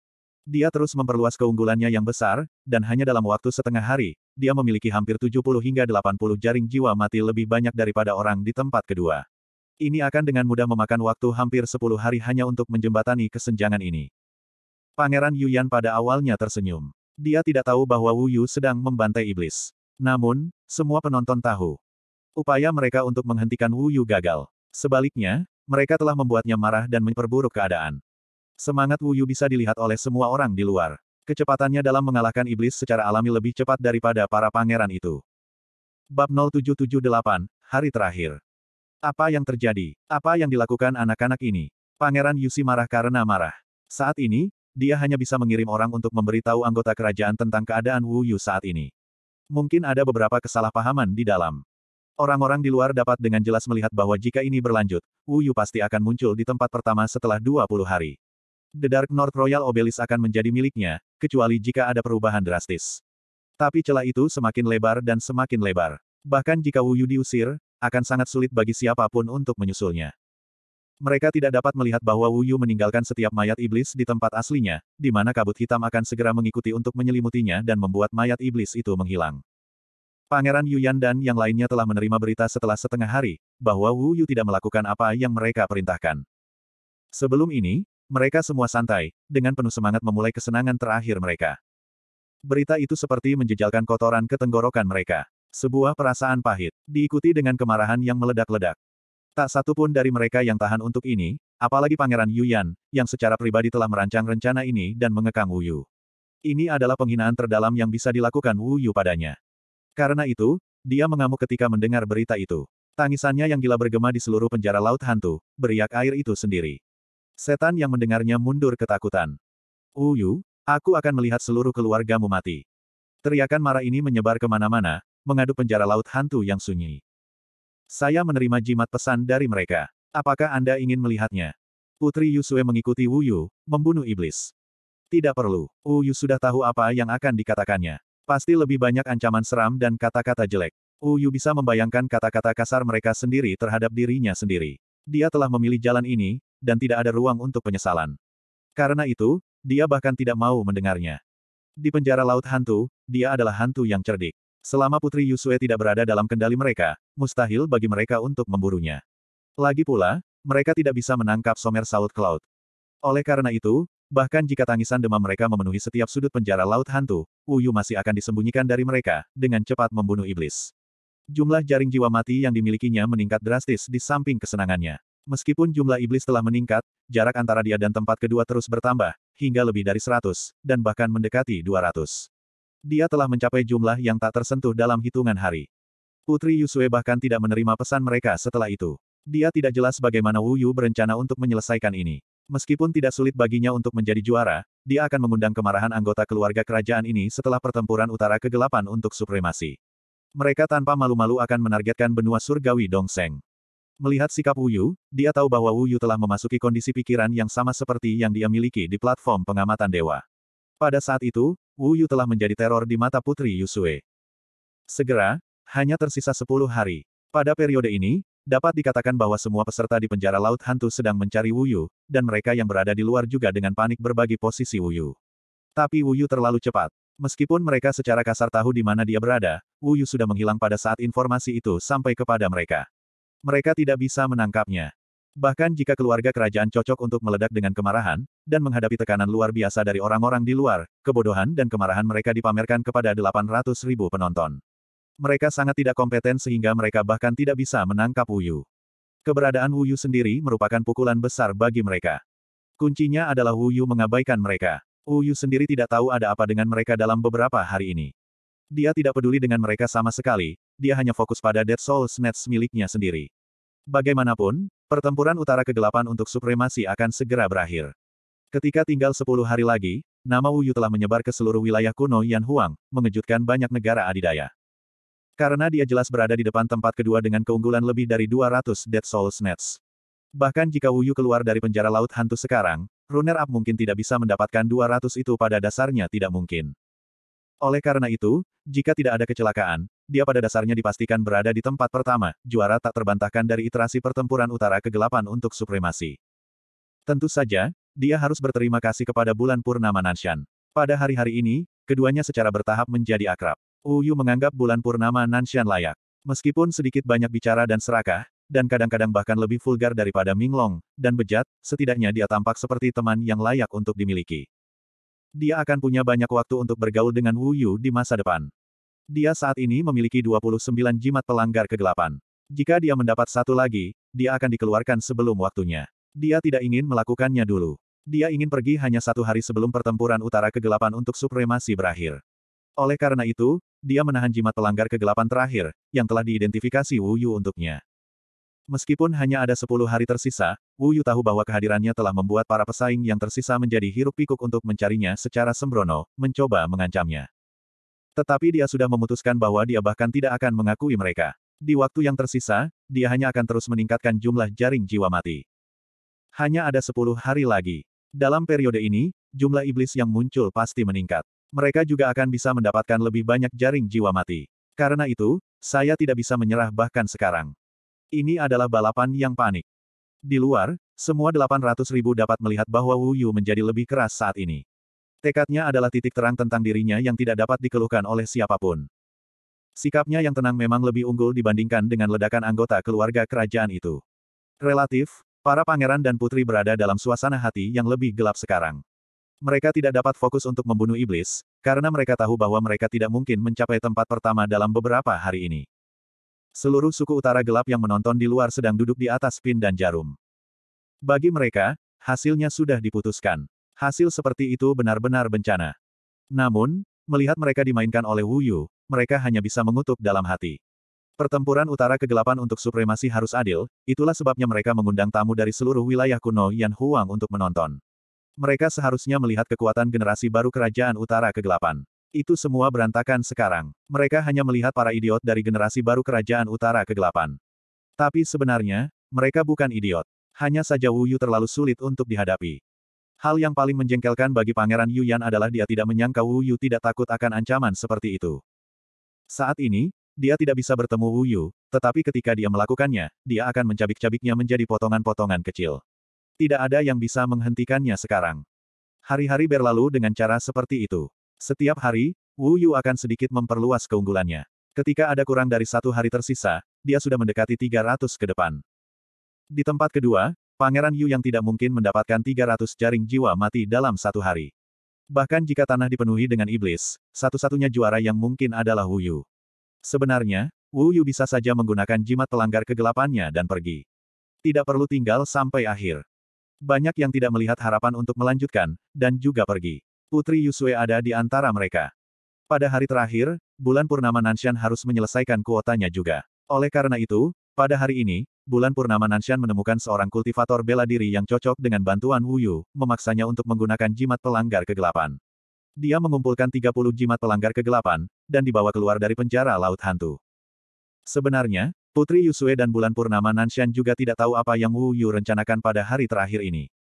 Dia terus memperluas keunggulannya yang besar, dan hanya dalam waktu setengah hari, dia memiliki hampir 70 hingga 80 jaring jiwa mati lebih banyak daripada orang di tempat kedua. Ini akan dengan mudah memakan waktu hampir 10 hari hanya untuk menjembatani kesenjangan ini. Pangeran Yuyan pada awalnya tersenyum. Dia tidak tahu bahwa Wu Yu sedang membantai iblis. Namun, semua penonton tahu. Upaya mereka untuk menghentikan Wu Yu gagal. Sebaliknya, mereka telah membuatnya marah dan memperburuk keadaan. Semangat Wu Yu bisa dilihat oleh semua orang di luar. Kecepatannya dalam mengalahkan iblis secara alami lebih cepat daripada para pangeran itu. Bab 0778, Hari Terakhir Apa yang terjadi? Apa yang dilakukan anak-anak ini? Pangeran Yusi marah karena marah. Saat ini, dia hanya bisa mengirim orang untuk memberitahu anggota kerajaan tentang keadaan Wu Yu saat ini. Mungkin ada beberapa kesalahpahaman di dalam. Orang-orang di luar dapat dengan jelas melihat bahwa jika ini berlanjut, Wu Yu pasti akan muncul di tempat pertama setelah 20 hari. The Dark North Royal Obelisk akan menjadi miliknya, kecuali jika ada perubahan drastis. Tapi celah itu semakin lebar dan semakin lebar. Bahkan jika Wu Yu diusir, akan sangat sulit bagi siapapun untuk menyusulnya. Mereka tidak dapat melihat bahwa Wu Yu meninggalkan setiap mayat iblis di tempat aslinya, di mana kabut hitam akan segera mengikuti untuk menyelimutinya dan membuat mayat iblis itu menghilang. Pangeran Yuyan dan yang lainnya telah menerima berita setelah setengah hari, bahwa Wu Yu tidak melakukan apa yang mereka perintahkan. Sebelum ini, mereka semua santai, dengan penuh semangat memulai kesenangan terakhir mereka. Berita itu seperti menjejalkan kotoran ke tenggorokan mereka. Sebuah perasaan pahit, diikuti dengan kemarahan yang meledak-ledak. Tak satu pun dari mereka yang tahan untuk ini, apalagi Pangeran Yuyan, yang secara pribadi telah merancang rencana ini dan mengekang Wu Yu. Ini adalah penghinaan terdalam yang bisa dilakukan Wu Yu padanya. Karena itu, dia mengamuk ketika mendengar berita itu. Tangisannya yang gila bergema di seluruh penjara laut hantu, beriak air itu sendiri. Setan yang mendengarnya mundur ketakutan. Wu Yu, aku akan melihat seluruh keluargamu mati. Teriakan marah ini menyebar kemana-mana, mengadu penjara laut hantu yang sunyi. Saya menerima jimat pesan dari mereka. Apakah Anda ingin melihatnya? Putri Yusue mengikuti Wu Yu, membunuh iblis. Tidak perlu. Wu Yu sudah tahu apa yang akan dikatakannya. Pasti lebih banyak ancaman seram dan kata-kata jelek. Wu Yu bisa membayangkan kata-kata kasar mereka sendiri terhadap dirinya sendiri. Dia telah memilih jalan ini, dan tidak ada ruang untuk penyesalan. Karena itu, dia bahkan tidak mau mendengarnya. Di penjara laut hantu, dia adalah hantu yang cerdik. Selama Putri Yusue tidak berada dalam kendali mereka, mustahil bagi mereka untuk memburunya. Lagi pula, mereka tidak bisa menangkap Somer Saut Cloud. Oleh karena itu, bahkan jika tangisan demam mereka memenuhi setiap sudut penjara laut hantu, Uyu masih akan disembunyikan dari mereka, dengan cepat membunuh iblis. Jumlah jaring jiwa mati yang dimilikinya meningkat drastis di samping kesenangannya. Meskipun jumlah iblis telah meningkat, jarak antara dia dan tempat kedua terus bertambah, hingga lebih dari 100, dan bahkan mendekati 200. Dia telah mencapai jumlah yang tak tersentuh dalam hitungan hari. Putri Yusue bahkan tidak menerima pesan mereka setelah itu. Dia tidak jelas bagaimana Wu Yu berencana untuk menyelesaikan ini. Meskipun tidak sulit baginya untuk menjadi juara, dia akan mengundang kemarahan anggota keluarga kerajaan ini setelah pertempuran utara kegelapan untuk supremasi. Mereka tanpa malu-malu akan menargetkan benua surgawi Dong Seng. Melihat sikap Wu Yu, dia tahu bahwa Wu Yu telah memasuki kondisi pikiran yang sama seperti yang dia miliki di platform pengamatan dewa. Pada saat itu, Wu Yu telah menjadi teror di mata Putri Yusue. Segera, hanya tersisa 10 hari. Pada periode ini, dapat dikatakan bahwa semua peserta di penjara Laut Hantu sedang mencari Wuyu, dan mereka yang berada di luar juga dengan panik berbagi posisi Wuyu. Tapi Wuyu terlalu cepat. Meskipun mereka secara kasar tahu di mana dia berada, Wuyu sudah menghilang pada saat informasi itu sampai kepada mereka. Mereka tidak bisa menangkapnya. Bahkan jika keluarga kerajaan cocok untuk meledak dengan kemarahan, dan menghadapi tekanan luar biasa dari orang-orang di luar, kebodohan dan kemarahan mereka dipamerkan kepada 800 ribu penonton. Mereka sangat tidak kompeten sehingga mereka bahkan tidak bisa menangkap Wuyu. Keberadaan Wuyu sendiri merupakan pukulan besar bagi mereka. Kuncinya adalah Wuyu mengabaikan mereka. Wuyu sendiri tidak tahu ada apa dengan mereka dalam beberapa hari ini. Dia tidak peduli dengan mereka sama sekali, dia hanya fokus pada Dead Souls Nets miliknya sendiri. Bagaimanapun, Pertempuran utara kegelapan untuk supremasi akan segera berakhir. Ketika tinggal 10 hari lagi, nama Yu telah menyebar ke seluruh wilayah kuno Huang, mengejutkan banyak negara adidaya. Karena dia jelas berada di depan tempat kedua dengan keunggulan lebih dari 200 Dead Souls Nets. Bahkan jika Wu Yu keluar dari penjara laut hantu sekarang, runner up mungkin tidak bisa mendapatkan 200 itu pada dasarnya tidak mungkin. Oleh karena itu, jika tidak ada kecelakaan, dia pada dasarnya dipastikan berada di tempat pertama, juara tak terbantahkan dari iterasi pertempuran utara kegelapan untuk supremasi. Tentu saja, dia harus berterima kasih kepada bulan purnama Nanshan. Pada hari-hari ini, keduanya secara bertahap menjadi akrab. Uyu menganggap bulan purnama Nanshan layak. Meskipun sedikit banyak bicara dan serakah, dan kadang-kadang bahkan lebih vulgar daripada Minglong, dan bejat, setidaknya dia tampak seperti teman yang layak untuk dimiliki. Dia akan punya banyak waktu untuk bergaul dengan Wu Yu di masa depan. Dia saat ini memiliki 29 jimat pelanggar kegelapan. Jika dia mendapat satu lagi, dia akan dikeluarkan sebelum waktunya. Dia tidak ingin melakukannya dulu. Dia ingin pergi hanya satu hari sebelum pertempuran utara kegelapan untuk supremasi berakhir. Oleh karena itu, dia menahan jimat pelanggar kegelapan terakhir, yang telah diidentifikasi Wu Yu untuknya. Meskipun hanya ada 10 hari tersisa, Wu Yu tahu bahwa kehadirannya telah membuat para pesaing yang tersisa menjadi hiruk pikuk untuk mencarinya secara sembrono, mencoba mengancamnya. Tetapi dia sudah memutuskan bahwa dia bahkan tidak akan mengakui mereka. Di waktu yang tersisa, dia hanya akan terus meningkatkan jumlah jaring jiwa mati. Hanya ada sepuluh hari lagi. Dalam periode ini, jumlah iblis yang muncul pasti meningkat. Mereka juga akan bisa mendapatkan lebih banyak jaring jiwa mati. Karena itu, saya tidak bisa menyerah bahkan sekarang. Ini adalah balapan yang panik. Di luar, semua 800 ribu dapat melihat bahwa Wu Yu menjadi lebih keras saat ini. Tekadnya adalah titik terang tentang dirinya yang tidak dapat dikeluhkan oleh siapapun. Sikapnya yang tenang memang lebih unggul dibandingkan dengan ledakan anggota keluarga kerajaan itu. Relatif, para pangeran dan putri berada dalam suasana hati yang lebih gelap sekarang. Mereka tidak dapat fokus untuk membunuh iblis, karena mereka tahu bahwa mereka tidak mungkin mencapai tempat pertama dalam beberapa hari ini. Seluruh suku utara gelap yang menonton di luar sedang duduk di atas pin dan jarum. Bagi mereka, hasilnya sudah diputuskan. Hasil seperti itu benar-benar bencana. Namun, melihat mereka dimainkan oleh Wu Yu, mereka hanya bisa mengutuk dalam hati. Pertempuran utara kegelapan untuk supremasi harus adil, itulah sebabnya mereka mengundang tamu dari seluruh wilayah kuno Yan Huang untuk menonton. Mereka seharusnya melihat kekuatan generasi baru kerajaan utara kegelapan. Itu semua berantakan sekarang. Mereka hanya melihat para idiot dari generasi baru kerajaan utara kegelapan. Tapi sebenarnya, mereka bukan idiot. Hanya saja Yu terlalu sulit untuk dihadapi. Hal yang paling menjengkelkan bagi Pangeran Yuyan adalah dia tidak menyangka Wu Yu tidak takut akan ancaman seperti itu. Saat ini, dia tidak bisa bertemu Wu Yu, tetapi ketika dia melakukannya, dia akan mencabik-cabiknya menjadi potongan-potongan kecil. Tidak ada yang bisa menghentikannya sekarang. Hari-hari berlalu dengan cara seperti itu. Setiap hari, Wu Yu akan sedikit memperluas keunggulannya. Ketika ada kurang dari satu hari tersisa, dia sudah mendekati 300 ke depan. Di tempat kedua, Pangeran Yu yang tidak mungkin mendapatkan 300 jaring jiwa mati dalam satu hari. Bahkan jika tanah dipenuhi dengan iblis, satu-satunya juara yang mungkin adalah Wu Yu. Sebenarnya, Wu Yu bisa saja menggunakan jimat pelanggar kegelapannya dan pergi. Tidak perlu tinggal sampai akhir. Banyak yang tidak melihat harapan untuk melanjutkan, dan juga pergi. Putri Yusue ada di antara mereka. Pada hari terakhir, bulan Purnama Nanshan harus menyelesaikan kuotanya juga. Oleh karena itu, pada hari ini, bulan purnama Nanshan menemukan seorang kultivator bela diri yang cocok dengan bantuan Wu Yu, memaksanya untuk menggunakan jimat pelanggar kegelapan. Dia mengumpulkan 30 jimat pelanggar kegelapan, dan dibawa keluar dari penjara Laut Hantu. Sebenarnya, Putri Yusue dan bulan purnama Nanshan juga tidak tahu apa yang Wu Yu rencanakan pada hari terakhir ini.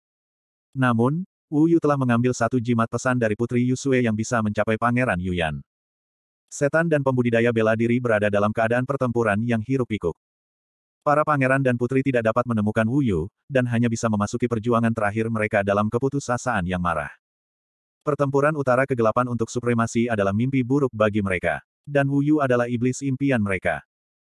Namun, Wu Yu telah mengambil satu jimat pesan dari Putri Yusue yang bisa mencapai Pangeran Yuyan. Setan dan pembudidaya bela diri berada dalam keadaan pertempuran yang hirup pikuk. Para pangeran dan putri tidak dapat menemukan Wu Yu, dan hanya bisa memasuki perjuangan terakhir mereka dalam keputusasaan yang marah. Pertempuran utara kegelapan untuk supremasi adalah mimpi buruk bagi mereka, dan Wu Yu adalah iblis impian mereka.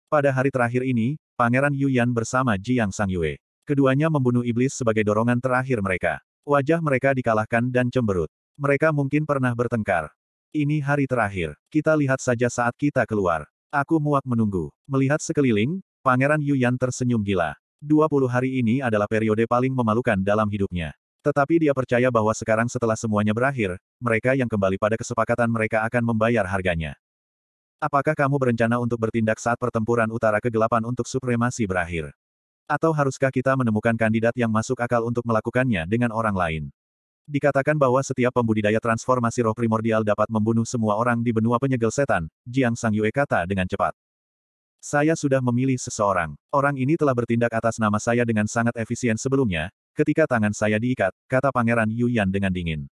Pada hari terakhir ini, Pangeran Yu Yan bersama Jiang Sang Yue, Keduanya membunuh iblis sebagai dorongan terakhir mereka. Wajah mereka dikalahkan dan cemberut. Mereka mungkin pernah bertengkar. Ini hari terakhir. Kita lihat saja saat kita keluar. Aku muak menunggu. Melihat sekeliling, Pangeran Yuyan tersenyum gila. 20 hari ini adalah periode paling memalukan dalam hidupnya. Tetapi dia percaya bahwa sekarang setelah semuanya berakhir, mereka yang kembali pada kesepakatan mereka akan membayar harganya. Apakah kamu berencana untuk bertindak saat pertempuran utara kegelapan untuk supremasi berakhir? Atau haruskah kita menemukan kandidat yang masuk akal untuk melakukannya dengan orang lain? Dikatakan bahwa setiap pembudidaya transformasi roh primordial dapat membunuh semua orang di benua penyegel setan, Jiang Sang Yue kata dengan cepat. Saya sudah memilih seseorang. Orang ini telah bertindak atas nama saya dengan sangat efisien sebelumnya, ketika tangan saya diikat, kata Pangeran Yuyan dengan dingin.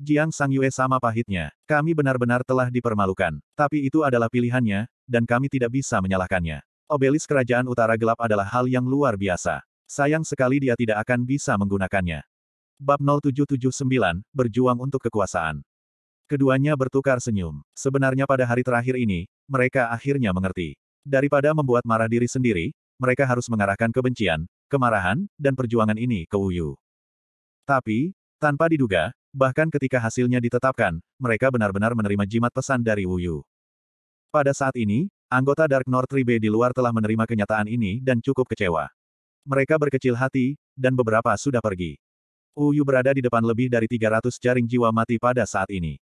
Jiang Sang Yue sama pahitnya. Kami benar-benar telah dipermalukan. Tapi itu adalah pilihannya, dan kami tidak bisa menyalahkannya. Obelis Kerajaan Utara Gelap adalah hal yang luar biasa. Sayang sekali dia tidak akan bisa menggunakannya. Bab 0779, Berjuang untuk Kekuasaan. Keduanya bertukar senyum. Sebenarnya pada hari terakhir ini, mereka akhirnya mengerti. Daripada membuat marah diri sendiri, mereka harus mengarahkan kebencian, kemarahan, dan perjuangan ini ke Uyu. Tapi, tanpa diduga, bahkan ketika hasilnya ditetapkan, mereka benar-benar menerima jimat pesan dari Uyu. Pada saat ini, anggota Dark North Tribe di luar telah menerima kenyataan ini dan cukup kecewa. Mereka berkecil hati, dan beberapa sudah pergi. Uyu berada di depan lebih dari 300 jaring jiwa mati pada saat ini.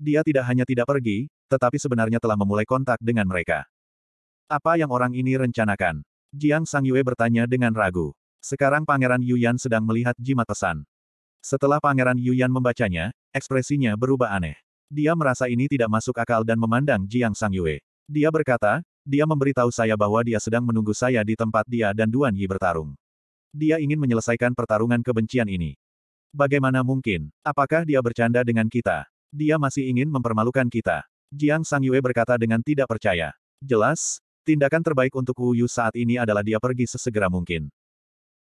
Dia tidak hanya tidak pergi, tetapi sebenarnya telah memulai kontak dengan mereka. Apa yang orang ini rencanakan? Jiang Sangyue bertanya dengan ragu. Sekarang Pangeran Yuyan sedang melihat jimat pesan. Setelah Pangeran Yuyan membacanya, ekspresinya berubah aneh. Dia merasa ini tidak masuk akal dan memandang Jiang Sangyue. Dia berkata, dia memberitahu saya bahwa dia sedang menunggu saya di tempat dia dan Duan Yi bertarung. Dia ingin menyelesaikan pertarungan kebencian ini. Bagaimana mungkin? Apakah dia bercanda dengan kita? Dia masih ingin mempermalukan kita. Jiang Sangyue berkata dengan tidak percaya. Jelas, Tindakan terbaik untuk Wu Yu saat ini adalah dia pergi sesegera mungkin.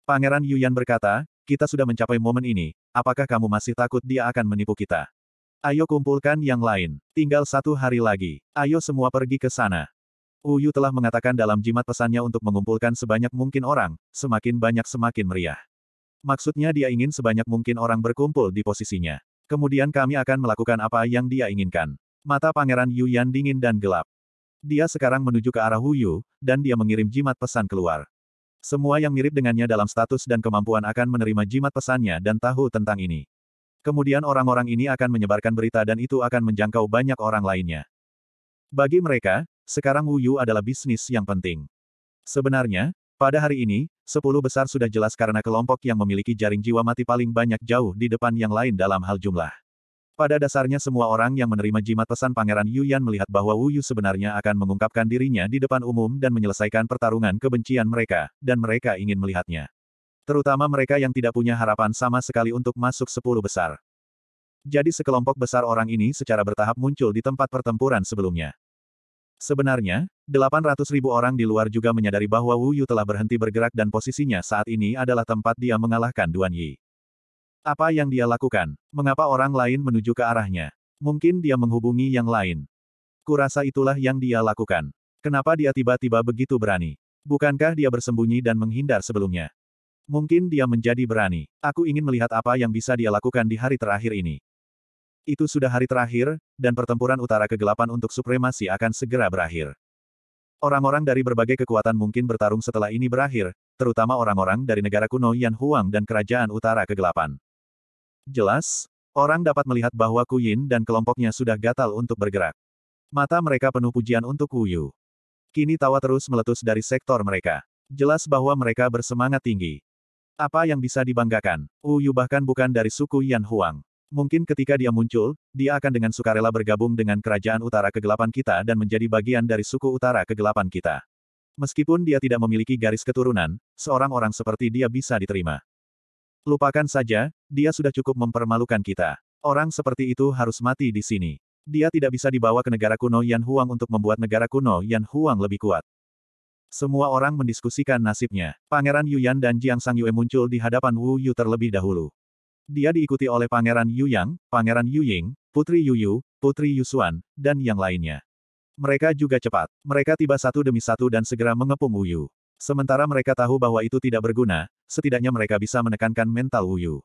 Pangeran Yuyan berkata, kita sudah mencapai momen ini, apakah kamu masih takut dia akan menipu kita? Ayo kumpulkan yang lain, tinggal satu hari lagi, ayo semua pergi ke sana. Wu Yu telah mengatakan dalam jimat pesannya untuk mengumpulkan sebanyak mungkin orang, semakin banyak semakin meriah. Maksudnya dia ingin sebanyak mungkin orang berkumpul di posisinya. Kemudian kami akan melakukan apa yang dia inginkan. Mata Pangeran Yuan dingin dan gelap. Dia sekarang menuju ke arah Huyu, dan dia mengirim jimat pesan keluar. Semua yang mirip dengannya dalam status dan kemampuan akan menerima jimat pesannya dan tahu tentang ini. Kemudian orang-orang ini akan menyebarkan berita dan itu akan menjangkau banyak orang lainnya. Bagi mereka, sekarang Wuyu adalah bisnis yang penting. Sebenarnya, pada hari ini, sepuluh besar sudah jelas karena kelompok yang memiliki jaring jiwa mati paling banyak jauh di depan yang lain dalam hal jumlah. Pada dasarnya semua orang yang menerima jimat pesan Pangeran Yuyan melihat bahwa Wu Yu sebenarnya akan mengungkapkan dirinya di depan umum dan menyelesaikan pertarungan kebencian mereka, dan mereka ingin melihatnya. Terutama mereka yang tidak punya harapan sama sekali untuk masuk sepuluh besar. Jadi sekelompok besar orang ini secara bertahap muncul di tempat pertempuran sebelumnya. Sebenarnya, 800 ribu orang di luar juga menyadari bahwa Wu Yu telah berhenti bergerak dan posisinya saat ini adalah tempat dia mengalahkan Duan Yi. Apa yang dia lakukan? Mengapa orang lain menuju ke arahnya? Mungkin dia menghubungi yang lain. Kurasa itulah yang dia lakukan. Kenapa dia tiba-tiba begitu berani? Bukankah dia bersembunyi dan menghindar sebelumnya? Mungkin dia menjadi berani. Aku ingin melihat apa yang bisa dia lakukan di hari terakhir ini. Itu sudah hari terakhir, dan pertempuran utara kegelapan untuk supremasi akan segera berakhir. Orang-orang dari berbagai kekuatan mungkin bertarung setelah ini berakhir, terutama orang-orang dari negara kuno Yan Huang dan kerajaan utara kegelapan. Jelas, orang dapat melihat bahwa Ku Yin dan kelompoknya sudah gatal untuk bergerak. Mata mereka penuh pujian untuk Yu. Kini tawa terus meletus dari sektor mereka. Jelas bahwa mereka bersemangat tinggi. Apa yang bisa dibanggakan? Yu bahkan bukan dari suku Yan Huang. Mungkin ketika dia muncul, dia akan dengan sukarela bergabung dengan kerajaan utara kegelapan kita dan menjadi bagian dari suku utara kegelapan kita. Meskipun dia tidak memiliki garis keturunan, seorang orang seperti dia bisa diterima. Lupakan saja, dia sudah cukup mempermalukan kita. Orang seperti itu harus mati di sini. Dia tidak bisa dibawa ke negara kuno Yan Huang untuk membuat negara kuno Yan Huang lebih kuat. Semua orang mendiskusikan nasibnya. Pangeran Yuyan dan Jiang Sang Yue muncul di hadapan Wu Yu terlebih dahulu. Dia diikuti oleh Pangeran Yu Yang, Pangeran Yu Ying, Putri Yu Yu, Putri Yusuan, dan yang lainnya. Mereka juga cepat. Mereka tiba satu demi satu dan segera mengepung Wu Yu. Sementara mereka tahu bahwa itu tidak berguna, setidaknya mereka bisa menekankan mental Wuyu.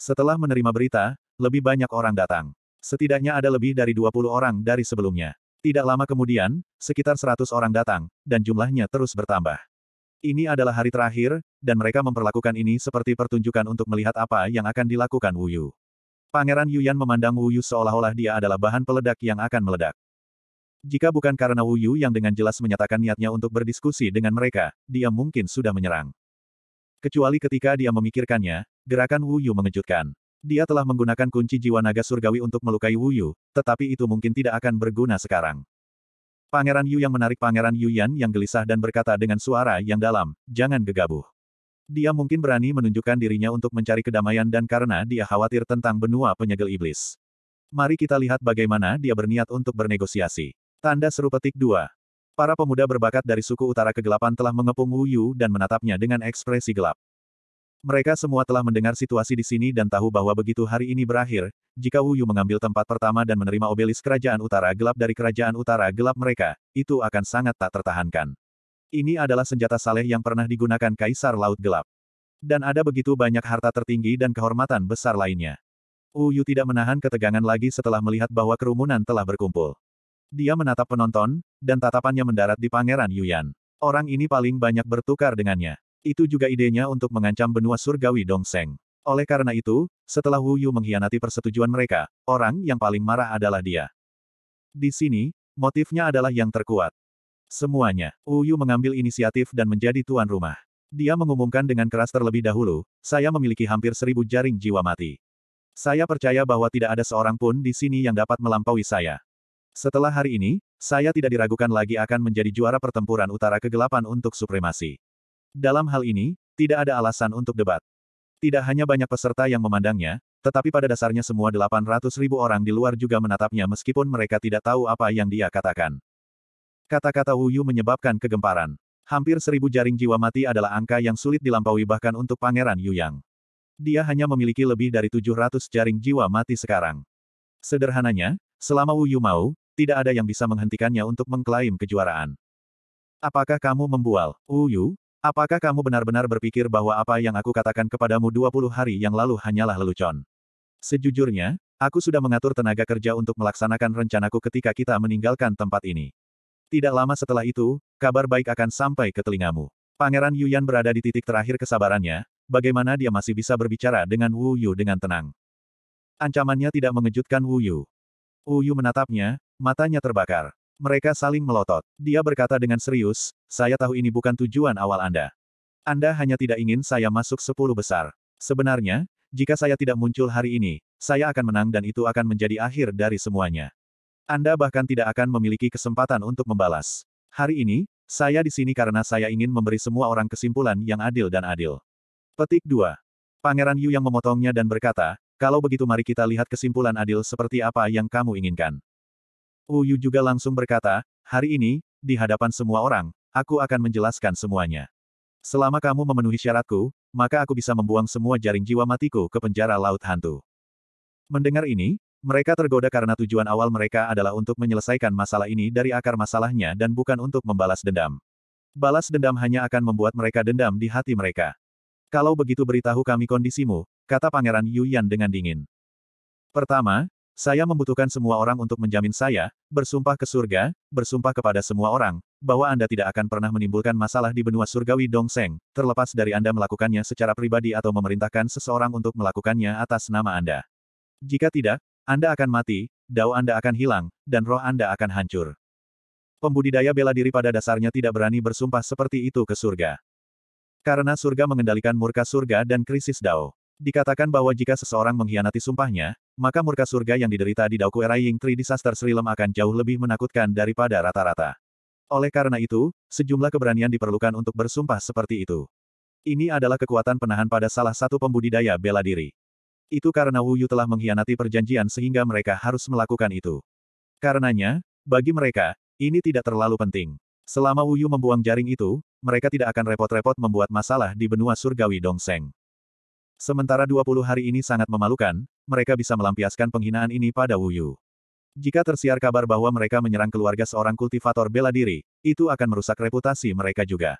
Setelah menerima berita, lebih banyak orang datang. Setidaknya ada lebih dari 20 orang dari sebelumnya. Tidak lama kemudian, sekitar 100 orang datang, dan jumlahnya terus bertambah. Ini adalah hari terakhir, dan mereka memperlakukan ini seperti pertunjukan untuk melihat apa yang akan dilakukan Wuyu. Pangeran Yuyan memandang Wuyu seolah-olah dia adalah bahan peledak yang akan meledak. Jika bukan karena Wu Yu yang dengan jelas menyatakan niatnya untuk berdiskusi dengan mereka, dia mungkin sudah menyerang. Kecuali ketika dia memikirkannya, gerakan Wu Yu mengejutkan. Dia telah menggunakan kunci jiwa naga surgawi untuk melukai Wu Yu, tetapi itu mungkin tidak akan berguna sekarang. Pangeran Yu yang menarik Pangeran Yu Yan yang gelisah dan berkata dengan suara yang dalam, jangan gegabah. Dia mungkin berani menunjukkan dirinya untuk mencari kedamaian dan karena dia khawatir tentang benua penyegel iblis. Mari kita lihat bagaimana dia berniat untuk bernegosiasi. Tanda seru petik dua. Para pemuda berbakat dari suku utara kegelapan telah mengepung Wu Yu dan menatapnya dengan ekspresi gelap. Mereka semua telah mendengar situasi di sini dan tahu bahwa begitu hari ini berakhir, jika Wu Yu mengambil tempat pertama dan menerima obelis kerajaan utara gelap dari kerajaan utara gelap mereka, itu akan sangat tak tertahankan. Ini adalah senjata saleh yang pernah digunakan Kaisar Laut Gelap. Dan ada begitu banyak harta tertinggi dan kehormatan besar lainnya. Wu Yu tidak menahan ketegangan lagi setelah melihat bahwa kerumunan telah berkumpul. Dia menatap penonton, dan tatapannya mendarat di Pangeran Yuyan. Orang ini paling banyak bertukar dengannya. Itu juga idenya untuk mengancam benua surgawi Dongseng. Oleh karena itu, setelah Wu Yu mengkhianati persetujuan mereka, orang yang paling marah adalah dia. Di sini, motifnya adalah yang terkuat. Semuanya, Wu Yu mengambil inisiatif dan menjadi tuan rumah. Dia mengumumkan dengan keras terlebih dahulu, saya memiliki hampir seribu jaring jiwa mati. Saya percaya bahwa tidak ada seorang pun di sini yang dapat melampaui saya. Setelah hari ini, saya tidak diragukan lagi akan menjadi juara pertempuran utara kegelapan untuk supremasi. Dalam hal ini, tidak ada alasan untuk debat. Tidak hanya banyak peserta yang memandangnya, tetapi pada dasarnya semua 800 ribu orang di luar juga menatapnya meskipun mereka tidak tahu apa yang dia katakan. Kata-kata Yu menyebabkan kegemparan. Hampir seribu jaring jiwa mati adalah angka yang sulit dilampaui bahkan untuk Pangeran Yuyang. Dia hanya memiliki lebih dari 700 jaring jiwa mati sekarang. Sederhananya, selama Yu mau, tidak ada yang bisa menghentikannya untuk mengklaim kejuaraan. Apakah kamu membual, Uyu? Apakah kamu benar-benar berpikir bahwa apa yang aku katakan kepadamu 20 hari yang lalu hanyalah lelucon? Sejujurnya, aku sudah mengatur tenaga kerja untuk melaksanakan rencanaku ketika kita meninggalkan tempat ini. Tidak lama setelah itu, kabar baik akan sampai ke telingamu. Pangeran Yuyan berada di titik terakhir kesabarannya, bagaimana dia masih bisa berbicara dengan Wu Yu dengan tenang. Ancamannya tidak mengejutkan Wu Yu. Uyu menatapnya, matanya terbakar. Mereka saling melotot. Dia berkata dengan serius, saya tahu ini bukan tujuan awal Anda. Anda hanya tidak ingin saya masuk sepuluh besar. Sebenarnya, jika saya tidak muncul hari ini, saya akan menang dan itu akan menjadi akhir dari semuanya. Anda bahkan tidak akan memiliki kesempatan untuk membalas. Hari ini, saya di sini karena saya ingin memberi semua orang kesimpulan yang adil dan adil. Petik 2. Pangeran Yu yang memotongnya dan berkata, kalau begitu mari kita lihat kesimpulan adil seperti apa yang kamu inginkan. Uyu juga langsung berkata, hari ini, di hadapan semua orang, aku akan menjelaskan semuanya. Selama kamu memenuhi syaratku, maka aku bisa membuang semua jaring jiwa matiku ke penjara Laut Hantu. Mendengar ini, mereka tergoda karena tujuan awal mereka adalah untuk menyelesaikan masalah ini dari akar masalahnya dan bukan untuk membalas dendam. Balas dendam hanya akan membuat mereka dendam di hati mereka. Kalau begitu beritahu kami kondisimu, kata Pangeran Yuyan dengan dingin. Pertama, saya membutuhkan semua orang untuk menjamin saya, bersumpah ke surga, bersumpah kepada semua orang, bahwa Anda tidak akan pernah menimbulkan masalah di benua surgawi Dongseng, terlepas dari Anda melakukannya secara pribadi atau memerintahkan seseorang untuk melakukannya atas nama Anda. Jika tidak, Anda akan mati, dao Anda akan hilang, dan roh Anda akan hancur. Pembudidaya bela diri pada dasarnya tidak berani bersumpah seperti itu ke surga. Karena surga mengendalikan murka surga dan krisis dao. Dikatakan bahwa jika seseorang mengkhianati sumpahnya, maka murka surga yang diderita di Daoku Era Ying Tree Disaster Srilem akan jauh lebih menakutkan daripada rata-rata. Oleh karena itu, sejumlah keberanian diperlukan untuk bersumpah seperti itu. Ini adalah kekuatan penahan pada salah satu pembudidaya bela diri. Itu karena Wu Yu telah mengkhianati perjanjian sehingga mereka harus melakukan itu. Karenanya, bagi mereka, ini tidak terlalu penting. Selama Wu Yu membuang jaring itu, mereka tidak akan repot-repot membuat masalah di benua surgawi Dongseng. Sementara 20 hari ini sangat memalukan, mereka bisa melampiaskan penghinaan ini pada Wu Yu. Jika tersiar kabar bahwa mereka menyerang keluarga seorang kultivator bela diri, itu akan merusak reputasi mereka juga.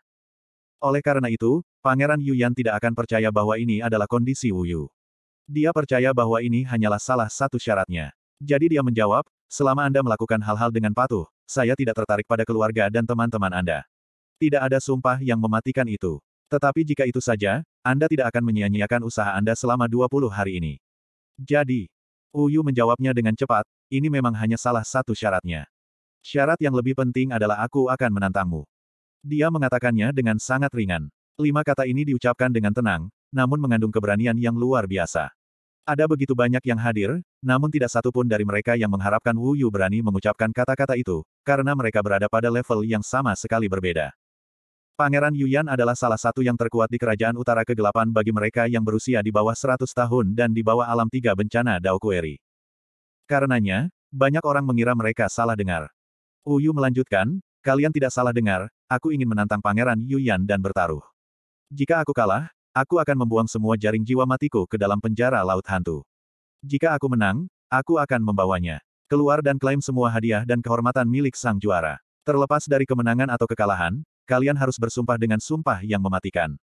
Oleh karena itu, Pangeran Yuyan tidak akan percaya bahwa ini adalah kondisi Wu Yu. Dia percaya bahwa ini hanyalah salah satu syaratnya. Jadi dia menjawab, selama Anda melakukan hal-hal dengan patuh, saya tidak tertarik pada keluarga dan teman-teman Anda. Tidak ada sumpah yang mematikan itu. Tetapi jika itu saja, Anda tidak akan menyia-nyiakan usaha Anda selama 20 hari ini. Jadi, Uyu menjawabnya dengan cepat, ini memang hanya salah satu syaratnya. Syarat yang lebih penting adalah aku akan menantangmu. Dia mengatakannya dengan sangat ringan. Lima kata ini diucapkan dengan tenang, namun mengandung keberanian yang luar biasa. Ada begitu banyak yang hadir, namun tidak satu pun dari mereka yang mengharapkan Wu Yu berani mengucapkan kata-kata itu, karena mereka berada pada level yang sama sekali berbeda. Pangeran Yuyan adalah salah satu yang terkuat di Kerajaan Utara Kegelapan bagi mereka yang berusia di bawah 100 tahun dan di bawah alam tiga bencana Daokueri. Karenanya, banyak orang mengira mereka salah dengar. Uyu melanjutkan, kalian tidak salah dengar, aku ingin menantang Pangeran Yuyan dan bertaruh. Jika aku kalah, aku akan membuang semua jaring jiwa matiku ke dalam penjara Laut Hantu. Jika aku menang, aku akan membawanya. Keluar dan klaim semua hadiah dan kehormatan milik sang juara. Terlepas dari kemenangan atau kekalahan, kalian harus bersumpah dengan sumpah yang mematikan.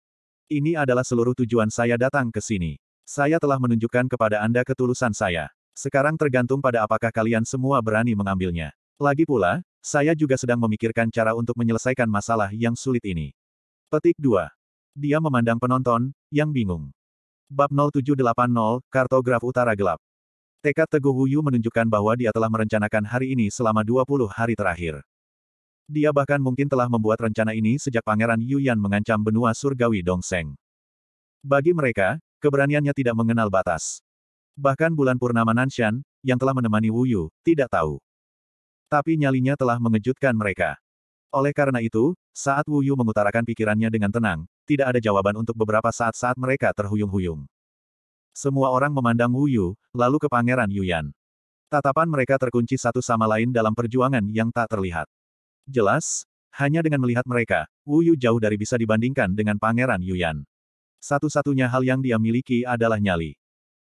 Ini adalah seluruh tujuan saya datang ke sini. Saya telah menunjukkan kepada Anda ketulusan saya. Sekarang tergantung pada apakah kalian semua berani mengambilnya. Lagi pula, saya juga sedang memikirkan cara untuk menyelesaikan masalah yang sulit ini. Petik 2. Dia memandang penonton, yang bingung. Bab 0780, Kartograf Utara Gelap. Tekad Teguh Huyu menunjukkan bahwa dia telah merencanakan hari ini selama 20 hari terakhir. Dia bahkan mungkin telah membuat rencana ini sejak Pangeran Yuyan mengancam benua surgawi Dongseng. Bagi mereka, keberaniannya tidak mengenal batas. Bahkan bulan purnama Nanshan, yang telah menemani Wuyu, tidak tahu. Tapi nyalinya telah mengejutkan mereka. Oleh karena itu, saat Wuyu mengutarakan pikirannya dengan tenang, tidak ada jawaban untuk beberapa saat-saat mereka terhuyung-huyung. Semua orang memandang Wuyu, lalu ke Pangeran Yuyan. Tatapan mereka terkunci satu sama lain dalam perjuangan yang tak terlihat. Jelas, hanya dengan melihat mereka, Wu Yu jauh dari bisa dibandingkan dengan Pangeran Yuyan. Satu-satunya hal yang dia miliki adalah nyali.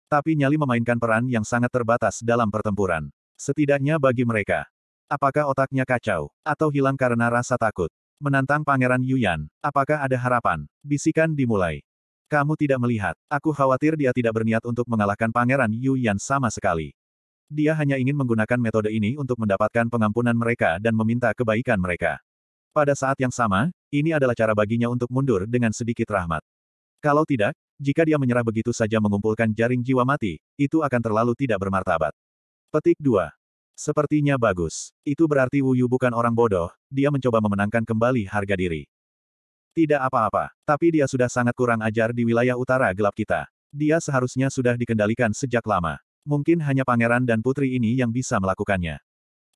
Tapi nyali memainkan peran yang sangat terbatas dalam pertempuran. Setidaknya bagi mereka. Apakah otaknya kacau, atau hilang karena rasa takut? Menantang Pangeran Yuyan, apakah ada harapan? Bisikan dimulai. Kamu tidak melihat, aku khawatir dia tidak berniat untuk mengalahkan Pangeran Yuyan sama sekali. Dia hanya ingin menggunakan metode ini untuk mendapatkan pengampunan mereka dan meminta kebaikan mereka. Pada saat yang sama, ini adalah cara baginya untuk mundur dengan sedikit rahmat. Kalau tidak, jika dia menyerah begitu saja mengumpulkan jaring jiwa mati, itu akan terlalu tidak bermartabat. Petik 2. Sepertinya bagus. Itu berarti Wuyu bukan orang bodoh, dia mencoba memenangkan kembali harga diri. Tidak apa-apa, tapi dia sudah sangat kurang ajar di wilayah utara gelap kita. Dia seharusnya sudah dikendalikan sejak lama. Mungkin hanya pangeran dan putri ini yang bisa melakukannya.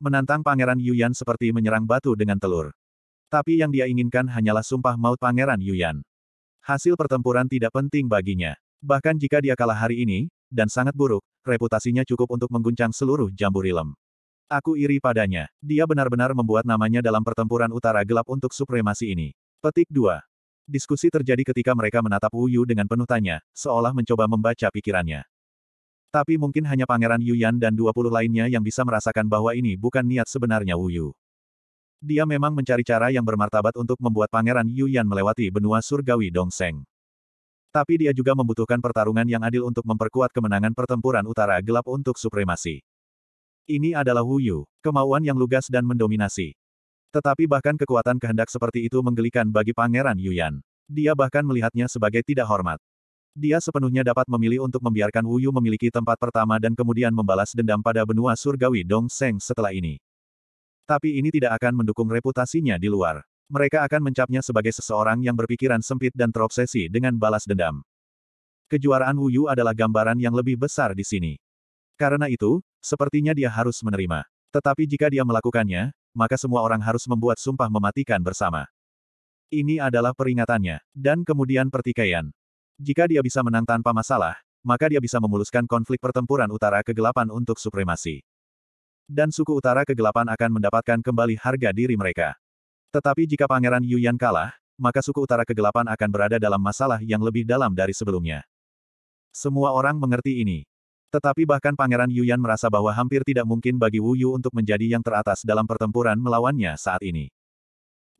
Menantang pangeran Yuyan seperti menyerang batu dengan telur. Tapi yang dia inginkan hanyalah sumpah maut pangeran Yuyan. Hasil pertempuran tidak penting baginya. Bahkan jika dia kalah hari ini, dan sangat buruk, reputasinya cukup untuk mengguncang seluruh jambu rilem. Aku iri padanya. Dia benar-benar membuat namanya dalam pertempuran utara gelap untuk supremasi ini. Petik 2. Diskusi terjadi ketika mereka menatap Wuyu dengan penuh tanya, seolah mencoba membaca pikirannya. Tapi mungkin hanya Pangeran Yuyan dan 20 lainnya yang bisa merasakan bahwa ini bukan niat sebenarnya Wuyu. Dia memang mencari cara yang bermartabat untuk membuat Pangeran Yuyan melewati benua surgawi Dongseng. Tapi dia juga membutuhkan pertarungan yang adil untuk memperkuat kemenangan pertempuran utara gelap untuk supremasi. Ini adalah Wuyu, kemauan yang lugas dan mendominasi. Tetapi bahkan kekuatan kehendak seperti itu menggelikan bagi Pangeran Yuyan. Dia bahkan melihatnya sebagai tidak hormat. Dia sepenuhnya dapat memilih untuk membiarkan Wu Yu memiliki tempat pertama dan kemudian membalas dendam pada benua surgawi Dong Seng setelah ini. Tapi ini tidak akan mendukung reputasinya di luar. Mereka akan mencapnya sebagai seseorang yang berpikiran sempit dan terobsesi dengan balas dendam. Kejuaraan Wu Yu adalah gambaran yang lebih besar di sini. Karena itu, sepertinya dia harus menerima. Tetapi jika dia melakukannya, maka semua orang harus membuat sumpah mematikan bersama. Ini adalah peringatannya, dan kemudian pertikaian. Jika dia bisa menang tanpa masalah, maka dia bisa memuluskan konflik pertempuran utara kegelapan untuk supremasi. Dan suku utara kegelapan akan mendapatkan kembali harga diri mereka. Tetapi jika Pangeran Yuyan kalah, maka suku utara kegelapan akan berada dalam masalah yang lebih dalam dari sebelumnya. Semua orang mengerti ini. Tetapi bahkan Pangeran Yuyan merasa bahwa hampir tidak mungkin bagi Wu Yu untuk menjadi yang teratas dalam pertempuran melawannya saat ini.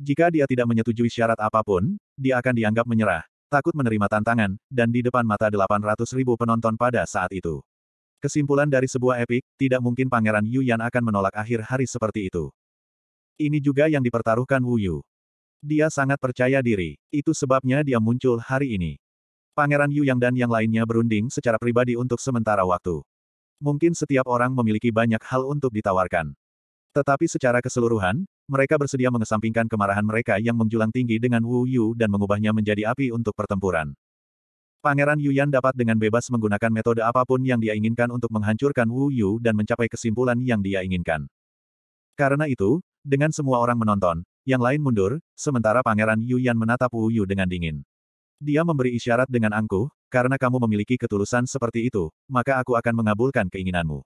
Jika dia tidak menyetujui syarat apapun, dia akan dianggap menyerah, takut menerima tantangan, dan di depan mata 800 ribu penonton pada saat itu. Kesimpulan dari sebuah epik, tidak mungkin Pangeran Yu Yan akan menolak akhir hari seperti itu. Ini juga yang dipertaruhkan Wu Yu. Dia sangat percaya diri, itu sebabnya dia muncul hari ini. Pangeran Yu Yang dan yang lainnya berunding secara pribadi untuk sementara waktu. Mungkin setiap orang memiliki banyak hal untuk ditawarkan. Tetapi secara keseluruhan, mereka bersedia mengesampingkan kemarahan mereka yang menjulang tinggi dengan Wu Yu dan mengubahnya menjadi api untuk pertempuran. Pangeran Yuyan dapat dengan bebas menggunakan metode apapun yang dia inginkan untuk menghancurkan Wu Yu dan mencapai kesimpulan yang dia inginkan. Karena itu, dengan semua orang menonton, yang lain mundur, sementara Pangeran Yuyan menatap Wu Yu dengan dingin. Dia memberi isyarat dengan angkuh, karena kamu memiliki ketulusan seperti itu, maka aku akan mengabulkan keinginanmu.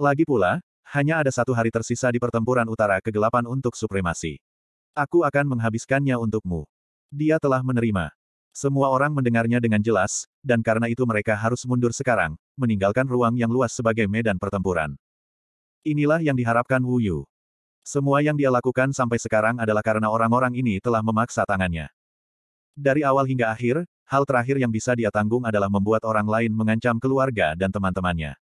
Lagi pula, hanya ada satu hari tersisa di pertempuran utara kegelapan untuk supremasi. Aku akan menghabiskannya untukmu. Dia telah menerima. Semua orang mendengarnya dengan jelas, dan karena itu mereka harus mundur sekarang, meninggalkan ruang yang luas sebagai medan pertempuran. Inilah yang diharapkan Wu Yu. Semua yang dia lakukan sampai sekarang adalah karena orang-orang ini telah memaksa tangannya. Dari awal hingga akhir, hal terakhir yang bisa dia tanggung adalah membuat orang lain mengancam keluarga dan teman-temannya.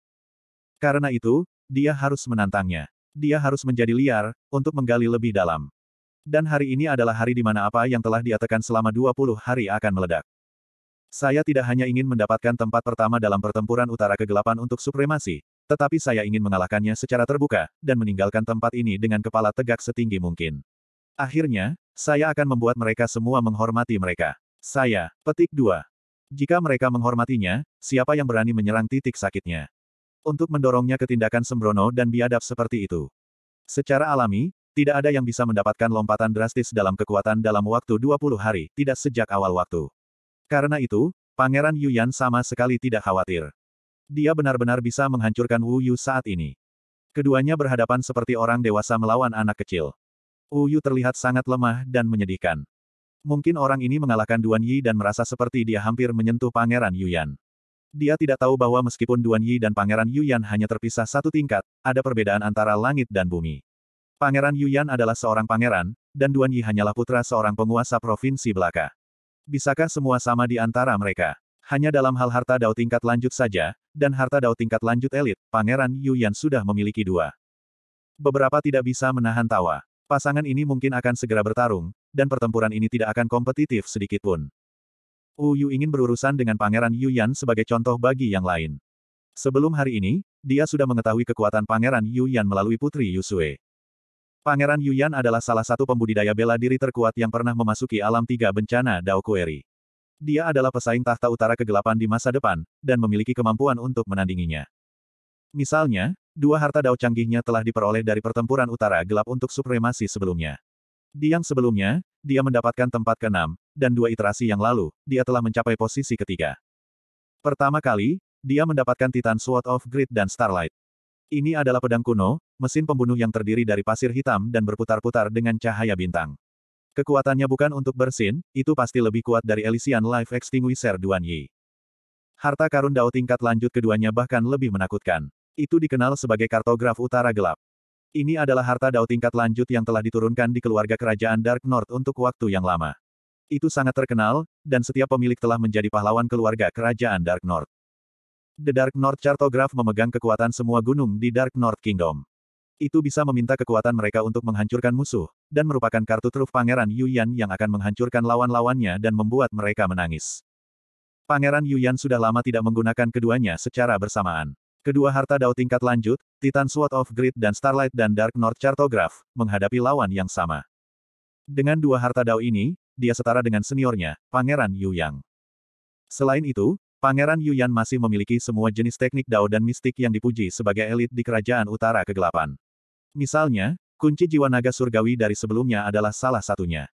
Karena itu, dia harus menantangnya. Dia harus menjadi liar, untuk menggali lebih dalam. Dan hari ini adalah hari di mana apa yang telah diatakan selama 20 hari akan meledak. Saya tidak hanya ingin mendapatkan tempat pertama dalam pertempuran utara kegelapan untuk supremasi, tetapi saya ingin mengalahkannya secara terbuka, dan meninggalkan tempat ini dengan kepala tegak setinggi mungkin. Akhirnya, saya akan membuat mereka semua menghormati mereka. Saya, petik dua. Jika mereka menghormatinya, siapa yang berani menyerang titik sakitnya? untuk mendorongnya ke tindakan sembrono dan biadab seperti itu. Secara alami, tidak ada yang bisa mendapatkan lompatan drastis dalam kekuatan dalam waktu 20 hari, tidak sejak awal waktu. Karena itu, Pangeran Yuyan sama sekali tidak khawatir. Dia benar-benar bisa menghancurkan Wu Yu saat ini. Keduanya berhadapan seperti orang dewasa melawan anak kecil. Wu Yu terlihat sangat lemah dan menyedihkan. Mungkin orang ini mengalahkan Duan Yi dan merasa seperti dia hampir menyentuh Pangeran Yuyan. Dia tidak tahu bahwa meskipun Duan Yi dan Pangeran Yuyan hanya terpisah satu tingkat, ada perbedaan antara langit dan bumi. Pangeran Yuyan adalah seorang pangeran, dan Duan Yi hanyalah putra seorang penguasa provinsi belaka. Bisakah semua sama di antara mereka? Hanya dalam hal harta dao tingkat lanjut saja, dan harta dao tingkat lanjut elit, Pangeran Yuyan sudah memiliki dua. Beberapa tidak bisa menahan tawa. Pasangan ini mungkin akan segera bertarung, dan pertempuran ini tidak akan kompetitif sedikitpun. Wu Yu ingin berurusan dengan Pangeran Yu Yan sebagai contoh bagi yang lain. Sebelum hari ini, dia sudah mengetahui kekuatan Pangeran Yu Yan melalui Putri Yusue. Pangeran Yu Yan adalah salah satu pembudidaya bela diri terkuat yang pernah memasuki alam tiga bencana Dao Kueri. Dia adalah pesaing tahta utara kegelapan di masa depan, dan memiliki kemampuan untuk menandinginya. Misalnya, dua harta Dao canggihnya telah diperoleh dari pertempuran utara gelap untuk supremasi sebelumnya. Di yang sebelumnya, dia mendapatkan tempat keenam, dan dua iterasi yang lalu, dia telah mencapai posisi ketiga. Pertama kali, dia mendapatkan Titan Sword of Grid dan Starlight. Ini adalah pedang kuno, mesin pembunuh yang terdiri dari pasir hitam dan berputar-putar dengan cahaya bintang. Kekuatannya bukan untuk bersin, itu pasti lebih kuat dari Elysian Life Extinguisher Duan Yi. Harta karun Dao tingkat lanjut keduanya bahkan lebih menakutkan. Itu dikenal sebagai kartograf utara gelap. Ini adalah harta Dao tingkat lanjut yang telah diturunkan di keluarga kerajaan Dark North untuk waktu yang lama. Itu sangat terkenal, dan setiap pemilik telah menjadi pahlawan keluarga kerajaan Dark North. The Dark North Chartograph memegang kekuatan semua gunung di Dark North Kingdom. Itu bisa meminta kekuatan mereka untuk menghancurkan musuh, dan merupakan kartu truf Pangeran Yuyan yang akan menghancurkan lawan-lawannya dan membuat mereka menangis. Pangeran Yuyan sudah lama tidak menggunakan keduanya secara bersamaan. Kedua harta dao tingkat lanjut, Titan Sword of Grid dan Starlight dan Dark North Chartograph, menghadapi lawan yang sama. Dengan dua harta dao ini, dia setara dengan seniornya, Pangeran Yu Yang. Selain itu, Pangeran Yu Yan masih memiliki semua jenis teknik dao dan mistik yang dipuji sebagai elit di Kerajaan Utara Kegelapan. Misalnya, kunci jiwa naga surgawi dari sebelumnya adalah salah satunya.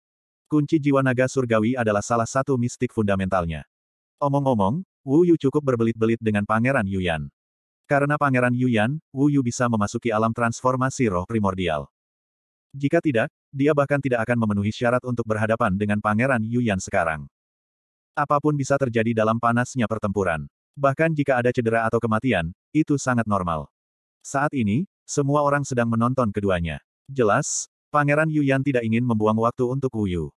Kunci jiwa naga surgawi adalah salah satu mistik fundamentalnya. Omong-omong, Wu Yu cukup berbelit-belit dengan Pangeran Yu Yan. Karena Pangeran Yu Yan, Wu Yu bisa memasuki alam transformasi roh primordial. Jika tidak, dia bahkan tidak akan memenuhi syarat untuk berhadapan dengan Pangeran Yuyan sekarang. Apapun bisa terjadi dalam panasnya pertempuran. Bahkan jika ada cedera atau kematian, itu sangat normal. Saat ini, semua orang sedang menonton keduanya. Jelas, Pangeran Yuyan tidak ingin membuang waktu untuk Wuyu.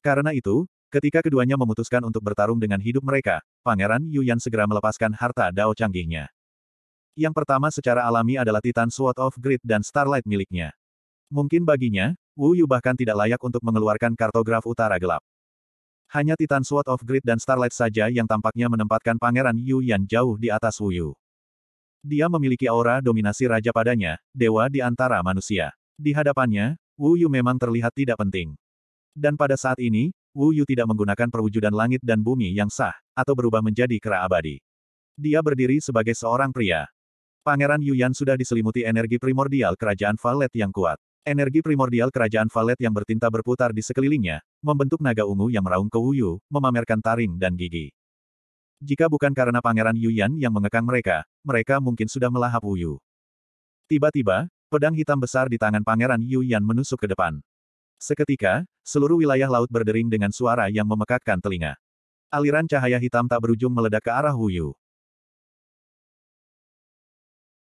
Karena itu, ketika keduanya memutuskan untuk bertarung dengan hidup mereka, Pangeran Yuyan segera melepaskan harta Dao canggihnya. Yang pertama secara alami adalah Titan Sword of Grit dan Starlight miliknya. Mungkin baginya, Wu Yu bahkan tidak layak untuk mengeluarkan kartograf utara gelap. Hanya Titan Sword of Grid dan Starlight saja yang tampaknya menempatkan Pangeran Yu Yan jauh di atas Wu Yu. Dia memiliki aura dominasi raja padanya, dewa di antara manusia. Di hadapannya, Wu Yu memang terlihat tidak penting. Dan pada saat ini, Wu Yu tidak menggunakan perwujudan langit dan bumi yang sah, atau berubah menjadi kera abadi. Dia berdiri sebagai seorang pria. Pangeran Yu Yan sudah diselimuti energi primordial kerajaan Valet yang kuat. Energi primordial kerajaan Valet yang bertinta berputar di sekelilingnya, membentuk naga ungu yang meraung ke Wuyu, memamerkan taring dan gigi. Jika bukan karena Pangeran Yuyan yang mengekang mereka, mereka mungkin sudah melahap Wuyu. Tiba-tiba, pedang hitam besar di tangan Pangeran Yuyan menusuk ke depan. Seketika, seluruh wilayah laut berdering dengan suara yang memekakkan telinga. Aliran cahaya hitam tak berujung meledak ke arah Wuyu.